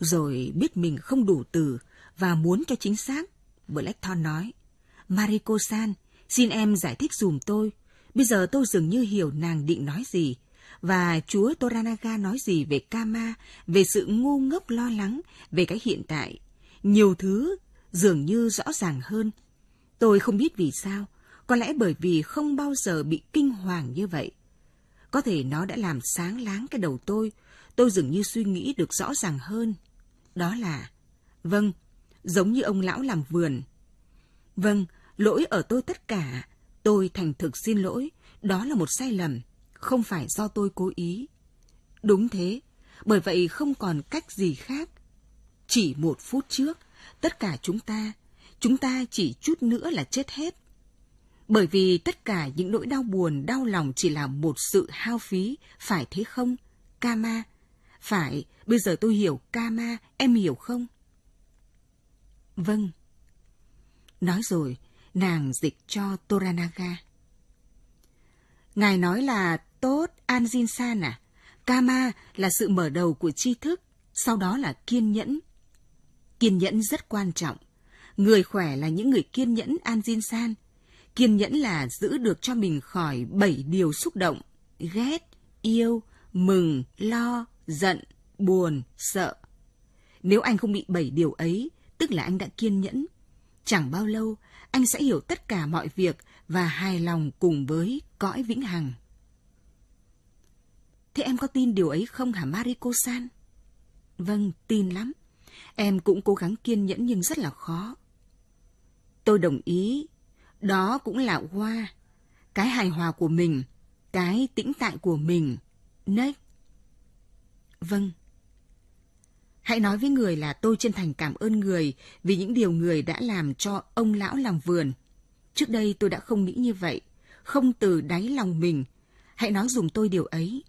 Rồi biết mình không đủ từ và muốn cho chính xác, Blackthorn nói. Mariko-san, xin em giải thích dùm tôi. Bây giờ tôi dường như hiểu nàng định nói gì. Và chúa Toranaga nói gì về Kama, về sự ngu ngốc lo lắng, về cái hiện tại. Nhiều thứ dường như rõ ràng hơn. Tôi không biết vì sao, có lẽ bởi vì không bao giờ bị kinh hoàng như vậy. Có thể nó đã làm sáng láng cái đầu tôi, tôi dường như suy nghĩ được rõ ràng hơn. Đó là, vâng, giống như ông lão làm vườn. Vâng, lỗi ở tôi tất cả, tôi thành thực xin lỗi, đó là một sai lầm, không phải do tôi cố ý. Đúng thế, bởi vậy không còn cách gì khác. Chỉ một phút trước, tất cả chúng ta, chúng ta chỉ chút nữa là chết hết bởi vì tất cả những nỗi đau buồn, đau lòng chỉ là một sự hao phí, phải thế không? Kama. Phải, bây giờ tôi hiểu Kama, em hiểu không? Vâng. Nói rồi, nàng dịch cho Toranaga. Ngài nói là tốt Anjin-san à? Kama là sự mở đầu của tri thức, sau đó là kiên nhẫn. Kiên nhẫn rất quan trọng. Người khỏe là những người kiên nhẫn Anjin-san, Kiên nhẫn là giữ được cho mình khỏi bảy điều xúc động, ghét, yêu, mừng, lo, giận, buồn, sợ. Nếu anh không bị bảy điều ấy, tức là anh đã kiên nhẫn. Chẳng bao lâu, anh sẽ hiểu tất cả mọi việc và hài lòng cùng với cõi vĩnh hằng. Thế em có tin điều ấy không hả Mariko-san? Vâng, tin lắm. Em cũng cố gắng kiên nhẫn nhưng rất là khó. Tôi đồng ý đó cũng là hoa, cái hài hòa của mình, cái tĩnh tại của mình, nếch. Vâng. Hãy nói với người là tôi chân thành cảm ơn người vì những điều người đã làm cho ông lão làm vườn. Trước đây tôi đã không nghĩ như vậy, không từ đáy lòng mình. Hãy nói dùng tôi điều ấy.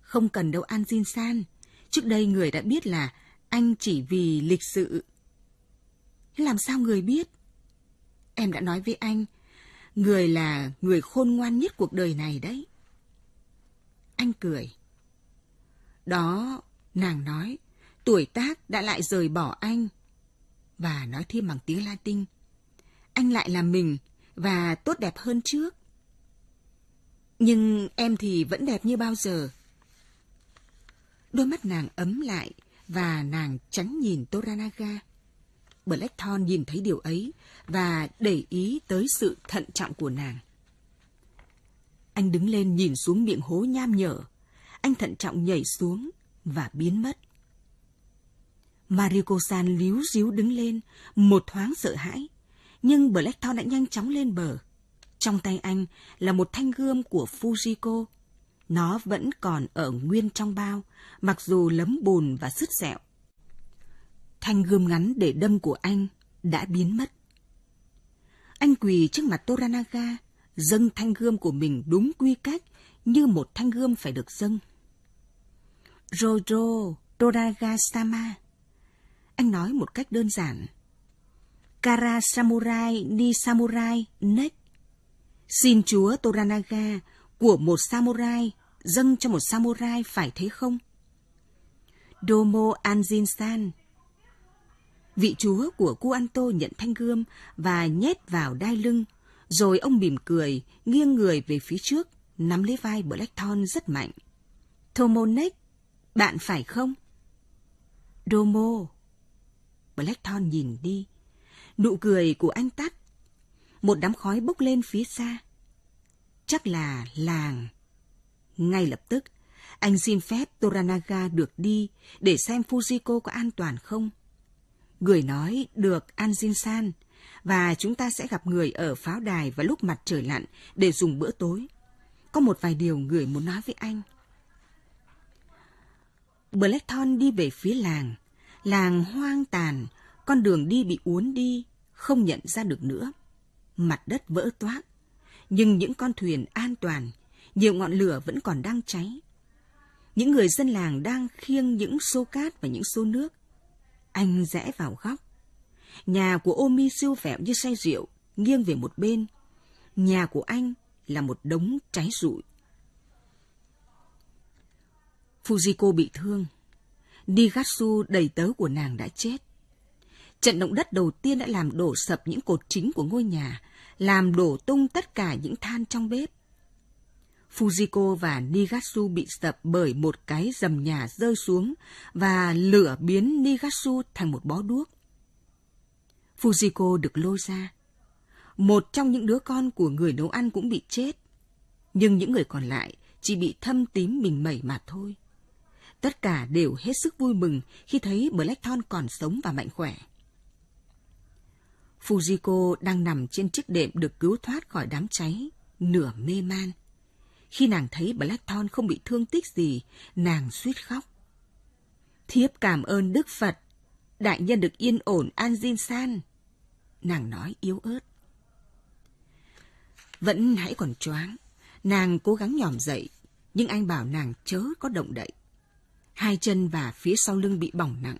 Không cần đâu An Jin San. Trước đây người đã biết là anh chỉ vì lịch sự. Làm sao người biết? Em đã nói với anh, người là người khôn ngoan nhất cuộc đời này đấy. Anh cười. Đó, nàng nói, tuổi tác đã lại rời bỏ anh. Và nói thêm bằng tiếng Latin. Anh lại là mình và tốt đẹp hơn trước. Nhưng em thì vẫn đẹp như bao giờ. Đôi mắt nàng ấm lại và nàng tránh nhìn Toranaga. Blackthorn nhìn thấy điều ấy và để ý tới sự thận trọng của nàng. Anh đứng lên nhìn xuống miệng hố nham nhở. Anh thận trọng nhảy xuống và biến mất. Mariko-san líu díu đứng lên, một thoáng sợ hãi. Nhưng Blackthorn đã nhanh chóng lên bờ. Trong tay anh là một thanh gươm của Fujiko. Nó vẫn còn ở nguyên trong bao, mặc dù lấm bùn và sứt sẹo. Thanh gươm ngắn để đâm của anh đã biến mất. Anh quỳ trước mặt Toranaga, dâng thanh gươm của mình đúng quy cách như một thanh gươm phải được dâng. Jojo Toraga Sama Anh nói một cách đơn giản. Kara Samurai ni Samurai Nek Xin Chúa Toranaga của một samurai dâng cho một samurai phải thế không? Domo Anjin San Vị chúa của cu An Tô nhận thanh gươm và nhét vào đai lưng, rồi ông mỉm cười, nghiêng người về phía trước, nắm lấy vai Blackthorn rất mạnh. Thomonek, bạn phải không? Domo. Blackthorn nhìn đi. Nụ cười của anh tắt. Một đám khói bốc lên phía xa. Chắc là làng. Ngay lập tức, anh xin phép Toranaga được đi để xem Fujiko có an toàn không. Người nói được An Jin San và chúng ta sẽ gặp người ở pháo đài vào lúc mặt trời lặn để dùng bữa tối. Có một vài điều người muốn nói với anh. Blackthorn đi về phía làng. Làng hoang tàn, con đường đi bị uốn đi, không nhận ra được nữa. Mặt đất vỡ toác, nhưng những con thuyền an toàn, nhiều ngọn lửa vẫn còn đang cháy. Những người dân làng đang khiêng những xô cát và những xô nước, anh rẽ vào góc. Nhà của Omi siêu vẹo như say rượu, nghiêng về một bên. Nhà của anh là một đống cháy rụi. Fujiko bị thương. Nigatsu đầy tớ của nàng đã chết. Trận động đất đầu tiên đã làm đổ sập những cột chính của ngôi nhà, làm đổ tung tất cả những than trong bếp. Fujiko và Nigatsu bị sập bởi một cái dầm nhà rơi xuống và lửa biến Nigatsu thành một bó đuốc. Fujiko được lôi ra. Một trong những đứa con của người nấu ăn cũng bị chết. Nhưng những người còn lại chỉ bị thâm tím mình mẩy mà thôi. Tất cả đều hết sức vui mừng khi thấy Blackthorn còn sống và mạnh khỏe. Fujiko đang nằm trên chiếc đệm được cứu thoát khỏi đám cháy, nửa mê man. Khi nàng thấy Blackthorn không bị thương tích gì, nàng suýt khóc. Thiếp cảm ơn Đức Phật, đại nhân được yên ổn an Jin San. Nàng nói yếu ớt. Vẫn hãy còn choáng, nàng cố gắng nhòm dậy, nhưng anh bảo nàng chớ có động đậy. Hai chân và phía sau lưng bị bỏng nặng.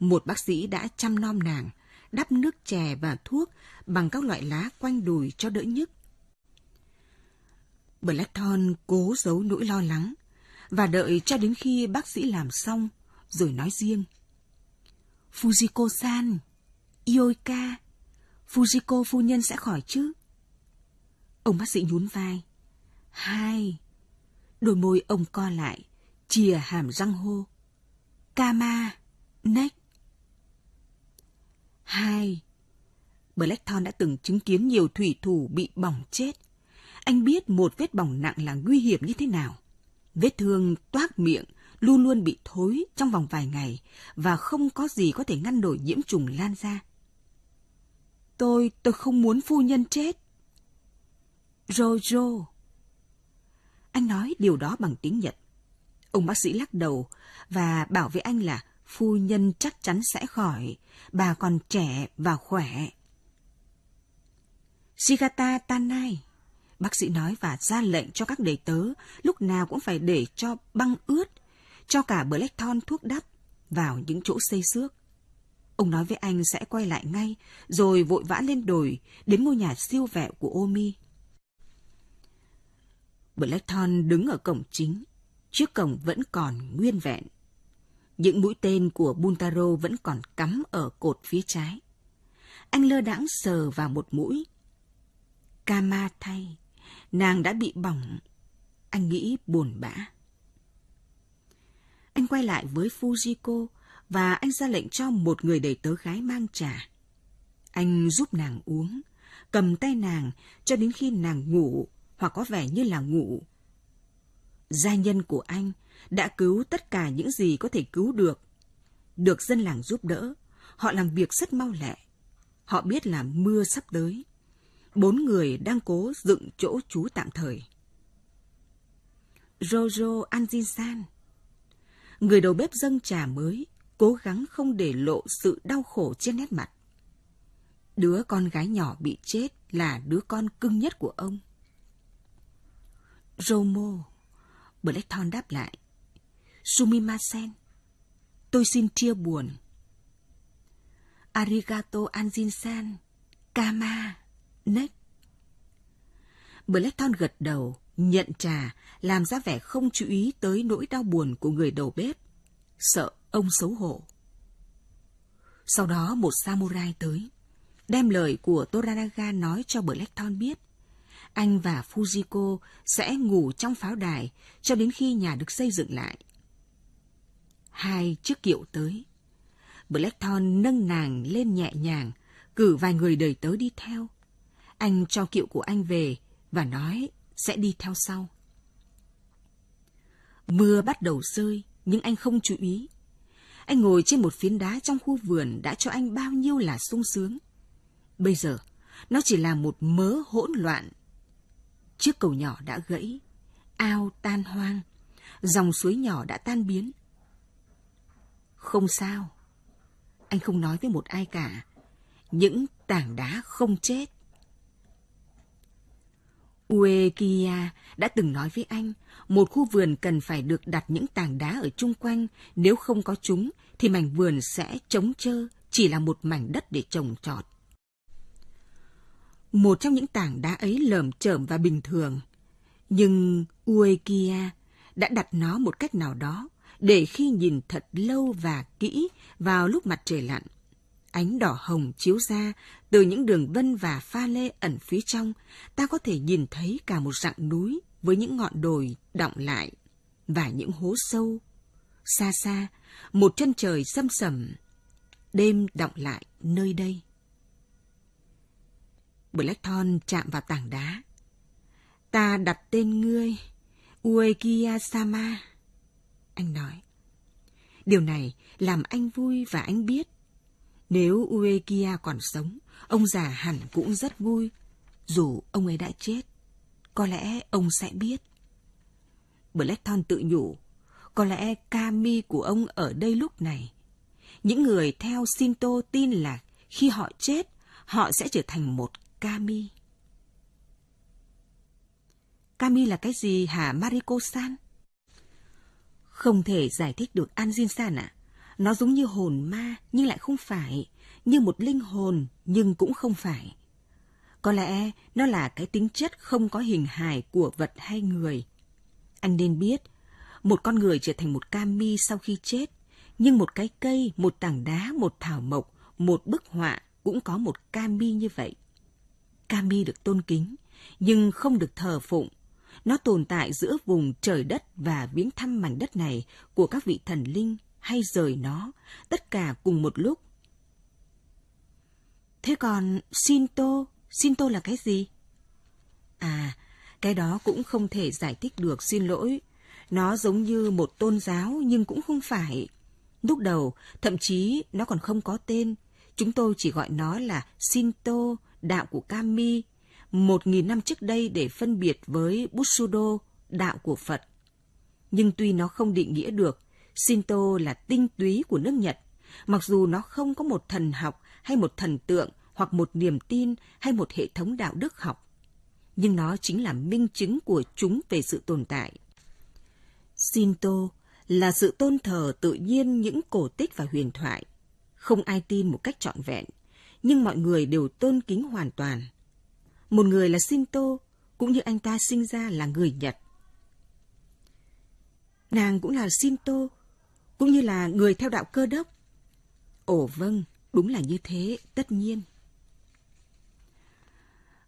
Một bác sĩ đã chăm nom nàng, đắp nước chè và thuốc bằng các loại lá quanh đùi cho đỡ nhức Blackthorn cố giấu nỗi lo lắng và đợi cho đến khi bác sĩ làm xong rồi nói riêng. Fujiko-san, Ioika, Fujiko phu nhân sẽ khỏi chứ? Ông bác sĩ nhún vai. Hai. Đôi môi ông co lại, chìa hàm răng hô. Kama, next. Hai. Blackthorn đã từng chứng kiến nhiều thủy thủ bị bỏng chết anh biết một vết bỏng nặng là nguy hiểm như thế nào. Vết thương toác miệng, luôn luôn bị thối trong vòng vài ngày và không có gì có thể ngăn nổi nhiễm trùng lan ra. Tôi, tôi không muốn phu nhân chết. Jojo. Anh nói điều đó bằng tiếng Nhật. Ông bác sĩ lắc đầu và bảo với anh là phu nhân chắc chắn sẽ khỏi, bà còn trẻ và khỏe. Shigata Tanai Bác sĩ nói và ra lệnh cho các đầy tớ lúc nào cũng phải để cho băng ướt, cho cả Blackthorn thuốc đắp vào những chỗ xây xước. Ông nói với anh sẽ quay lại ngay, rồi vội vã lên đồi, đến ngôi nhà siêu vẹo của Omi. Blackthorn đứng ở cổng chính, chiếc cổng vẫn còn nguyên vẹn. Những mũi tên của Buntaro vẫn còn cắm ở cột phía trái. Anh lơ đãng sờ vào một mũi. Kama thay Nàng đã bị bỏng. Anh nghĩ buồn bã. Anh quay lại với Fujiko và anh ra lệnh cho một người đầy tớ gái mang trà. Anh giúp nàng uống, cầm tay nàng cho đến khi nàng ngủ hoặc có vẻ như là ngủ. Gia nhân của anh đã cứu tất cả những gì có thể cứu được. Được dân làng giúp đỡ, họ làm việc rất mau lẹ. Họ biết là mưa sắp tới bốn người đang cố dựng chỗ trú tạm thời. Jojo Anjin-san Người đầu bếp dâng trà mới, cố gắng không để lộ sự đau khổ trên nét mặt. Đứa con gái nhỏ bị chết là đứa con cưng nhất của ông. Romo, Blackthorn đáp lại. Sumimasen, tôi xin chia buồn. Arigato Anjin-san, Kama. Nách. Blackton gật đầu, nhận trà, làm ra vẻ không chú ý tới nỗi đau buồn của người đầu bếp. Sợ ông xấu hổ. Sau đó một samurai tới, đem lời của Toranaga nói cho Blackton biết. Anh và Fujiko sẽ ngủ trong pháo đài cho đến khi nhà được xây dựng lại. Hai chiếc kiệu tới. Blackton nâng nàng lên nhẹ nhàng, cử vài người đầy tớ đi theo, anh cho kiệu của anh về và nói sẽ đi theo sau. Mưa bắt đầu rơi, nhưng anh không chú ý. Anh ngồi trên một phiến đá trong khu vườn đã cho anh bao nhiêu là sung sướng. Bây giờ, nó chỉ là một mớ hỗn loạn. Chiếc cầu nhỏ đã gãy, ao tan hoang, dòng suối nhỏ đã tan biến. Không sao, anh không nói với một ai cả. Những tảng đá không chết Uekia đã từng nói với anh, một khu vườn cần phải được đặt những tảng đá ở chung quanh, nếu không có chúng thì mảnh vườn sẽ trống trơ, chỉ là một mảnh đất để trồng trọt. Một trong những tảng đá ấy lởm chởm và bình thường, nhưng Uekia đã đặt nó một cách nào đó để khi nhìn thật lâu và kỹ vào lúc mặt trời lặn, Ánh đỏ hồng chiếu ra từ những đường vân và pha lê ẩn phía trong, ta có thể nhìn thấy cả một rặng núi với những ngọn đồi đọng lại và những hố sâu. Xa xa, một chân trời xâm sầm, đêm đọng lại nơi đây. Blackthorn chạm vào tảng đá. Ta đặt tên ngươi, Uekia Sama. Anh nói. Điều này làm anh vui và anh biết nếu Uekia còn sống, ông già hẳn cũng rất vui. Dù ông ấy đã chết, có lẽ ông sẽ biết. Blackthorn tự nhủ, có lẽ Kami của ông ở đây lúc này. Những người theo Shinto tin là khi họ chết, họ sẽ trở thành một Kami. Kami là cái gì hả Mariko-san? Không thể giải thích được Anjin-san ạ. À? Nó giống như hồn ma nhưng lại không phải, như một linh hồn nhưng cũng không phải. Có lẽ nó là cái tính chất không có hình hài của vật hay người. Anh nên biết, một con người trở thành một kami sau khi chết, nhưng một cái cây, một tảng đá, một thảo mộc, một bức họa cũng có một kami như vậy. Kami được tôn kính, nhưng không được thờ phụng. Nó tồn tại giữa vùng trời đất và viếng thăm mảnh đất này của các vị thần linh hay rời nó, tất cả cùng một lúc. Thế còn Shinto, Shinto là cái gì? À, cái đó cũng không thể giải thích được xin lỗi. Nó giống như một tôn giáo nhưng cũng không phải. Lúc đầu, thậm chí nó còn không có tên. Chúng tôi chỉ gọi nó là Shinto, đạo của Kami, một nghìn năm trước đây để phân biệt với Bushido, đạo của Phật. Nhưng tuy nó không định nghĩa được, Shinto là tinh túy của nước Nhật. Mặc dù nó không có một thần học hay một thần tượng hoặc một niềm tin hay một hệ thống đạo đức học, nhưng nó chính là minh chứng của chúng về sự tồn tại. Shinto là sự tôn thờ tự nhiên những cổ tích và huyền thoại. Không ai tin một cách trọn vẹn, nhưng mọi người đều tôn kính hoàn toàn. Một người là Shinto, cũng như anh ta sinh ra là người Nhật. Nàng cũng là Shinto, cũng như là người theo đạo cơ đốc. Ồ vâng, đúng là như thế, tất nhiên.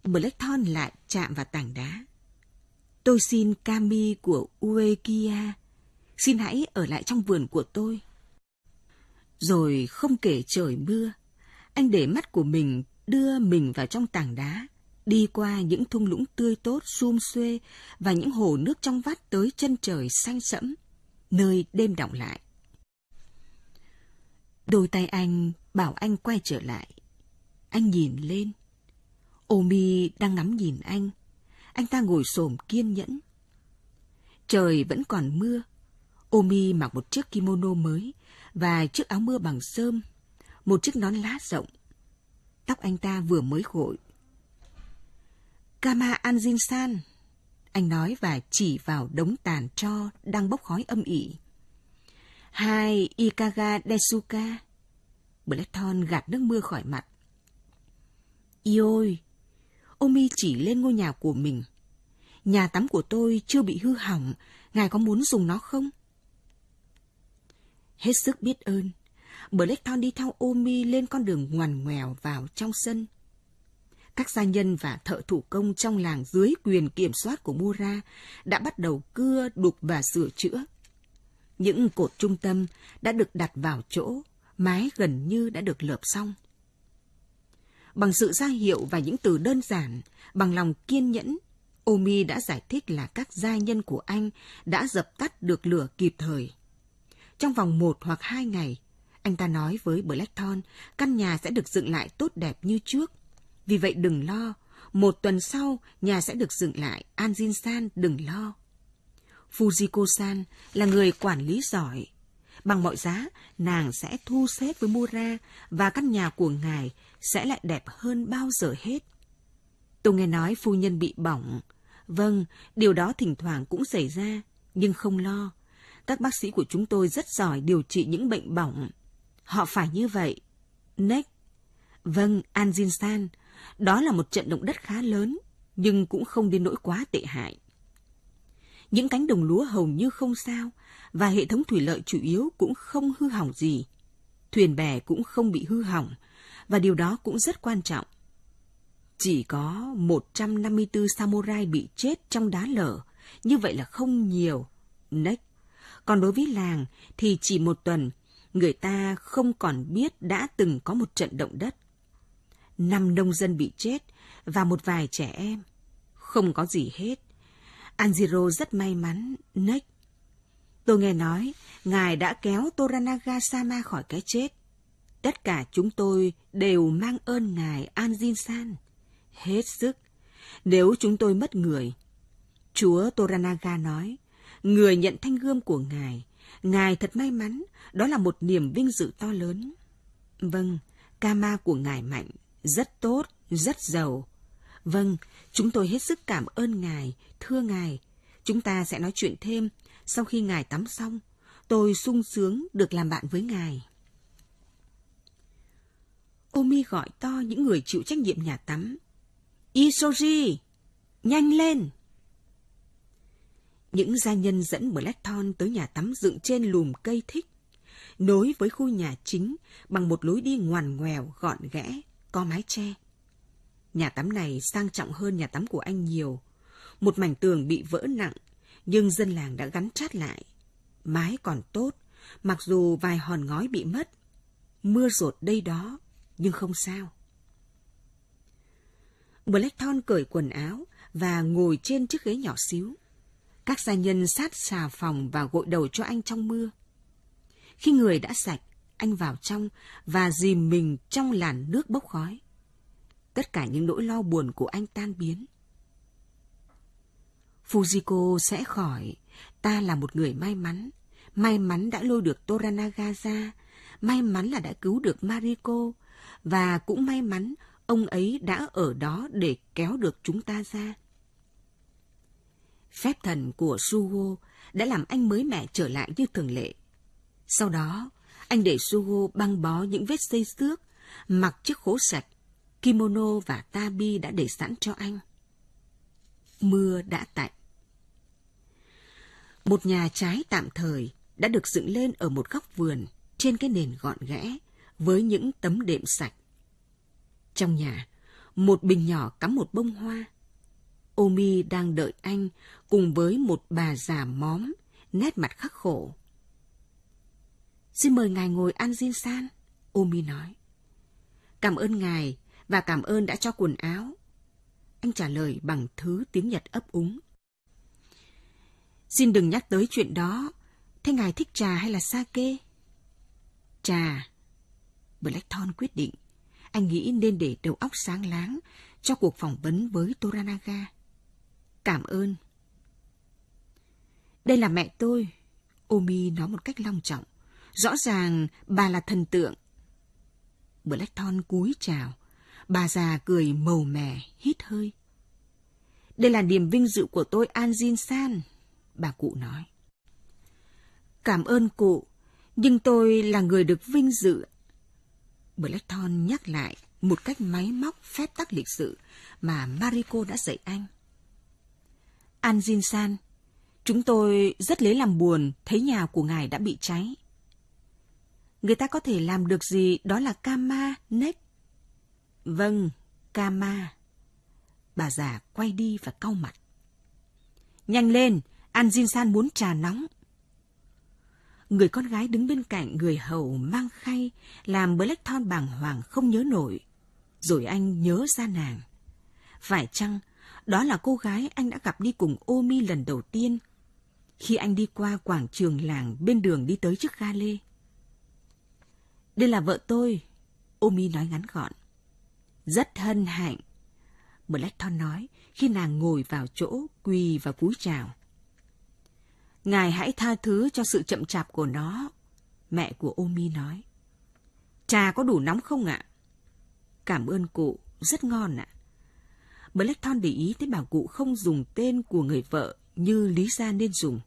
Blackthorn lại chạm vào tảng đá. Tôi xin Kami của Uekia, xin hãy ở lại trong vườn của tôi. Rồi không kể trời mưa, anh để mắt của mình đưa mình vào trong tảng đá, đi qua những thung lũng tươi tốt sum xuê và những hồ nước trong vắt tới chân trời xanh sẫm, nơi đêm đọng lại. Đôi tay anh bảo anh quay trở lại. Anh nhìn lên. Omi đang ngắm nhìn anh. Anh ta ngồi xổm kiên nhẫn. Trời vẫn còn mưa. Omi mặc một chiếc kimono mới và chiếc áo mưa bằng sơm, một chiếc nón lá rộng. Tóc anh ta vừa mới gội. Kama Anjin-san, anh nói và chỉ vào đống tàn cho đang bốc khói âm ỉ hai Ikaga Desuka. Blackthorn gạt nước mưa khỏi mặt. Iôi, Omi chỉ lên ngôi nhà của mình. Nhà tắm của tôi chưa bị hư hỏng, ngài có muốn dùng nó không? Hết sức biết ơn, Blackthorn đi theo Omi lên con đường ngoằn ngoèo vào trong sân. Các gia nhân và thợ thủ công trong làng dưới quyền kiểm soát của Mura đã bắt đầu cưa, đục và sửa chữa những cột trung tâm đã được đặt vào chỗ, mái gần như đã được lợp xong. Bằng sự ra hiệu và những từ đơn giản, bằng lòng kiên nhẫn, Omi đã giải thích là các gia nhân của anh đã dập tắt được lửa kịp thời. Trong vòng một hoặc hai ngày, anh ta nói với Blackthorn căn nhà sẽ được dựng lại tốt đẹp như trước. Vì vậy đừng lo, một tuần sau nhà sẽ được dựng lại, An San đừng lo. Fujiko-san là người quản lý giỏi. Bằng mọi giá, nàng sẽ thu xếp với Mura và căn nhà của ngài sẽ lại đẹp hơn bao giờ hết. Tôi nghe nói phu nhân bị bỏng. Vâng, điều đó thỉnh thoảng cũng xảy ra, nhưng không lo. Các bác sĩ của chúng tôi rất giỏi điều trị những bệnh bỏng. Họ phải như vậy. Next. Vâng, Anjin-san, đó là một trận động đất khá lớn, nhưng cũng không đến nỗi quá tệ hại những cánh đồng lúa hầu như không sao và hệ thống thủy lợi chủ yếu cũng không hư hỏng gì. Thuyền bè cũng không bị hư hỏng và điều đó cũng rất quan trọng. Chỉ có 154 samurai bị chết trong đá lở, như vậy là không nhiều. Nếch. Còn đối với làng thì chỉ một tuần, người ta không còn biết đã từng có một trận động đất. Năm nông dân bị chết và một vài trẻ em. Không có gì hết. Anjiro rất may mắn, Nick. Tôi nghe nói, ngài đã kéo Toranaga-sama khỏi cái chết. Tất cả chúng tôi đều mang ơn ngài Anjin-san. Hết sức. Nếu chúng tôi mất người, Chúa Toranaga nói, người nhận thanh gươm của ngài, ngài thật may mắn, đó là một niềm vinh dự to lớn. Vâng, kama của ngài mạnh, rất tốt, rất giàu, Vâng, chúng tôi hết sức cảm ơn ngài, thưa ngài. Chúng ta sẽ nói chuyện thêm sau khi ngài tắm xong. Tôi sung sướng được làm bạn với ngài. Omi gọi to những người chịu trách nhiệm nhà tắm. Isoji, nhanh lên! Những gia nhân dẫn Blackthorn tới nhà tắm dựng trên lùm cây thích, nối với khu nhà chính bằng một lối đi ngoằn ngoèo, gọn ghẽ, có mái che. Nhà tắm này sang trọng hơn nhà tắm của anh nhiều. Một mảnh tường bị vỡ nặng, nhưng dân làng đã gắn chát lại. Mái còn tốt, mặc dù vài hòn ngói bị mất. Mưa rột đây đó, nhưng không sao. Blackthorn cởi quần áo và ngồi trên chiếc ghế nhỏ xíu. Các gia nhân sát xà phòng và gội đầu cho anh trong mưa. Khi người đã sạch, anh vào trong và dìm mình trong làn nước bốc khói tất cả những nỗi lo buồn của anh tan biến. Fujiko sẽ khỏi, ta là một người may mắn, may mắn đã lôi được Toranaga ra, may mắn là đã cứu được Mariko, và cũng may mắn ông ấy đã ở đó để kéo được chúng ta ra. Phép thần của Sugo đã làm anh mới mẹ trở lại như thường lệ. Sau đó, anh để Sugo băng bó những vết xây xước, mặc chiếc khố sạch kimono và tabi đã để sẵn cho anh. Mưa đã tạnh. Một nhà trái tạm thời đã được dựng lên ở một góc vườn trên cái nền gọn ghẽ với những tấm đệm sạch. Trong nhà, một bình nhỏ cắm một bông hoa. Omi đang đợi anh cùng với một bà già móm, nét mặt khắc khổ. Xin mời ngài ngồi ăn Jin San, Omi nói. Cảm ơn ngài và cảm ơn đã cho quần áo. Anh trả lời bằng thứ tiếng Nhật ấp úng. Xin đừng nhắc tới chuyện đó. Thế ngài thích trà hay là sake? Trà. Blackthorn quyết định. Anh nghĩ nên để đầu óc sáng láng cho cuộc phỏng vấn với Toranaga. Cảm ơn. Đây là mẹ tôi. Omi nói một cách long trọng. Rõ ràng bà là thần tượng. Blackthorn cúi chào Bà già cười màu mè, hít hơi. Đây là niềm vinh dự của tôi An Jin San, bà cụ nói. Cảm ơn cụ, nhưng tôi là người được vinh dự. Blackthorn nhắc lại một cách máy móc phép tắc lịch sự mà Mariko đã dạy anh. An Jin San, chúng tôi rất lấy làm buồn thấy nhà của ngài đã bị cháy. Người ta có thể làm được gì đó là Kama, Nek Vâng, Kama. Bà già quay đi và cau mặt. Nhanh lên, An Jin San muốn trà nóng. Người con gái đứng bên cạnh người hầu mang khay, làm thon bàng hoàng không nhớ nổi. Rồi anh nhớ ra nàng. Phải chăng, đó là cô gái anh đã gặp đi cùng Omi lần đầu tiên, khi anh đi qua quảng trường làng bên đường đi tới trước ga lê. Đây là vợ tôi, Omi nói ngắn gọn. Rất hân hạnh. Blackthorn nói khi nàng ngồi vào chỗ quỳ và cúi chào. Ngài hãy tha thứ cho sự chậm chạp của nó, mẹ của Omi nói. Trà có đủ nóng không ạ? Cảm ơn cụ, rất ngon ạ. À. để ý thấy bảo cụ không dùng tên của người vợ như lý ra nên dùng.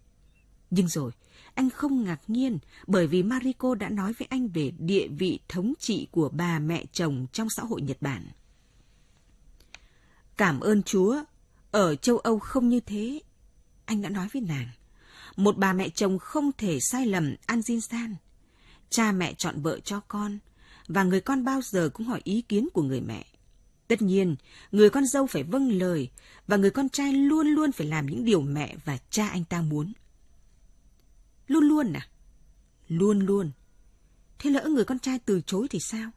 Nhưng rồi, anh không ngạc nhiên bởi vì Mariko đã nói với anh về địa vị thống trị của bà mẹ chồng trong xã hội Nhật Bản. Cảm ơn Chúa, ở châu Âu không như thế. Anh đã nói với nàng, một bà mẹ chồng không thể sai lầm An Jin San. Cha mẹ chọn vợ cho con, và người con bao giờ cũng hỏi ý kiến của người mẹ. Tất nhiên, người con dâu phải vâng lời và người con trai luôn luôn phải làm những điều mẹ và cha anh ta muốn. Luôn luôn à? Luôn luôn. Thế lỡ người con trai từ chối thì sao?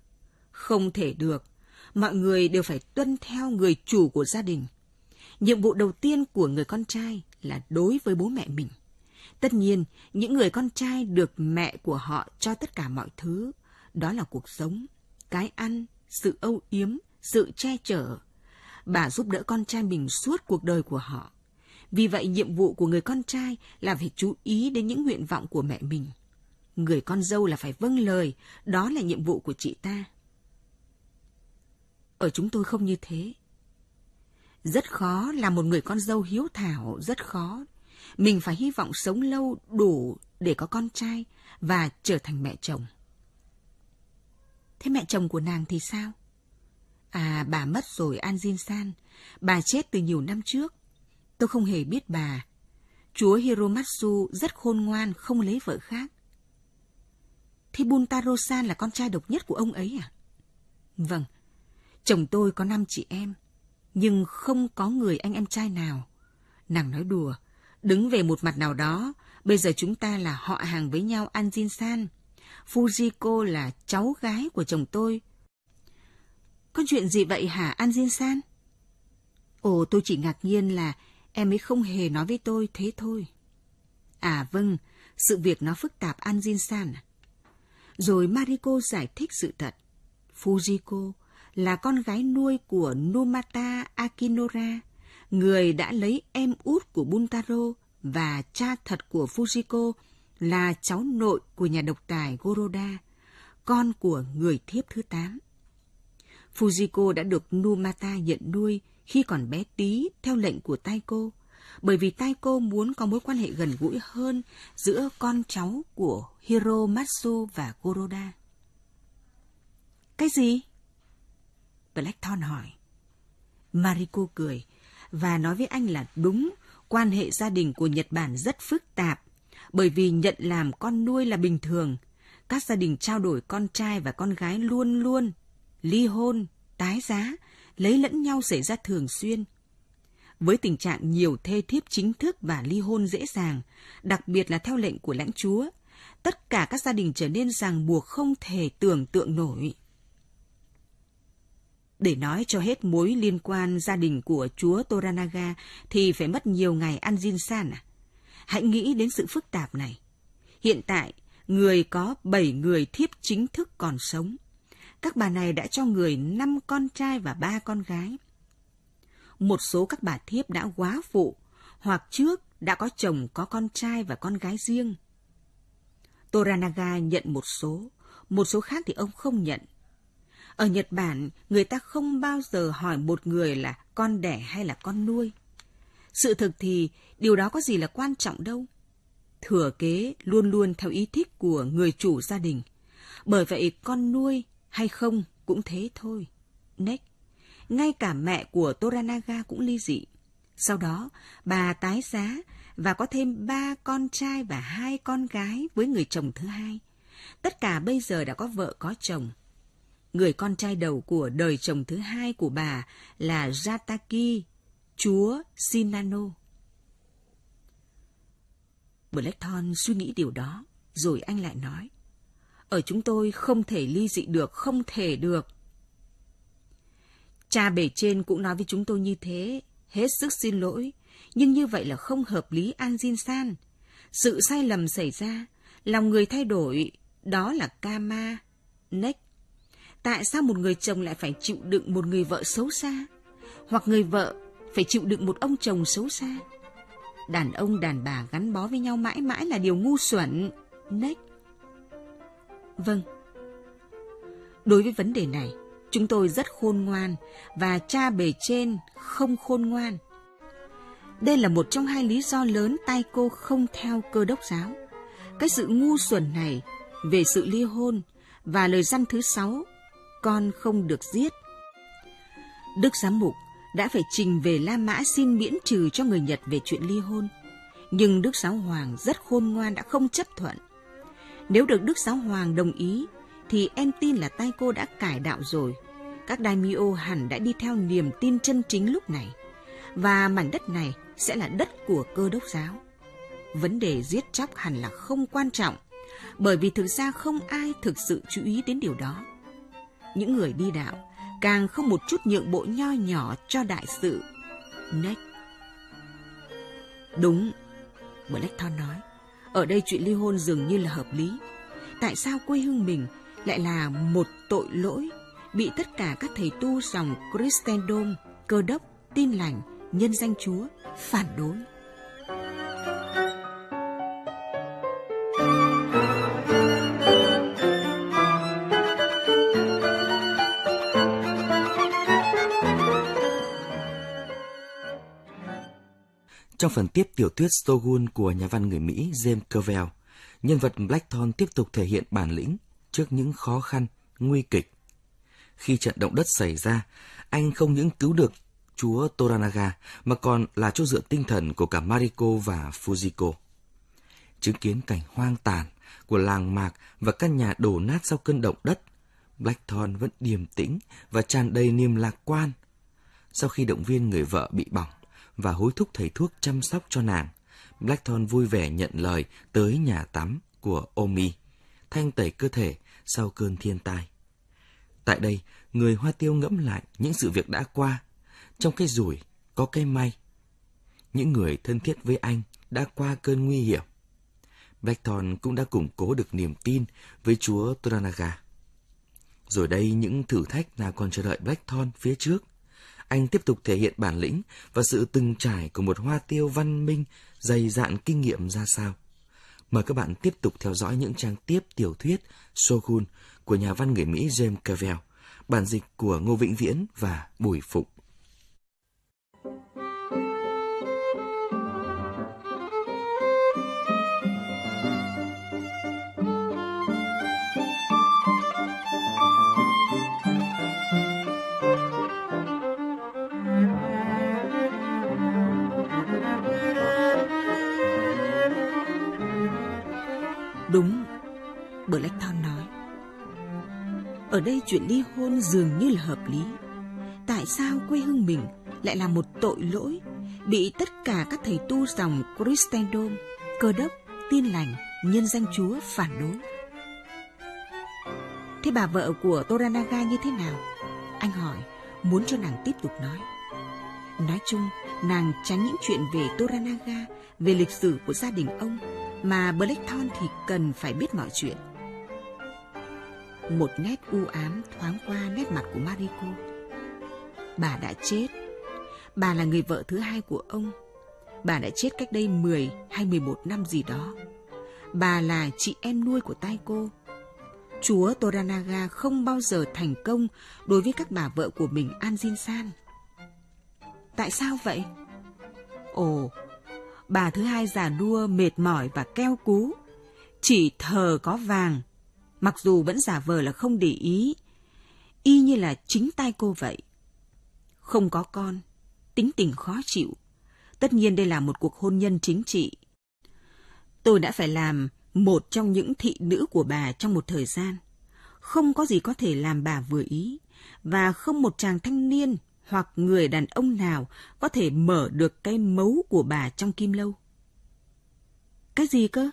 Không thể được. Mọi người đều phải tuân theo người chủ của gia đình. Nhiệm vụ đầu tiên của người con trai là đối với bố mẹ mình. Tất nhiên, những người con trai được mẹ của họ cho tất cả mọi thứ. Đó là cuộc sống, cái ăn, sự âu yếm, sự che chở. Bà giúp đỡ con trai mình suốt cuộc đời của họ. Vì vậy nhiệm vụ của người con trai là phải chú ý đến những nguyện vọng của mẹ mình. Người con dâu là phải vâng lời, đó là nhiệm vụ của chị ta. Ở chúng tôi không như thế. Rất khó là một người con dâu hiếu thảo, rất khó. Mình phải hy vọng sống lâu đủ để có con trai và trở thành mẹ chồng. Thế mẹ chồng của nàng thì sao? À, bà mất rồi An Jin San. Bà chết từ nhiều năm trước. Tôi không hề biết bà. Chúa Hiromatsu rất khôn ngoan không lấy vợ khác. Thế Buntaro-san là con trai độc nhất của ông ấy à? Vâng, chồng tôi có năm chị em, nhưng không có người anh em trai nào. Nàng nói đùa, đứng về một mặt nào đó, bây giờ chúng ta là họ hàng với nhau Anjin-san. Fujiko là cháu gái của chồng tôi. Có chuyện gì vậy hả Anjin-san? Ồ, tôi chỉ ngạc nhiên là Em ấy không hề nói với tôi thế thôi. À vâng, sự việc nó phức tạp An Jin San. Rồi Mariko giải thích sự thật. Fujiko là con gái nuôi của Numata Akinora, người đã lấy em út của Buntaro và cha thật của Fujiko là cháu nội của nhà độc tài Goroda, con của người thiếp thứ tám. Fujiko đã được Numata nhận nuôi khi còn bé tí theo lệnh của tay cô, bởi vì tay cô muốn có mối quan hệ gần gũi hơn giữa con cháu của Hiro Matsu và Goroda. Cái gì? Blackthorn hỏi. Mariko cười và nói với anh là đúng, quan hệ gia đình của Nhật Bản rất phức tạp, bởi vì nhận làm con nuôi là bình thường. Các gia đình trao đổi con trai và con gái luôn luôn, ly hôn, tái giá lấy lẫn nhau xảy ra thường xuyên. Với tình trạng nhiều thê thiếp chính thức và ly hôn dễ dàng, đặc biệt là theo lệnh của lãnh chúa, tất cả các gia đình trở nên ràng buộc không thể tưởng tượng nổi. Để nói cho hết mối liên quan gia đình của chúa Toranaga thì phải mất nhiều ngày ăn din san à? Hãy nghĩ đến sự phức tạp này. Hiện tại, người có bảy người thiếp chính thức còn sống các bà này đã cho người năm con trai và ba con gái. Một số các bà thiếp đã quá phụ, hoặc trước đã có chồng có con trai và con gái riêng. Toranaga nhận một số, một số khác thì ông không nhận. Ở Nhật Bản, người ta không bao giờ hỏi một người là con đẻ hay là con nuôi. Sự thực thì điều đó có gì là quan trọng đâu. Thừa kế luôn luôn theo ý thích của người chủ gia đình. Bởi vậy con nuôi hay không cũng thế thôi. Next, ngay cả mẹ của Toranaga cũng ly dị. Sau đó, bà tái giá và có thêm ba con trai và hai con gái với người chồng thứ hai. Tất cả bây giờ đã có vợ có chồng. Người con trai đầu của đời chồng thứ hai của bà là Jataki, chúa Sinano. Blackthorn suy nghĩ điều đó, rồi anh lại nói ở chúng tôi không thể ly dị được, không thể được. Cha bể trên cũng nói với chúng tôi như thế, hết sức xin lỗi, nhưng như vậy là không hợp lý An Jin San. Sự sai lầm xảy ra, lòng người thay đổi, đó là Kama, Nech. Tại sao một người chồng lại phải chịu đựng một người vợ xấu xa? Hoặc người vợ phải chịu đựng một ông chồng xấu xa? Đàn ông đàn bà gắn bó với nhau mãi mãi là điều ngu xuẩn, Nech. Vâng. Đối với vấn đề này, chúng tôi rất khôn ngoan và cha bề trên không khôn ngoan. Đây là một trong hai lý do lớn tay cô không theo cơ đốc giáo. Cái sự ngu xuẩn này về sự ly hôn và lời răn thứ sáu, con không được giết. Đức giám mục đã phải trình về La Mã xin miễn trừ cho người Nhật về chuyện ly hôn. Nhưng Đức Giáo Hoàng rất khôn ngoan đã không chấp thuận nếu được Đức Giáo Hoàng đồng ý, thì em tin là tay cô đã cải đạo rồi. Các daimyo hẳn đã đi theo niềm tin chân chính lúc này. Và mảnh đất này sẽ là đất của cơ đốc giáo. Vấn đề giết chóc hẳn là không quan trọng, bởi vì thực ra không ai thực sự chú ý đến điều đó. Những người đi đạo càng không một chút nhượng bộ nho nhỏ cho đại sự. Next. Đúng, Blackthorn nói ở đây chuyện ly hôn dường như là hợp lý. Tại sao quê hương mình lại là một tội lỗi bị tất cả các thầy tu dòng Christendom, cơ đốc, tin lành, nhân danh Chúa phản đối? Trong phần tiếp tiểu thuyết Stogun của nhà văn người Mỹ James Clavell, nhân vật Blackthorne tiếp tục thể hiện bản lĩnh trước những khó khăn, nguy kịch. Khi trận động đất xảy ra, anh không những cứu được chúa Toranaga mà còn là chỗ dựa tinh thần của cả Mariko và Fujiko. Chứng kiến cảnh hoang tàn của làng mạc và căn nhà đổ nát sau cơn động đất, Blackthorne vẫn điềm tĩnh và tràn đầy niềm lạc quan. Sau khi động viên người vợ bị bỏng, và hối thúc thầy thuốc chăm sóc cho nàng. Blackthorn vui vẻ nhận lời tới nhà tắm của Omi, thanh tẩy cơ thể sau cơn thiên tai. Tại đây, người Hoa Tiêu ngẫm lại những sự việc đã qua. Trong cái rủi có cái may. Những người thân thiết với anh đã qua cơn nguy hiểm. Blackthorn cũng đã củng cố được niềm tin với chúa Toranaga. Rồi đây những thử thách nào còn chờ đợi Blackthorn phía trước anh tiếp tục thể hiện bản lĩnh và sự từng trải của một hoa tiêu văn minh, dày dạn kinh nghiệm ra sao. Mời các bạn tiếp tục theo dõi những trang tiếp tiểu thuyết Shogun của nhà văn người Mỹ James Clavell, bản dịch của Ngô Vĩnh Viễn và Bùi Phụng. Ở đây chuyện ly hôn dường như là hợp lý. Tại sao quê hương mình lại là một tội lỗi bị tất cả các thầy tu dòng Christendom, cơ đốc, tin lành, nhân danh Chúa phản đối? Thế bà vợ của Toranaga như thế nào? Anh hỏi, muốn cho nàng tiếp tục nói. Nói chung, nàng tránh những chuyện về Toranaga, về lịch sử của gia đình ông, mà Blackthorn thì cần phải biết mọi chuyện một nét u ám thoáng qua nét mặt của Mariko. Bà đã chết. Bà là người vợ thứ hai của ông. Bà đã chết cách đây 10 hay 11 năm gì đó. Bà là chị em nuôi của tai cô. Chúa Toranaga không bao giờ thành công đối với các bà vợ của mình Anjin San. Tại sao vậy? Ồ, bà thứ hai già đua mệt mỏi và keo cú. Chỉ thờ có vàng, mặc dù vẫn giả vờ là không để ý, y như là chính tay cô vậy. Không có con, tính tình khó chịu. Tất nhiên đây là một cuộc hôn nhân chính trị. Tôi đã phải làm một trong những thị nữ của bà trong một thời gian. Không có gì có thể làm bà vừa ý, và không một chàng thanh niên hoặc người đàn ông nào có thể mở được cái mấu của bà trong kim lâu. Cái gì cơ?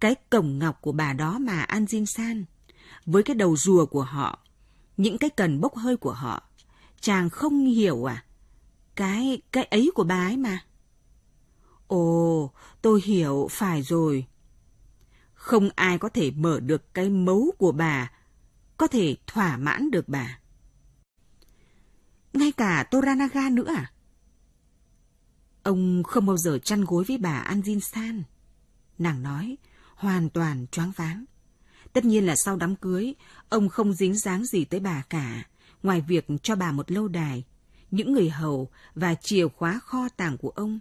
cái cổng ngọc của bà đó mà An Jin San, với cái đầu rùa của họ, những cái cần bốc hơi của họ, chàng không hiểu à? Cái, cái ấy của bà ấy mà. Ồ, tôi hiểu, phải rồi. Không ai có thể mở được cái mấu của bà, có thể thỏa mãn được bà. Ngay cả Toranaga nữa à? Ông không bao giờ chăn gối với bà Anjin San. Nàng nói, hoàn toàn choáng váng. Tất nhiên là sau đám cưới, ông không dính dáng gì tới bà cả, ngoài việc cho bà một lâu đài, những người hầu và chìa khóa kho tàng của ông.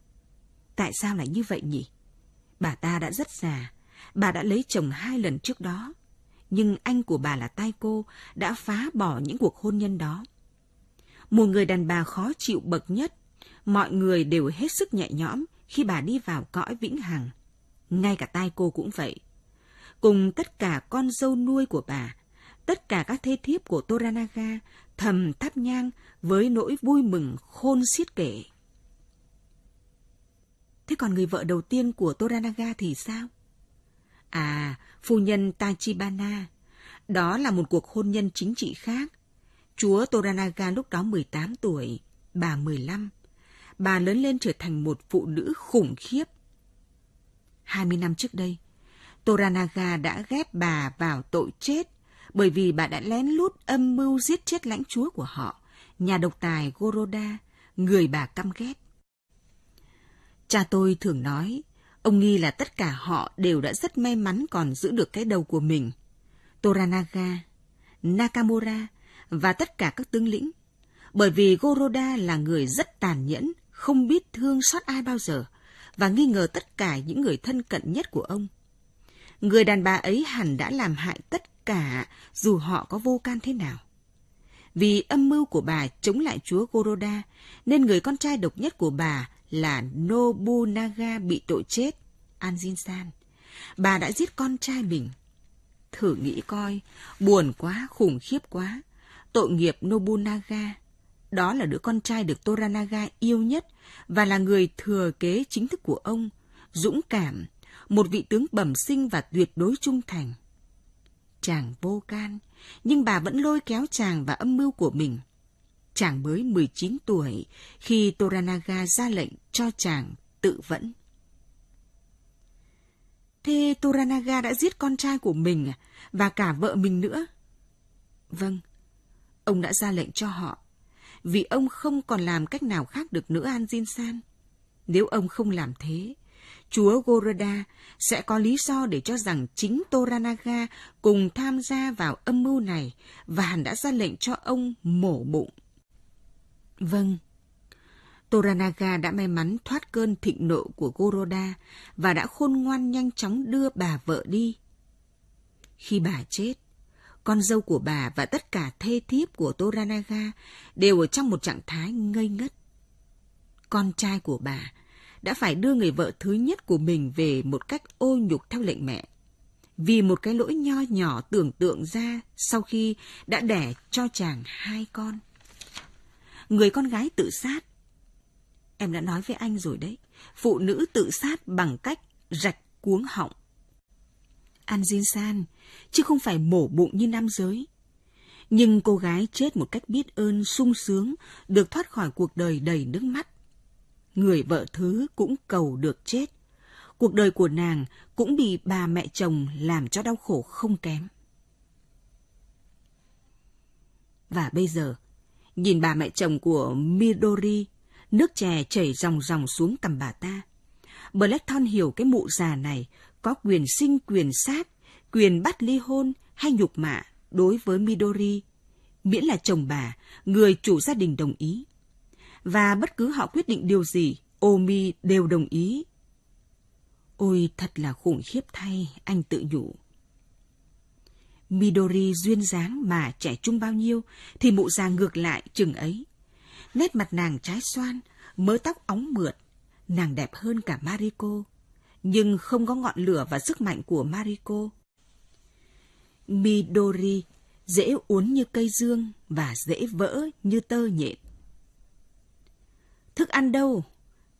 Tại sao lại như vậy nhỉ? Bà ta đã rất già, bà đã lấy chồng hai lần trước đó, nhưng anh của bà là tai cô đã phá bỏ những cuộc hôn nhân đó. Một người đàn bà khó chịu bậc nhất, mọi người đều hết sức nhẹ nhõm khi bà đi vào cõi vĩnh hằng ngay cả tai cô cũng vậy. Cùng tất cả con dâu nuôi của bà, tất cả các thê thiếp của Toranaga thầm thắp nhang với nỗi vui mừng khôn xiết kể. Thế còn người vợ đầu tiên của Toranaga thì sao? À, phu nhân Tachibana. Đó là một cuộc hôn nhân chính trị khác. Chúa Toranaga lúc đó 18 tuổi, bà 15. Bà lớn lên trở thành một phụ nữ khủng khiếp, 20 năm trước đây, Toranaga đã ghép bà vào tội chết bởi vì bà đã lén lút âm mưu giết chết lãnh chúa của họ, nhà độc tài Goroda, người bà căm ghét. Cha tôi thường nói, ông nghi là tất cả họ đều đã rất may mắn còn giữ được cái đầu của mình. Toranaga, Nakamura và tất cả các tướng lĩnh. Bởi vì Goroda là người rất tàn nhẫn, không biết thương xót ai bao giờ, và nghi ngờ tất cả những người thân cận nhất của ông. Người đàn bà ấy hẳn đã làm hại tất cả dù họ có vô can thế nào. Vì âm mưu của bà chống lại chúa Goroda nên người con trai độc nhất của bà là Nobunaga bị tội chết, Anjin-san. Bà đã giết con trai mình. Thử nghĩ coi, buồn quá, khủng khiếp quá. Tội nghiệp Nobunaga đó là đứa con trai được Toranaga yêu nhất và là người thừa kế chính thức của ông, dũng cảm, một vị tướng bẩm sinh và tuyệt đối trung thành. Chàng vô can, nhưng bà vẫn lôi kéo chàng và âm mưu của mình. Chàng mới 19 tuổi khi Toranaga ra lệnh cho chàng tự vẫn. Thế Toranaga đã giết con trai của mình à? và cả vợ mình nữa. Vâng, ông đã ra lệnh cho họ vì ông không còn làm cách nào khác được nữa An Jin San. Nếu ông không làm thế, chúa Goroda sẽ có lý do để cho rằng chính Toranaga cùng tham gia vào âm mưu này và hắn đã ra lệnh cho ông mổ bụng. Vâng, Toranaga đã may mắn thoát cơn thịnh nộ của Goroda và đã khôn ngoan nhanh chóng đưa bà vợ đi. Khi bà chết, con dâu của bà và tất cả thê thiếp của Toranaga đều ở trong một trạng thái ngây ngất. Con trai của bà đã phải đưa người vợ thứ nhất của mình về một cách ô nhục theo lệnh mẹ. Vì một cái lỗi nho nhỏ tưởng tượng ra sau khi đã đẻ cho chàng hai con. Người con gái tự sát. Em đã nói với anh rồi đấy. Phụ nữ tự sát bằng cách rạch cuống họng. An Jin San chứ không phải mổ bụng như nam giới. Nhưng cô gái chết một cách biết ơn, sung sướng, được thoát khỏi cuộc đời đầy nước mắt. Người vợ thứ cũng cầu được chết. Cuộc đời của nàng cũng bị bà mẹ chồng làm cho đau khổ không kém. Và bây giờ, nhìn bà mẹ chồng của Midori, nước chè chảy ròng ròng xuống cằm bà ta. Blackthorn hiểu cái mụ già này có quyền sinh quyền sát quyền bắt ly hôn hay nhục mạ đối với Midori, miễn là chồng bà, người chủ gia đình đồng ý. Và bất cứ họ quyết định điều gì, Omi đều đồng ý. Ôi thật là khủng khiếp thay, anh tự nhủ. Midori duyên dáng mà trẻ trung bao nhiêu thì mụ già ngược lại chừng ấy. Nét mặt nàng trái xoan, mớ tóc óng mượt, nàng đẹp hơn cả Mariko, nhưng không có ngọn lửa và sức mạnh của Mariko. Midori dễ uốn như cây dương và dễ vỡ như tơ nhện. Thức ăn đâu?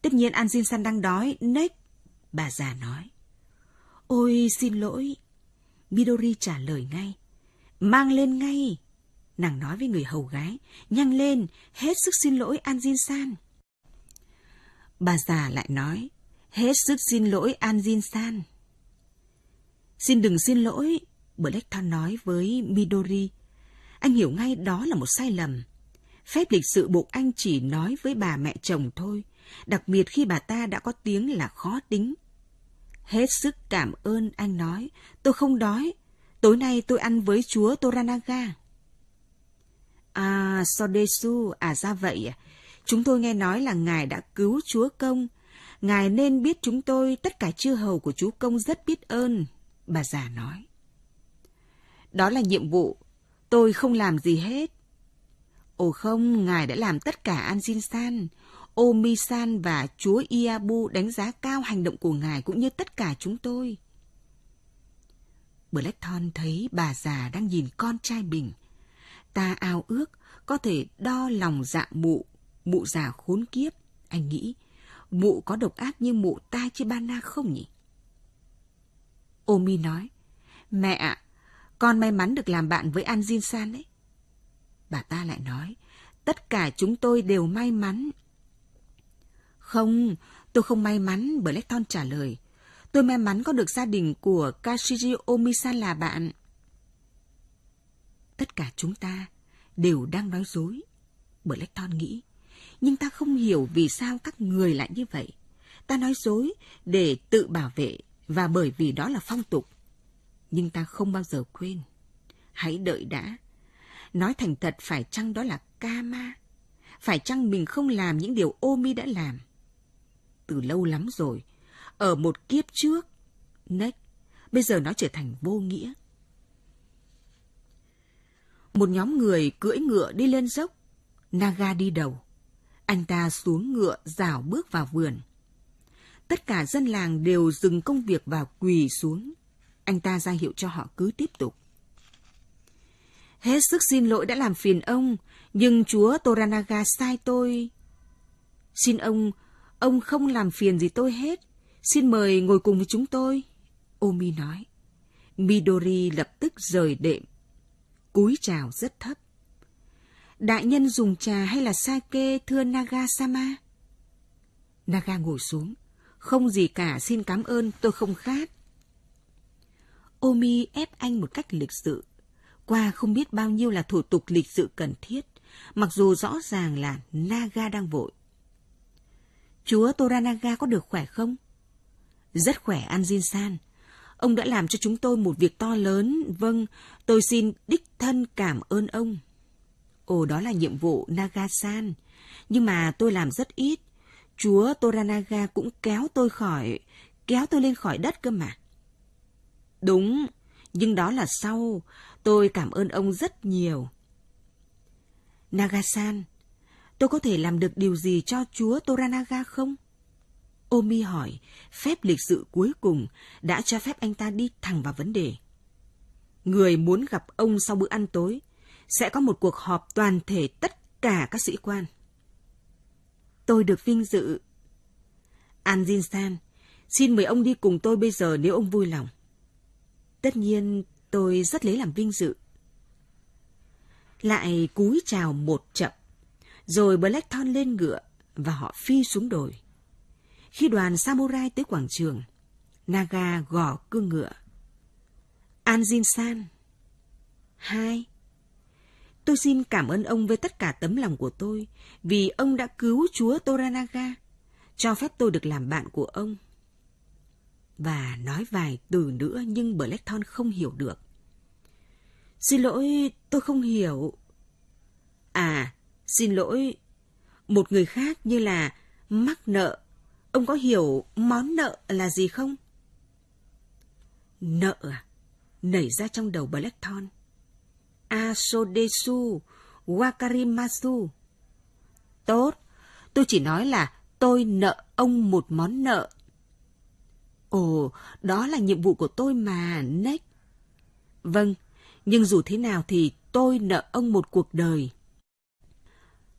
Tất nhiên anjin San đang đói, nếch, bà già nói. Ôi xin lỗi, Midori trả lời ngay. Mang lên ngay, nàng nói với người hầu gái, nhanh lên, hết sức xin lỗi anjin San. Bà già lại nói, hết sức xin lỗi anjin San. Xin đừng xin lỗi, Blackthorn nói với Midori. Anh hiểu ngay đó là một sai lầm. Phép lịch sự buộc anh chỉ nói với bà mẹ chồng thôi, đặc biệt khi bà ta đã có tiếng là khó tính. Hết sức cảm ơn anh nói, tôi không đói, tối nay tôi ăn với chúa Toranaga. À, Sodesu, à ra vậy à? Chúng tôi nghe nói là ngài đã cứu chúa công. Ngài nên biết chúng tôi, tất cả chư hầu của chú công rất biết ơn, bà già nói. Đó là nhiệm vụ. Tôi không làm gì hết. Ồ không, ngài đã làm tất cả An Jin San. Omi San và chúa Iabu đánh giá cao hành động của ngài cũng như tất cả chúng tôi. Blackthorn thấy bà già đang nhìn con trai mình. Ta ao ước có thể đo lòng dạ mụ, mụ già khốn kiếp. Anh nghĩ, mụ có độc ác như mụ ta Chibana không nhỉ? Omi nói, mẹ ạ, con may mắn được làm bạn với An Jin San đấy. Bà ta lại nói, tất cả chúng tôi đều may mắn. Không, tôi không may mắn, Blackthorn trả lời. Tôi may mắn có được gia đình của Kashiji Omisan là bạn. Tất cả chúng ta đều đang nói dối, Blackthorn nghĩ. Nhưng ta không hiểu vì sao các người lại như vậy. Ta nói dối để tự bảo vệ và bởi vì đó là phong tục nhưng ta không bao giờ quên. Hãy đợi đã. Nói thành thật phải chăng đó là ca ma? Phải chăng mình không làm những điều ô đã làm? Từ lâu lắm rồi, ở một kiếp trước, nếch, bây giờ nó trở thành vô nghĩa. Một nhóm người cưỡi ngựa đi lên dốc, Naga đi đầu. Anh ta xuống ngựa rảo bước vào vườn. Tất cả dân làng đều dừng công việc và quỳ xuống anh ta ra hiệu cho họ cứ tiếp tục. Hết sức xin lỗi đã làm phiền ông, nhưng chúa Toranaga sai tôi. Xin ông, ông không làm phiền gì tôi hết. Xin mời ngồi cùng với chúng tôi. Omi nói. Midori lập tức rời đệm. Cúi chào rất thấp. Đại nhân dùng trà hay là sake thưa nagasama Naga ngồi xuống. Không gì cả, xin cảm ơn, tôi không khát. Omi ép anh một cách lịch sự, qua không biết bao nhiêu là thủ tục lịch sự cần thiết, mặc dù rõ ràng là Naga đang vội. Chúa Toranaga có được khỏe không? Rất khỏe Anjin San. Ông đã làm cho chúng tôi một việc to lớn. Vâng, tôi xin đích thân cảm ơn ông. Ồ, đó là nhiệm vụ Naga-san. Nhưng mà tôi làm rất ít. Chúa Toranaga cũng kéo tôi khỏi, kéo tôi lên khỏi đất cơ mà. Đúng, nhưng đó là sau. Tôi cảm ơn ông rất nhiều. Nagasan, tôi có thể làm được điều gì cho chúa Toranaga không? Omi hỏi, phép lịch sự cuối cùng đã cho phép anh ta đi thẳng vào vấn đề. Người muốn gặp ông sau bữa ăn tối sẽ có một cuộc họp toàn thể tất cả các sĩ quan. Tôi được vinh dự. anjin San, xin mời ông đi cùng tôi bây giờ nếu ông vui lòng. Tất nhiên, tôi rất lấy làm vinh dự. Lại cúi chào một chậm, rồi Blackthorn lên ngựa và họ phi xuống đồi. Khi đoàn samurai tới quảng trường, Naga gò cương ngựa. Anjin San. Hai. Tôi xin cảm ơn ông với tất cả tấm lòng của tôi vì ông đã cứu chúa Toranaga, cho phép tôi được làm bạn của ông và nói vài từ nữa nhưng Blackthorn không hiểu được. Xin lỗi, tôi không hiểu. À, xin lỗi. Một người khác như là mắc nợ. Ông có hiểu món nợ là gì không? Nợ à? Nảy ra trong đầu Blackthorn. Asodesu, Wakarimasu. Tốt, tôi chỉ nói là tôi nợ ông một món nợ Ồ, đó là nhiệm vụ của tôi mà, Nick. Vâng, nhưng dù thế nào thì tôi nợ ông một cuộc đời.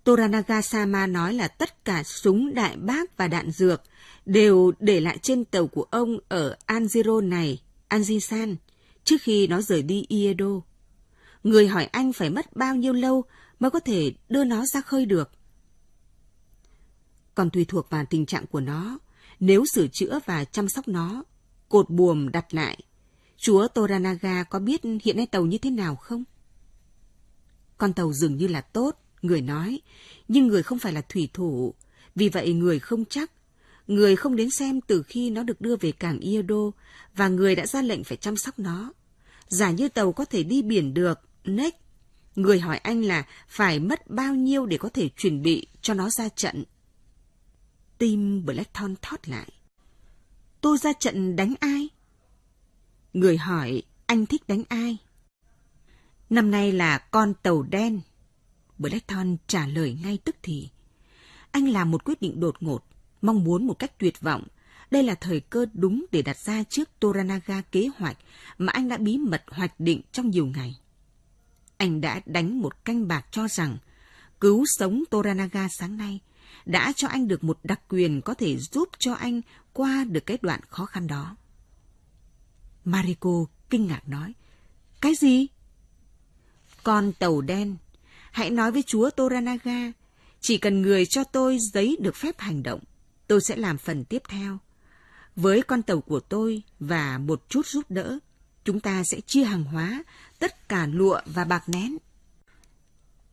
Toranaga Sama nói là tất cả súng đại bác và đạn dược đều để lại trên tàu của ông ở Anjiro này, Anjisan, trước khi nó rời đi Iedo. Người hỏi anh phải mất bao nhiêu lâu mới có thể đưa nó ra khơi được. Còn tùy thuộc vào tình trạng của nó nếu sửa chữa và chăm sóc nó, cột buồm đặt lại, chúa Toranaga có biết hiện nay tàu như thế nào không? Con tàu dường như là tốt, người nói, nhưng người không phải là thủy thủ, vì vậy người không chắc. Người không đến xem từ khi nó được đưa về cảng Iodo và người đã ra lệnh phải chăm sóc nó. Giả như tàu có thể đi biển được, next. Người hỏi anh là phải mất bao nhiêu để có thể chuẩn bị cho nó ra trận. Tim Blackthorn thót lại. Tôi ra trận đánh ai? Người hỏi anh thích đánh ai? Năm nay là con tàu đen. Blackthorn trả lời ngay tức thì. Anh làm một quyết định đột ngột, mong muốn một cách tuyệt vọng. Đây là thời cơ đúng để đặt ra trước Toranaga kế hoạch mà anh đã bí mật hoạch định trong nhiều ngày. Anh đã đánh một canh bạc cho rằng cứu sống Toranaga sáng nay – đã cho anh được một đặc quyền có thể giúp cho anh qua được cái đoạn khó khăn đó. Mariko kinh ngạc nói, cái gì? Con tàu đen, hãy nói với chúa Toranaga, chỉ cần người cho tôi giấy được phép hành động, tôi sẽ làm phần tiếp theo. Với con tàu của tôi và một chút giúp đỡ, chúng ta sẽ chia hàng hóa, tất cả lụa và bạc nén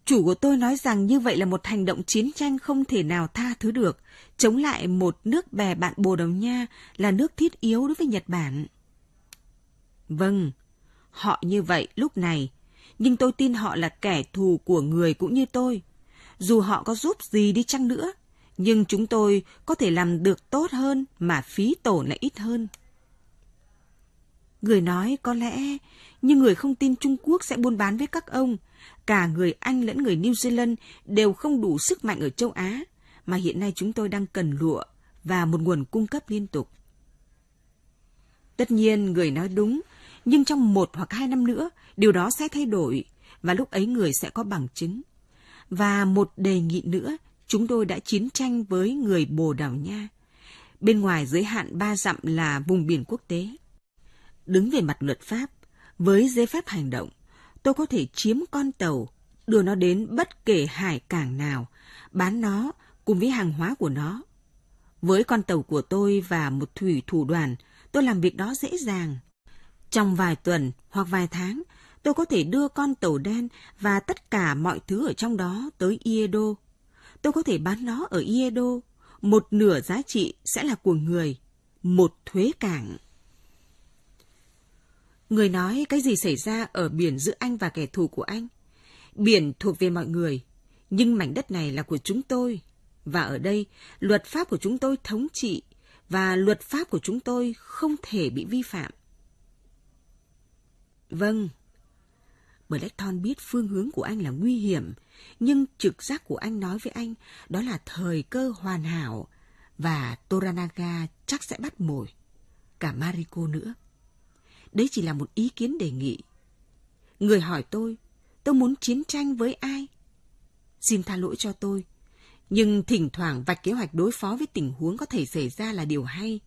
Chủ của tôi nói rằng như vậy là một hành động chiến tranh không thể nào tha thứ được, chống lại một nước bè bạn Bồ Đào Nha là nước thiết yếu đối với Nhật Bản. Vâng, họ như vậy lúc này, nhưng tôi tin họ là kẻ thù của người cũng như tôi. Dù họ có giúp gì đi chăng nữa, nhưng chúng tôi có thể làm được tốt hơn mà phí tổn lại ít hơn. Người nói có lẽ, nhưng người không tin Trung Quốc sẽ buôn bán với các ông, cả người Anh lẫn người New Zealand đều không đủ sức mạnh ở châu Á, mà hiện nay chúng tôi đang cần lụa và một nguồn cung cấp liên tục. Tất nhiên người nói đúng, nhưng trong một hoặc hai năm nữa, điều đó sẽ thay đổi và lúc ấy người sẽ có bằng chứng. Và một đề nghị nữa, chúng tôi đã chiến tranh với người Bồ Đào Nha. Bên ngoài giới hạn ba dặm là vùng biển quốc tế. Đứng về mặt luật pháp, với giấy phép hành động, tôi có thể chiếm con tàu, đưa nó đến bất kể hải cảng nào, bán nó cùng với hàng hóa của nó. Với con tàu của tôi và một thủy thủ đoàn, tôi làm việc đó dễ dàng. Trong vài tuần hoặc vài tháng, tôi có thể đưa con tàu đen và tất cả mọi thứ ở trong đó tới Iedo. Tôi có thể bán nó ở Iedo. Một nửa giá trị sẽ là của người, một thuế cảng. Người nói cái gì xảy ra ở biển giữa anh và kẻ thù của anh. Biển thuộc về mọi người, nhưng mảnh đất này là của chúng tôi. Và ở đây, luật pháp của chúng tôi thống trị và luật pháp của chúng tôi không thể bị vi phạm. Vâng. Blackthorn biết phương hướng của anh là nguy hiểm, nhưng trực giác của anh nói với anh đó là thời cơ hoàn hảo và Toranaga chắc sẽ bắt mồi, cả Mariko nữa. Đấy chỉ là một ý kiến đề nghị. Người hỏi tôi, tôi muốn chiến tranh với ai? Xin tha lỗi cho tôi. Nhưng thỉnh thoảng vạch kế hoạch đối phó với tình huống có thể xảy ra là điều hay.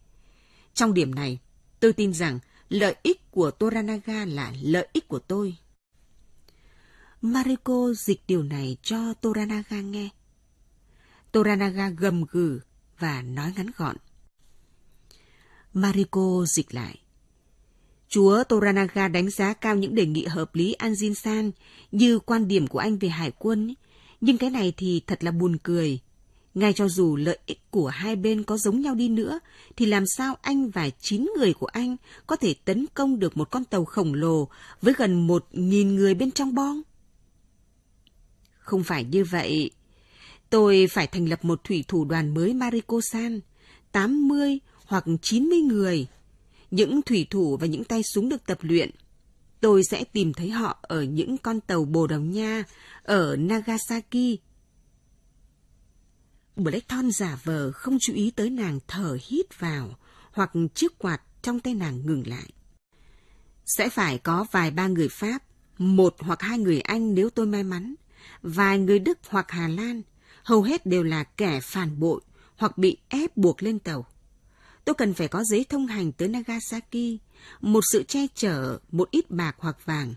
Trong điểm này, tôi tin rằng lợi ích của Toranaga là lợi ích của tôi. Mariko dịch điều này cho Toranaga nghe. Toranaga gầm gừ và nói ngắn gọn. Mariko dịch lại. Chúa Toranaga đánh giá cao những đề nghị hợp lý Anjin San như quan điểm của anh về hải quân, nhưng cái này thì thật là buồn cười. Ngay cho dù lợi ích của hai bên có giống nhau đi nữa, thì làm sao anh và chín người của anh có thể tấn công được một con tàu khổng lồ với gần một nghìn người bên trong bong? Không phải như vậy. Tôi phải thành lập một thủy thủ đoàn mới Mariko San, 80 hoặc 90 người những thủy thủ và những tay súng được tập luyện. Tôi sẽ tìm thấy họ ở những con tàu Bồ Đào Nha, ở Nagasaki. Blackthorn giả vờ không chú ý tới nàng thở hít vào hoặc chiếc quạt trong tay nàng ngừng lại. Sẽ phải có vài ba người Pháp, một hoặc hai người Anh nếu tôi may mắn, vài người Đức hoặc Hà Lan, hầu hết đều là kẻ phản bội hoặc bị ép buộc lên tàu. Tôi cần phải có giấy thông hành tới Nagasaki, một sự che chở, một ít bạc hoặc vàng.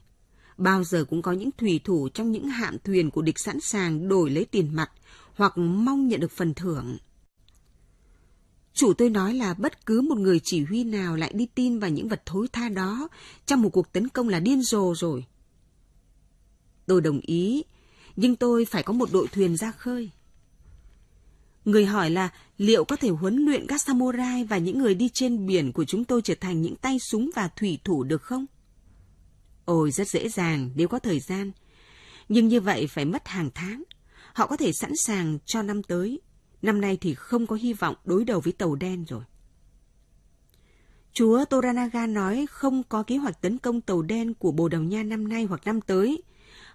Bao giờ cũng có những thủy thủ trong những hạm thuyền của địch sẵn sàng đổi lấy tiền mặt hoặc mong nhận được phần thưởng. Chủ tôi nói là bất cứ một người chỉ huy nào lại đi tin vào những vật thối tha đó trong một cuộc tấn công là điên rồ rồi. Tôi đồng ý, nhưng tôi phải có một đội thuyền ra khơi. Người hỏi là liệu có thể huấn luyện các samurai và những người đi trên biển của chúng tôi trở thành những tay súng và thủy thủ được không? Ôi rất dễ dàng nếu có thời gian. Nhưng như vậy phải mất hàng tháng. Họ có thể sẵn sàng cho năm tới. Năm nay thì không có hy vọng đối đầu với tàu đen rồi. Chúa Toranaga nói không có kế hoạch tấn công tàu đen của Bồ Đào Nha năm nay hoặc năm tới.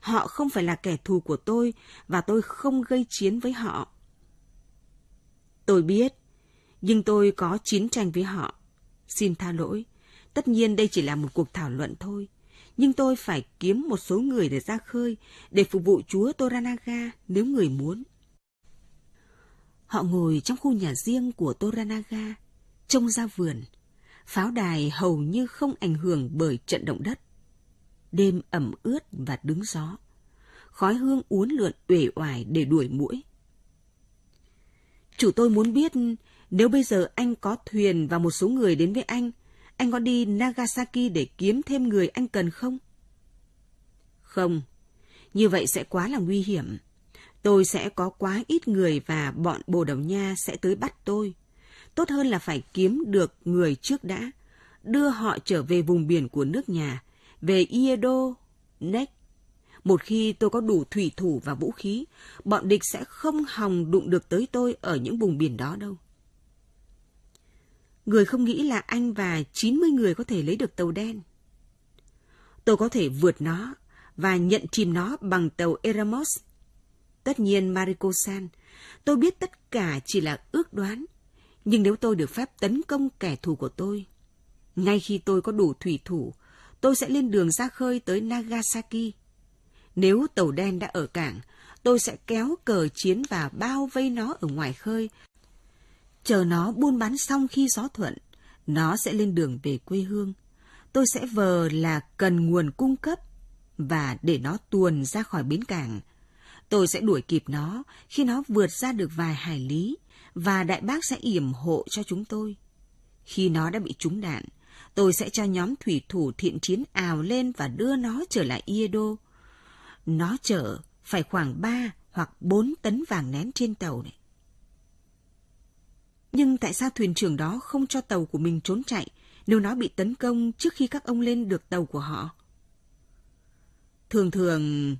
Họ không phải là kẻ thù của tôi và tôi không gây chiến với họ. Tôi biết, nhưng tôi có chiến tranh với họ. Xin tha lỗi, tất nhiên đây chỉ là một cuộc thảo luận thôi. Nhưng tôi phải kiếm một số người để ra khơi, để phục vụ chúa Toranaga nếu người muốn. Họ ngồi trong khu nhà riêng của Toranaga, trông ra vườn. Pháo đài hầu như không ảnh hưởng bởi trận động đất. Đêm ẩm ướt và đứng gió. Khói hương uốn lượn uể oải để đuổi mũi. Chủ tôi muốn biết nếu bây giờ anh có thuyền và một số người đến với anh, anh có đi Nagasaki để kiếm thêm người anh cần không? Không, như vậy sẽ quá là nguy hiểm. Tôi sẽ có quá ít người và bọn Bồ Đào Nha sẽ tới bắt tôi. Tốt hơn là phải kiếm được người trước đã, đưa họ trở về vùng biển của nước nhà, về Iedo, Nech một khi tôi có đủ thủy thủ và vũ khí, bọn địch sẽ không hòng đụng được tới tôi ở những vùng biển đó đâu. Người không nghĩ là anh và 90 người có thể lấy được tàu đen. Tôi có thể vượt nó và nhận chìm nó bằng tàu Eramos. Tất nhiên Mariko-san, tôi biết tất cả chỉ là ước đoán, nhưng nếu tôi được phép tấn công kẻ thù của tôi, ngay khi tôi có đủ thủy thủ, tôi sẽ lên đường ra khơi tới Nagasaki nếu tàu đen đã ở cảng, tôi sẽ kéo cờ chiến và bao vây nó ở ngoài khơi. Chờ nó buôn bán xong khi gió thuận, nó sẽ lên đường về quê hương. Tôi sẽ vờ là cần nguồn cung cấp và để nó tuồn ra khỏi bến cảng. Tôi sẽ đuổi kịp nó khi nó vượt ra được vài hải lý và đại bác sẽ yểm hộ cho chúng tôi. Khi nó đã bị trúng đạn, tôi sẽ cho nhóm thủy thủ thiện chiến ào lên và đưa nó trở lại Iedo. đô nó chở phải khoảng 3 hoặc 4 tấn vàng nén trên tàu này. Nhưng tại sao thuyền trưởng đó không cho tàu của mình trốn chạy nếu nó bị tấn công trước khi các ông lên được tàu của họ? Thường thường,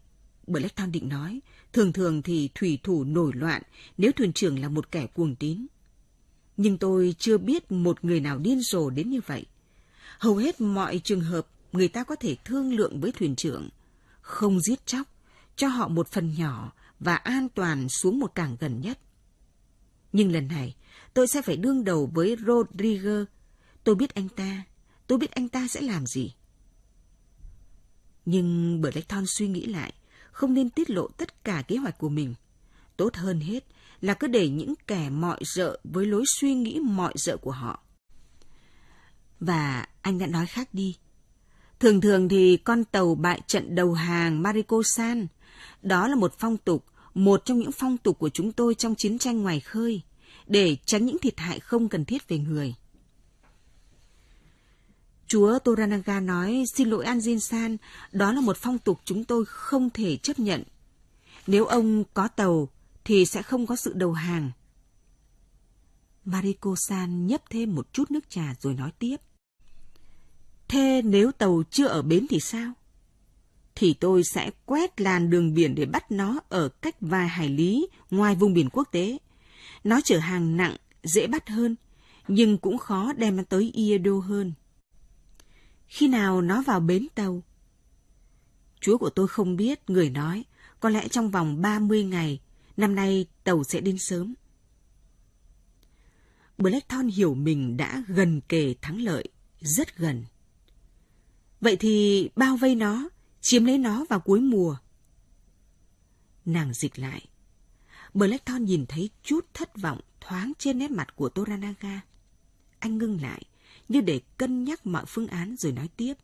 Blackthorn định nói, thường thường thì thủy thủ nổi loạn nếu thuyền trưởng là một kẻ cuồng tín. Nhưng tôi chưa biết một người nào điên rồ đến như vậy. Hầu hết mọi trường hợp người ta có thể thương lượng với thuyền trưởng – không giết chóc, cho họ một phần nhỏ và an toàn xuống một cảng gần nhất. Nhưng lần này, tôi sẽ phải đương đầu với Rodrigo. Tôi biết anh ta, tôi biết anh ta sẽ làm gì. Nhưng Blackthorn suy nghĩ lại, không nên tiết lộ tất cả kế hoạch của mình. Tốt hơn hết là cứ để những kẻ mọi dợ với lối suy nghĩ mọi dợ của họ. Và anh đã nói khác đi, Thường thường thì con tàu bại trận đầu hàng Mariko-san. Đó là một phong tục, một trong những phong tục của chúng tôi trong chiến tranh ngoài khơi, để tránh những thiệt hại không cần thiết về người. Chúa Toranaga nói xin lỗi Anjin-san, đó là một phong tục chúng tôi không thể chấp nhận. Nếu ông có tàu thì sẽ không có sự đầu hàng. Mariko-san nhấp thêm một chút nước trà rồi nói tiếp. Thế nếu tàu chưa ở bến thì sao? Thì tôi sẽ quét làn đường biển để bắt nó ở cách vài hải lý ngoài vùng biển quốc tế. Nó chở hàng nặng, dễ bắt hơn, nhưng cũng khó đem nó tới Iedo hơn. Khi nào nó vào bến tàu? Chúa của tôi không biết, người nói, có lẽ trong vòng 30 ngày, năm nay tàu sẽ đến sớm. Blackthorn hiểu mình đã gần kề thắng lợi, rất gần. Vậy thì bao vây nó, chiếm lấy nó vào cuối mùa. Nàng dịch lại. Blackthorn nhìn thấy chút thất vọng thoáng trên nét mặt của Toranaga. Anh ngưng lại, như để cân nhắc mọi phương án rồi nói tiếp.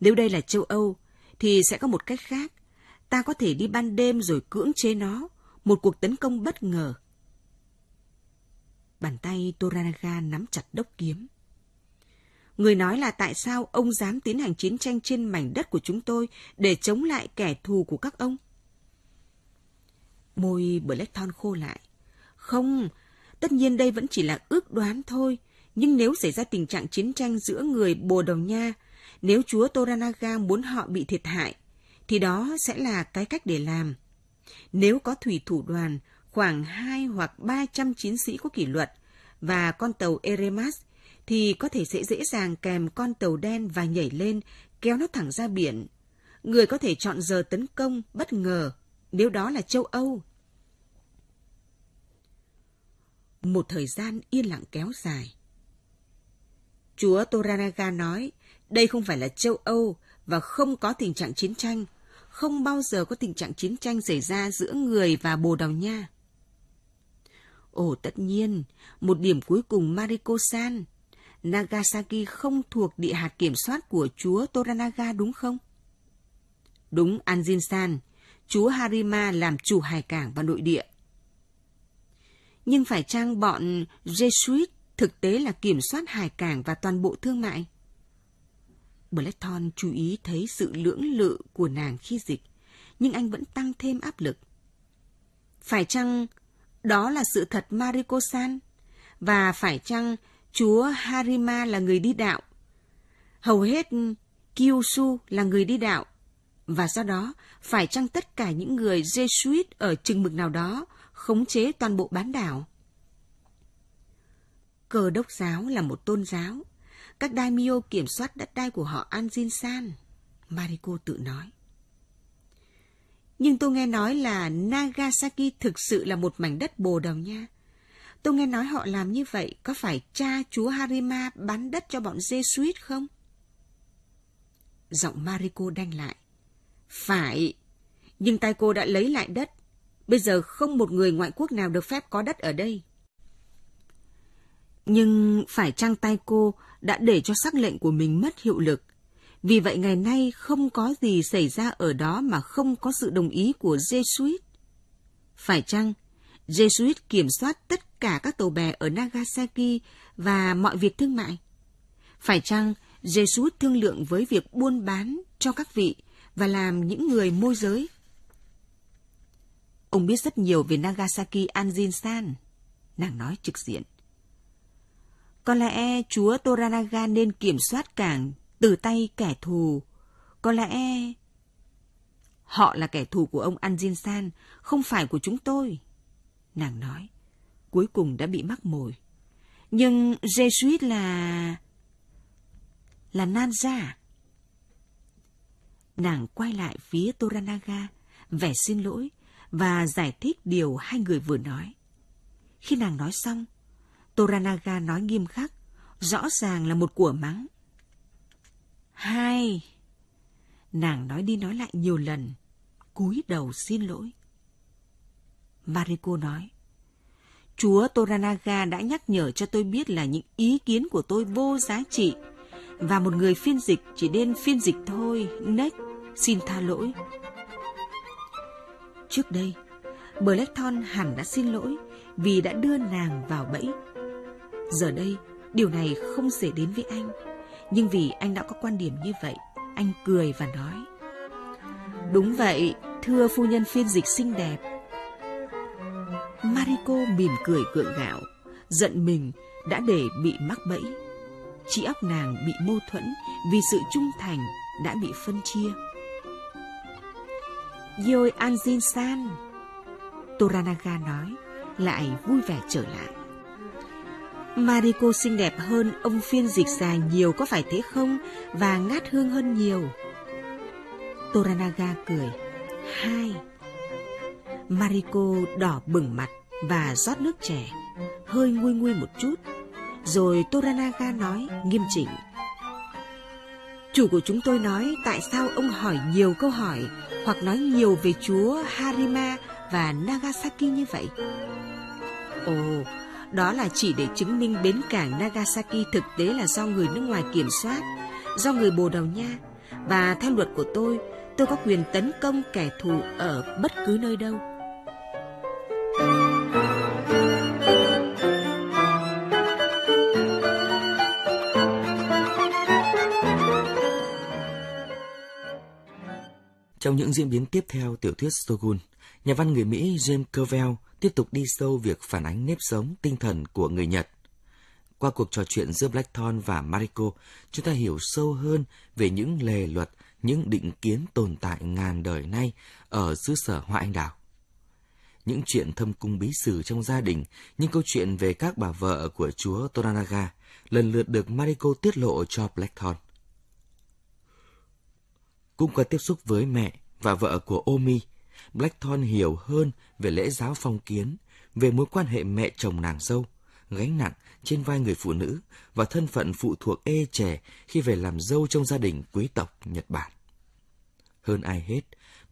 Nếu đây là châu Âu, thì sẽ có một cách khác. Ta có thể đi ban đêm rồi cưỡng chế nó, một cuộc tấn công bất ngờ. Bàn tay Toranaga nắm chặt đốc kiếm. Người nói là tại sao ông dám tiến hành chiến tranh trên mảnh đất của chúng tôi để chống lại kẻ thù của các ông? Môi Blackthorn khô lại. Không, tất nhiên đây vẫn chỉ là ước đoán thôi. Nhưng nếu xảy ra tình trạng chiến tranh giữa người Bồ Đào Nha, nếu chúa Toranaga muốn họ bị thiệt hại, thì đó sẽ là cái cách để làm. Nếu có thủy thủ đoàn, khoảng hai hoặc ba trăm chiến sĩ có kỷ luật, và con tàu Eremas thì có thể sẽ dễ dàng kèm con tàu đen và nhảy lên, kéo nó thẳng ra biển. Người có thể chọn giờ tấn công bất ngờ, nếu đó là châu Âu. Một thời gian yên lặng kéo dài. Chúa Toranaga nói, đây không phải là châu Âu và không có tình trạng chiến tranh, không bao giờ có tình trạng chiến tranh xảy ra giữa người và Bồ Đào Nha. Ồ tất nhiên, một điểm cuối cùng Mariko San Nagasaki không thuộc địa hạt kiểm soát của chúa Toranaga đúng không? Đúng Anjin-san, chúa Harima làm chủ hải cảng và nội địa. Nhưng phải chăng bọn Jesuit thực tế là kiểm soát hải cảng và toàn bộ thương mại? Blackthorn chú ý thấy sự lưỡng lự của nàng khi dịch, nhưng anh vẫn tăng thêm áp lực. Phải chăng đó là sự thật Mariko-san? Và phải chăng chúa Harima là người đi đạo. Hầu hết Kyushu là người đi đạo. Và do đó, phải chăng tất cả những người Jesuit ở chừng mực nào đó khống chế toàn bộ bán đảo? Cơ đốc giáo là một tôn giáo. Các daimyo kiểm soát đất đai của họ Anjin San, Mariko tự nói. Nhưng tôi nghe nói là Nagasaki thực sự là một mảnh đất bồ đào nha Tôi nghe nói họ làm như vậy có phải cha chúa Harima bán đất cho bọn Jesuit không? Giọng Mariko đanh lại. Phải, nhưng tay cô đã lấy lại đất. Bây giờ không một người ngoại quốc nào được phép có đất ở đây. Nhưng phải chăng tay cô đã để cho sắc lệnh của mình mất hiệu lực? Vì vậy ngày nay không có gì xảy ra ở đó mà không có sự đồng ý của Jesuit. Phải chăng Jesuit kiểm soát tất cả các tàu bè ở Nagasaki và mọi việc thương mại. Phải chăng Jesus thương lượng với việc buôn bán cho các vị và làm những người môi giới? Ông biết rất nhiều về Nagasaki Anjin-san. Nàng nói trực diện. Có lẽ chúa Toranaga nên kiểm soát cảng từ tay kẻ thù. Có lẽ... Họ là kẻ thù của ông Anjin-san, không phải của chúng tôi. Nàng nói cuối cùng đã bị mắc mồi. Nhưng Jesuit là... là nan ra Nàng quay lại phía Toranaga, vẻ xin lỗi và giải thích điều hai người vừa nói. Khi nàng nói xong, Toranaga nói nghiêm khắc, rõ ràng là một của mắng. Hai. Nàng nói đi nói lại nhiều lần, cúi đầu xin lỗi. Mariko nói. Chúa Toranaga đã nhắc nhở cho tôi biết là những ý kiến của tôi vô giá trị và một người phiên dịch chỉ nên phiên dịch thôi, nếch, xin tha lỗi. Trước đây, Blackthorn hẳn đã xin lỗi vì đã đưa nàng vào bẫy. Giờ đây, điều này không xảy đến với anh, nhưng vì anh đã có quan điểm như vậy, anh cười và nói. Đúng vậy, thưa phu nhân phiên dịch xinh đẹp, Mariko mỉm cười gượng gạo, giận mình đã để bị mắc bẫy. Trí óc nàng bị mâu thuẫn vì sự trung thành đã bị phân chia. Yoi Anjin-san, Toranaga nói, lại vui vẻ trở lại. Mariko xinh đẹp hơn ông phiên dịch già nhiều có phải thế không và ngát hương hơn nhiều. Toranaga cười. Hai. Mariko đỏ bừng mặt và rót nước chè, hơi nguôi nguôi một chút. Rồi Toranaga nói nghiêm chỉnh. Chủ của chúng tôi nói tại sao ông hỏi nhiều câu hỏi hoặc nói nhiều về chúa Harima và Nagasaki như vậy. Ồ, đó là chỉ để chứng minh bến cảng Nagasaki thực tế là do người nước ngoài kiểm soát, do người Bồ Đào Nha. Và theo luật của tôi, tôi có quyền tấn công kẻ thù ở bất cứ nơi đâu. Trong những diễn biến tiếp theo tiểu thuyết Stogun, nhà văn người Mỹ James Covell tiếp tục đi sâu việc phản ánh nếp sống tinh thần của người Nhật. Qua cuộc trò chuyện giữa Blackthorn và Mariko, chúng ta hiểu sâu hơn về những lề luật, những định kiến tồn tại ngàn đời nay ở xứ sở Hoa Anh Đào những chuyện thâm cung bí sử trong gia đình, những câu chuyện về các bà vợ của chúa Toranaga lần lượt được Mariko tiết lộ cho Blackthorn. Cũng qua tiếp xúc với mẹ và vợ của Omi, Blackthorn hiểu hơn về lễ giáo phong kiến, về mối quan hệ mẹ chồng nàng dâu, gánh nặng trên vai người phụ nữ và thân phận phụ thuộc ê trẻ khi về làm dâu trong gia đình quý tộc Nhật Bản. Hơn ai hết,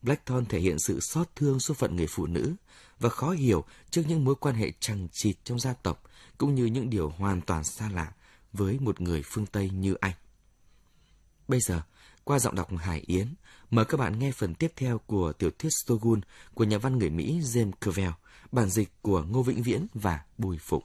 Blackthorn thể hiện sự xót thương số phận người phụ nữ và khó hiểu trước những mối quan hệ chằng chịt trong gia tộc cũng như những điều hoàn toàn xa lạ với một người phương Tây như anh. Bây giờ, qua giọng đọc Hải Yến, mời các bạn nghe phần tiếp theo của tiểu thuyết Stogun của nhà văn người Mỹ James Clavell, bản dịch của Ngô Vĩnh Viễn và Bùi Phụng.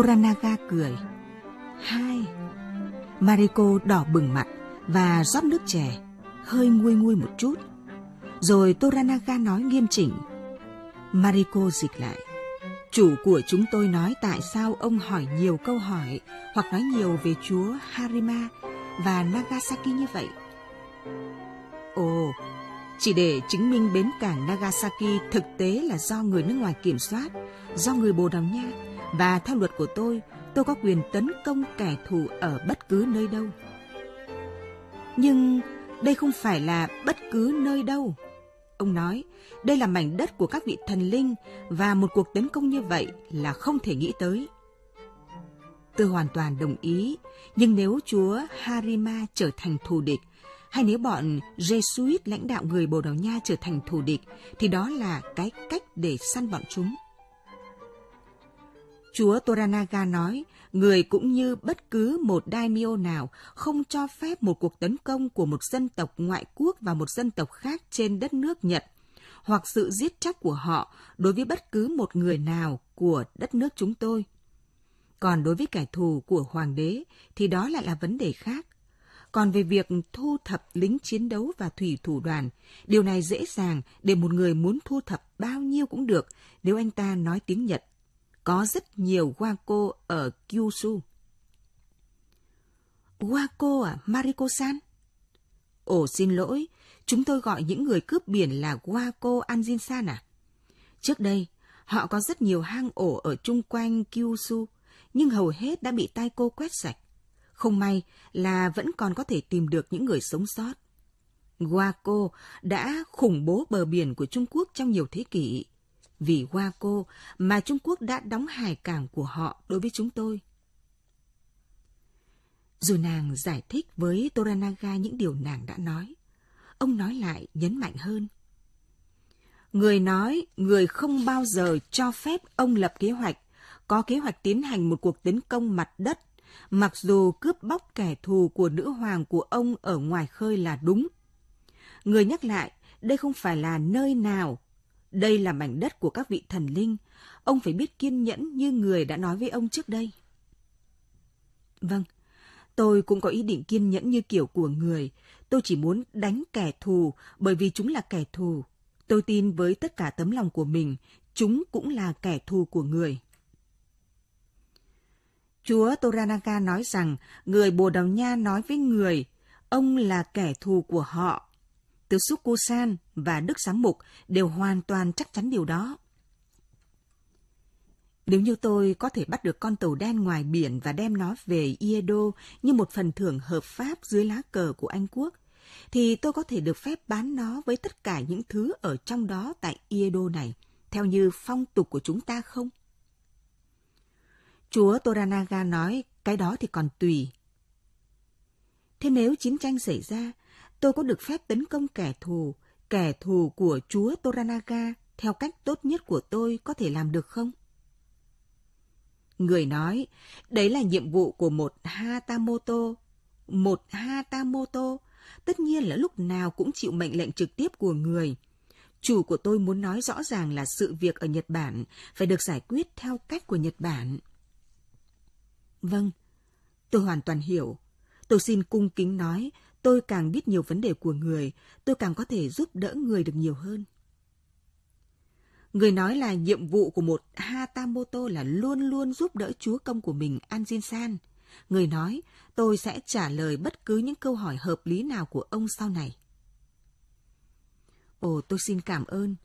Toranaga cười. Hai. Mariko đỏ bừng mặt và rót nước chè, hơi nguôi nguôi một chút. Rồi Toranaga nói nghiêm chỉnh. Mariko dịch lại. Chủ của chúng tôi nói tại sao ông hỏi nhiều câu hỏi hoặc nói nhiều về chúa Harima và Nagasaki như vậy. Ồ, chỉ để chứng minh bến cảng Nagasaki thực tế là do người nước ngoài kiểm soát, do người Bồ Đào Nha và theo luật của tôi, tôi có quyền tấn công kẻ thù ở bất cứ nơi đâu. Nhưng đây không phải là bất cứ nơi đâu. Ông nói, đây là mảnh đất của các vị thần linh và một cuộc tấn công như vậy là không thể nghĩ tới. Tôi hoàn toàn đồng ý, nhưng nếu chúa Harima trở thành thù địch, hay nếu bọn Jesuit lãnh đạo người Bồ Đào Nha trở thành thù địch, thì đó là cái cách để săn bọn chúng. Chúa Toranaga nói, người cũng như bất cứ một daimyo nào không cho phép một cuộc tấn công của một dân tộc ngoại quốc và một dân tộc khác trên đất nước Nhật, hoặc sự giết chóc của họ đối với bất cứ một người nào của đất nước chúng tôi. Còn đối với kẻ thù của hoàng đế thì đó lại là vấn đề khác. Còn về việc thu thập lính chiến đấu và thủy thủ đoàn, điều này dễ dàng để một người muốn thu thập bao nhiêu cũng được nếu anh ta nói tiếng Nhật có rất nhiều Wako ở Kyushu. Wako à, Mariko-san? Ồ xin lỗi, chúng tôi gọi những người cướp biển là Wako Anjin-san à? Trước đây, họ có rất nhiều hang ổ ở chung quanh Kyushu, nhưng hầu hết đã bị tai cô quét sạch. Không may là vẫn còn có thể tìm được những người sống sót. Wako đã khủng bố bờ biển của Trung Quốc trong nhiều thế kỷ vì qua cô mà Trung Quốc đã đóng hải cảng của họ đối với chúng tôi. Dù nàng giải thích với Toranaga những điều nàng đã nói, ông nói lại nhấn mạnh hơn. Người nói, người không bao giờ cho phép ông lập kế hoạch, có kế hoạch tiến hành một cuộc tấn công mặt đất, mặc dù cướp bóc kẻ thù của nữ hoàng của ông ở ngoài khơi là đúng. Người nhắc lại, đây không phải là nơi nào đây là mảnh đất của các vị thần linh, ông phải biết kiên nhẫn như người đã nói với ông trước đây. Vâng, tôi cũng có ý định kiên nhẫn như kiểu của người, tôi chỉ muốn đánh kẻ thù bởi vì chúng là kẻ thù. Tôi tin với tất cả tấm lòng của mình, chúng cũng là kẻ thù của người. Chúa toranaga nói rằng người Bồ Đào Nha nói với người, ông là kẻ thù của họ Tiểu Xúc Cô San và Đức Giám Mục đều hoàn toàn chắc chắn điều đó. Nếu như tôi có thể bắt được con tàu đen ngoài biển và đem nó về Iedo như một phần thưởng hợp pháp dưới lá cờ của Anh Quốc, thì tôi có thể được phép bán nó với tất cả những thứ ở trong đó tại Iedo này, theo như phong tục của chúng ta không? Chúa Toranaga nói, cái đó thì còn tùy. Thế nếu chiến tranh xảy ra, tôi có được phép tấn công kẻ thù, kẻ thù của chúa Toranaga theo cách tốt nhất của tôi có thể làm được không? Người nói, đấy là nhiệm vụ của một Hatamoto. Một Hatamoto, tất nhiên là lúc nào cũng chịu mệnh lệnh trực tiếp của người. Chủ của tôi muốn nói rõ ràng là sự việc ở Nhật Bản phải được giải quyết theo cách của Nhật Bản. Vâng, tôi hoàn toàn hiểu. Tôi xin cung kính nói tôi càng biết nhiều vấn đề của người, tôi càng có thể giúp đỡ người được nhiều hơn. Người nói là nhiệm vụ của một Hatamoto là luôn luôn giúp đỡ chúa công của mình Anjin San. Người nói, tôi sẽ trả lời bất cứ những câu hỏi hợp lý nào của ông sau này. Ồ, tôi xin cảm ơn.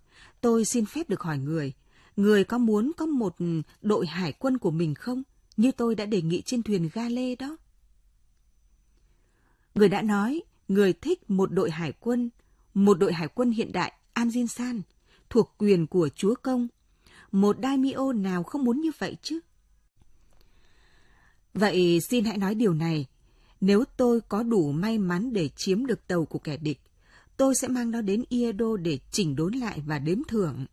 Tôi xin phép được hỏi người. Người có muốn có một đội hải quân của mình không? Như tôi đã đề nghị trên thuyền ga lê đó. Người đã nói, người thích một đội hải quân, một đội hải quân hiện đại an Amjin San, thuộc quyền của chúa công. Một daimyo nào không muốn như vậy chứ? Vậy xin hãy nói điều này. Nếu tôi có đủ may mắn để chiếm được tàu của kẻ địch, tôi sẽ mang nó đến Iedo để chỉnh đốn lại và đếm thưởng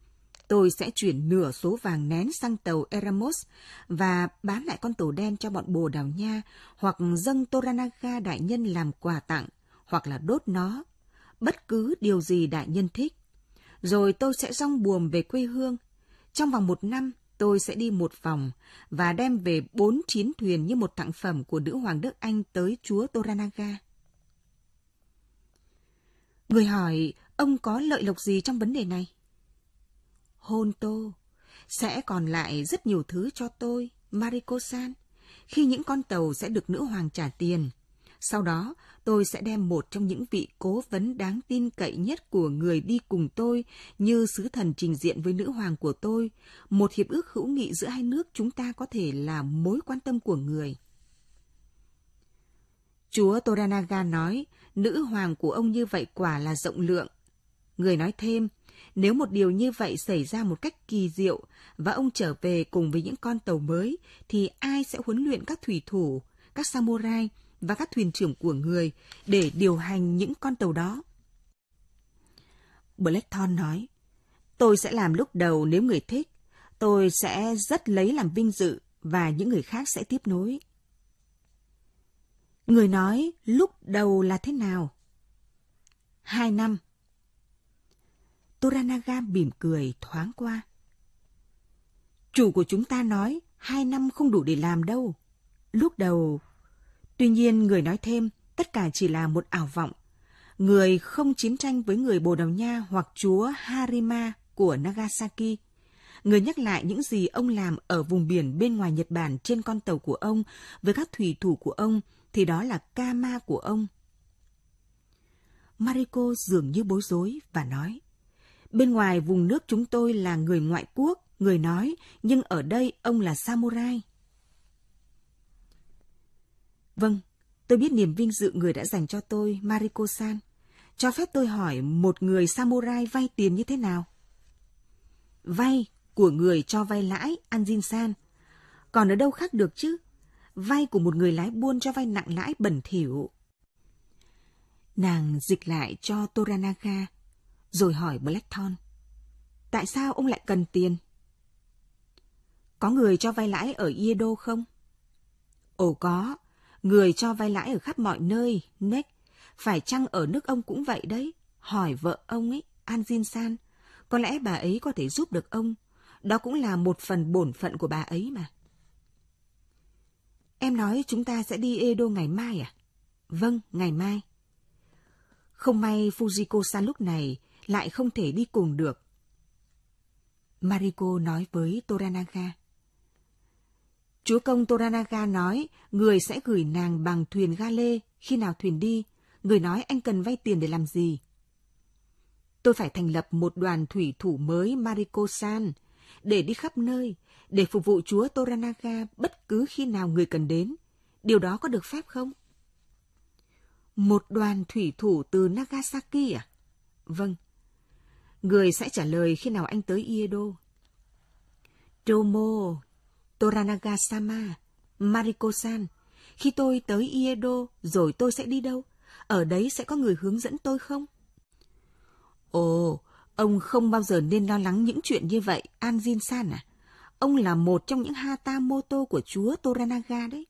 tôi sẽ chuyển nửa số vàng nén sang tàu Eramos và bán lại con tàu đen cho bọn bồ đào nha hoặc dâng Toranaga đại nhân làm quà tặng hoặc là đốt nó. Bất cứ điều gì đại nhân thích. Rồi tôi sẽ rong buồm về quê hương. Trong vòng một năm, tôi sẽ đi một vòng và đem về bốn chín thuyền như một tặng phẩm của nữ hoàng Đức Anh tới chúa Toranaga. Người hỏi, ông có lợi lộc gì trong vấn đề này? hôn tô. Sẽ còn lại rất nhiều thứ cho tôi, Mariko-san, khi những con tàu sẽ được nữ hoàng trả tiền. Sau đó, tôi sẽ đem một trong những vị cố vấn đáng tin cậy nhất của người đi cùng tôi như sứ thần trình diện với nữ hoàng của tôi. Một hiệp ước hữu nghị giữa hai nước chúng ta có thể là mối quan tâm của người. Chúa Toranaga nói, nữ hoàng của ông như vậy quả là rộng lượng. Người nói thêm, nếu một điều như vậy xảy ra một cách kỳ diệu và ông trở về cùng với những con tàu mới thì ai sẽ huấn luyện các thủy thủ, các samurai và các thuyền trưởng của người để điều hành những con tàu đó? Blackthorn nói, tôi sẽ làm lúc đầu nếu người thích, tôi sẽ rất lấy làm vinh dự và những người khác sẽ tiếp nối. Người nói lúc đầu là thế nào? Hai năm. Toranaga mỉm cười thoáng qua. Chủ của chúng ta nói hai năm không đủ để làm đâu. Lúc đầu... Tuy nhiên người nói thêm, tất cả chỉ là một ảo vọng. Người không chiến tranh với người Bồ Đào Nha hoặc chúa Harima của Nagasaki. Người nhắc lại những gì ông làm ở vùng biển bên ngoài Nhật Bản trên con tàu của ông với các thủy thủ của ông thì đó là Kama của ông. Mariko dường như bối rối và nói. Bên ngoài vùng nước chúng tôi là người ngoại quốc, người nói, nhưng ở đây ông là samurai. Vâng, tôi biết niềm vinh dự người đã dành cho tôi, Mariko-san. Cho phép tôi hỏi một người samurai vay tiền như thế nào? Vay của người cho vay lãi, Anjin-san. Còn ở đâu khác được chứ? Vay của một người lái buôn cho vay nặng lãi bẩn thỉu. Nàng dịch lại cho Toranaga rồi hỏi Blackthorn. Tại sao ông lại cần tiền? Có người cho vay lãi ở Yedo không? Ồ có, người cho vay lãi ở khắp mọi nơi, Nick. Phải chăng ở nước ông cũng vậy đấy? Hỏi vợ ông ấy, An San. Có lẽ bà ấy có thể giúp được ông. Đó cũng là một phần bổn phận của bà ấy mà. Em nói chúng ta sẽ đi Edo ngày mai à? Vâng, ngày mai. Không may Fujiko-san lúc này lại không thể đi cùng được. Mariko nói với Toranaga. Chúa công Toranaga nói người sẽ gửi nàng bằng thuyền ga lê khi nào thuyền đi. Người nói anh cần vay tiền để làm gì? Tôi phải thành lập một đoàn thủy thủ mới Mariko-san để đi khắp nơi, để phục vụ chúa Toranaga bất cứ khi nào người cần đến. Điều đó có được phép không? Một đoàn thủy thủ từ Nagasaki à? Vâng, Người sẽ trả lời khi nào anh tới Iedo. Tomo, Toranaga-sama, Mariko-san, khi tôi tới Iedo rồi tôi sẽ đi đâu? Ở đấy sẽ có người hướng dẫn tôi không? Ồ, ông không bao giờ nên lo lắng những chuyện như vậy, Anjin-san à? Ông là một trong những hata moto của chúa Toranaga đấy.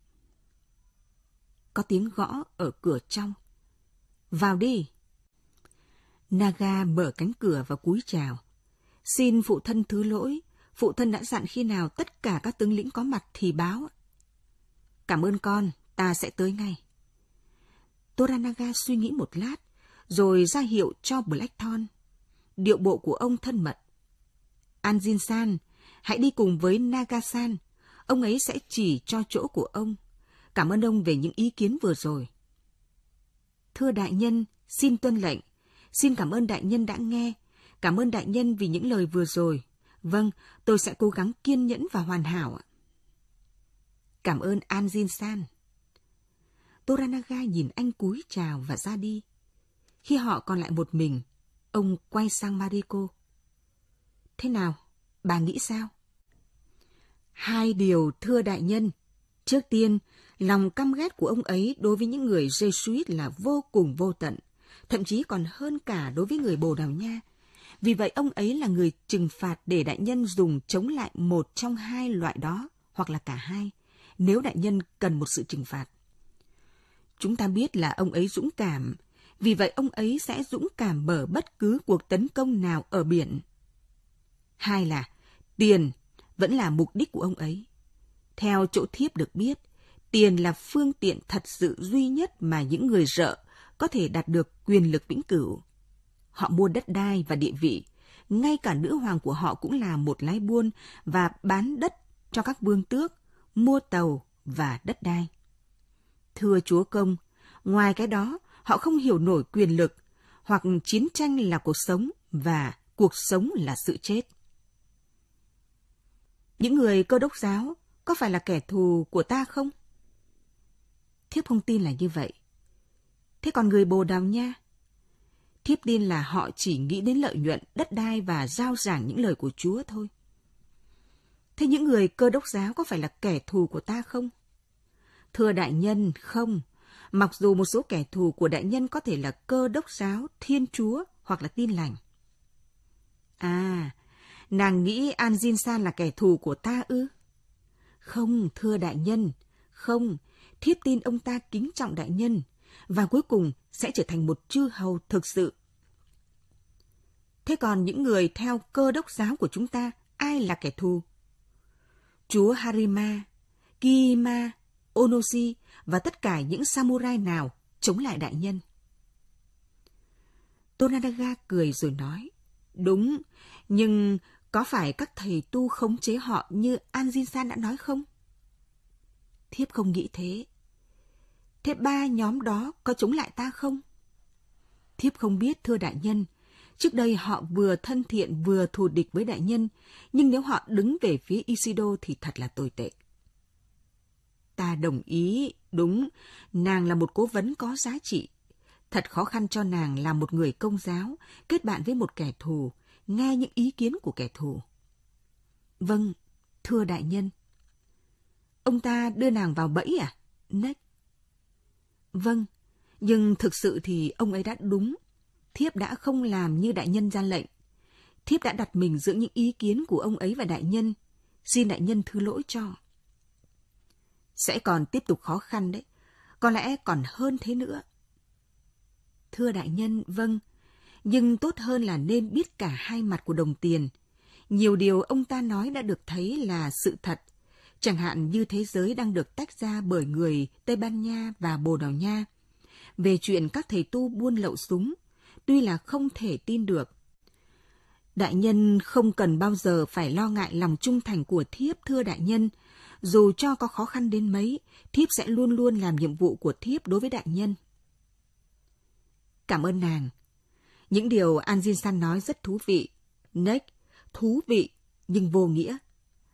Có tiếng gõ ở cửa trong. Vào đi. Naga mở cánh cửa và cúi chào. Xin phụ thân thứ lỗi, phụ thân đã dặn khi nào tất cả các tướng lĩnh có mặt thì báo. Cảm ơn con, ta sẽ tới ngay. Toranaga suy nghĩ một lát, rồi ra hiệu cho Blackthorn. Điệu bộ của ông thân mật. Anjin-san, hãy đi cùng với Naga-san, ông ấy sẽ chỉ cho chỗ của ông. Cảm ơn ông về những ý kiến vừa rồi. Thưa đại nhân, xin tuân lệnh, Xin cảm ơn đại nhân đã nghe. Cảm ơn đại nhân vì những lời vừa rồi. Vâng, tôi sẽ cố gắng kiên nhẫn và hoàn hảo Cảm ơn An Jin San. Toranaga nhìn anh cúi chào và ra đi. Khi họ còn lại một mình, ông quay sang Mariko. Thế nào? Bà nghĩ sao? Hai điều thưa đại nhân. Trước tiên, lòng căm ghét của ông ấy đối với những người Jesuit là vô cùng vô tận – thậm chí còn hơn cả đối với người Bồ Đào Nha. Vì vậy ông ấy là người trừng phạt để đại nhân dùng chống lại một trong hai loại đó, hoặc là cả hai, nếu đại nhân cần một sự trừng phạt. Chúng ta biết là ông ấy dũng cảm, vì vậy ông ấy sẽ dũng cảm mở bất cứ cuộc tấn công nào ở biển. Hai là tiền vẫn là mục đích của ông ấy. Theo chỗ thiếp được biết, tiền là phương tiện thật sự duy nhất mà những người rợ có thể đạt được quyền lực vĩnh cửu. Họ mua đất đai và địa vị, ngay cả nữ hoàng của họ cũng là một lái buôn và bán đất cho các vương tước, mua tàu và đất đai. Thưa chúa công, ngoài cái đó, họ không hiểu nổi quyền lực, hoặc chiến tranh là cuộc sống và cuộc sống là sự chết. Những người cơ đốc giáo có phải là kẻ thù của ta không? Thiếp không tin là như vậy. Thế còn người Bồ Đào Nha? Thiếp tin là họ chỉ nghĩ đến lợi nhuận, đất đai và giao giảng những lời của Chúa thôi. Thế những người cơ đốc giáo có phải là kẻ thù của ta không? Thưa đại nhân, không. Mặc dù một số kẻ thù của đại nhân có thể là cơ đốc giáo, thiên chúa hoặc là tin lành. À, nàng nghĩ An Jin San là kẻ thù của ta ư? Không, thưa đại nhân, không. Thiếp tin ông ta kính trọng đại nhân, và cuối cùng sẽ trở thành một chư hầu thực sự. Thế còn những người theo cơ đốc giáo của chúng ta, ai là kẻ thù? Chúa Harima, Kima, Onoshi và tất cả những samurai nào chống lại đại nhân. Tonadaga cười rồi nói, đúng, nhưng có phải các thầy tu khống chế họ như Anjin-san đã nói không? Thiếp không nghĩ thế. Thế ba nhóm đó có chống lại ta không? Thiếp không biết thưa đại nhân, trước đây họ vừa thân thiện vừa thù địch với đại nhân, nhưng nếu họ đứng về phía Isido thì thật là tồi tệ. Ta đồng ý, đúng, nàng là một cố vấn có giá trị. Thật khó khăn cho nàng là một người công giáo, kết bạn với một kẻ thù, nghe những ý kiến của kẻ thù. Vâng, thưa đại nhân. Ông ta đưa nàng vào bẫy à? Nếch. Vâng, nhưng thực sự thì ông ấy đã đúng. Thiếp đã không làm như đại nhân ra lệnh. Thiếp đã đặt mình giữa những ý kiến của ông ấy và đại nhân. Xin đại nhân thứ lỗi cho. Sẽ còn tiếp tục khó khăn đấy. Có lẽ còn hơn thế nữa. Thưa đại nhân, vâng. Nhưng tốt hơn là nên biết cả hai mặt của đồng tiền. Nhiều điều ông ta nói đã được thấy là sự thật chẳng hạn như thế giới đang được tách ra bởi người Tây Ban Nha và Bồ Đào Nha. Về chuyện các thầy tu buôn lậu súng, tuy là không thể tin được. Đại nhân không cần bao giờ phải lo ngại lòng trung thành của thiếp thưa đại nhân. Dù cho có khó khăn đến mấy, thiếp sẽ luôn luôn làm nhiệm vụ của thiếp đối với đại nhân. Cảm ơn nàng. Những điều An Jin San nói rất thú vị. Nếch, thú vị, nhưng vô nghĩa.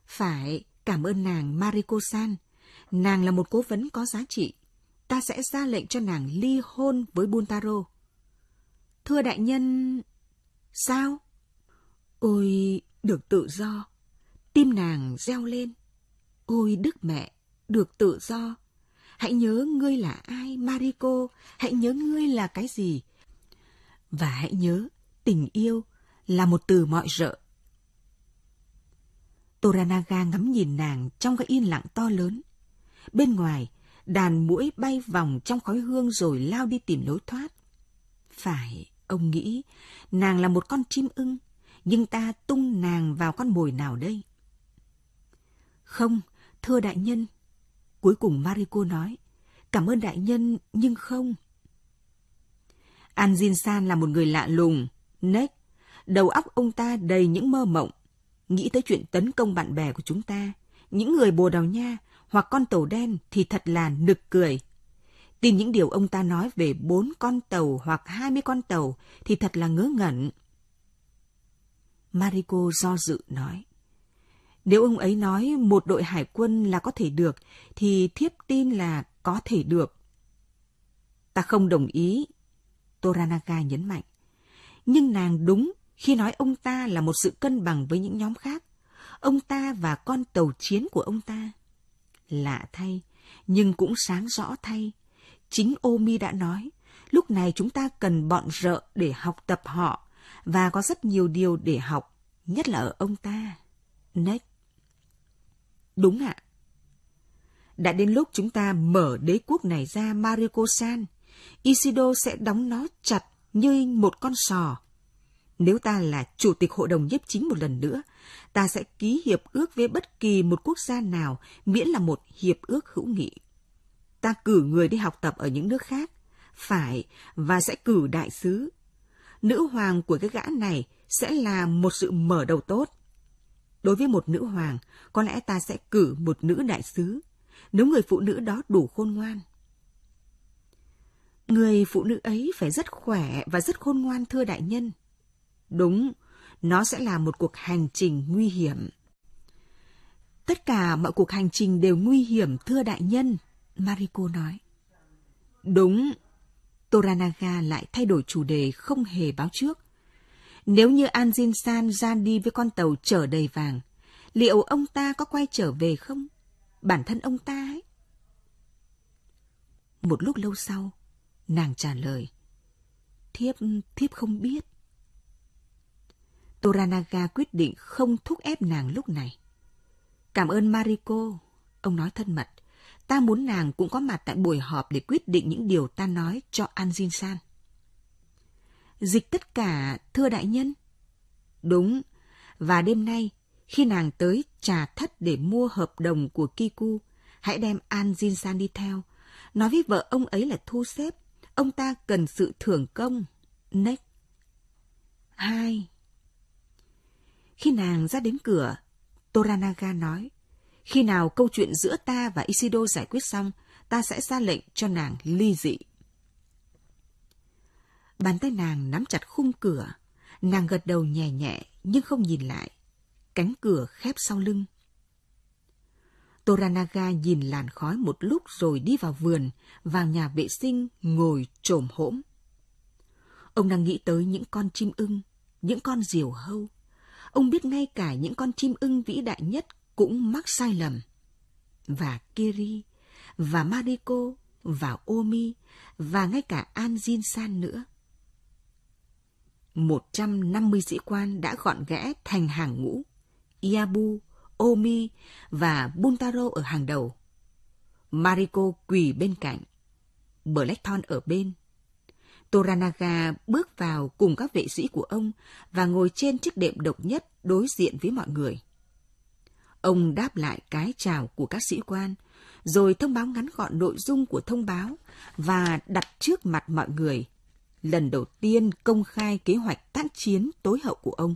Phải, Cảm ơn nàng Mariko-san. Nàng là một cố vấn có giá trị. Ta sẽ ra lệnh cho nàng ly hôn với Buntaro. Thưa đại nhân... Sao? Ôi, được tự do. Tim nàng reo lên. Ôi đức mẹ, được tự do. Hãy nhớ ngươi là ai, Mariko. Hãy nhớ ngươi là cái gì. Và hãy nhớ, tình yêu là một từ mọi rợ Toranaga ngắm nhìn nàng trong cái yên lặng to lớn. Bên ngoài, đàn mũi bay vòng trong khói hương rồi lao đi tìm lối thoát. Phải, ông nghĩ, nàng là một con chim ưng, nhưng ta tung nàng vào con mồi nào đây? Không, thưa đại nhân. Cuối cùng Mariko nói, cảm ơn đại nhân, nhưng không. Anjin San là một người lạ lùng, nếch. Đầu óc ông ta đầy những mơ mộng, Nghĩ tới chuyện tấn công bạn bè của chúng ta, những người Bồ Đào Nha hoặc con tàu đen thì thật là nực cười. Tin những điều ông ta nói về bốn con tàu hoặc hai mươi con tàu thì thật là ngớ ngẩn. Mariko do dự nói. Nếu ông ấy nói một đội hải quân là có thể được, thì thiếp tin là có thể được. Ta không đồng ý, Toranaga nhấn mạnh. Nhưng nàng đúng khi nói ông ta là một sự cân bằng với những nhóm khác, ông ta và con tàu chiến của ông ta. Lạ thay, nhưng cũng sáng rõ thay. Chính Omi đã nói, lúc này chúng ta cần bọn rợ để học tập họ, và có rất nhiều điều để học, nhất là ở ông ta. Nick. Đúng ạ. Đã đến lúc chúng ta mở đế quốc này ra Mariko-san, Isido sẽ đóng nó chặt như một con sò nếu ta là chủ tịch hội đồng nhiếp chính một lần nữa, ta sẽ ký hiệp ước với bất kỳ một quốc gia nào miễn là một hiệp ước hữu nghị. Ta cử người đi học tập ở những nước khác, phải và sẽ cử đại sứ. Nữ hoàng của cái gã này sẽ là một sự mở đầu tốt. Đối với một nữ hoàng, có lẽ ta sẽ cử một nữ đại sứ, nếu người phụ nữ đó đủ khôn ngoan. Người phụ nữ ấy phải rất khỏe và rất khôn ngoan thưa đại nhân. Đúng, nó sẽ là một cuộc hành trình nguy hiểm. Tất cả mọi cuộc hành trình đều nguy hiểm, thưa đại nhân, Mariko nói. Đúng, Toranaga lại thay đổi chủ đề không hề báo trước. Nếu như Anjin San ra đi với con tàu chở đầy vàng, liệu ông ta có quay trở về không? Bản thân ông ta ấy. Một lúc lâu sau, nàng trả lời. Thiếp, thiếp không biết. Toranaga quyết định không thúc ép nàng lúc này. Cảm ơn Mariko, ông nói thân mật. Ta muốn nàng cũng có mặt tại buổi họp để quyết định những điều ta nói cho Anjin-san. Dịch tất cả, thưa đại nhân. Đúng, và đêm nay, khi nàng tới trà thất để mua hợp đồng của Kiku, hãy đem Anjin-san đi theo. Nói với vợ ông ấy là thu xếp, ông ta cần sự thưởng công. Next. Hai, khi nàng ra đến cửa, Toranaga nói, khi nào câu chuyện giữa ta và Isido giải quyết xong, ta sẽ ra lệnh cho nàng ly dị. Bàn tay nàng nắm chặt khung cửa, nàng gật đầu nhẹ nhẹ nhưng không nhìn lại. Cánh cửa khép sau lưng. Toranaga nhìn làn khói một lúc rồi đi vào vườn, vào nhà vệ sinh ngồi trồm hỗm. Ông đang nghĩ tới những con chim ưng, những con diều hâu, ông biết ngay cả những con chim ưng vĩ đại nhất cũng mắc sai lầm. Và Kiri, và Mariko, và Omi, và ngay cả An Jin San nữa. 150 sĩ quan đã gọn gẽ thành hàng ngũ. Iabu, Omi và Buntaro ở hàng đầu. Mariko quỳ bên cạnh. Blackthorn ở bên Toranaga bước vào cùng các vệ sĩ của ông và ngồi trên chiếc đệm độc nhất đối diện với mọi người. Ông đáp lại cái chào của các sĩ quan, rồi thông báo ngắn gọn nội dung của thông báo và đặt trước mặt mọi người lần đầu tiên công khai kế hoạch tác chiến tối hậu của ông.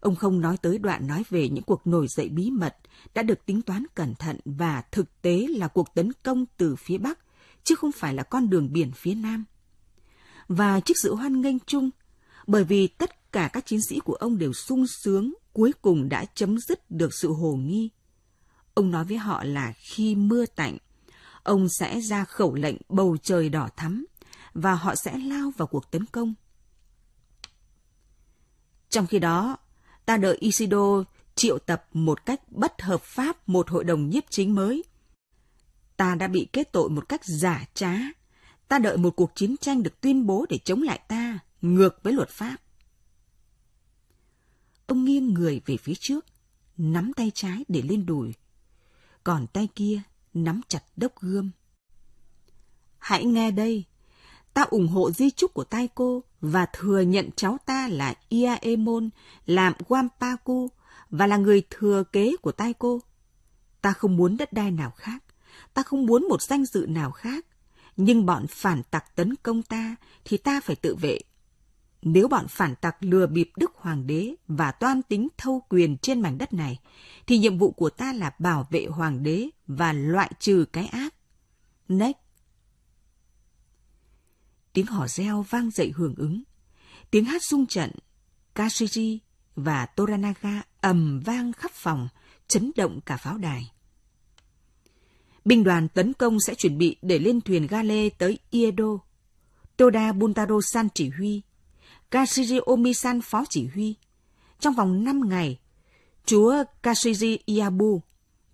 Ông không nói tới đoạn nói về những cuộc nổi dậy bí mật đã được tính toán cẩn thận và thực tế là cuộc tấn công từ phía Bắc chứ không phải là con đường biển phía Nam. Và trước sự hoan nghênh chung, bởi vì tất cả các chiến sĩ của ông đều sung sướng, cuối cùng đã chấm dứt được sự hồ nghi. Ông nói với họ là khi mưa tạnh, ông sẽ ra khẩu lệnh bầu trời đỏ thắm và họ sẽ lao vào cuộc tấn công. Trong khi đó, ta đợi Isido triệu tập một cách bất hợp pháp một hội đồng nhiếp chính mới Ta đã bị kết tội một cách giả trá. Ta đợi một cuộc chiến tranh được tuyên bố để chống lại ta, ngược với luật pháp. Ông nghiêng người về phía trước, nắm tay trái để lên đùi. Còn tay kia nắm chặt đốc gươm. Hãy nghe đây, ta ủng hộ di trúc của tay cô và thừa nhận cháu ta là Iaemon, làm Wampaku và là người thừa kế của tay cô. Ta không muốn đất đai nào khác ta không muốn một danh dự nào khác, nhưng bọn phản tặc tấn công ta thì ta phải tự vệ. Nếu bọn phản tặc lừa bịp Đức Hoàng đế và toan tính thâu quyền trên mảnh đất này, thì nhiệm vụ của ta là bảo vệ Hoàng đế và loại trừ cái ác. Next. Tiếng hò reo vang dậy hưởng ứng. Tiếng hát sung trận, Kashiji và Toranaga ầm vang khắp phòng, chấn động cả pháo đài binh đoàn tấn công sẽ chuẩn bị để lên thuyền gale tới Iedo. Toda Buntaro San chỉ huy, Kashiri Omi-san phó chỉ huy. Trong vòng 5 ngày, chúa Kashiri Iabu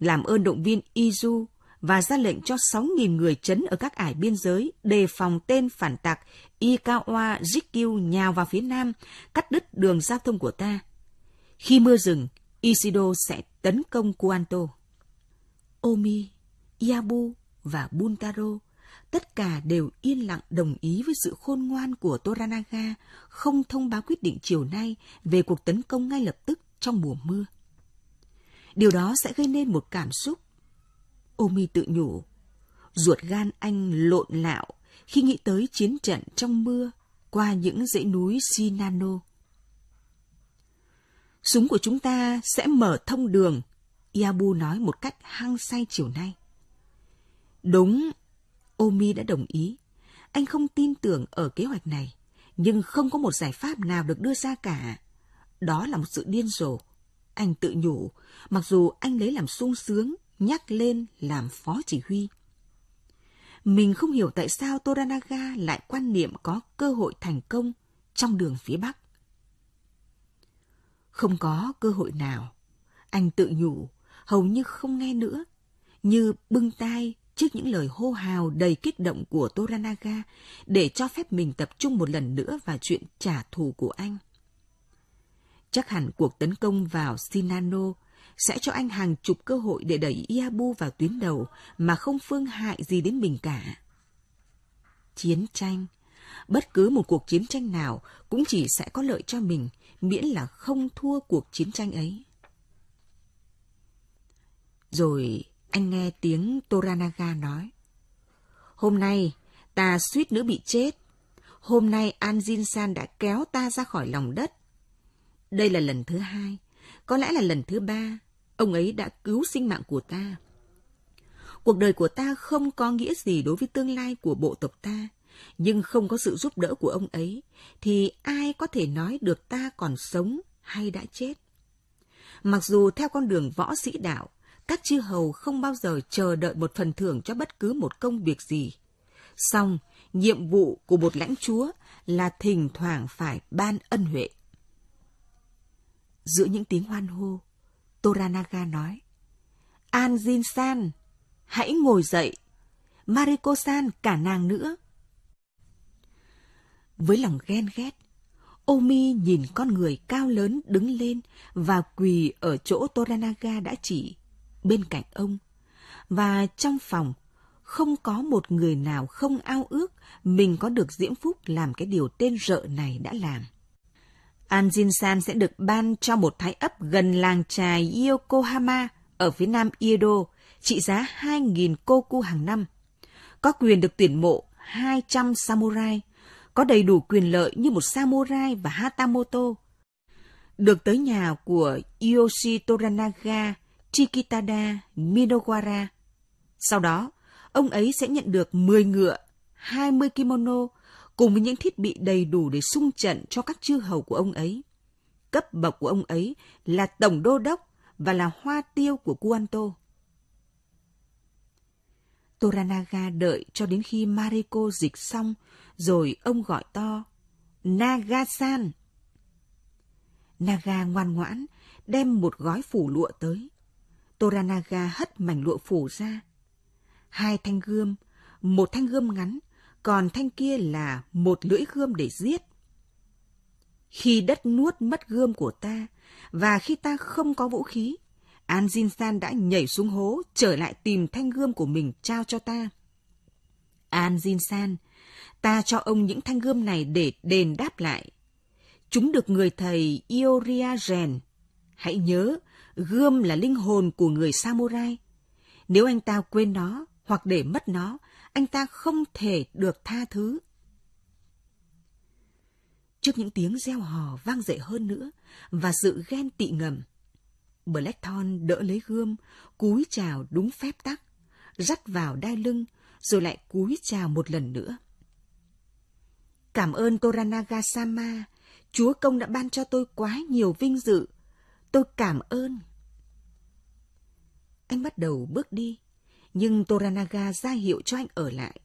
làm ơn động viên Izu và ra lệnh cho 6.000 người chấn ở các ải biên giới đề phòng tên phản tặc Ikawa Jikyu nhào vào phía nam, cắt đứt đường giao thông của ta. Khi mưa rừng, Isido sẽ tấn công Kuanto. Omi Yabu và Buntaro, tất cả đều yên lặng đồng ý với sự khôn ngoan của Toranaga không thông báo quyết định chiều nay về cuộc tấn công ngay lập tức trong mùa mưa. Điều đó sẽ gây nên một cảm xúc. Omi tự nhủ, ruột gan anh lộn lạo khi nghĩ tới chiến trận trong mưa qua những dãy núi Sinano. Súng của chúng ta sẽ mở thông đường, Yabu nói một cách hăng say chiều nay. Đúng, Omi đã đồng ý. Anh không tin tưởng ở kế hoạch này, nhưng không có một giải pháp nào được đưa ra cả. Đó là một sự điên rồ. Anh tự nhủ, mặc dù anh lấy làm sung sướng, nhắc lên làm phó chỉ huy. Mình không hiểu tại sao Toranaga lại quan niệm có cơ hội thành công trong đường phía Bắc. Không có cơ hội nào. Anh tự nhủ, hầu như không nghe nữa, như bưng tay trước những lời hô hào đầy kích động của Toranaga để cho phép mình tập trung một lần nữa vào chuyện trả thù của anh. Chắc hẳn cuộc tấn công vào Sinano sẽ cho anh hàng chục cơ hội để đẩy Iabu vào tuyến đầu mà không phương hại gì đến mình cả. Chiến tranh, bất cứ một cuộc chiến tranh nào cũng chỉ sẽ có lợi cho mình miễn là không thua cuộc chiến tranh ấy. Rồi anh nghe tiếng Toranaga nói. Hôm nay, ta suýt nữa bị chết. Hôm nay Anjin-san đã kéo ta ra khỏi lòng đất. Đây là lần thứ hai, có lẽ là lần thứ ba, ông ấy đã cứu sinh mạng của ta. Cuộc đời của ta không có nghĩa gì đối với tương lai của bộ tộc ta, nhưng không có sự giúp đỡ của ông ấy, thì ai có thể nói được ta còn sống hay đã chết? Mặc dù theo con đường võ sĩ đạo, các chư hầu không bao giờ chờ đợi một phần thưởng cho bất cứ một công việc gì. Song, nhiệm vụ của một lãnh chúa là thỉnh thoảng phải ban ân huệ. Giữa những tiếng hoan hô, Toranaga nói, anjin San, hãy ngồi dậy. Mariko San cả nàng nữa. Với lòng ghen ghét, Omi nhìn con người cao lớn đứng lên và quỳ ở chỗ Toranaga đã chỉ bên cạnh ông. Và trong phòng, không có một người nào không ao ước mình có được diễm phúc làm cái điều tên rợ này đã làm. An Jin San sẽ được ban cho một thái ấp gần làng trài Yokohama ở phía nam Edo, trị giá 2.000 koku hàng năm. Có quyền được tuyển mộ 200 samurai, có đầy đủ quyền lợi như một samurai và Hatamoto. Được tới nhà của Yoshi Toranaga, Chikitada Minowara. Sau đó, ông ấy sẽ nhận được 10 ngựa, 20 kimono cùng với những thiết bị đầy đủ để sung trận cho các chư hầu của ông ấy. Cấp bậc của ông ấy là tổng đô đốc và là hoa tiêu của Kuanto. Toranaga đợi cho đến khi Mariko dịch xong, rồi ông gọi to, Naga San. Naga ngoan ngoãn, đem một gói phủ lụa tới. Toranaga hất mảnh lụa phủ ra. Hai thanh gươm, một thanh gươm ngắn, còn thanh kia là một lưỡi gươm để giết. Khi đất nuốt mất gươm của ta, và khi ta không có vũ khí, An San đã nhảy xuống hố trở lại tìm thanh gươm của mình trao cho ta. An San, ta cho ông những thanh gươm này để đền đáp lại. Chúng được người thầy Ioria rèn. Hãy nhớ, gươm là linh hồn của người samurai. Nếu anh ta quên nó hoặc để mất nó, anh ta không thể được tha thứ. Trước những tiếng reo hò vang dậy hơn nữa và sự ghen tị ngầm, Blackthorn đỡ lấy gươm, cúi chào đúng phép tắc, dắt vào đai lưng rồi lại cúi chào một lần nữa. Cảm ơn Toranaga Sama, Chúa Công đã ban cho tôi quá nhiều vinh dự Tôi cảm ơn. Anh bắt đầu bước đi, nhưng Toranaga ra hiệu cho anh ở lại.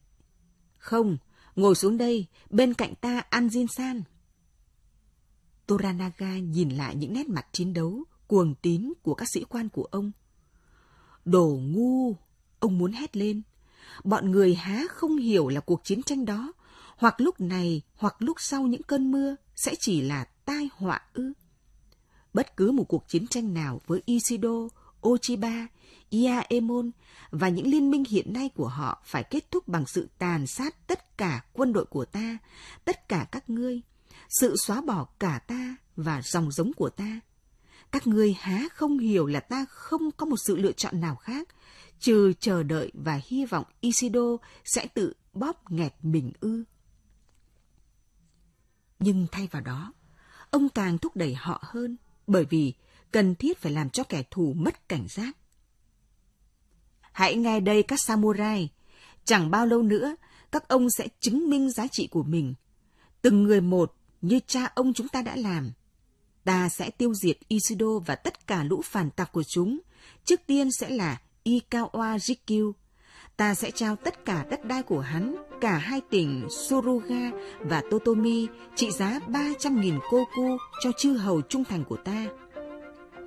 Không, ngồi xuống đây, bên cạnh ta ăn Anjin-san. Toranaga nhìn lại những nét mặt chiến đấu, cuồng tín của các sĩ quan của ông. Đồ ngu! Ông muốn hét lên. Bọn người há không hiểu là cuộc chiến tranh đó, hoặc lúc này, hoặc lúc sau những cơn mưa, sẽ chỉ là tai họa ư bất cứ một cuộc chiến tranh nào với Isido, Ochiba, Iaemon và những liên minh hiện nay của họ phải kết thúc bằng sự tàn sát tất cả quân đội của ta, tất cả các ngươi, sự xóa bỏ cả ta và dòng giống của ta. Các ngươi há không hiểu là ta không có một sự lựa chọn nào khác, trừ chờ đợi và hy vọng Isido sẽ tự bóp nghẹt mình ư. Nhưng thay vào đó, ông càng thúc đẩy họ hơn – bởi vì cần thiết phải làm cho kẻ thù mất cảnh giác. Hãy nghe đây các samurai, chẳng bao lâu nữa các ông sẽ chứng minh giá trị của mình. Từng người một như cha ông chúng ta đã làm. Ta sẽ tiêu diệt Isudo và tất cả lũ phản tặc của chúng. Trước tiên sẽ là Ikawa Rikyu, ta sẽ trao tất cả đất đai của hắn, cả hai tỉnh Suruga và Totomi trị giá 300.000 koku cho chư hầu trung thành của ta.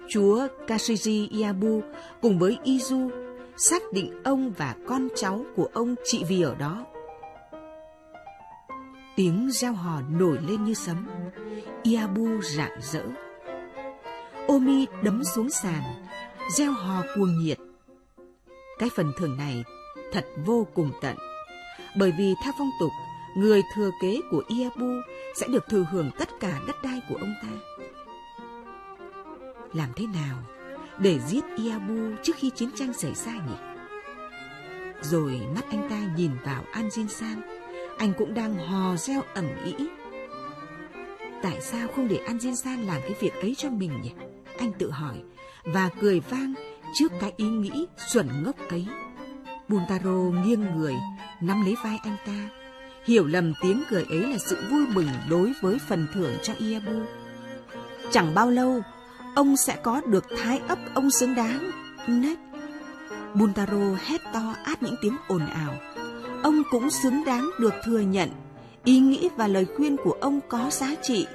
Chúa Kashiji Iabu cùng với Izu xác định ông và con cháu của ông trị vì ở đó. Tiếng reo hò nổi lên như sấm. Iabu rạng rỡ. Omi đấm xuống sàn, reo hò cuồng nhiệt. Cái phần thưởng này thật vô cùng tận. Bởi vì theo phong tục, người thừa kế của Iabu sẽ được thừa hưởng tất cả đất đai của ông ta. Làm thế nào để giết Iabu trước khi chiến tranh xảy ra nhỉ? Rồi mắt anh ta nhìn vào An Jin San, anh cũng đang hò reo ẩm ý. Tại sao không để An Jin San làm cái việc ấy cho mình nhỉ? Anh tự hỏi và cười vang trước cái ý nghĩ xuẩn ngốc ấy. Buntaro nghiêng người, nắm lấy vai anh ta. Hiểu lầm tiếng cười ấy là sự vui mừng đối với phần thưởng cho Iabu. Chẳng bao lâu, ông sẽ có được thái ấp ông xứng đáng. Nết. Buntaro hét to át những tiếng ồn ào. Ông cũng xứng đáng được thừa nhận. Ý nghĩ và lời khuyên của ông có giá trị.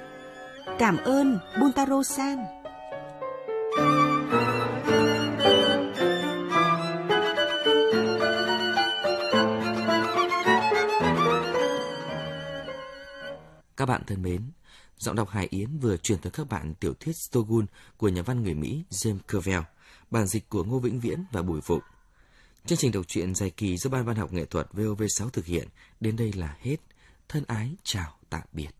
Cảm ơn Buntaro-san. Các bạn thân mến, giọng đọc Hải Yến vừa truyền tới các bạn tiểu thuyết Stogun của nhà văn người Mỹ James Clavell, bản dịch của Ngô Vĩnh Viễn và Bùi Phụng. Chương trình đọc truyện dài kỳ do Ban Văn học Nghệ thuật VOV6 thực hiện đến đây là hết. Thân ái chào tạm biệt.